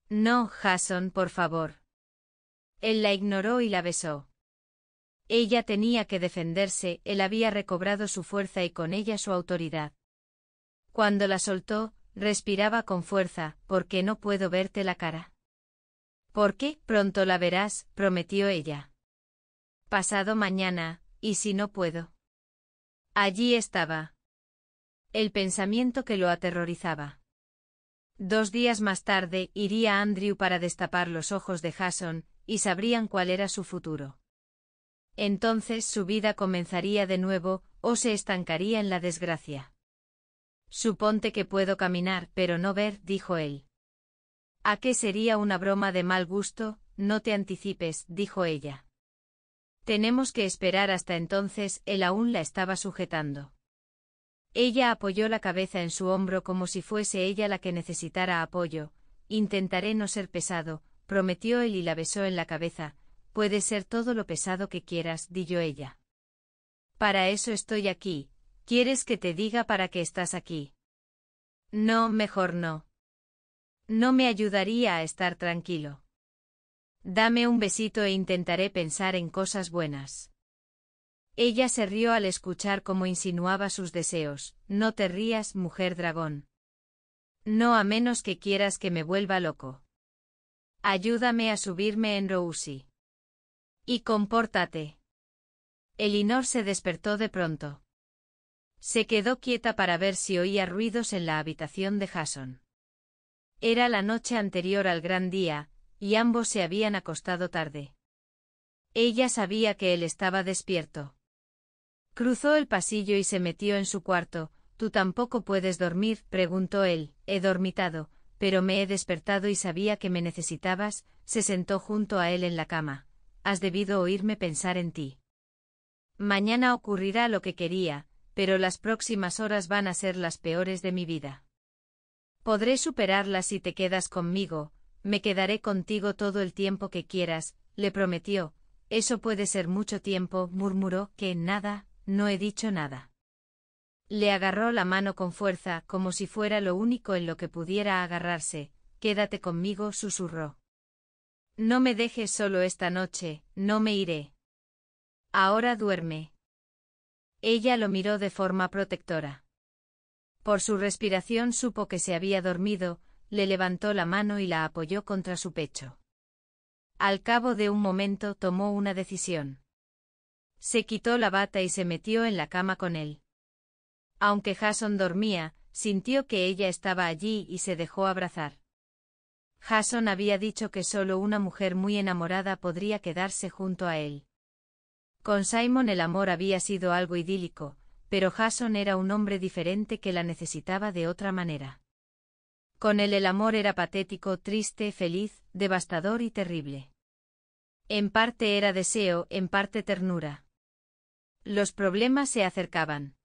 A: No, Jason, por favor. Él la ignoró y la besó. Ella tenía que defenderse, él había recobrado su fuerza y con ella su autoridad. Cuando la soltó, respiraba con fuerza, porque no puedo verte la cara. ¿Por qué? Pronto la verás, prometió ella. Pasado mañana, y si no puedo. Allí estaba. El pensamiento que lo aterrorizaba. Dos días más tarde iría Andrew para destapar los ojos de Jason, y sabrían cuál era su futuro. Entonces su vida comenzaría de nuevo, o se estancaría en la desgracia. Suponte que puedo caminar, pero no ver, dijo él. ¿A qué sería una broma de mal gusto? No te anticipes, dijo ella. Tenemos que esperar hasta entonces, él aún la estaba sujetando. Ella apoyó la cabeza en su hombro como si fuese ella la que necesitara apoyo. Intentaré no ser pesado, prometió él y la besó en la cabeza. puede ser todo lo pesado que quieras, dijo ella. Para eso estoy aquí, ¿Quieres que te diga para qué estás aquí? No, mejor no. No me ayudaría a estar tranquilo. Dame un besito e intentaré pensar en cosas buenas. Ella se rió al escuchar cómo insinuaba sus deseos. No te rías, mujer dragón. No a menos que quieras que me vuelva loco. Ayúdame a subirme en Rousi. Y compórtate. Elinor se despertó de pronto. Se quedó quieta para ver si oía ruidos en la habitación de Jason. Era la noche anterior al gran día, y ambos se habían acostado tarde. Ella sabía que él estaba despierto. Cruzó el pasillo y se metió en su cuarto. ¿Tú tampoco puedes dormir? preguntó él. He dormitado, pero me he despertado y sabía que me necesitabas. Se sentó junto a él en la cama. Has debido oírme pensar en ti. Mañana ocurrirá lo que quería, pero las próximas horas van a ser las peores de mi vida. Podré superarlas si te quedas conmigo, me quedaré contigo todo el tiempo que quieras, le prometió, eso puede ser mucho tiempo, murmuró, que nada, no he dicho nada. Le agarró la mano con fuerza, como si fuera lo único en lo que pudiera agarrarse, quédate conmigo, susurró. No me dejes solo esta noche, no me iré. Ahora duerme. Ella lo miró de forma protectora. Por su respiración supo que se había dormido, le levantó la mano y la apoyó contra su pecho. Al cabo de un momento tomó una decisión. Se quitó la bata y se metió en la cama con él. Aunque Jason dormía, sintió que ella estaba allí y se dejó abrazar. Jason había dicho que solo una mujer muy enamorada podría quedarse junto a él. Con Simon el amor había sido algo idílico, pero Jason era un hombre diferente que la necesitaba de otra manera. Con él el amor era patético, triste, feliz, devastador y terrible. En parte era deseo, en parte ternura. Los problemas se acercaban.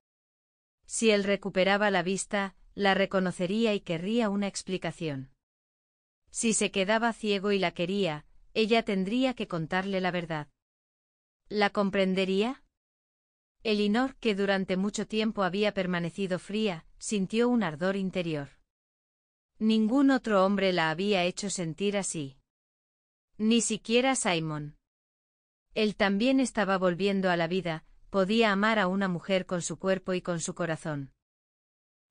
A: Si él recuperaba la vista, la reconocería y querría una explicación. Si se quedaba ciego y la quería, ella tendría que contarle la verdad. ¿La comprendería? Elinor, que durante mucho tiempo había permanecido fría, sintió un ardor interior. Ningún otro hombre la había hecho sentir así. Ni siquiera Simon. Él también estaba volviendo a la vida, podía amar a una mujer con su cuerpo y con su corazón.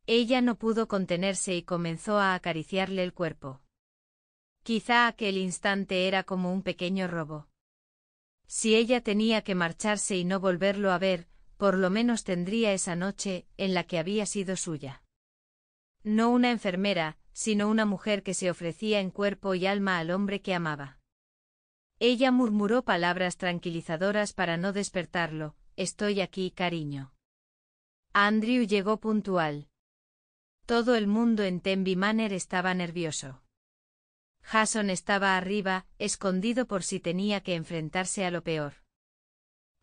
A: Ella no pudo contenerse y comenzó a acariciarle el cuerpo. Quizá aquel instante era como un pequeño robo. Si ella tenía que marcharse y no volverlo a ver, por lo menos tendría esa noche, en la que había sido suya. No una enfermera, sino una mujer que se ofrecía en cuerpo y alma al hombre que amaba. Ella murmuró palabras tranquilizadoras para no despertarlo, estoy aquí, cariño. Andrew llegó puntual. Todo el mundo en Tenby Manor estaba nervioso. Hasson estaba arriba, escondido por si tenía que enfrentarse a lo peor.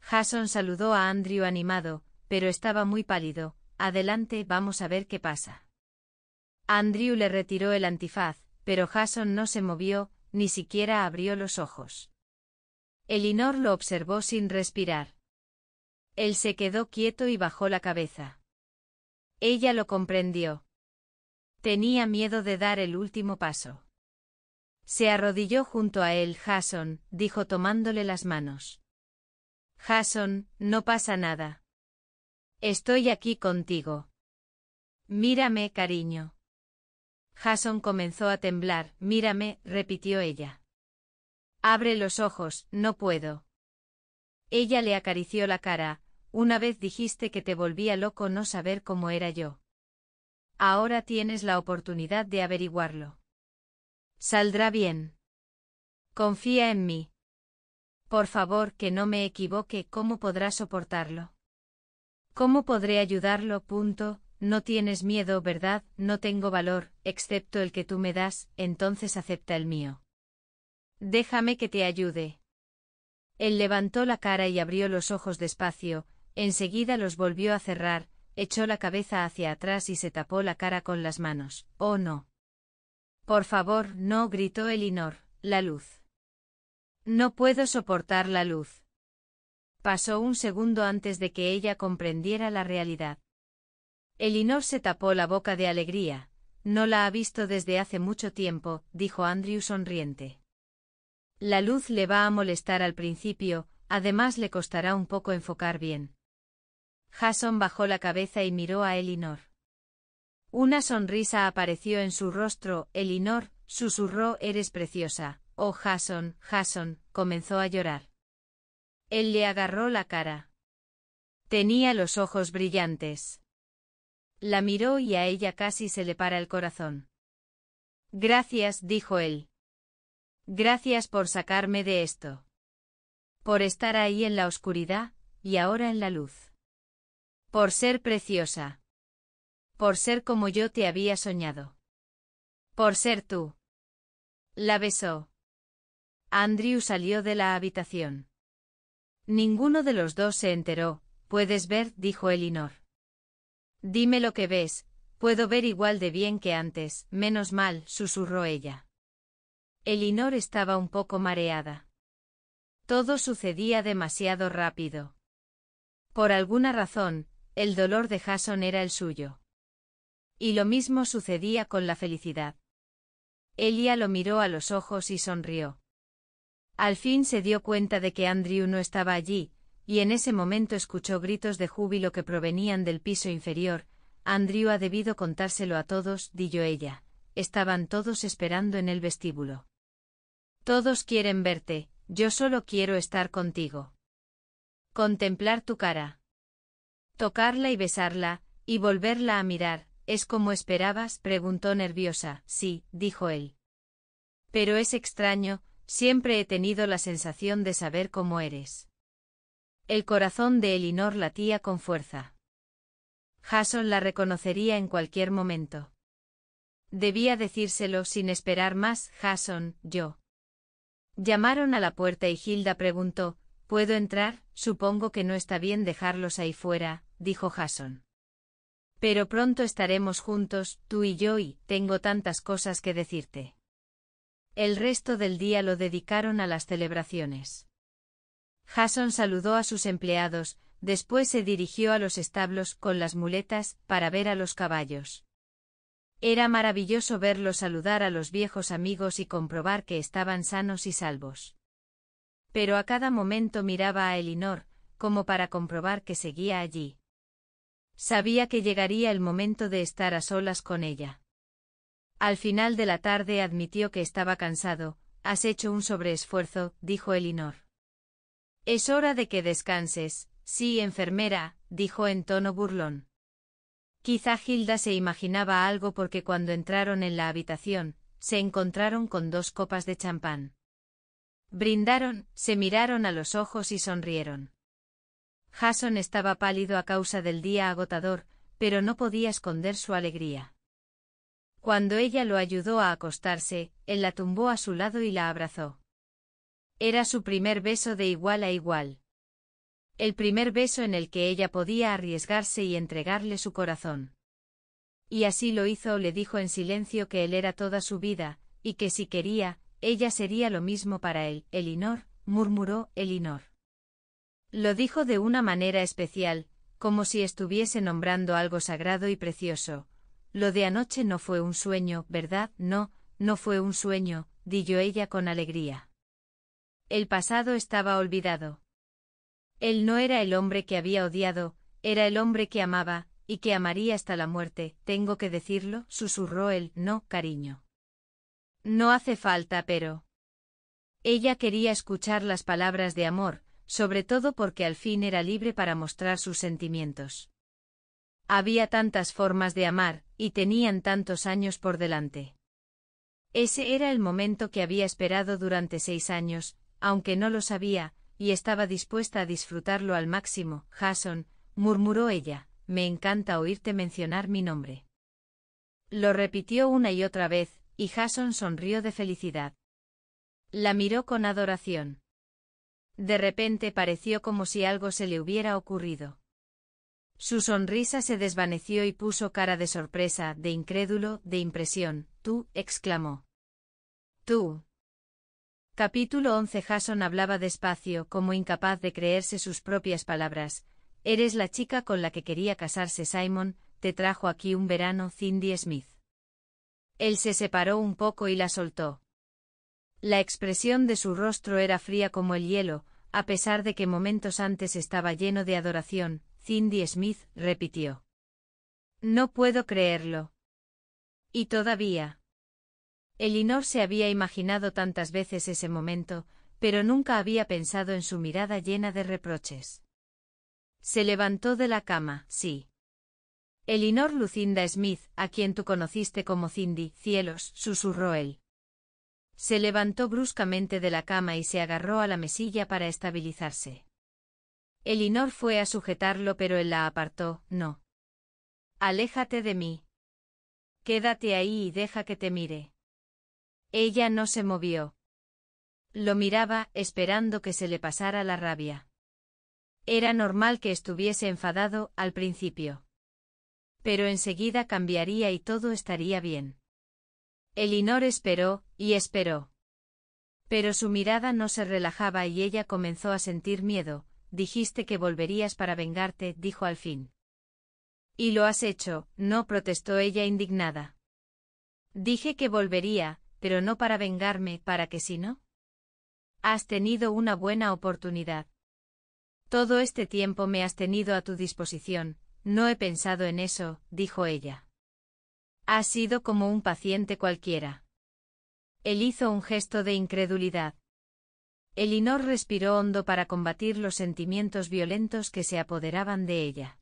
A: Jason saludó a Andrew animado, pero estaba muy pálido. Adelante, vamos a ver qué pasa. Andrew le retiró el antifaz, pero Jason no se movió, ni siquiera abrió los ojos. Elinor lo observó sin respirar. Él se quedó quieto y bajó la cabeza. Ella lo comprendió. Tenía miedo de dar el último paso. Se arrodilló junto a él. Jason, dijo tomándole las manos. Jason, no pasa nada. Estoy aquí contigo. Mírame, cariño. Jason comenzó a temblar. Mírame, repitió ella. Abre los ojos, no puedo. Ella le acarició la cara, una vez dijiste que te volvía loco no saber cómo era yo. Ahora tienes la oportunidad de averiguarlo. Saldrá bien. Confía en mí. Por favor, que no me equivoque, ¿cómo podrá soportarlo? ¿Cómo podré ayudarlo? Punto. No tienes miedo, ¿verdad? No tengo valor, excepto el que tú me das, entonces acepta el mío. Déjame que te ayude. Él levantó la cara y abrió los ojos despacio, enseguida los volvió a cerrar, echó la cabeza hacia atrás y se tapó la cara con las manos. Oh no. Por favor, no, gritó Elinor, la luz. No puedo soportar la luz. Pasó un segundo antes de que ella comprendiera la realidad. Elinor se tapó la boca de alegría. No la ha visto desde hace mucho tiempo, dijo Andrew sonriente. La luz le va a molestar al principio, además le costará un poco enfocar bien. Jason bajó la cabeza y miró a Elinor. Una sonrisa apareció en su rostro, Elinor, susurró Eres preciosa. Oh Jason, Jason, comenzó a llorar. Él le agarró la cara. Tenía los ojos brillantes. La miró y a ella casi se le para el corazón. Gracias, dijo él. Gracias por sacarme de esto. Por estar ahí en la oscuridad, y ahora en la luz. Por ser preciosa por ser como yo te había soñado. Por ser tú. La besó. Andrew salió de la habitación. Ninguno de los dos se enteró, puedes ver, dijo Elinor. Dime lo que ves, puedo ver igual de bien que antes, menos mal, susurró ella. Elinor estaba un poco mareada. Todo sucedía demasiado rápido. Por alguna razón, el dolor de Jason era el suyo. Y lo mismo sucedía con la felicidad. Elia lo miró a los ojos y sonrió. Al fin se dio cuenta de que Andrew no estaba allí, y en ese momento escuchó gritos de júbilo que provenían del piso inferior. Andrew ha debido contárselo a todos, dijo ella. Estaban todos esperando en el vestíbulo. Todos quieren verte, yo solo quiero estar contigo. Contemplar tu cara. Tocarla y besarla, y volverla a mirar, ¿Es como esperabas? preguntó nerviosa. Sí, dijo él. Pero es extraño, siempre he tenido la sensación de saber cómo eres. El corazón de Elinor latía con fuerza. Jason la reconocería en cualquier momento. Debía decírselo sin esperar más, Jason, yo. Llamaron a la puerta y Gilda preguntó, ¿Puedo entrar? Supongo que no está bien dejarlos ahí fuera, dijo Jason. Pero pronto estaremos juntos, tú y yo, y tengo tantas cosas que decirte. El resto del día lo dedicaron a las celebraciones. Jason saludó a sus empleados, después se dirigió a los establos con las muletas para ver a los caballos. Era maravilloso verlo saludar a los viejos amigos y comprobar que estaban sanos y salvos. Pero a cada momento miraba a Elinor, como para comprobar que seguía allí. Sabía que llegaría el momento de estar a solas con ella. Al final de la tarde admitió que estaba cansado, has hecho un sobreesfuerzo, dijo Elinor. Es hora de que descanses, sí, enfermera, dijo en tono burlón. Quizá Gilda se imaginaba algo porque cuando entraron en la habitación, se encontraron con dos copas de champán. Brindaron, se miraron a los ojos y sonrieron. Jason estaba pálido a causa del día agotador, pero no podía esconder su alegría. Cuando ella lo ayudó a acostarse, él la tumbó a su lado y la abrazó. Era su primer beso de igual a igual. El primer beso en el que ella podía arriesgarse y entregarle su corazón. Y así lo hizo, le dijo en silencio que él era toda su vida, y que si quería, ella sería lo mismo para él. Elinor, murmuró Elinor. Lo dijo de una manera especial, como si estuviese nombrando algo sagrado y precioso. Lo de anoche no fue un sueño, ¿verdad? No, no fue un sueño, dijo ella con alegría. El pasado estaba olvidado. Él no era el hombre que había odiado, era el hombre que amaba, y que amaría hasta la muerte, tengo que decirlo, susurró él, no, cariño. No hace falta, pero. Ella quería escuchar las palabras de amor, sobre todo porque al fin era libre para mostrar sus sentimientos. Había tantas formas de amar, y tenían tantos años por delante. Ese era el momento que había esperado durante seis años, aunque no lo sabía, y estaba dispuesta a disfrutarlo al máximo. Jason, murmuró ella, me encanta oírte mencionar mi nombre. Lo repitió una y otra vez, y Jason sonrió de felicidad. La miró con adoración. De repente pareció como si algo se le hubiera ocurrido. Su sonrisa se desvaneció y puso cara de sorpresa, de incrédulo, de impresión. Tú, exclamó. Tú. Capítulo 11 Jason hablaba despacio, como incapaz de creerse sus propias palabras. Eres la chica con la que quería casarse Simon, te trajo aquí un verano Cindy Smith. Él se separó un poco y la soltó. La expresión de su rostro era fría como el hielo, a pesar de que momentos antes estaba lleno de adoración, Cindy Smith repitió. No puedo creerlo. Y todavía. Elinor se había imaginado tantas veces ese momento, pero nunca había pensado en su mirada llena de reproches. Se levantó de la cama, sí. Elinor Lucinda Smith, a quien tú conociste como Cindy, cielos, susurró él. Se levantó bruscamente de la cama y se agarró a la mesilla para estabilizarse. Elinor fue a sujetarlo pero él la apartó, no. Aléjate de mí. Quédate ahí y deja que te mire. Ella no se movió. Lo miraba, esperando que se le pasara la rabia. Era normal que estuviese enfadado, al principio. Pero enseguida cambiaría y todo estaría bien. Elinor esperó, y esperó. Pero su mirada no se relajaba y ella comenzó a sentir miedo. Dijiste que volverías para vengarte, dijo al fin. Y lo has hecho, no protestó ella indignada. Dije que volvería, pero no para vengarme, para que si no. Has tenido una buena oportunidad. Todo este tiempo me has tenido a tu disposición, no he pensado en eso, dijo ella. Has sido como un paciente cualquiera. Él hizo un gesto de incredulidad. Elinor respiró hondo para combatir los sentimientos violentos que se apoderaban de ella.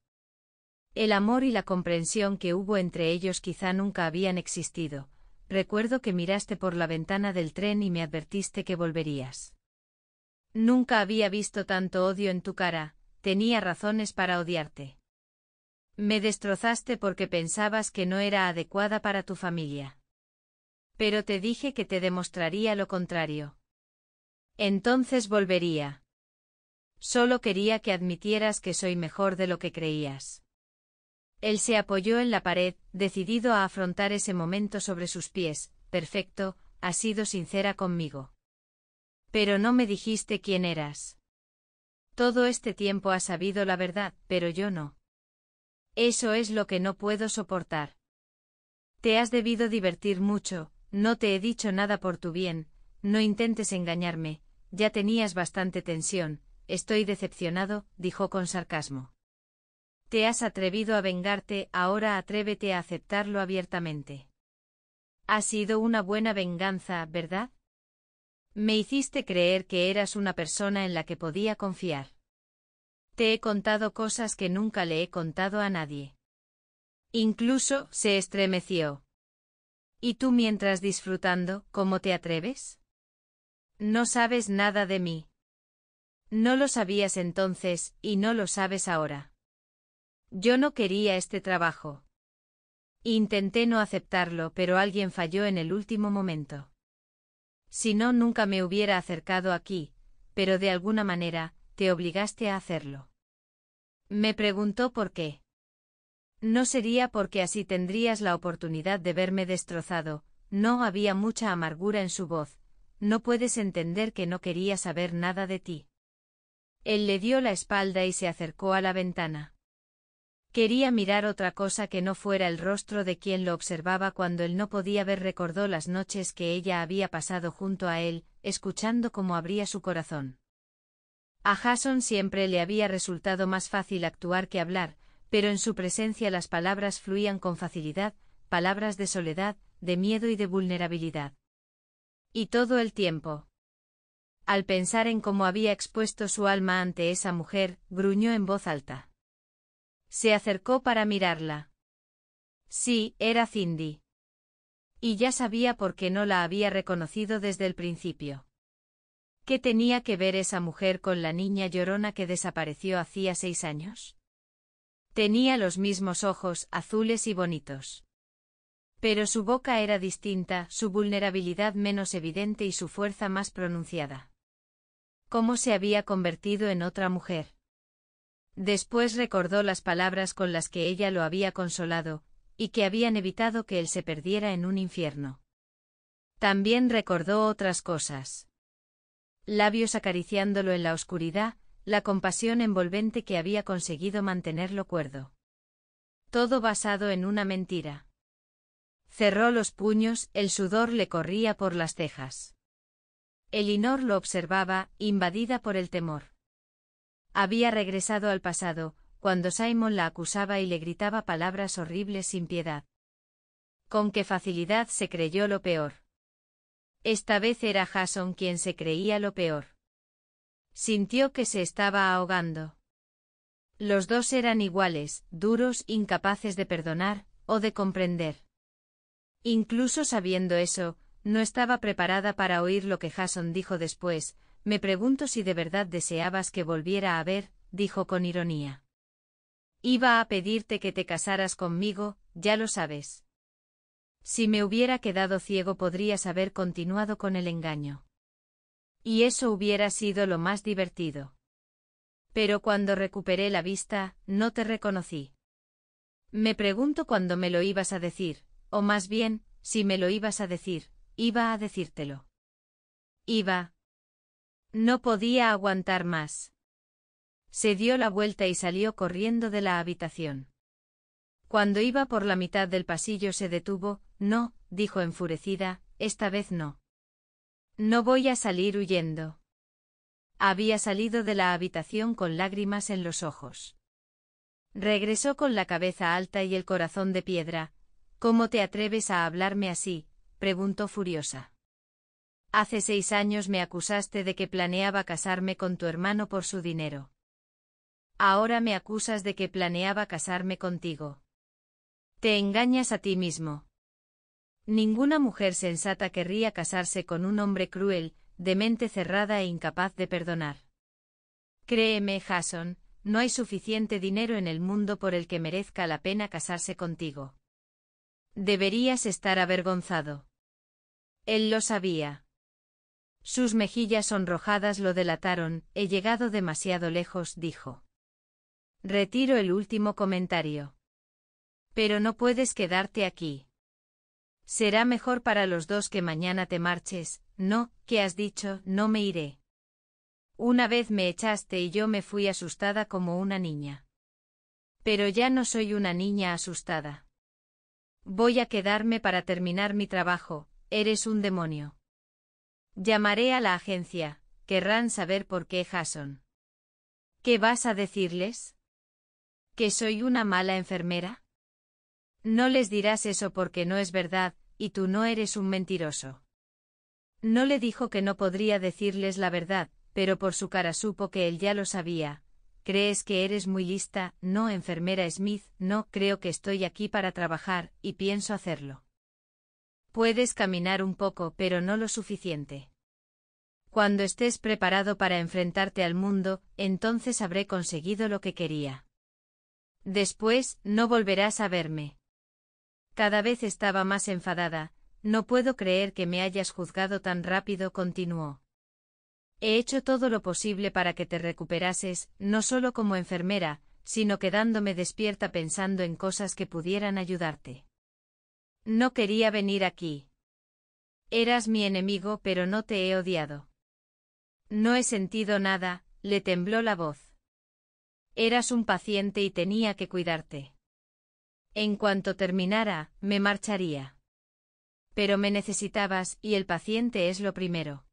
A: El amor y la comprensión que hubo entre ellos quizá nunca habían existido. Recuerdo que miraste por la ventana del tren y me advertiste que volverías. Nunca había visto tanto odio en tu cara, tenía razones para odiarte. Me destrozaste porque pensabas que no era adecuada para tu familia. Pero te dije que te demostraría lo contrario. Entonces volvería. Solo quería que admitieras que soy mejor de lo que creías. Él se apoyó en la pared, decidido a afrontar ese momento sobre sus pies. Perfecto, ha sido sincera conmigo. Pero no me dijiste quién eras. Todo este tiempo has sabido la verdad, pero yo no. Eso es lo que no puedo soportar. Te has debido divertir mucho, no te he dicho nada por tu bien, no intentes engañarme, ya tenías bastante tensión, estoy decepcionado, dijo con sarcasmo. Te has atrevido a vengarte, ahora atrévete a aceptarlo abiertamente. Ha sido una buena venganza, ¿verdad? Me hiciste creer que eras una persona en la que podía confiar. Te he contado cosas que nunca le he contado a nadie. Incluso se estremeció. ¿Y tú mientras disfrutando, cómo te atreves? No sabes nada de mí. No lo sabías entonces, y no lo sabes ahora. Yo no quería este trabajo. Intenté no aceptarlo, pero alguien falló en el último momento. Si no, nunca me hubiera acercado aquí, pero de alguna manera, te obligaste a hacerlo. Me preguntó por qué. No sería porque así tendrías la oportunidad de verme destrozado, no había mucha amargura en su voz, no puedes entender que no quería saber nada de ti. Él le dio la espalda y se acercó a la ventana. Quería mirar otra cosa que no fuera el rostro de quien lo observaba cuando él no podía ver recordó las noches que ella había pasado junto a él, escuchando cómo abría su corazón. A Jason siempre le había resultado más fácil actuar que hablar, pero en su presencia las palabras fluían con facilidad, palabras de soledad, de miedo y de vulnerabilidad. Y todo el tiempo. Al pensar en cómo había expuesto su alma ante esa mujer, gruñó en voz alta. Se acercó para mirarla. Sí, era Cindy. Y ya sabía por qué no la había reconocido desde el principio. ¿Qué tenía que ver esa mujer con la niña llorona que desapareció hacía seis años? Tenía los mismos ojos azules y bonitos. Pero su boca era distinta, su vulnerabilidad menos evidente y su fuerza más pronunciada. ¿Cómo se había convertido en otra mujer? Después recordó las palabras con las que ella lo había consolado, y que habían evitado que él se perdiera en un infierno. También recordó otras cosas. Labios acariciándolo en la oscuridad, la compasión envolvente que había conseguido mantenerlo cuerdo. Todo basado en una mentira. Cerró los puños, el sudor le corría por las cejas. Elinor lo observaba, invadida por el temor. Había regresado al pasado, cuando Simon la acusaba y le gritaba palabras horribles sin piedad. Con qué facilidad se creyó lo peor. Esta vez era Jason quien se creía lo peor. Sintió que se estaba ahogando. Los dos eran iguales, duros, incapaces de perdonar, o de comprender. Incluso sabiendo eso, no estaba preparada para oír lo que Jason dijo después, me pregunto si de verdad deseabas que volviera a ver, dijo con ironía. Iba a pedirte que te casaras conmigo, ya lo sabes. Si me hubiera quedado ciego podrías haber continuado con el engaño. Y eso hubiera sido lo más divertido. Pero cuando recuperé la vista, no te reconocí. Me pregunto cuándo me lo ibas a decir, o más bien, si me lo ibas a decir, iba a decírtelo. Iba. No podía aguantar más. Se dio la vuelta y salió corriendo de la habitación. Cuando iba por la mitad del pasillo se detuvo, no, dijo enfurecida, esta vez no. No voy a salir huyendo. Había salido de la habitación con lágrimas en los ojos. Regresó con la cabeza alta y el corazón de piedra. ¿Cómo te atreves a hablarme así? preguntó furiosa. Hace seis años me acusaste de que planeaba casarme con tu hermano por su dinero. Ahora me acusas de que planeaba casarme contigo. Te engañas a ti mismo. Ninguna mujer sensata querría casarse con un hombre cruel, de mente cerrada e incapaz de perdonar. Créeme, Jason, no hay suficiente dinero en el mundo por el que merezca la pena casarse contigo. Deberías estar avergonzado. Él lo sabía. Sus mejillas sonrojadas lo delataron, he llegado demasiado lejos, dijo. Retiro el último comentario. Pero no puedes quedarte aquí. Será mejor para los dos que mañana te marches, no, que has dicho, no me iré. Una vez me echaste y yo me fui asustada como una niña. Pero ya no soy una niña asustada. Voy a quedarme para terminar mi trabajo, eres un demonio. Llamaré a la agencia, querrán saber por qué Jason. ¿Qué vas a decirles? ¿Que soy una mala enfermera? No les dirás eso porque no es verdad, y tú no eres un mentiroso. No le dijo que no podría decirles la verdad, pero por su cara supo que él ya lo sabía. Crees que eres muy lista, no, enfermera Smith, no, creo que estoy aquí para trabajar, y pienso hacerlo. Puedes caminar un poco, pero no lo suficiente. Cuando estés preparado para enfrentarte al mundo, entonces habré conseguido lo que quería. Después, no volverás a verme. Cada vez estaba más enfadada, no puedo creer que me hayas juzgado tan rápido, continuó. He hecho todo lo posible para que te recuperases, no solo como enfermera, sino quedándome despierta pensando en cosas que pudieran ayudarte. No quería venir aquí. Eras mi enemigo, pero no te he odiado. No he sentido nada, le tembló la voz. Eras un paciente y tenía que cuidarte. En cuanto terminara, me marcharía. Pero me necesitabas, y el paciente es lo primero.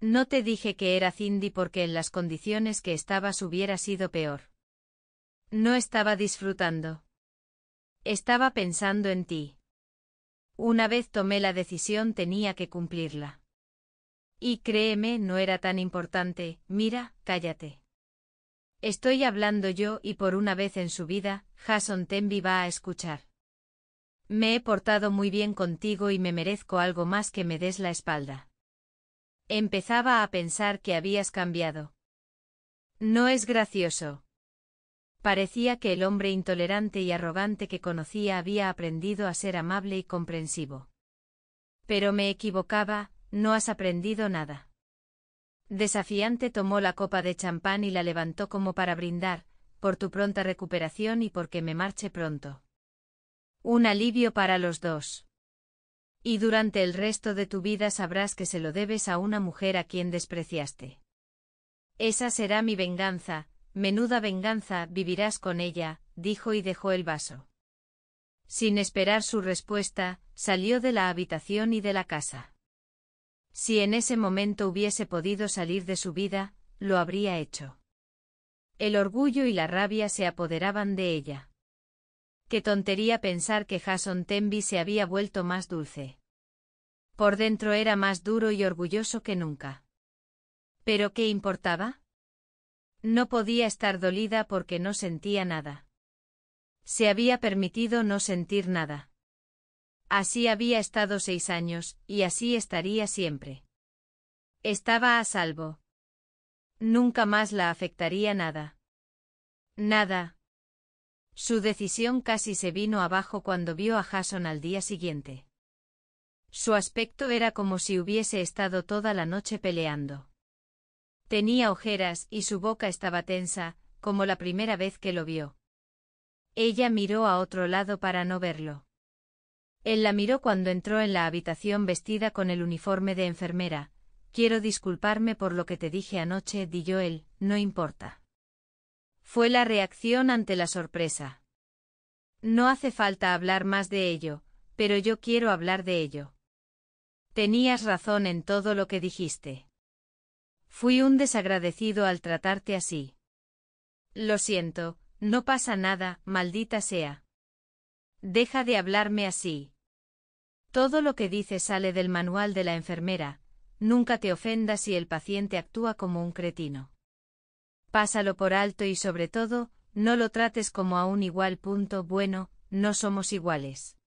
A: No te dije que era Cindy porque en las condiciones que estabas hubiera sido peor. No estaba disfrutando. Estaba pensando en ti. Una vez tomé la decisión tenía que cumplirla. Y créeme, no era tan importante, mira, cállate. Estoy hablando yo y por una vez en su vida, Jason Tenby va a escuchar. Me he portado muy bien contigo y me merezco algo más que me des la espalda. Empezaba a pensar que habías cambiado. No es gracioso. Parecía que el hombre intolerante y arrogante que conocía había aprendido a ser amable y comprensivo. Pero me equivocaba, no has aprendido nada. Desafiante tomó la copa de champán y la levantó como para brindar, por tu pronta recuperación y porque me marche pronto. Un alivio para los dos. Y durante el resto de tu vida sabrás que se lo debes a una mujer a quien despreciaste. Esa será mi venganza, menuda venganza, vivirás con ella, dijo y dejó el vaso. Sin esperar su respuesta, salió de la habitación y de la casa. Si en ese momento hubiese podido salir de su vida, lo habría hecho. El orgullo y la rabia se apoderaban de ella. Qué tontería pensar que Jason Tenby se había vuelto más dulce. Por dentro era más duro y orgulloso que nunca. ¿Pero qué importaba? No podía estar dolida porque no sentía nada. Se había permitido no sentir nada. Así había estado seis años, y así estaría siempre. Estaba a salvo. Nunca más la afectaría nada. Nada. Su decisión casi se vino abajo cuando vio a Jason al día siguiente. Su aspecto era como si hubiese estado toda la noche peleando. Tenía ojeras y su boca estaba tensa, como la primera vez que lo vio. Ella miró a otro lado para no verlo. Él la miró cuando entró en la habitación vestida con el uniforme de enfermera. Quiero disculparme por lo que te dije anoche, di yo él, no importa. Fue la reacción ante la sorpresa. No hace falta hablar más de ello, pero yo quiero hablar de ello. Tenías razón en todo lo que dijiste. Fui un desagradecido al tratarte así. Lo siento, no pasa nada, maldita sea. Deja de hablarme así. Todo lo que dice sale del manual de la enfermera, nunca te ofendas si el paciente actúa como un cretino. Pásalo por alto y sobre todo, no lo trates como a un igual punto bueno, no somos iguales.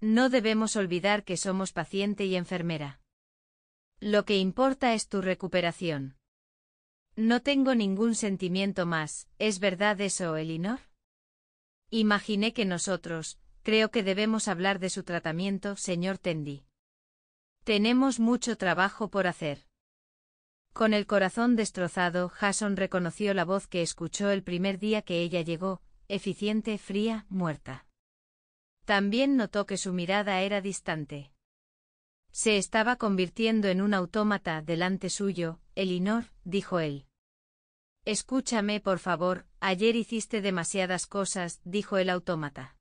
A: No debemos olvidar que somos paciente y enfermera. Lo que importa es tu recuperación. No tengo ningún sentimiento más, ¿es verdad eso, Elinor? Imaginé que nosotros, Creo que debemos hablar de su tratamiento, señor Tendy. Tenemos mucho trabajo por hacer. Con el corazón destrozado, Jason reconoció la voz que escuchó el primer día que ella llegó, eficiente, fría, muerta. También notó que su mirada era distante. Se estaba convirtiendo en un autómata delante suyo, Elinor, dijo él. Escúchame, por favor, ayer hiciste demasiadas cosas, dijo el autómata.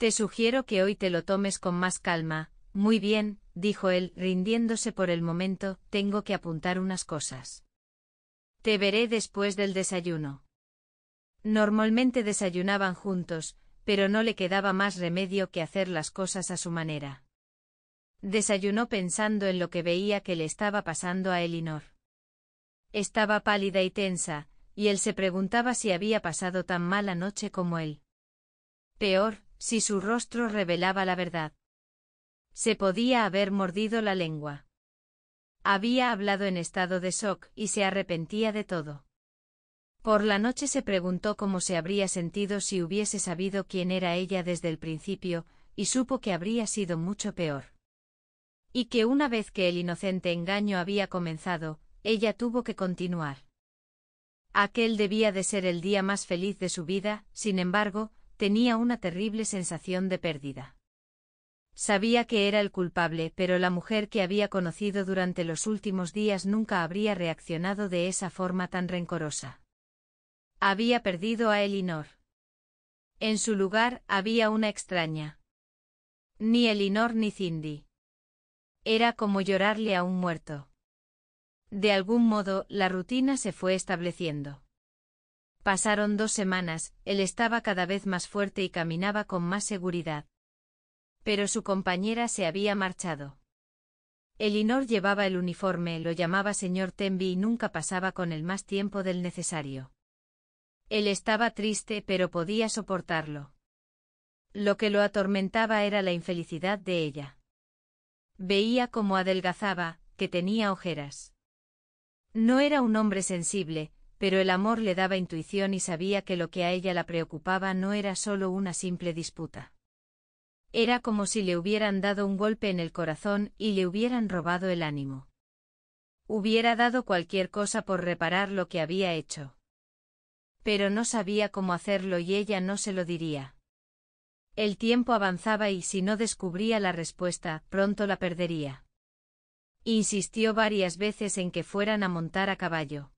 A: Te sugiero que hoy te lo tomes con más calma. Muy bien, dijo él, rindiéndose por el momento, tengo que apuntar unas cosas. Te veré después del desayuno. Normalmente desayunaban juntos, pero no le quedaba más remedio que hacer las cosas a su manera. Desayunó pensando en lo que veía que le estaba pasando a Elinor. Estaba pálida y tensa, y él se preguntaba si había pasado tan mala noche como él. Peor, si su rostro revelaba la verdad. Se podía haber mordido la lengua. Había hablado en estado de shock y se arrepentía de todo. Por la noche se preguntó cómo se habría sentido si hubiese sabido quién era ella desde el principio, y supo que habría sido mucho peor. Y que una vez que el inocente engaño había comenzado, ella tuvo que continuar. Aquel debía de ser el día más feliz de su vida, sin embargo, tenía una terrible sensación de pérdida. Sabía que era el culpable, pero la mujer que había conocido durante los últimos días nunca habría reaccionado de esa forma tan rencorosa. Había perdido a Elinor. En su lugar había una extraña. Ni Elinor ni Cindy. Era como llorarle a un muerto. De algún modo, la rutina se fue estableciendo. Pasaron dos semanas, él estaba cada vez más fuerte y caminaba con más seguridad. Pero su compañera se había marchado. Elinor llevaba el uniforme, lo llamaba señor Tenby y nunca pasaba con él más tiempo del necesario. Él estaba triste pero podía soportarlo. Lo que lo atormentaba era la infelicidad de ella. Veía cómo adelgazaba, que tenía ojeras. No era un hombre sensible, pero el amor le daba intuición y sabía que lo que a ella la preocupaba no era solo una simple disputa. Era como si le hubieran dado un golpe en el corazón y le hubieran robado el ánimo. Hubiera dado cualquier cosa por reparar lo que había hecho. Pero no sabía cómo hacerlo y ella no se lo diría. El tiempo avanzaba y si no descubría la respuesta, pronto la perdería. Insistió varias veces en que fueran a montar a caballo.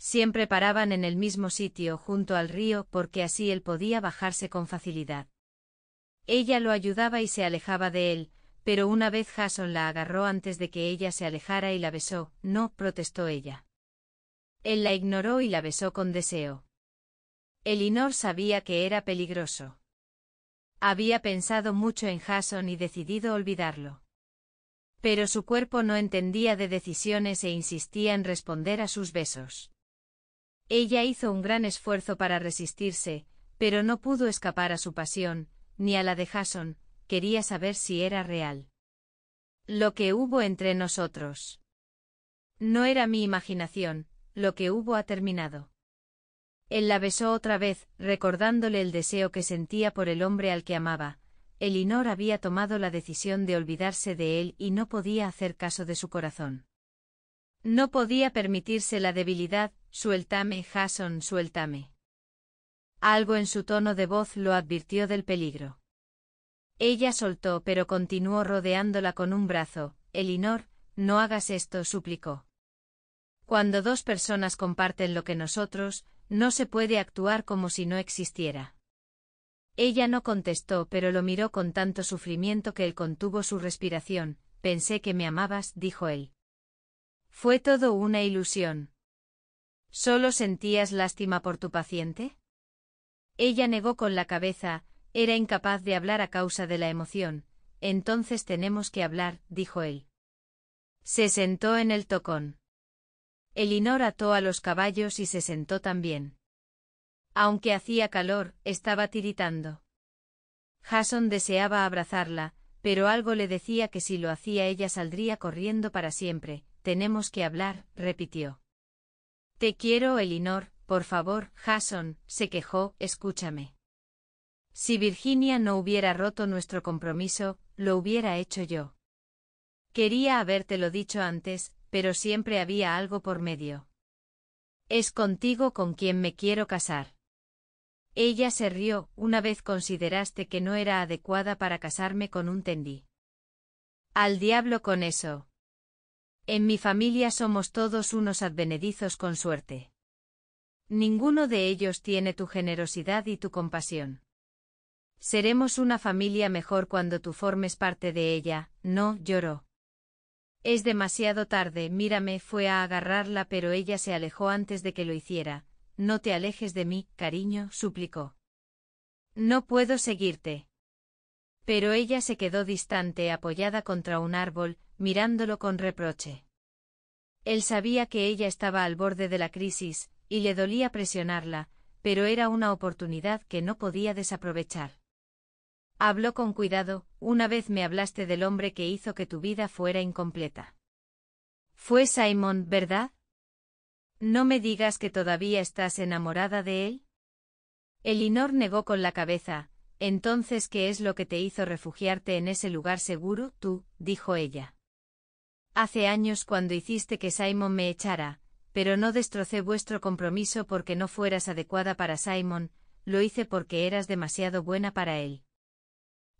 A: Siempre paraban en el mismo sitio junto al río porque así él podía bajarse con facilidad. Ella lo ayudaba y se alejaba de él, pero una vez Jason la agarró antes de que ella se alejara y la besó, no, protestó ella. Él la ignoró y la besó con deseo. Elinor sabía que era peligroso. Había pensado mucho en Jason y decidido olvidarlo. Pero su cuerpo no entendía de decisiones e insistía en responder a sus besos. Ella hizo un gran esfuerzo para resistirse, pero no pudo escapar a su pasión, ni a la de Jason, quería saber si era real. Lo que hubo entre nosotros. No era mi imaginación, lo que hubo ha terminado. Él la besó otra vez, recordándole el deseo que sentía por el hombre al que amaba. Elinor había tomado la decisión de olvidarse de él y no podía hacer caso de su corazón. No podía permitirse la debilidad Suéltame, Jason, suéltame. Algo en su tono de voz lo advirtió del peligro. Ella soltó, pero continuó rodeándola con un brazo. Elinor, no hagas esto, suplicó. Cuando dos personas comparten lo que nosotros, no se puede actuar como si no existiera. Ella no contestó, pero lo miró con tanto sufrimiento que él contuvo su respiración. Pensé que me amabas, dijo él. Fue todo una ilusión. ¿Solo sentías lástima por tu paciente? Ella negó con la cabeza, era incapaz de hablar a causa de la emoción. Entonces tenemos que hablar, dijo él. Se sentó en el tocón. Elinor ató a los caballos y se sentó también. Aunque hacía calor, estaba tiritando. Jason deseaba abrazarla, pero algo le decía que si lo hacía ella saldría corriendo para siempre. Tenemos que hablar, repitió. Te quiero, Elinor, por favor, Jason, se quejó, escúchame. Si Virginia no hubiera roto nuestro compromiso, lo hubiera hecho yo. Quería habértelo dicho antes, pero siempre había algo por medio. Es contigo con quien me quiero casar. Ella se rió, una vez consideraste que no era adecuada para casarme con un tendí. Al diablo con eso. En mi familia somos todos unos advenedizos con suerte. Ninguno de ellos tiene tu generosidad y tu compasión. Seremos una familia mejor cuando tú formes parte de ella, no, lloró. Es demasiado tarde, mírame, fue a agarrarla pero ella se alejó antes de que lo hiciera. No te alejes de mí, cariño, suplicó. No puedo seguirte. Pero ella se quedó distante apoyada contra un árbol, mirándolo con reproche. Él sabía que ella estaba al borde de la crisis, y le dolía presionarla, pero era una oportunidad que no podía desaprovechar. Habló con cuidado, una vez me hablaste del hombre que hizo que tu vida fuera incompleta. Fue Simon, ¿verdad? No me digas que todavía estás enamorada de él. Elinor negó con la cabeza, entonces, ¿qué es lo que te hizo refugiarte en ese lugar seguro, tú? dijo ella. Hace años cuando hiciste que Simon me echara, pero no destrocé vuestro compromiso porque no fueras adecuada para Simon, lo hice porque eras demasiado buena para él.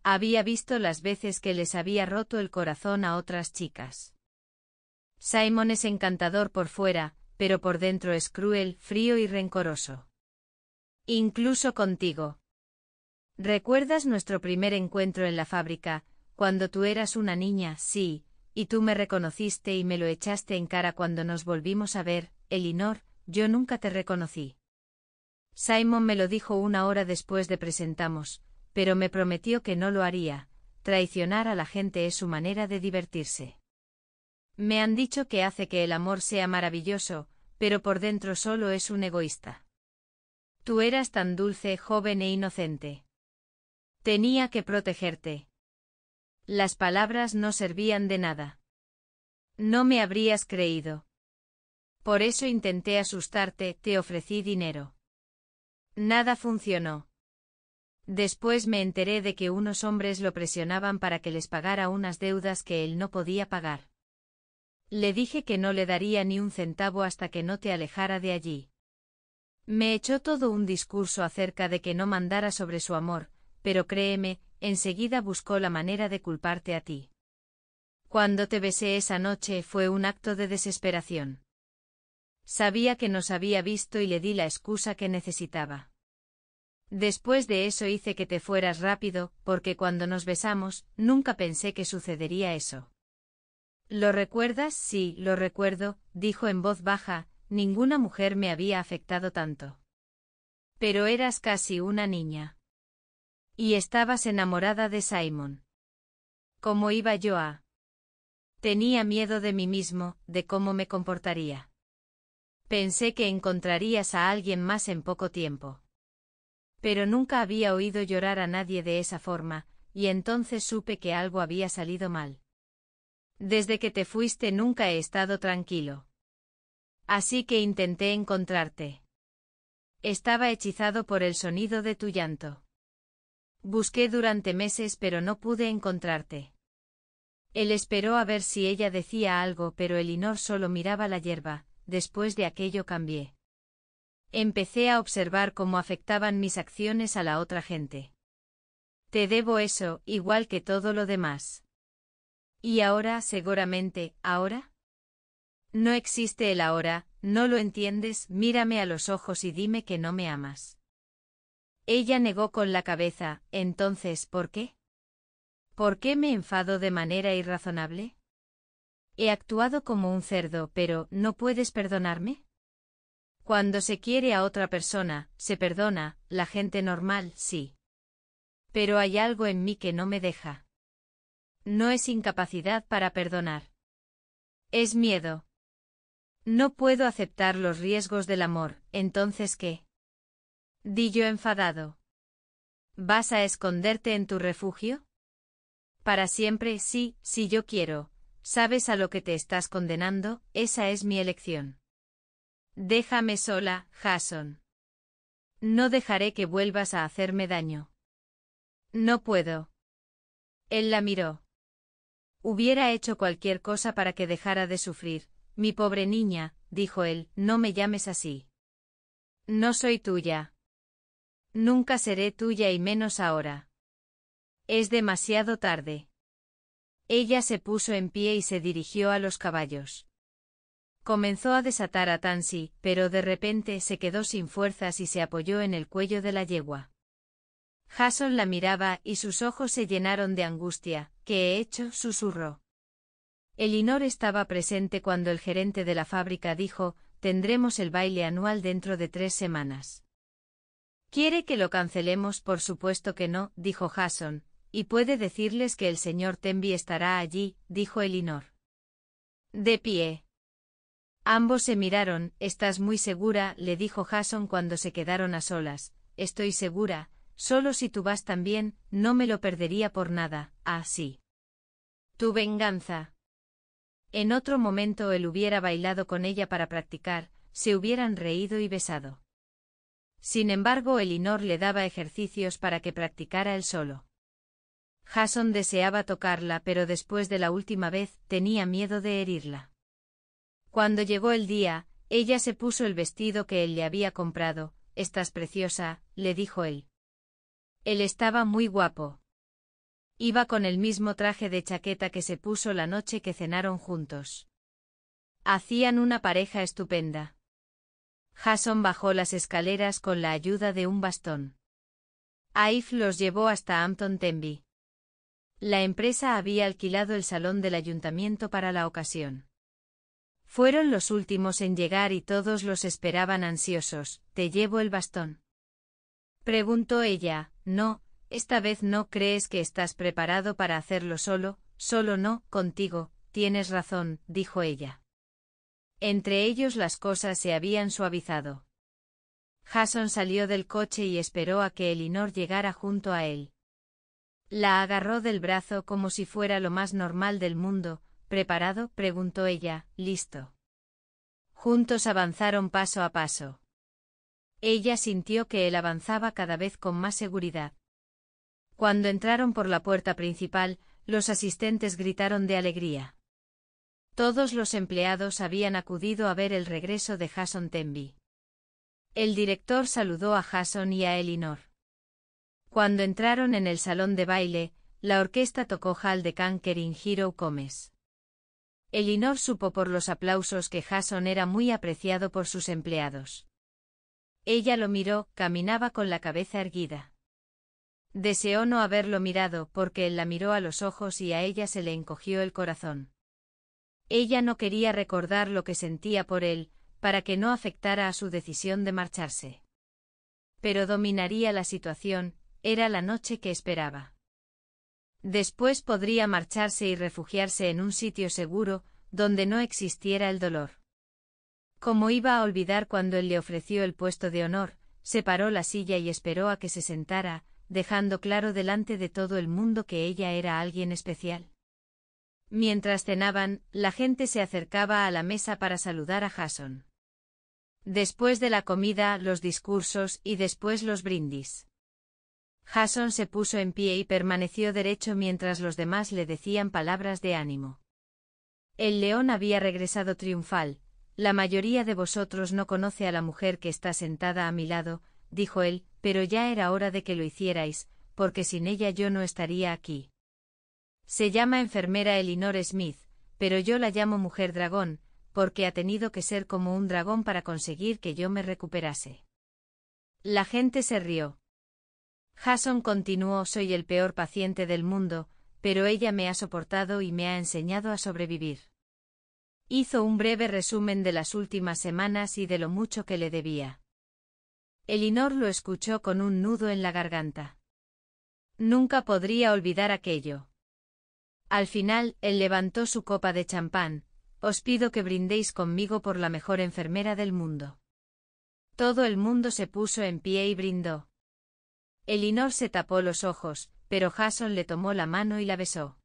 A: Había visto las veces que les había roto el corazón a otras chicas. Simon es encantador por fuera, pero por dentro es cruel, frío y rencoroso. Incluso contigo, ¿Recuerdas nuestro primer encuentro en la fábrica, cuando tú eras una niña, sí, y tú me reconociste y me lo echaste en cara cuando nos volvimos a ver, Elinor, yo nunca te reconocí. Simon me lo dijo una hora después de presentamos, pero me prometió que no lo haría, traicionar a la gente es su manera de divertirse. Me han dicho que hace que el amor sea maravilloso, pero por dentro solo es un egoísta. Tú eras tan dulce, joven e inocente. Tenía que protegerte. Las palabras no servían de nada. No me habrías creído. Por eso intenté asustarte, te ofrecí dinero. Nada funcionó. Después me enteré de que unos hombres lo presionaban para que les pagara unas deudas que él no podía pagar. Le dije que no le daría ni un centavo hasta que no te alejara de allí. Me echó todo un discurso acerca de que no mandara sobre su amor, pero créeme, enseguida buscó la manera de culparte a ti. Cuando te besé esa noche fue un acto de desesperación. Sabía que nos había visto y le di la excusa que necesitaba. Después de eso hice que te fueras rápido, porque cuando nos besamos, nunca pensé que sucedería eso. ¿Lo recuerdas? Sí, lo recuerdo, dijo en voz baja, ninguna mujer me había afectado tanto. Pero eras casi una niña. Y estabas enamorada de Simon. ¿Cómo iba yo a? Tenía miedo de mí mismo, de cómo me comportaría. Pensé que encontrarías a alguien más en poco tiempo. Pero nunca había oído llorar a nadie de esa forma, y entonces supe que algo había salido mal. Desde que te fuiste nunca he estado tranquilo. Así que intenté encontrarte. Estaba hechizado por el sonido de tu llanto. Busqué durante meses pero no pude encontrarte. Él esperó a ver si ella decía algo pero Elinor solo miraba la hierba, después de aquello cambié. Empecé a observar cómo afectaban mis acciones a la otra gente. Te debo eso, igual que todo lo demás. Y ahora, seguramente, ahora? No existe el ahora, no lo entiendes, mírame a los ojos y dime que no me amas. Ella negó con la cabeza, entonces, ¿por qué? ¿Por qué me enfado de manera irrazonable? He actuado como un cerdo, pero ¿no puedes perdonarme? Cuando se quiere a otra persona, se perdona, la gente normal, sí. Pero hay algo en mí que no me deja. No es incapacidad para perdonar. Es miedo. No puedo aceptar los riesgos del amor, entonces ¿qué? Di yo enfadado. ¿Vas a esconderte en tu refugio? Para siempre, sí, si yo quiero. Sabes a lo que te estás condenando, esa es mi elección. Déjame sola, Jason. No dejaré que vuelvas a hacerme daño. No puedo. Él la miró. Hubiera hecho cualquier cosa para que dejara de sufrir. Mi pobre niña, dijo él, no me llames así. No soy tuya. Nunca seré tuya y menos ahora. Es demasiado tarde. Ella se puso en pie y se dirigió a los caballos. Comenzó a desatar a Tansy, pero de repente se quedó sin fuerzas y se apoyó en el cuello de la yegua. Jason la miraba y sus ojos se llenaron de angustia. ¿Qué he hecho? susurró. Elinor estaba presente cuando el gerente de la fábrica dijo, tendremos el baile anual dentro de tres semanas. Quiere que lo cancelemos, por supuesto que no, dijo Jason, y puede decirles que el señor Tenby estará allí, dijo Elinor. De pie. Ambos se miraron, estás muy segura, le dijo Jason cuando se quedaron a solas, estoy segura, solo si tú vas también, no me lo perdería por nada, «Ah, sí». tu venganza. En otro momento él hubiera bailado con ella para practicar, se hubieran reído y besado. Sin embargo, Elinor le daba ejercicios para que practicara él solo. Jason deseaba tocarla, pero después de la última vez tenía miedo de herirla. Cuando llegó el día, ella se puso el vestido que él le había comprado. Estás preciosa, le dijo él. Él estaba muy guapo. Iba con el mismo traje de chaqueta que se puso la noche que cenaron juntos. Hacían una pareja estupenda. Jason bajó las escaleras con la ayuda de un bastón. Aif los llevó hasta Hampton Tenby. La empresa había alquilado el salón del ayuntamiento para la ocasión. Fueron los últimos en llegar y todos los esperaban ansiosos. Te llevo el bastón. Preguntó ella, no, esta vez no crees que estás preparado para hacerlo solo, solo no, contigo, tienes razón, dijo ella. Entre ellos las cosas se habían suavizado. Jason salió del coche y esperó a que Elinor llegara junto a él. La agarró del brazo como si fuera lo más normal del mundo. ¿Preparado? preguntó ella, listo. Juntos avanzaron paso a paso. Ella sintió que él avanzaba cada vez con más seguridad. Cuando entraron por la puerta principal, los asistentes gritaron de alegría. Todos los empleados habían acudido a ver el regreso de Jason Tenby. El director saludó a Jason y a Elinor. Cuando entraron en el salón de baile, la orquesta tocó Hal de in Hero Comes. Elinor supo por los aplausos que Jason era muy apreciado por sus empleados. Ella lo miró, caminaba con la cabeza erguida. Deseó no haberlo mirado porque él la miró a los ojos y a ella se le encogió el corazón. Ella no quería recordar lo que sentía por él, para que no afectara a su decisión de marcharse. Pero dominaría la situación, era la noche que esperaba. Después podría marcharse y refugiarse en un sitio seguro, donde no existiera el dolor. Como iba a olvidar cuando él le ofreció el puesto de honor, separó la silla y esperó a que se sentara, dejando claro delante de todo el mundo que ella era alguien especial. Mientras cenaban, la gente se acercaba a la mesa para saludar a Jason. Después de la comida, los discursos y después los brindis. Jason se puso en pie y permaneció derecho mientras los demás le decían palabras de ánimo. El león había regresado triunfal. La mayoría de vosotros no conoce a la mujer que está sentada a mi lado, dijo él, pero ya era hora de que lo hicierais, porque sin ella yo no estaría aquí. Se llama enfermera Elinor Smith, pero yo la llamo mujer dragón, porque ha tenido que ser como un dragón para conseguir que yo me recuperase. La gente se rió. Jason continuó, soy el peor paciente del mundo, pero ella me ha soportado y me ha enseñado a sobrevivir. Hizo un breve resumen de las últimas semanas y de lo mucho que le debía. Elinor lo escuchó con un nudo en la garganta. Nunca podría olvidar aquello. Al final, él levantó su copa de champán, os pido que brindéis conmigo por la mejor enfermera del mundo. Todo el mundo se puso en pie y brindó. Elinor se tapó los ojos, pero Jason le tomó la mano y la besó.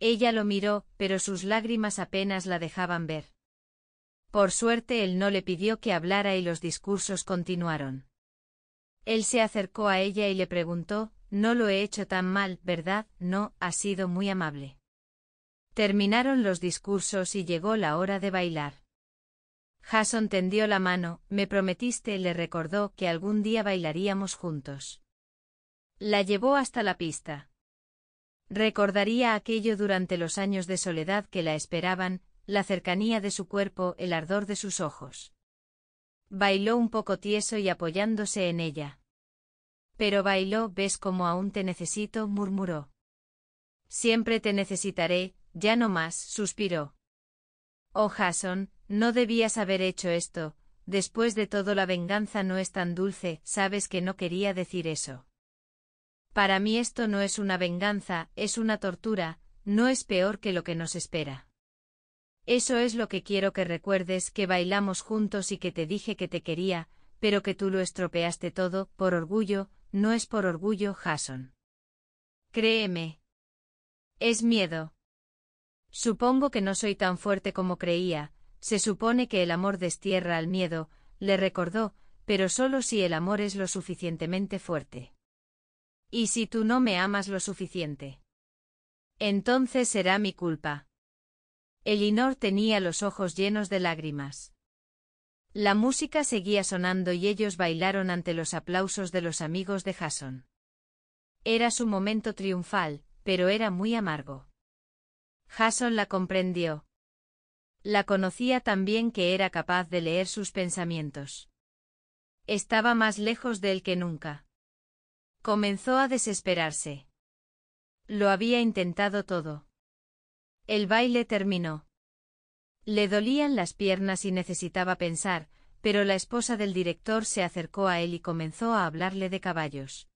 A: Ella lo miró, pero sus lágrimas apenas la dejaban ver. Por suerte él no le pidió que hablara y los discursos continuaron. Él se acercó a ella y le preguntó, no lo he hecho tan mal, ¿verdad? No, ha sido muy amable. Terminaron los discursos y llegó la hora de bailar. Jason tendió la mano, me prometiste, le recordó que algún día bailaríamos juntos. La llevó hasta la pista. Recordaría aquello durante los años de soledad que la esperaban, la cercanía de su cuerpo, el ardor de sus ojos. Bailó un poco tieso y apoyándose en ella. Pero bailó, ves como aún te necesito, murmuró. Siempre te necesitaré, ya no más, suspiró. Oh Jason, no debías haber hecho esto, después de todo la venganza no es tan dulce, sabes que no quería decir eso. Para mí esto no es una venganza, es una tortura, no es peor que lo que nos espera. Eso es lo que quiero que recuerdes, que bailamos juntos y que te dije que te quería, pero que tú lo estropeaste todo, por orgullo, no es por orgullo, Jason. Créeme. Es miedo. Supongo que no soy tan fuerte como creía, se supone que el amor destierra al miedo, le recordó, pero solo si el amor es lo suficientemente fuerte. Y si tú no me amas lo suficiente. Entonces será mi culpa. Elinor tenía los ojos llenos de lágrimas. La música seguía sonando y ellos bailaron ante los aplausos de los amigos de Jason. Era su momento triunfal, pero era muy amargo. Jason la comprendió. La conocía tan bien que era capaz de leer sus pensamientos. Estaba más lejos de él que nunca. Comenzó a desesperarse. Lo había intentado todo. El baile terminó. Le dolían las piernas y necesitaba pensar, pero la esposa del director se acercó a él y comenzó a hablarle de caballos.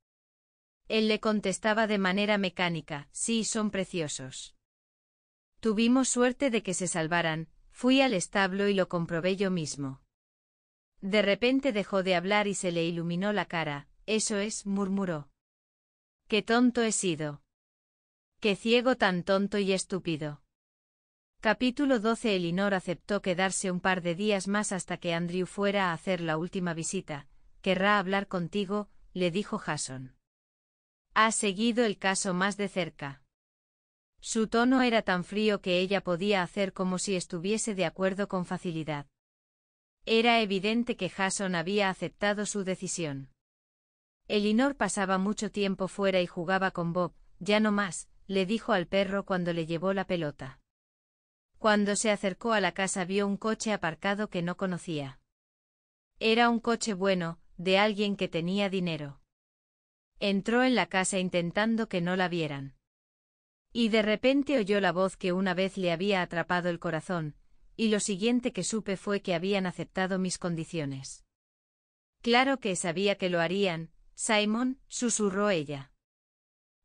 A: Él le contestaba de manera mecánica, sí, son preciosos. Tuvimos suerte de que se salvaran, fui al establo y lo comprobé yo mismo. De repente dejó de hablar y se le iluminó la cara, eso es, murmuró. Qué tonto he sido. Qué ciego tan tonto y estúpido. Capítulo 12 Elinor aceptó quedarse un par de días más hasta que Andrew fuera a hacer la última visita. Querrá hablar contigo, le dijo Jason. Ha seguido el caso más de cerca. Su tono era tan frío que ella podía hacer como si estuviese de acuerdo con facilidad. Era evidente que Jason había aceptado su decisión. Elinor pasaba mucho tiempo fuera y jugaba con Bob, ya no más, le dijo al perro cuando le llevó la pelota. Cuando se acercó a la casa vio un coche aparcado que no conocía. Era un coche bueno, de alguien que tenía dinero. Entró en la casa intentando que no la vieran. Y de repente oyó la voz que una vez le había atrapado el corazón, y lo siguiente que supe fue que habían aceptado mis condiciones. Claro que sabía que lo harían, Simon, susurró ella.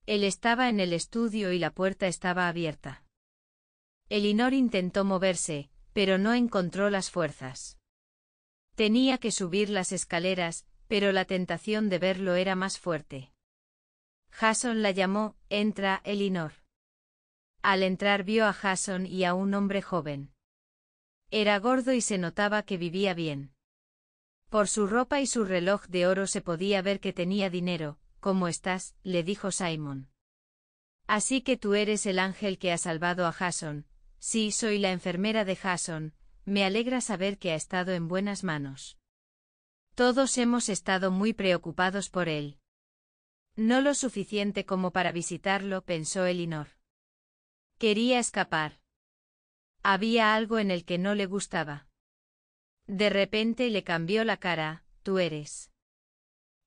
A: Él estaba en el estudio y la puerta estaba abierta. Elinor intentó moverse, pero no encontró las fuerzas. Tenía que subir las escaleras, pero la tentación de verlo era más fuerte. Jason la llamó, entra, Elinor. Al entrar vio a Jason y a un hombre joven. Era gordo y se notaba que vivía bien. Por su ropa y su reloj de oro se podía ver que tenía dinero. ¿Cómo estás? le dijo Simon. Así que tú eres el ángel que ha salvado a Jason, Sí, soy la enfermera de Hasson, me alegra saber que ha estado en buenas manos. Todos hemos estado muy preocupados por él. No lo suficiente como para visitarlo, pensó Elinor. Quería escapar. Había algo en el que no le gustaba. De repente le cambió la cara, tú eres.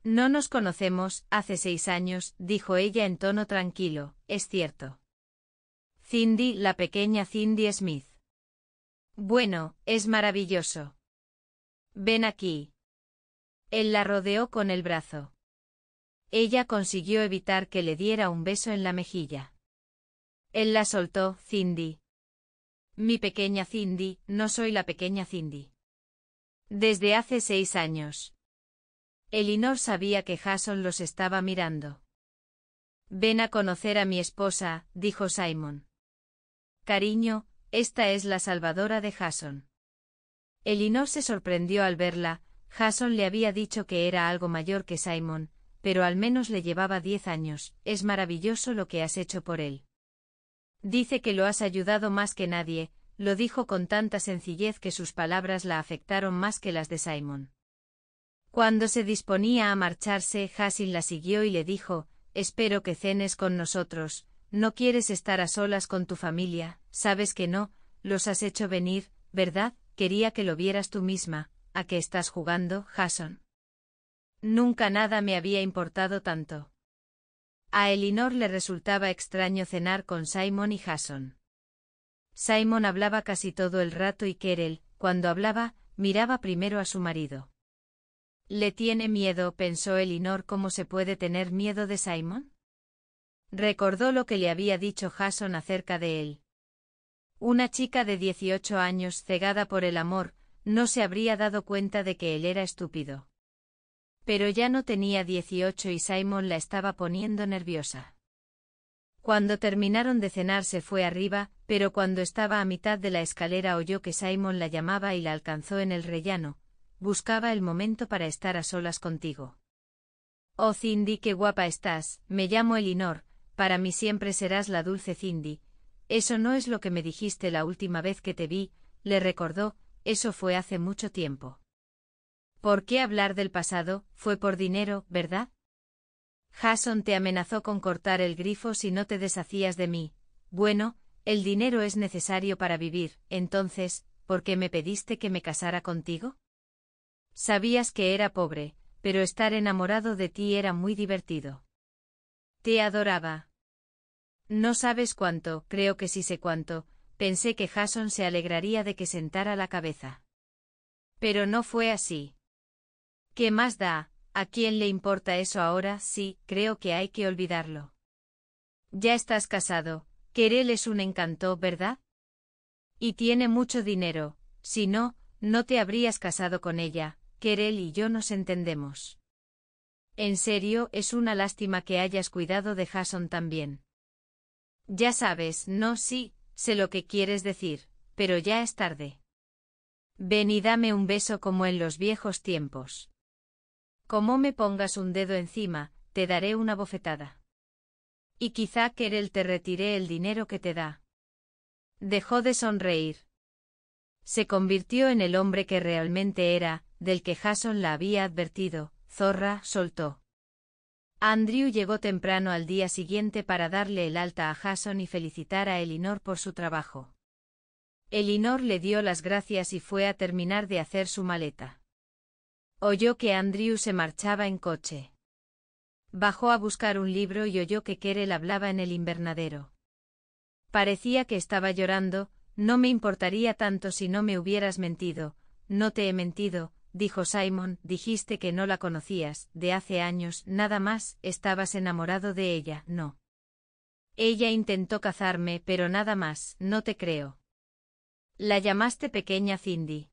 A: No nos conocemos, hace seis años, dijo ella en tono tranquilo, es cierto. Cindy, la pequeña Cindy Smith. Bueno, es maravilloso. Ven aquí. Él la rodeó con el brazo. Ella consiguió evitar que le diera un beso en la mejilla. Él la soltó, Cindy. Mi pequeña Cindy, no soy la pequeña Cindy. Desde hace seis años. Elinor sabía que Jason los estaba mirando. Ven a conocer a mi esposa, dijo Simon. Cariño, esta es la salvadora de Jason. Elinor se sorprendió al verla, Jason le había dicho que era algo mayor que Simon, pero al menos le llevaba diez años, es maravilloso lo que has hecho por él. Dice que lo has ayudado más que nadie, lo dijo con tanta sencillez que sus palabras la afectaron más que las de Simon. Cuando se disponía a marcharse, jason la siguió y le dijo, Espero que cenes con nosotros, no quieres estar a solas con tu familia, sabes que no, los has hecho venir, ¿verdad? Quería que lo vieras tú misma, a qué estás jugando, Jason. Nunca nada me había importado tanto. A Elinor le resultaba extraño cenar con Simon y Jason. Simon hablaba casi todo el rato y Kerel, cuando hablaba, miraba primero a su marido. ¿Le tiene miedo? pensó Elinor. ¿Cómo se puede tener miedo de Simon? Recordó lo que le había dicho Jason acerca de él. Una chica de 18 años cegada por el amor, no se habría dado cuenta de que él era estúpido. Pero ya no tenía 18 y Simon la estaba poniendo nerviosa. Cuando terminaron de cenar se fue arriba, pero cuando estaba a mitad de la escalera oyó que Simon la llamaba y la alcanzó en el rellano, buscaba el momento para estar a solas contigo. Oh Cindy, qué guapa estás, me llamo Elinor, para mí siempre serás la dulce Cindy. Eso no es lo que me dijiste la última vez que te vi, le recordó, eso fue hace mucho tiempo. ¿Por qué hablar del pasado? Fue por dinero, ¿verdad? Jason te amenazó con cortar el grifo si no te deshacías de mí. Bueno, el dinero es necesario para vivir, entonces, ¿por qué me pediste que me casara contigo? Sabías que era pobre, pero estar enamorado de ti era muy divertido. Te adoraba, no sabes cuánto, creo que sí sé cuánto, pensé que Jason se alegraría de que sentara la cabeza. Pero no fue así. ¿Qué más da? ¿A quién le importa eso ahora? Sí, creo que hay que olvidarlo. Ya estás casado, Kerel es un encanto, ¿verdad? Y tiene mucho dinero, si no, no te habrías casado con ella, Kerel y yo nos entendemos. En serio, es una lástima que hayas cuidado de Jason también. Ya sabes, no, sí, sé lo que quieres decir, pero ya es tarde. Ven y dame un beso como en los viejos tiempos. Como me pongas un dedo encima, te daré una bofetada. Y quizá querel te retiré el dinero que te da. Dejó de sonreír. Se convirtió en el hombre que realmente era, del que Jason la había advertido, Zorra soltó. Andrew llegó temprano al día siguiente para darle el alta a Jason y felicitar a Elinor por su trabajo. Elinor le dio las gracias y fue a terminar de hacer su maleta. Oyó que Andrew se marchaba en coche. Bajó a buscar un libro y oyó que Kerel hablaba en el invernadero. Parecía que estaba llorando, no me importaría tanto si no me hubieras mentido, no te he mentido, dijo Simon, dijiste que no la conocías, de hace años, nada más, estabas enamorado de ella, no. Ella intentó cazarme, pero nada más, no te creo. La llamaste pequeña Cindy.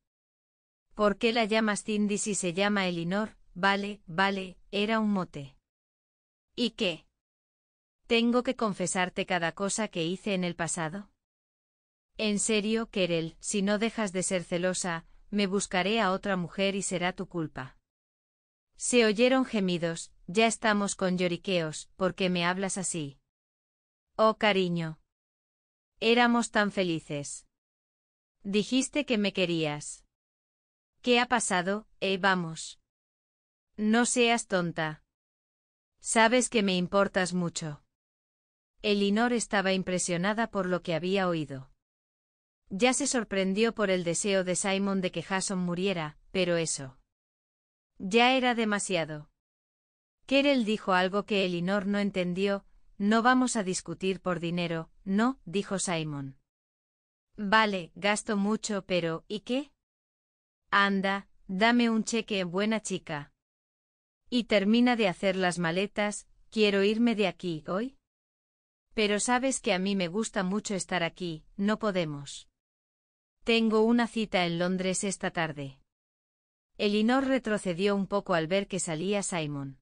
A: ¿Por qué la llamas Cindy si se llama Elinor? Vale, vale, era un mote. ¿Y qué? ¿Tengo que confesarte cada cosa que hice en el pasado? En serio, Kerel, si no dejas de ser celosa, me buscaré a otra mujer y será tu culpa. Se oyeron gemidos, ya estamos con lloriqueos, ¿por qué me hablas así? Oh cariño. Éramos tan felices. Dijiste que me querías. ¿Qué ha pasado, eh, vamos? No seas tonta. Sabes que me importas mucho. Elinor estaba impresionada por lo que había oído. Ya se sorprendió por el deseo de Simon de que Jason muriera, pero eso. Ya era demasiado. Kerel dijo algo que Elinor no entendió, no vamos a discutir por dinero, no, dijo Simon. Vale, gasto mucho, pero ¿y qué? Anda, dame un cheque, buena chica. Y termina de hacer las maletas, quiero irme de aquí, hoy. Pero sabes que a mí me gusta mucho estar aquí, no podemos. Tengo una cita en Londres esta tarde. Elinor retrocedió un poco al ver que salía Simon.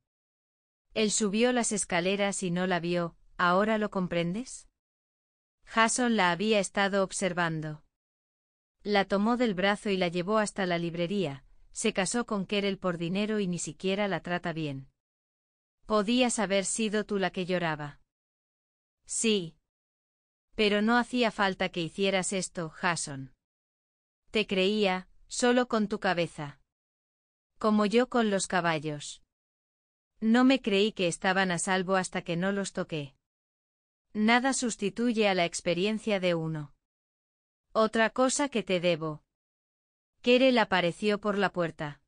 A: Él subió las escaleras y no la vio, ¿ahora lo comprendes? Jason la había estado observando. La tomó del brazo y la llevó hasta la librería, se casó con Kerel por dinero y ni siquiera la trata bien. Podías haber sido tú la que lloraba. Sí. Pero no hacía falta que hicieras esto, Jason. Te creía, solo con tu cabeza. Como yo con los caballos. No me creí que estaban a salvo hasta que no los toqué. Nada sustituye a la experiencia de uno. Otra cosa que te debo. Kerel apareció por la puerta.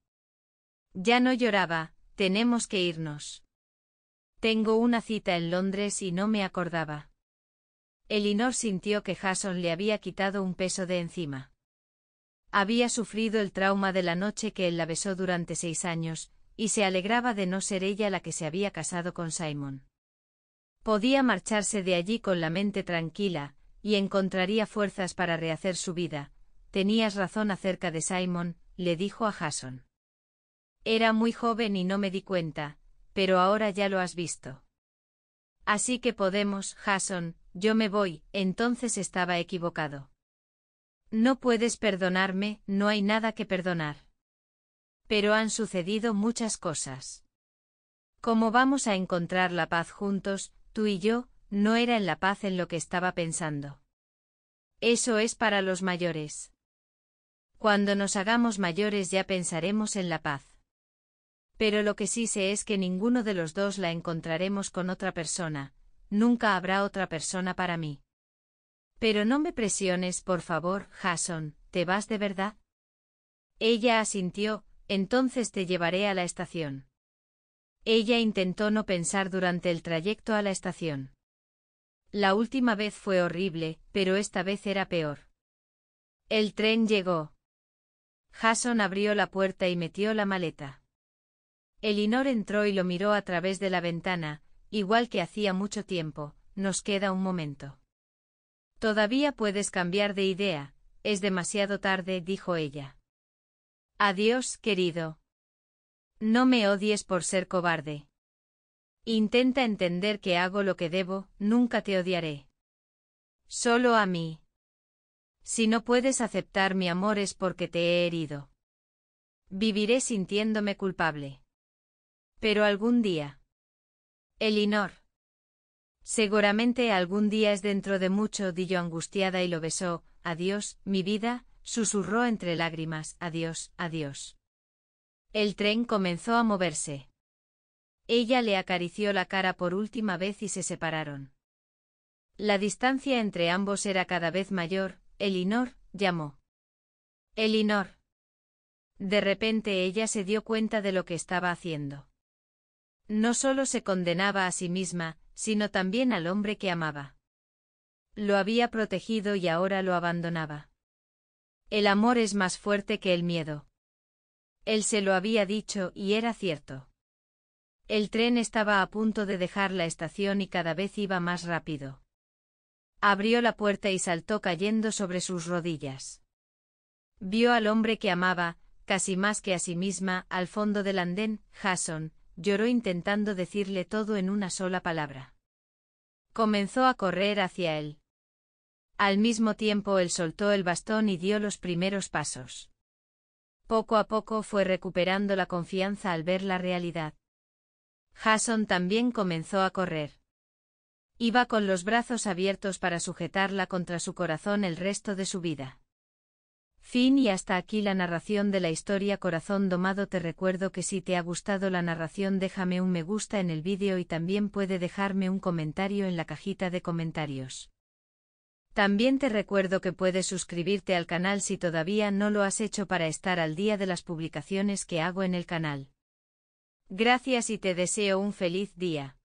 A: Ya no lloraba, tenemos que irnos. Tengo una cita en Londres y no me acordaba. Elinor sintió que Jason le había quitado un peso de encima. Había sufrido el trauma de la noche que él la besó durante seis años, y se alegraba de no ser ella la que se había casado con Simon. Podía marcharse de allí con la mente tranquila, y encontraría fuerzas para rehacer su vida. Tenías razón acerca de Simon, le dijo a Jason. Era muy joven y no me di cuenta, pero ahora ya lo has visto. Así que podemos, Jason, yo me voy, entonces estaba equivocado. No puedes perdonarme, no hay nada que perdonar. Pero han sucedido muchas cosas. Como vamos a encontrar la paz juntos, tú y yo? No era en la paz en lo que estaba pensando. Eso es para los mayores. Cuando nos hagamos mayores ya pensaremos en la paz. Pero lo que sí sé es que ninguno de los dos la encontraremos con otra persona, nunca habrá otra persona para mí. Pero no me presiones, por favor, Jason, ¿te vas de verdad? Ella asintió, entonces te llevaré a la estación. Ella intentó no pensar durante el trayecto a la estación. La última vez fue horrible, pero esta vez era peor. El tren llegó. Jason abrió la puerta y metió la maleta. Elinor entró y lo miró a través de la ventana, igual que hacía mucho tiempo, nos queda un momento. Todavía puedes cambiar de idea, es demasiado tarde, dijo ella. Adiós, querido. No me odies por ser cobarde. Intenta entender que hago lo que debo, nunca te odiaré. Solo a mí. Si no puedes aceptar mi amor es porque te he herido. Viviré sintiéndome culpable. Pero algún día. Elinor. Seguramente algún día es dentro de mucho, yo angustiada y lo besó. Adiós, mi vida, susurró entre lágrimas. Adiós, adiós. El tren comenzó a moverse. Ella le acarició la cara por última vez y se separaron. La distancia entre ambos era cada vez mayor. Elinor, llamó. Elinor. De repente ella se dio cuenta de lo que estaba haciendo. No solo se condenaba a sí misma, sino también al hombre que amaba. Lo había protegido y ahora lo abandonaba. El amor es más fuerte que el miedo. Él se lo había dicho y era cierto. El tren estaba a punto de dejar la estación y cada vez iba más rápido. Abrió la puerta y saltó cayendo sobre sus rodillas. Vio al hombre que amaba, casi más que a sí misma, al fondo del andén, Jason, lloró intentando decirle todo en una sola palabra. Comenzó a correr hacia él. Al mismo tiempo él soltó el bastón y dio los primeros pasos. Poco a poco fue recuperando la confianza al ver la realidad. Jason también comenzó a correr. Iba con los brazos abiertos para sujetarla contra su corazón el resto de su vida. Fin y hasta aquí la narración de la historia Corazón Domado te recuerdo que si te ha gustado la narración déjame un me gusta en el vídeo y también puede dejarme un comentario en la cajita de comentarios. También te recuerdo que puedes suscribirte al canal si todavía no lo has hecho para estar al día de las publicaciones que hago en el canal. Gracias y te deseo un feliz día.